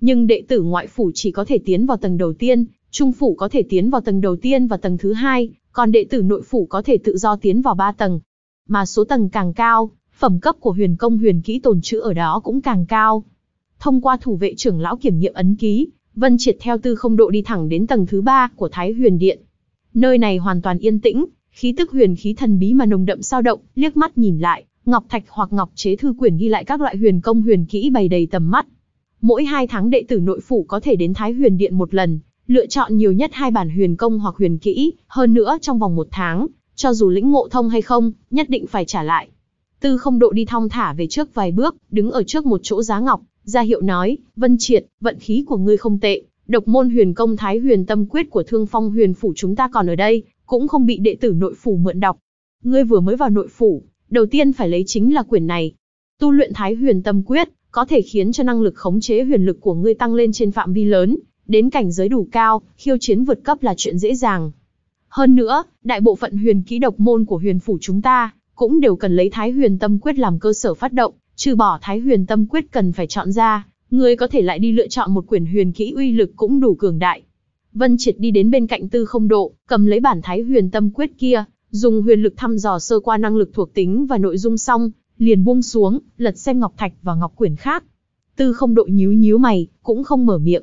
Nhưng đệ tử ngoại phủ chỉ có thể tiến vào tầng đầu tiên, trung phủ có thể tiến vào tầng đầu tiên và tầng thứ hai, còn đệ tử nội phủ có thể tự do tiến vào ba tầng. Mà số tầng càng cao, phẩm cấp của huyền công huyền kỹ tồn trữ ở đó cũng càng cao. Thông qua thủ vệ trưởng lão kiểm nghiệm ấn ký, Vân Triệt theo tư không độ đi thẳng đến tầng thứ ba của Thái Huyền Điện. Nơi này hoàn toàn yên tĩnh, khí tức huyền khí thần bí mà nồng đậm sao động, liếc mắt nhìn lại, ngọc thạch hoặc ngọc chế thư quyển ghi lại các loại huyền công huyền kỹ bày đầy tầm mắt. Mỗi hai tháng đệ tử nội phủ có thể đến Thái Huyền Điện một lần, lựa chọn nhiều nhất hai bản huyền công hoặc huyền kỹ, hơn nữa trong vòng một tháng, cho dù lĩnh ngộ thông hay không, nhất định phải trả lại. Tư không độ đi thong thả về trước vài bước, đứng ở trước một chỗ giá ngọc, ra hiệu nói, Vân Triệt, vận khí của ngươi không tệ, độc môn huyền công thái huyền tâm quyết của thương phong huyền phủ chúng ta còn ở đây, cũng không bị đệ tử nội phủ mượn đọc. Ngươi vừa mới vào nội phủ, đầu tiên phải lấy chính là quyển này. Tu luyện thái huyền tâm quyết, có thể khiến cho năng lực khống chế huyền lực của ngươi tăng lên trên phạm vi lớn, đến cảnh giới đủ cao, khiêu chiến vượt cấp là chuyện dễ dàng. Hơn nữa, đại bộ phận huyền kỹ độc môn của huyền phủ chúng ta, cũng đều cần lấy thái huyền tâm quyết làm cơ sở phát động, trừ bỏ Thái Huyền Tâm Quyết cần phải chọn ra, ngươi có thể lại đi lựa chọn một quyển huyền kỹ uy lực cũng đủ cường đại. Vân Triệt đi đến bên cạnh Tư Không Độ, cầm lấy bản Thái Huyền Tâm Quyết kia, dùng huyền lực thăm dò sơ qua năng lực thuộc tính và nội dung xong, liền buông xuống, lật xem ngọc thạch và ngọc quyển khác. Tư Không Độ nhíu nhíu mày, cũng không mở miệng.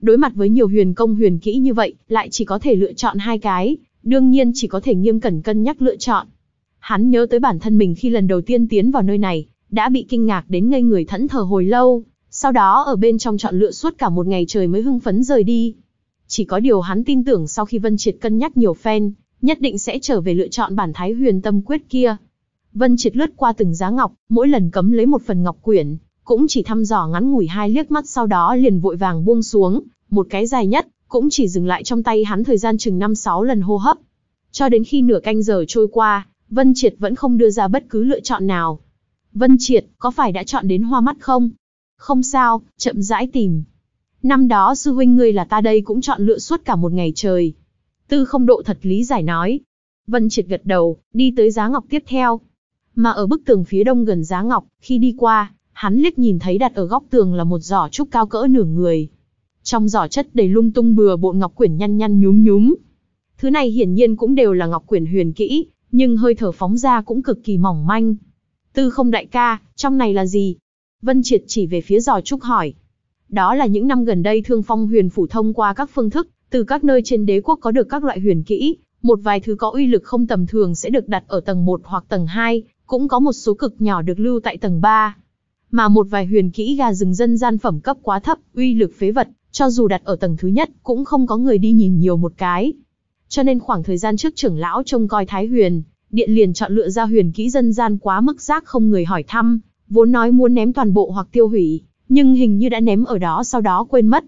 Đối mặt với nhiều huyền công huyền kỹ như vậy, lại chỉ có thể lựa chọn hai cái, đương nhiên chỉ có thể nghiêm cẩn cân nhắc lựa chọn. Hắn nhớ tới bản thân mình khi lần đầu tiên tiến vào nơi này, đã bị kinh ngạc đến ngây người thẫn thờ hồi lâu, sau đó ở bên trong chọn lựa suốt cả một ngày trời mới hưng phấn rời đi. Chỉ có điều hắn tin tưởng sau khi Vân Triệt cân nhắc nhiều phen, nhất định sẽ trở về lựa chọn bản thái huyền tâm quyết kia. Vân Triệt lướt qua từng giá ngọc, mỗi lần cấm lấy một phần ngọc quyển, cũng chỉ thăm dò ngắn ngủi hai liếc mắt sau đó liền vội vàng buông xuống, một cái dài nhất, cũng chỉ dừng lại trong tay hắn thời gian chừng 5-6 lần hô hấp. Cho đến khi nửa canh giờ trôi qua, Vân Triệt vẫn không đưa ra bất cứ lựa chọn nào, Vân Triệt, có phải đã chọn đến hoa mắt không? Không sao, chậm rãi tìm. Năm đó sư huynh ngươi là ta đây cũng chọn lựa suốt cả một ngày trời. Tư không độ thật lý giải nói. Vân Triệt gật đầu, đi tới giá ngọc tiếp theo. Mà ở bức tường phía đông gần giá ngọc, khi đi qua, hắn liếc nhìn thấy đặt ở góc tường là một giỏ trúc cao cỡ nửa người. Trong giỏ chất đầy lung tung bừa bộn ngọc quyển nhăn nhăn nhúm nhúm. Thứ này hiển nhiên cũng đều là ngọc quyển huyền kỹ, nhưng hơi thở phóng ra cũng cực kỳ mỏng manh, Tư không đại ca, trong này là gì? Vân Triệt chỉ về phía giò trúc hỏi. Đó là những năm gần đây thương phong huyền phủ thông qua các phương thức, từ các nơi trên đế quốc có được các loại huyền kỹ, một vài thứ có uy lực không tầm thường sẽ được đặt ở tầng 1 hoặc tầng 2, cũng có một số cực nhỏ được lưu tại tầng 3. Mà một vài huyền kỹ gà rừng dân gian phẩm cấp quá thấp, uy lực phế vật, cho dù đặt ở tầng thứ nhất cũng không có người đi nhìn nhiều một cái. Cho nên khoảng thời gian trước trưởng lão trông coi Thái Huyền, điện liền chọn lựa ra huyền kỹ dân gian quá mức rác không người hỏi thăm, vốn nói muốn ném toàn bộ hoặc tiêu hủy, nhưng hình như đã ném ở đó sau đó quên mất.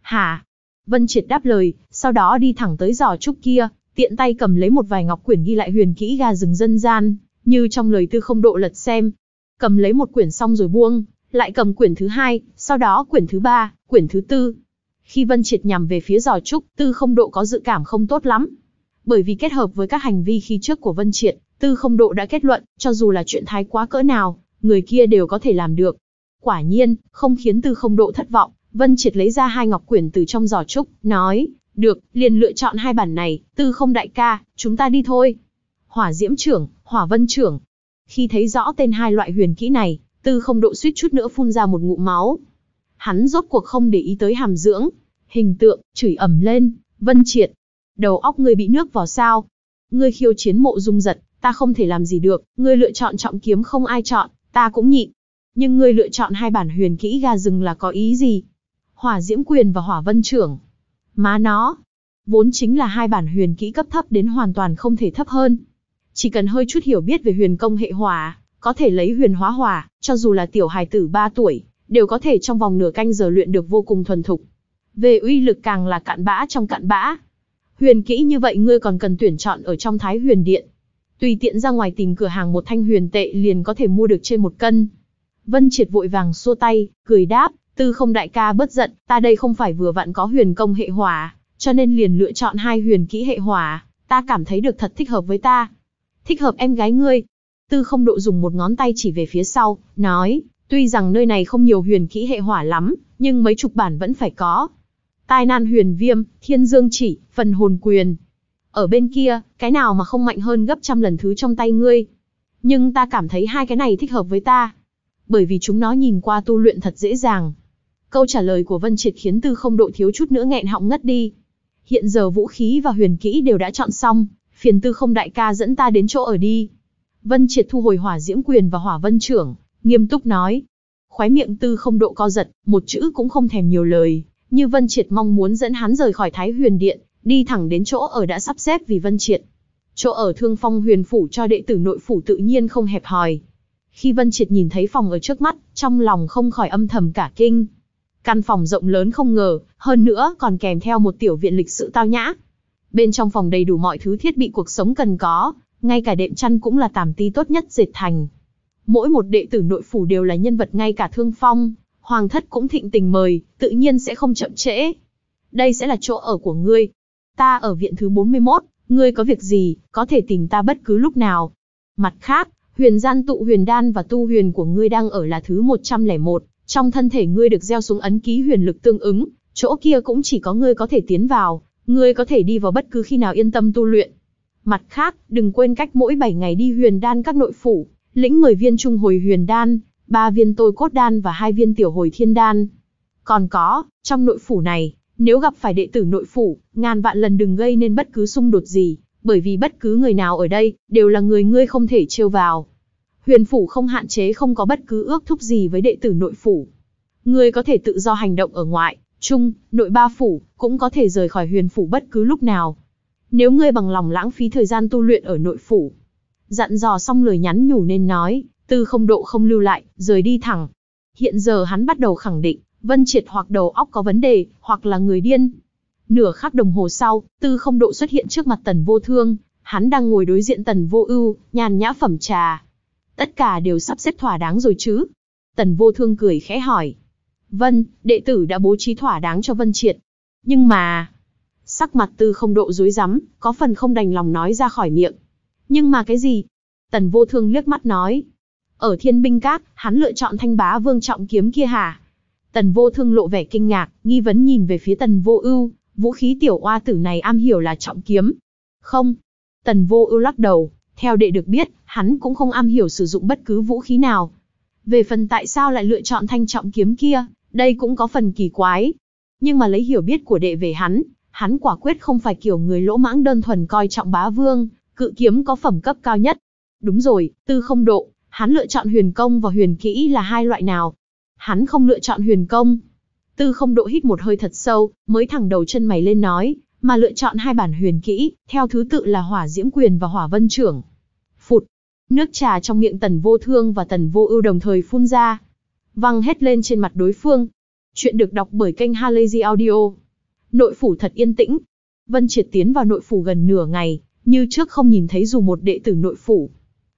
Hả? Vân Triệt đáp lời, sau đó đi thẳng tới giò trúc kia, tiện tay cầm lấy một vài ngọc quyển ghi lại huyền kỹ ga rừng dân gian, như trong lời tư không độ lật xem. Cầm lấy một quyển xong rồi buông, lại cầm quyển thứ hai, sau đó quyển thứ ba, quyển thứ tư. Khi Vân Triệt nhằm về phía giò trúc, tư không độ có dự cảm không tốt lắm bởi vì kết hợp với các hành vi khi trước của Vân Triệt, Tư Không Độ đã kết luận, cho dù là chuyện thái quá cỡ nào, người kia đều có thể làm được. Quả nhiên, không khiến Tư Không Độ thất vọng, Vân Triệt lấy ra hai ngọc quyển từ trong giỏ trúc, nói, được, liền lựa chọn hai bản này, Tư Không Đại ca, chúng ta đi thôi. Hỏa Diễm Trưởng, Hỏa Vân Trưởng. Khi thấy rõ tên hai loại huyền kỹ này, Tư Không Độ suýt chút nữa phun ra một ngụm máu. Hắn rốt cuộc không để ý tới hàm dưỡng, hình tượng, chửi ẩm lên, Vân Triệt, đầu óc ngươi bị nước vào sao? Ngươi khiêu chiến mộ dung giật, ta không thể làm gì được, ngươi lựa chọn trọng kiếm không ai chọn, ta cũng nhịn. Nhưng ngươi lựa chọn hai bản huyền kỹ ga rừng là có ý gì? Hỏa diễm quyền và hỏa vân trưởng. Má nó, vốn chính là hai bản huyền kỹ cấp thấp đến hoàn toàn không thể thấp hơn. Chỉ cần hơi chút hiểu biết về huyền công hệ hỏa, có thể lấy huyền hóa hỏa, cho dù là tiểu hài tử 3 tuổi, đều có thể trong vòng nửa canh giờ luyện được vô cùng thuần thục. Về uy lực càng là cạn bã trong cạn bã, Huyền kỹ như vậy ngươi còn cần tuyển chọn ở trong Thái Huyền Điện. Tùy tiện ra ngoài tìm cửa hàng một thanh huyền tệ liền có thể mua được trên một cân. Vân Triệt vội vàng xua tay, cười đáp, tư không đại ca bất giận, ta đây không phải vừa vặn có huyền công hệ hỏa, cho nên liền lựa chọn hai huyền kỹ hệ hỏa, ta cảm thấy được thật thích hợp với ta. Thích hợp em gái ngươi. Tư không độ dùng một ngón tay chỉ về phía sau, nói, tuy rằng nơi này không nhiều huyền kỹ hệ hỏa lắm, nhưng mấy chục bản vẫn phải có. Tai nan huyền viêm, thiên dương chỉ, phần hồn quyền. Ở bên kia, cái nào mà không mạnh hơn gấp trăm lần thứ trong tay ngươi. Nhưng ta cảm thấy hai cái này thích hợp với ta. Bởi vì chúng nó nhìn qua tu luyện thật dễ dàng. Câu trả lời của Vân Triệt khiến tư không độ thiếu chút nữa nghẹn họng ngất đi. Hiện giờ vũ khí và huyền kỹ đều đã chọn xong, phiền tư không đại ca dẫn ta đến chỗ ở đi. Vân Triệt thu hồi hỏa diễm quyền và hỏa vân trưởng, nghiêm túc nói. Khóe miệng tư không độ co giật, một chữ cũng không thèm nhiều lời, như Vân Triệt mong muốn dẫn hắn rời khỏi Thái Huyền Điện, đi thẳng đến chỗ ở đã sắp xếp vì Vân Triệt. Chỗ ở Thương Phong Huyền phủ cho đệ tử nội phủ tự nhiên không hẹp hòi. Khi Vân Triệt nhìn thấy phòng ở trước mắt, trong lòng không khỏi âm thầm cả kinh. Căn phòng rộng lớn không ngờ, hơn nữa còn kèm theo một tiểu viện lịch sự tao nhã. Bên trong phòng đầy đủ mọi thứ thiết bị cuộc sống cần có, ngay cả đệm chăn cũng là tàm tí tốt nhất dệt thành. Mỗi một đệ tử nội phủ đều là nhân vật ngay cả Thương Phong, Hoàng thất cũng thịnh tình mời, tự nhiên sẽ không chậm trễ. Đây sẽ là chỗ ở của ngươi, ta ở viện thứ 41, ngươi có việc gì, có thể tìm ta bất cứ lúc nào. Mặt khác, huyền gian tụ huyền đan và tu huyền của ngươi đang ở là thứ 101, trong thân thể ngươi được gieo xuống ấn ký huyền lực tương ứng, chỗ kia cũng chỉ có ngươi có thể tiến vào, ngươi có thể đi vào bất cứ khi nào yên tâm tu luyện. Mặt khác, đừng quên cách mỗi 7 ngày đi huyền đan các nội phủ, lĩnh 10 viên trung hồi huyền đan, 3 viên tôi cốt đan và 2 viên tiểu hồi thiên đan. Còn có, trong nội phủ này, nếu gặp phải đệ tử nội phủ, ngàn vạn lần đừng gây nên bất cứ xung đột gì, bởi vì bất cứ người nào ở đây, đều là người ngươi không thể trêu vào. Huyền phủ không hạn chế không có bất cứ ước thúc gì với đệ tử nội phủ. Ngươi có thể tự do hành động ở ngoại, trung, nội ba phủ, cũng có thể rời khỏi huyền phủ bất cứ lúc nào. Nếu ngươi bằng lòng lãng phí thời gian tu luyện ở nội phủ, dặn dò xong lời nhắn nhủ nên nói, tư không độ không lưu lại, rời đi thẳng. Hiện giờ hắn bắt đầu khẳng định, Vân Triệt hoặc đầu óc có vấn đề, hoặc là người điên. Nửa khắc đồng hồ sau, Tư Không Độ xuất hiện trước mặt Tần Vô Thương, hắn đang ngồi đối diện Tần Vô Ưu, nhàn nhã phẩm trà. Tất cả đều sắp xếp thỏa đáng rồi chứ? Tần Vô Thương cười khẽ hỏi. Vân, đệ tử đã bố trí thỏa đáng cho Vân Triệt. Nhưng mà... Sắc mặt Tư Không Độ rối rắm, có phần không đành lòng nói ra khỏi miệng. Nhưng mà cái gì? Tần Vô Thương liếc mắt nói. Ở Thiên Binh Các, hắn lựa chọn thanh bá vương trọng kiếm kia hả? Tần vô thương lộ vẻ kinh ngạc, nghi vấn nhìn về phía tần vô ưu, vũ khí tiểu oa tử này am hiểu là trọng kiếm. Không. Tần vô ưu lắc đầu, theo đệ được biết, hắn cũng không am hiểu sử dụng bất cứ vũ khí nào. Về phần tại sao lại lựa chọn thanh trọng kiếm kia, đây cũng có phần kỳ quái. Nhưng mà lấy hiểu biết của đệ về hắn, hắn quả quyết không phải kiểu người lỗ mãng đơn thuần coi trọng bá vương, cự kiếm có phẩm cấp cao nhất. Đúng rồi, tư không độ, hắn lựa chọn huyền công và huyền kỹ là hai loại nào? hắn không lựa chọn huyền công. Tư không độ hít một hơi thật sâu, mới thẳng đầu chân mày lên nói, mà lựa chọn hai bản huyền kỹ, theo thứ tự là hỏa diễm quyền và hỏa vân trưởng. Phụt, nước trà trong miệng tần vô thương và tần vô ưu đồng thời phun ra, văng hết lên trên mặt đối phương. Chuyện được đọc bởi kênh Halazy Audio. Nội phủ thật yên tĩnh. Vân Triệt tiến vào nội phủ gần nửa ngày, như trước không nhìn thấy dù một đệ tử nội phủ.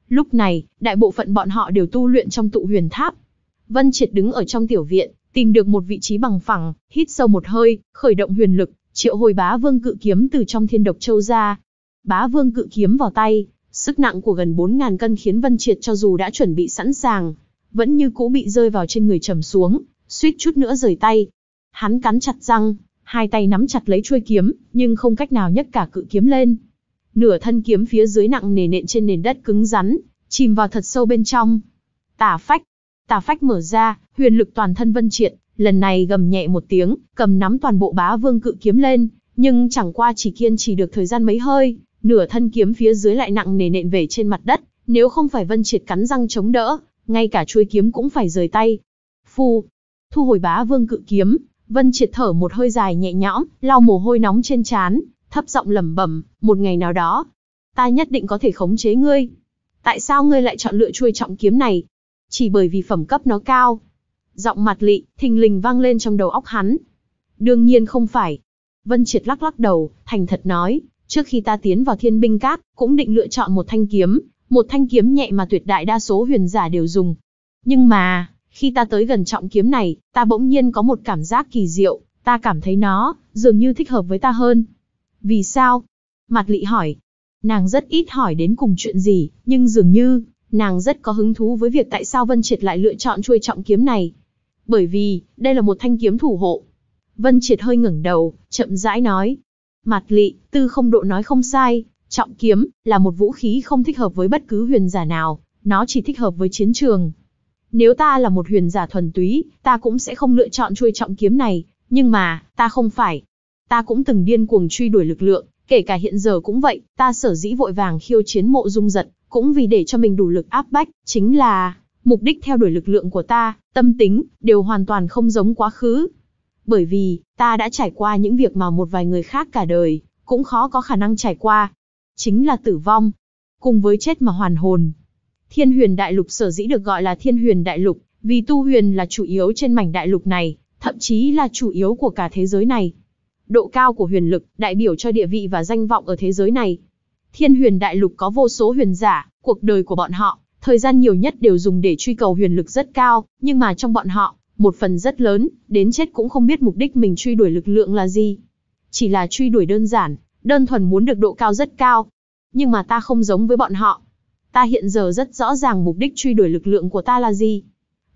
Lúc này, đại bộ phận bọn họ đều tu luyện trong tụ huyền tháp, Vân Triệt đứng ở trong tiểu viện, tìm được một vị trí bằng phẳng, hít sâu một hơi, khởi động huyền lực, triệu hồi bá vương cự kiếm từ trong thiên độc châu ra. Bá vương cự kiếm vào tay, sức nặng của gần 4.000 cân khiến Vân Triệt cho dù đã chuẩn bị sẵn sàng, vẫn như cũ bị rơi vào trên người trầm xuống, suýt chút nữa rời tay. Hắn cắn chặt răng, hai tay nắm chặt lấy chuôi kiếm, nhưng không cách nào nhấc cả cự kiếm lên. Nửa thân kiếm phía dưới nặng nề nện trên nền đất cứng rắn, chìm vào thật sâu bên trong. Tả phách, Tà phách mở ra, huyền lực toàn thân vân triệt, lần này gầm nhẹ một tiếng, cầm nắm toàn bộ bá vương cự kiếm lên, nhưng chẳng qua chỉ kiên trì được thời gian mấy hơi, nửa thân kiếm phía dưới lại nặng nề nện về trên mặt đất, nếu không phải Vân Triệt cắn răng chống đỡ, ngay cả chuôi kiếm cũng phải rời tay. phu thu hồi bá vương cự kiếm, Vân Triệt thở một hơi dài nhẹ nhõm, lau mồ hôi nóng trên trán, thấp giọng lẩm bẩm, một ngày nào đó, ta nhất định có thể khống chế ngươi. Tại sao ngươi lại chọn lựa chuôi trọng kiếm này? chỉ bởi vì phẩm cấp nó cao. Giọng mặt lị, thình lình vang lên trong đầu óc hắn. Đương nhiên không phải. Vân Triệt lắc lắc đầu, thành thật nói, trước khi ta tiến vào thiên binh cát, cũng định lựa chọn một thanh kiếm, một thanh kiếm nhẹ mà tuyệt đại đa số huyền giả đều dùng. Nhưng mà, khi ta tới gần trọng kiếm này, ta bỗng nhiên có một cảm giác kỳ diệu, ta cảm thấy nó, dường như thích hợp với ta hơn. Vì sao? Mặt lị hỏi. Nàng rất ít hỏi đến cùng chuyện gì, nhưng dường như, nàng rất có hứng thú với việc tại sao Vân Triệt lại lựa chọn chuôi trọng kiếm này. Bởi vì, đây là một thanh kiếm thủ hộ. Vân Triệt hơi ngẩng đầu, chậm rãi nói. Mạt lị, tư không độ nói không sai, trọng kiếm, là một vũ khí không thích hợp với bất cứ huyền giả nào, nó chỉ thích hợp với chiến trường. Nếu ta là một huyền giả thuần túy, ta cũng sẽ không lựa chọn chuôi trọng kiếm này, nhưng mà, ta không phải. Ta cũng từng điên cuồng truy đuổi lực lượng, kể cả hiện giờ cũng vậy, ta sở dĩ vội vàng khiêu chiến mộ dung giật, cũng vì để cho mình đủ lực áp bách, chính là mục đích theo đuổi lực lượng của ta, tâm tính, đều hoàn toàn không giống quá khứ. Bởi vì, ta đã trải qua những việc mà một vài người khác cả đời, cũng khó có khả năng trải qua. Chính là tử vong, cùng với chết mà hoàn hồn. Thiên huyền đại lục sở dĩ được gọi là thiên huyền đại lục, vì tu huyền là chủ yếu trên mảnh đại lục này, thậm chí là chủ yếu của cả thế giới này. Độ cao của huyền lực đại biểu cho địa vị và danh vọng ở thế giới này. Thiên huyền đại lục có vô số huyền giả, cuộc đời của bọn họ, thời gian nhiều nhất đều dùng để truy cầu huyền lực rất cao, nhưng mà trong bọn họ, một phần rất lớn, đến chết cũng không biết mục đích mình truy đuổi lực lượng là gì. Chỉ là truy đuổi đơn giản, đơn thuần muốn được độ cao rất cao. Nhưng mà ta không giống với bọn họ. Ta hiện giờ rất rõ ràng mục đích truy đuổi lực lượng của ta là gì.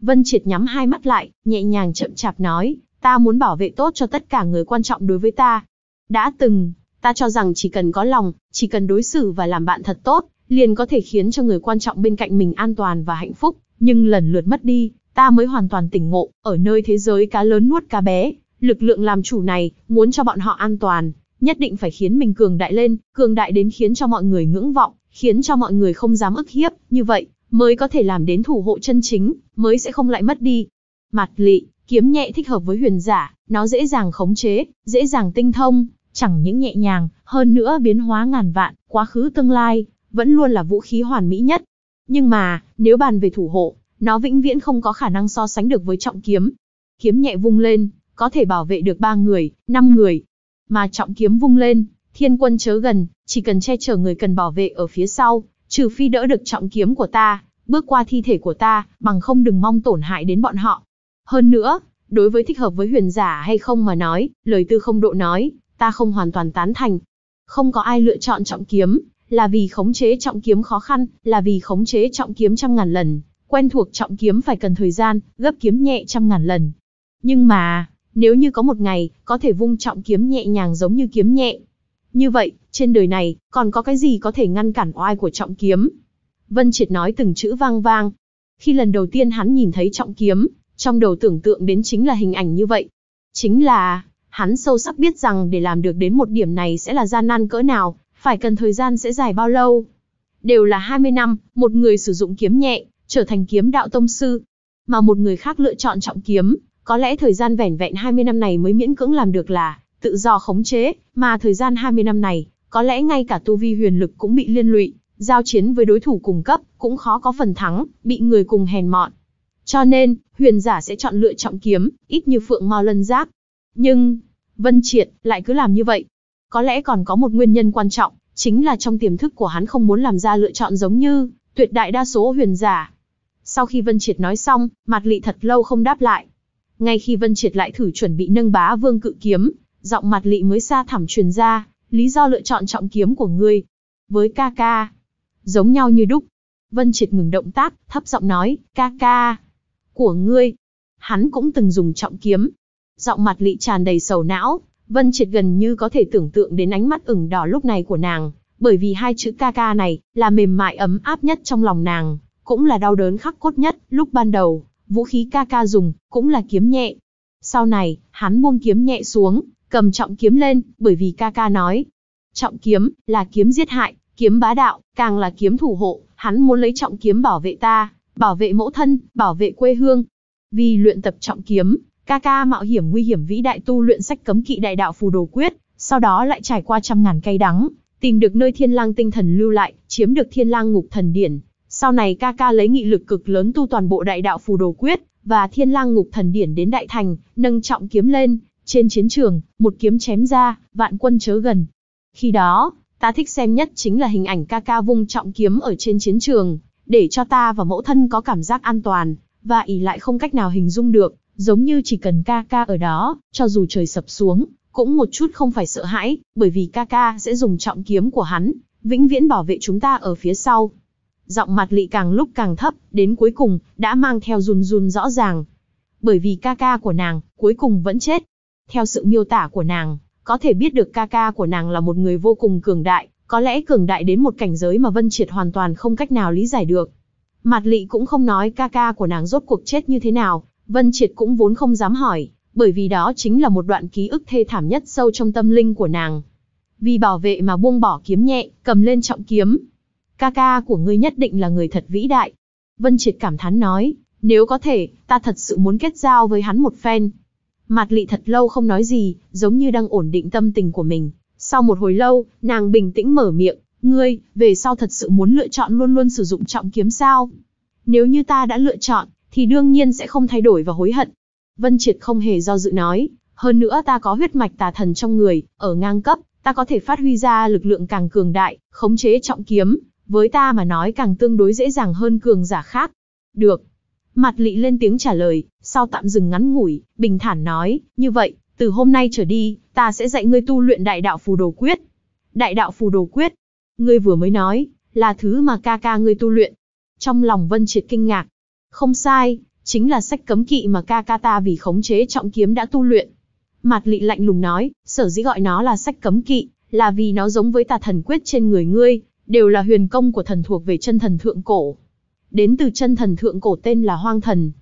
Vân Triệt nhắm hai mắt lại, nhẹ nhàng chậm chạp nói, ta muốn bảo vệ tốt cho tất cả người quan trọng đối với ta. Đã từng, Ta cho rằng chỉ cần có lòng, chỉ cần đối xử và làm bạn thật tốt, liền có thể khiến cho người quan trọng bên cạnh mình an toàn và hạnh phúc, nhưng lần lượt mất đi, ta mới hoàn toàn tỉnh ngộ, ở nơi thế giới cá lớn nuốt cá bé, lực lượng làm chủ này, muốn cho bọn họ an toàn, nhất định phải khiến mình cường đại lên, cường đại đến khiến cho mọi người ngưỡng vọng, khiến cho mọi người không dám ức hiếp, như vậy, mới có thể làm đến thủ hộ chân chính, mới sẽ không lại mất đi. Mặt lị, kiếm nhẹ thích hợp với huyền giả, nó dễ dàng khống chế, dễ dàng tinh thông, chẳng những nhẹ nhàng, hơn nữa biến hóa ngàn vạn, quá khứ tương lai, vẫn luôn là vũ khí hoàn mỹ nhất. Nhưng mà, nếu bàn về thủ hộ, nó vĩnh viễn không có khả năng so sánh được với trọng kiếm. Kiếm nhẹ vung lên, có thể bảo vệ được 3 người, 5 người. Mà trọng kiếm vung lên, thiên quân chớ gần, chỉ cần che chở người cần bảo vệ ở phía sau, trừ phi đỡ được trọng kiếm của ta, bước qua thi thể của ta, bằng không đừng mong tổn hại đến bọn họ. Hơn nữa, đối với thích hợp với huyền giả hay không mà nói, lời tư không độ nói, ta không hoàn toàn tán thành. Không có ai lựa chọn trọng kiếm, là vì khống chế trọng kiếm khó khăn, là vì khống chế trọng kiếm trăm ngàn lần, quen thuộc trọng kiếm phải cần thời gian, gấp kiếm nhẹ trăm ngàn lần. Nhưng mà, nếu như có một ngày, có thể vung trọng kiếm nhẹ nhàng giống như kiếm nhẹ. Như vậy, trên đời này, còn có cái gì có thể ngăn cản oai của trọng kiếm? Vân Triệt nói từng chữ vang vang. Khi lần đầu tiên hắn nhìn thấy trọng kiếm, trong đầu tưởng tượng đến chính là hình ảnh như vậy. Chính là, Hắn sâu sắc biết rằng để làm được đến một điểm này sẽ là gian nan cỡ nào, phải cần thời gian sẽ dài bao lâu. Đều là 20 năm, một người sử dụng kiếm nhẹ, trở thành kiếm đạo tông sư, mà một người khác lựa chọn trọng kiếm, có lẽ thời gian vẻn vẹn 20 năm này mới miễn cưỡng làm được là tự do khống chế, mà thời gian 20 năm này, có lẽ ngay cả tu vi huyền lực cũng bị liên lụy, giao chiến với đối thủ cùng cấp cũng khó có phần thắng, bị người cùng hèn mọn. Cho nên, huyền giả sẽ chọn lựa trọng kiếm, ít như phượng mau lân giáp, Nhưng, Vân Triệt lại cứ làm như vậy. Có lẽ còn có một nguyên nhân quan trọng, chính là trong tiềm thức của hắn không muốn làm ra lựa chọn giống như tuyệt đại đa số huyền giả. Sau khi Vân Triệt nói xong, mặt lị thật lâu không đáp lại. Ngay khi Vân Triệt lại thử chuẩn bị nâng bá vương cự kiếm, giọng mặt lị mới xa thẳm truyền ra, lý do lựa chọn trọng kiếm của ngươi. Với ca ca, giống nhau như đúc. Vân Triệt ngừng động tác, thấp giọng nói, ca ca, của ngươi. Hắn cũng từng dùng trọng kiếm, Giọng mặt lị tràn đầy sầu não, Vân Triệt gần như có thể tưởng tượng đến ánh mắt ửng đỏ lúc này của nàng, bởi vì hai chữ ca ca này là mềm mại ấm áp nhất trong lòng nàng, cũng là đau đớn khắc cốt nhất, lúc ban đầu, vũ khí ca ca dùng cũng là kiếm nhẹ. Sau này, hắn buông kiếm nhẹ xuống, cầm trọng kiếm lên, bởi vì ca ca nói, trọng kiếm là kiếm giết hại, kiếm bá đạo, càng là kiếm thủ hộ, hắn muốn lấy trọng kiếm bảo vệ ta, bảo vệ mẫu thân, bảo vệ quê hương. Vì luyện tập trọng kiếm, Kaka mạo hiểm nguy hiểm vĩ đại tu luyện sách cấm kỵ đại đạo phù đồ quyết, sau đó lại trải qua trăm ngàn cây đắng, tìm được nơi thiên lang tinh thần lưu lại, chiếm được thiên lang ngục thần điển. Sau này Kaka lấy nghị lực cực lớn tu toàn bộ đại đạo phù đồ quyết, và thiên lang ngục thần điển đến đại thành, nâng trọng kiếm lên, trên chiến trường, một kiếm chém ra, vạn quân chớ gần. Khi đó, ta thích xem nhất chính là hình ảnh Kaka vung trọng kiếm ở trên chiến trường, để cho ta và mẫu thân có cảm giác an toàn, và ỷ lại không cách nào hình dung được. Giống như chỉ cần ca ca ở đó, cho dù trời sập xuống, cũng một chút không phải sợ hãi, bởi vì ca ca sẽ dùng trọng kiếm của hắn, vĩnh viễn bảo vệ chúng ta ở phía sau. Giọng mặt lị càng lúc càng thấp, đến cuối cùng, đã mang theo run run rõ ràng. Bởi vì ca ca của nàng, cuối cùng vẫn chết. Theo sự miêu tả của nàng, có thể biết được ca ca của nàng là một người vô cùng cường đại, có lẽ cường đại đến một cảnh giới mà Vân Triệt hoàn toàn không cách nào lý giải được. mặt lị cũng không nói ca ca của nàng rốt cuộc chết như thế nào, Vân Triệt cũng vốn không dám hỏi, bởi vì đó chính là một đoạn ký ức thê thảm nhất sâu trong tâm linh của nàng. Vì bảo vệ mà buông bỏ kiếm nhẹ, cầm lên trọng kiếm. Ca ca của ngươi nhất định là người thật vĩ đại. Vân Triệt cảm thán nói, nếu có thể, ta thật sự muốn kết giao với hắn một phen. Mạt lị thật lâu không nói gì, giống như đang ổn định tâm tình của mình. Sau một hồi lâu, nàng bình tĩnh mở miệng, ngươi, về sau thật sự muốn lựa chọn luôn luôn sử dụng trọng kiếm sao? Nếu như ta đã lựa chọn, thì đương nhiên sẽ không thay đổi và hối hận. Vân Triệt không hề do dự nói, hơn nữa ta có huyết mạch tà thần trong người, ở ngang cấp, ta có thể phát huy ra lực lượng càng cường đại, khống chế trọng kiếm, với ta mà nói càng tương đối dễ dàng hơn cường giả khác. Được. Mặt lị lên tiếng trả lời, sau tạm dừng ngắn ngủi, bình thản nói, như vậy, từ hôm nay trở đi, ta sẽ dạy ngươi tu luyện đại đạo phù đồ quyết. Đại đạo phù đồ quyết, ngươi vừa mới nói, là thứ mà ca ca ngươi tu luyện. Trong lòng Vân Triệt kinh ngạc, không sai, chính là sách cấm kỵ mà Kakata vì khống chế trọng kiếm đã tu luyện. Mạt lị lạnh lùng nói, sở dĩ gọi nó là sách cấm kỵ, là vì nó giống với tà thần quyết trên người ngươi, đều là huyền công của thần thuộc về chân thần thượng cổ. Đến từ chân thần thượng cổ tên là hoang thần.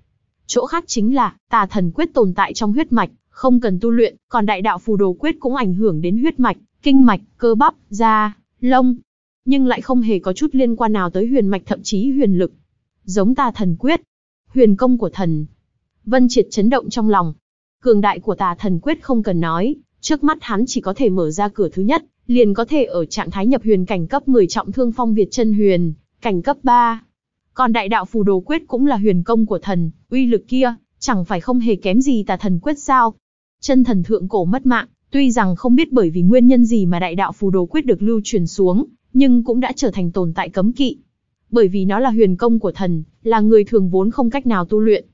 Chỗ khác chính là, tà thần quyết tồn tại trong huyết mạch, không cần tu luyện, còn đại đạo phù đồ quyết cũng ảnh hưởng đến huyết mạch, kinh mạch, cơ bắp, da, lông, nhưng lại không hề có chút liên quan nào tới huyền mạch thậm chí huyền lực giống ta thần quyết, huyền công của thần. Vân Triệt chấn động trong lòng. Cường đại của tà thần quyết không cần nói, trước mắt hắn chỉ có thể mở ra cửa thứ nhất, liền có thể ở trạng thái nhập huyền cảnh cấp 10 trọng thương phong Việt chân huyền, cảnh cấp 3. Còn đại đạo phù đồ quyết cũng là huyền công của thần, uy lực kia, chẳng phải không hề kém gì tà thần quyết sao. Chân thần thượng cổ mất mạng, tuy rằng không biết bởi vì nguyên nhân gì mà đại đạo phù đồ quyết được lưu truyền xuống, nhưng cũng đã trở thành tồn tại cấm kỵ, bởi vì nó là huyền công của thần, là người thường vốn không cách nào tu luyện.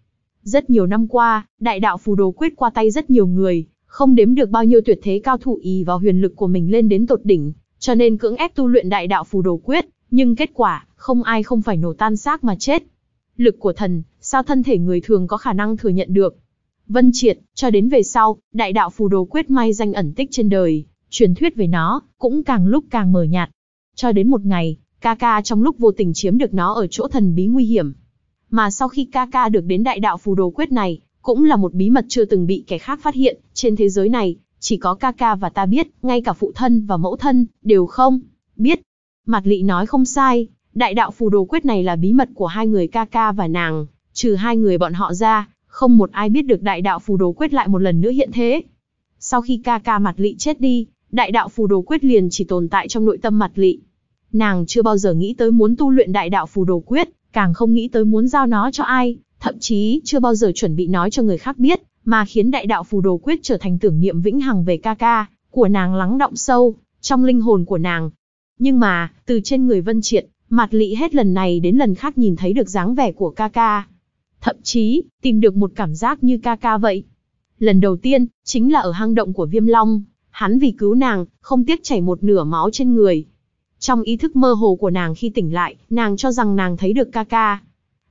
Rất nhiều năm qua, đại đạo phù đồ quyết qua tay rất nhiều người, không đếm được bao nhiêu tuyệt thế cao thủ ý vào huyền lực của mình lên đến tột đỉnh, cho nên cưỡng ép tu luyện đại đạo phù đồ quyết, nhưng kết quả, không ai không phải nổ tan xác mà chết. Lực của thần, sao thân thể người thường có khả năng thừa nhận được? Vân Triệt, cho đến về sau, đại đạo phù đồ quyết may danh ẩn tích trên đời, truyền thuyết về nó, cũng càng lúc càng mờ nhạt. Cho đến một ngày, Kaka trong lúc vô tình chiếm được nó ở chỗ thần bí nguy hiểm. Mà sau khi Kaka được đến đại đạo phù đồ quyết này, cũng là một bí mật chưa từng bị kẻ khác phát hiện, trên thế giới này, chỉ có Kaka và ta biết, ngay cả phụ thân và mẫu thân, đều không biết. Mạt Lị nói không sai, đại đạo phù đồ quyết này là bí mật của hai người Kaka và nàng, trừ hai người bọn họ ra, không một ai biết được đại đạo phù đồ quyết lại một lần nữa hiện thế. Sau khi Kaka Mạt Lị chết đi, đại đạo phù đồ quyết liền chỉ tồn tại trong nội tâm Mạt Lị. Nàng chưa bao giờ nghĩ tới muốn tu luyện đại đạo phù đồ quyết, càng không nghĩ tới muốn giao nó cho ai, thậm chí chưa bao giờ chuẩn bị nói cho người khác biết, mà khiến đại đạo phù đồ quyết trở thành tưởng niệm vĩnh hằng về ca ca của nàng lắng động sâu trong linh hồn của nàng. Nhưng mà, từ trên người Vân Triệt, mặt Lị hết lần này đến lần khác nhìn thấy được dáng vẻ của ca ca. Thậm chí, tìm được một cảm giác như ca ca vậy. Lần đầu tiên, chính là ở hang động của Viêm Long, hắn vì cứu nàng, không tiếc chảy một nửa máu trên người, trong ý thức mơ hồ của nàng khi tỉnh lại, nàng cho rằng nàng thấy được ca ca.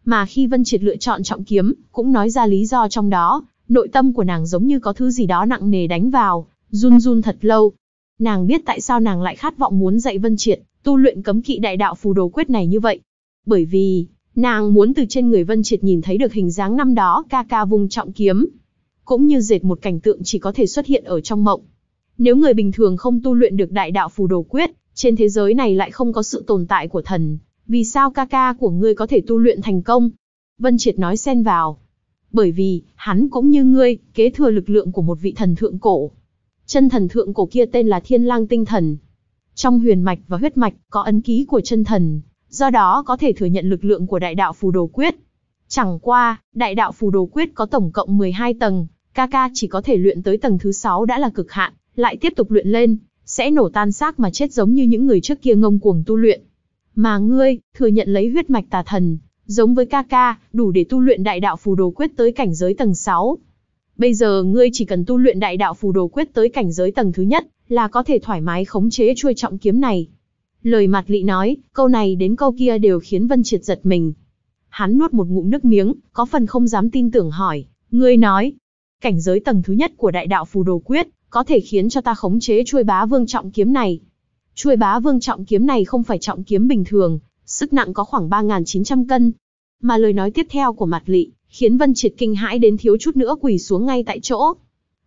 Mà khi Vân Triệt lựa chọn trọng kiếm, cũng nói ra lý do trong đó, nội tâm của nàng giống như có thứ gì đó nặng nề đánh vào, run run thật lâu. Nàng biết tại sao nàng lại khát vọng muốn dạy Vân Triệt, tu luyện cấm kỵ đại đạo phù đồ quyết này như vậy. Bởi vì, nàng muốn từ trên người Vân Triệt nhìn thấy được hình dáng năm đó ca ca vùng trọng kiếm. Cũng như dệt một cảnh tượng chỉ có thể xuất hiện ở trong mộng. Nếu người bình thường không tu luyện được đại đạo phù đồ quyết, trên thế giới này lại không có sự tồn tại của thần, vì sao ca ca của ngươi có thể tu luyện thành công? Vân Triệt nói xen vào. Bởi vì, hắn cũng như ngươi, kế thừa lực lượng của một vị thần thượng cổ. Chân thần thượng cổ kia tên là Thiên Lang Tinh Thần. Trong huyền mạch và huyết mạch có ấn ký của chân thần, do đó có thể thừa nhận lực lượng của đại đạo phù đồ quyết. Chẳng qua, đại đạo phù đồ quyết có tổng cộng 12 tầng, ca ca chỉ có thể luyện tới tầng thứ 6 đã là cực hạn, lại tiếp tục luyện lên, sẽ nổ tan xác mà chết giống như những người trước kia ngông cuồng tu luyện. Mà ngươi, thừa nhận lấy huyết mạch tà thần, giống với ca ca, đủ để tu luyện đại đạo phù đồ quyết tới cảnh giới tầng 6. Bây giờ ngươi chỉ cần tu luyện đại đạo phù đồ quyết tới cảnh giới tầng thứ nhất, là có thể thoải mái khống chế chuôi trọng kiếm này. Lời mặt lị nói, câu này đến câu kia đều khiến Vân Triệt giật mình. Hắn nuốt một ngụm nước miếng, có phần không dám tin tưởng hỏi, ngươi nói, cảnh giới tầng thứ nhất của đại đạo phù đồ quyết có thể khiến cho ta khống chế chuôi bá vương trọng kiếm này. Chuôi bá vương trọng kiếm này không phải trọng kiếm bình thường, sức nặng có khoảng 3.900 cân. Mà lời nói tiếp theo của mặt lị, khiến Vân Triệt kinh hãi đến thiếu chút nữa quỳ xuống ngay tại chỗ.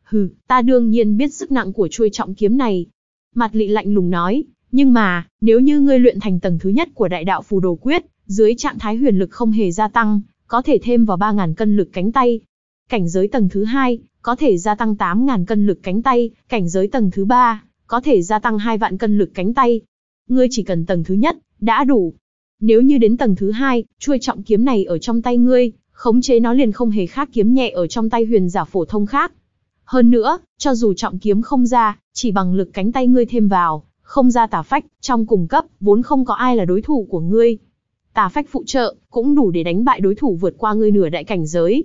Hừ, ta đương nhiên biết sức nặng của chuôi trọng kiếm này. Mặt lị lạnh lùng nói, nhưng mà, nếu như ngươi luyện thành tầng thứ nhất của đại đạo phù đồ quyết, dưới trạng thái huyền lực không hề gia tăng, có thể thêm vào 3.000 cân lực cánh tay, Cảnh giới tầng thứ 2, có thể gia tăng 8.000 cân lực cánh tay, cảnh giới tầng thứ 3, có thể gia tăng 2 vạn cân lực cánh tay. Ngươi chỉ cần tầng thứ nhất, đã đủ. Nếu như đến tầng thứ 2, chuôi trọng kiếm này ở trong tay ngươi, khống chế nó liền không hề khác kiếm nhẹ ở trong tay huyền giả phổ thông khác. Hơn nữa, cho dù trọng kiếm không ra, chỉ bằng lực cánh tay ngươi thêm vào, không ra tà phách, trong cùng cấp, vốn không có ai là đối thủ của ngươi. Tà phách phụ trợ, cũng đủ để đánh bại đối thủ vượt qua ngươi nửa đại cảnh giới.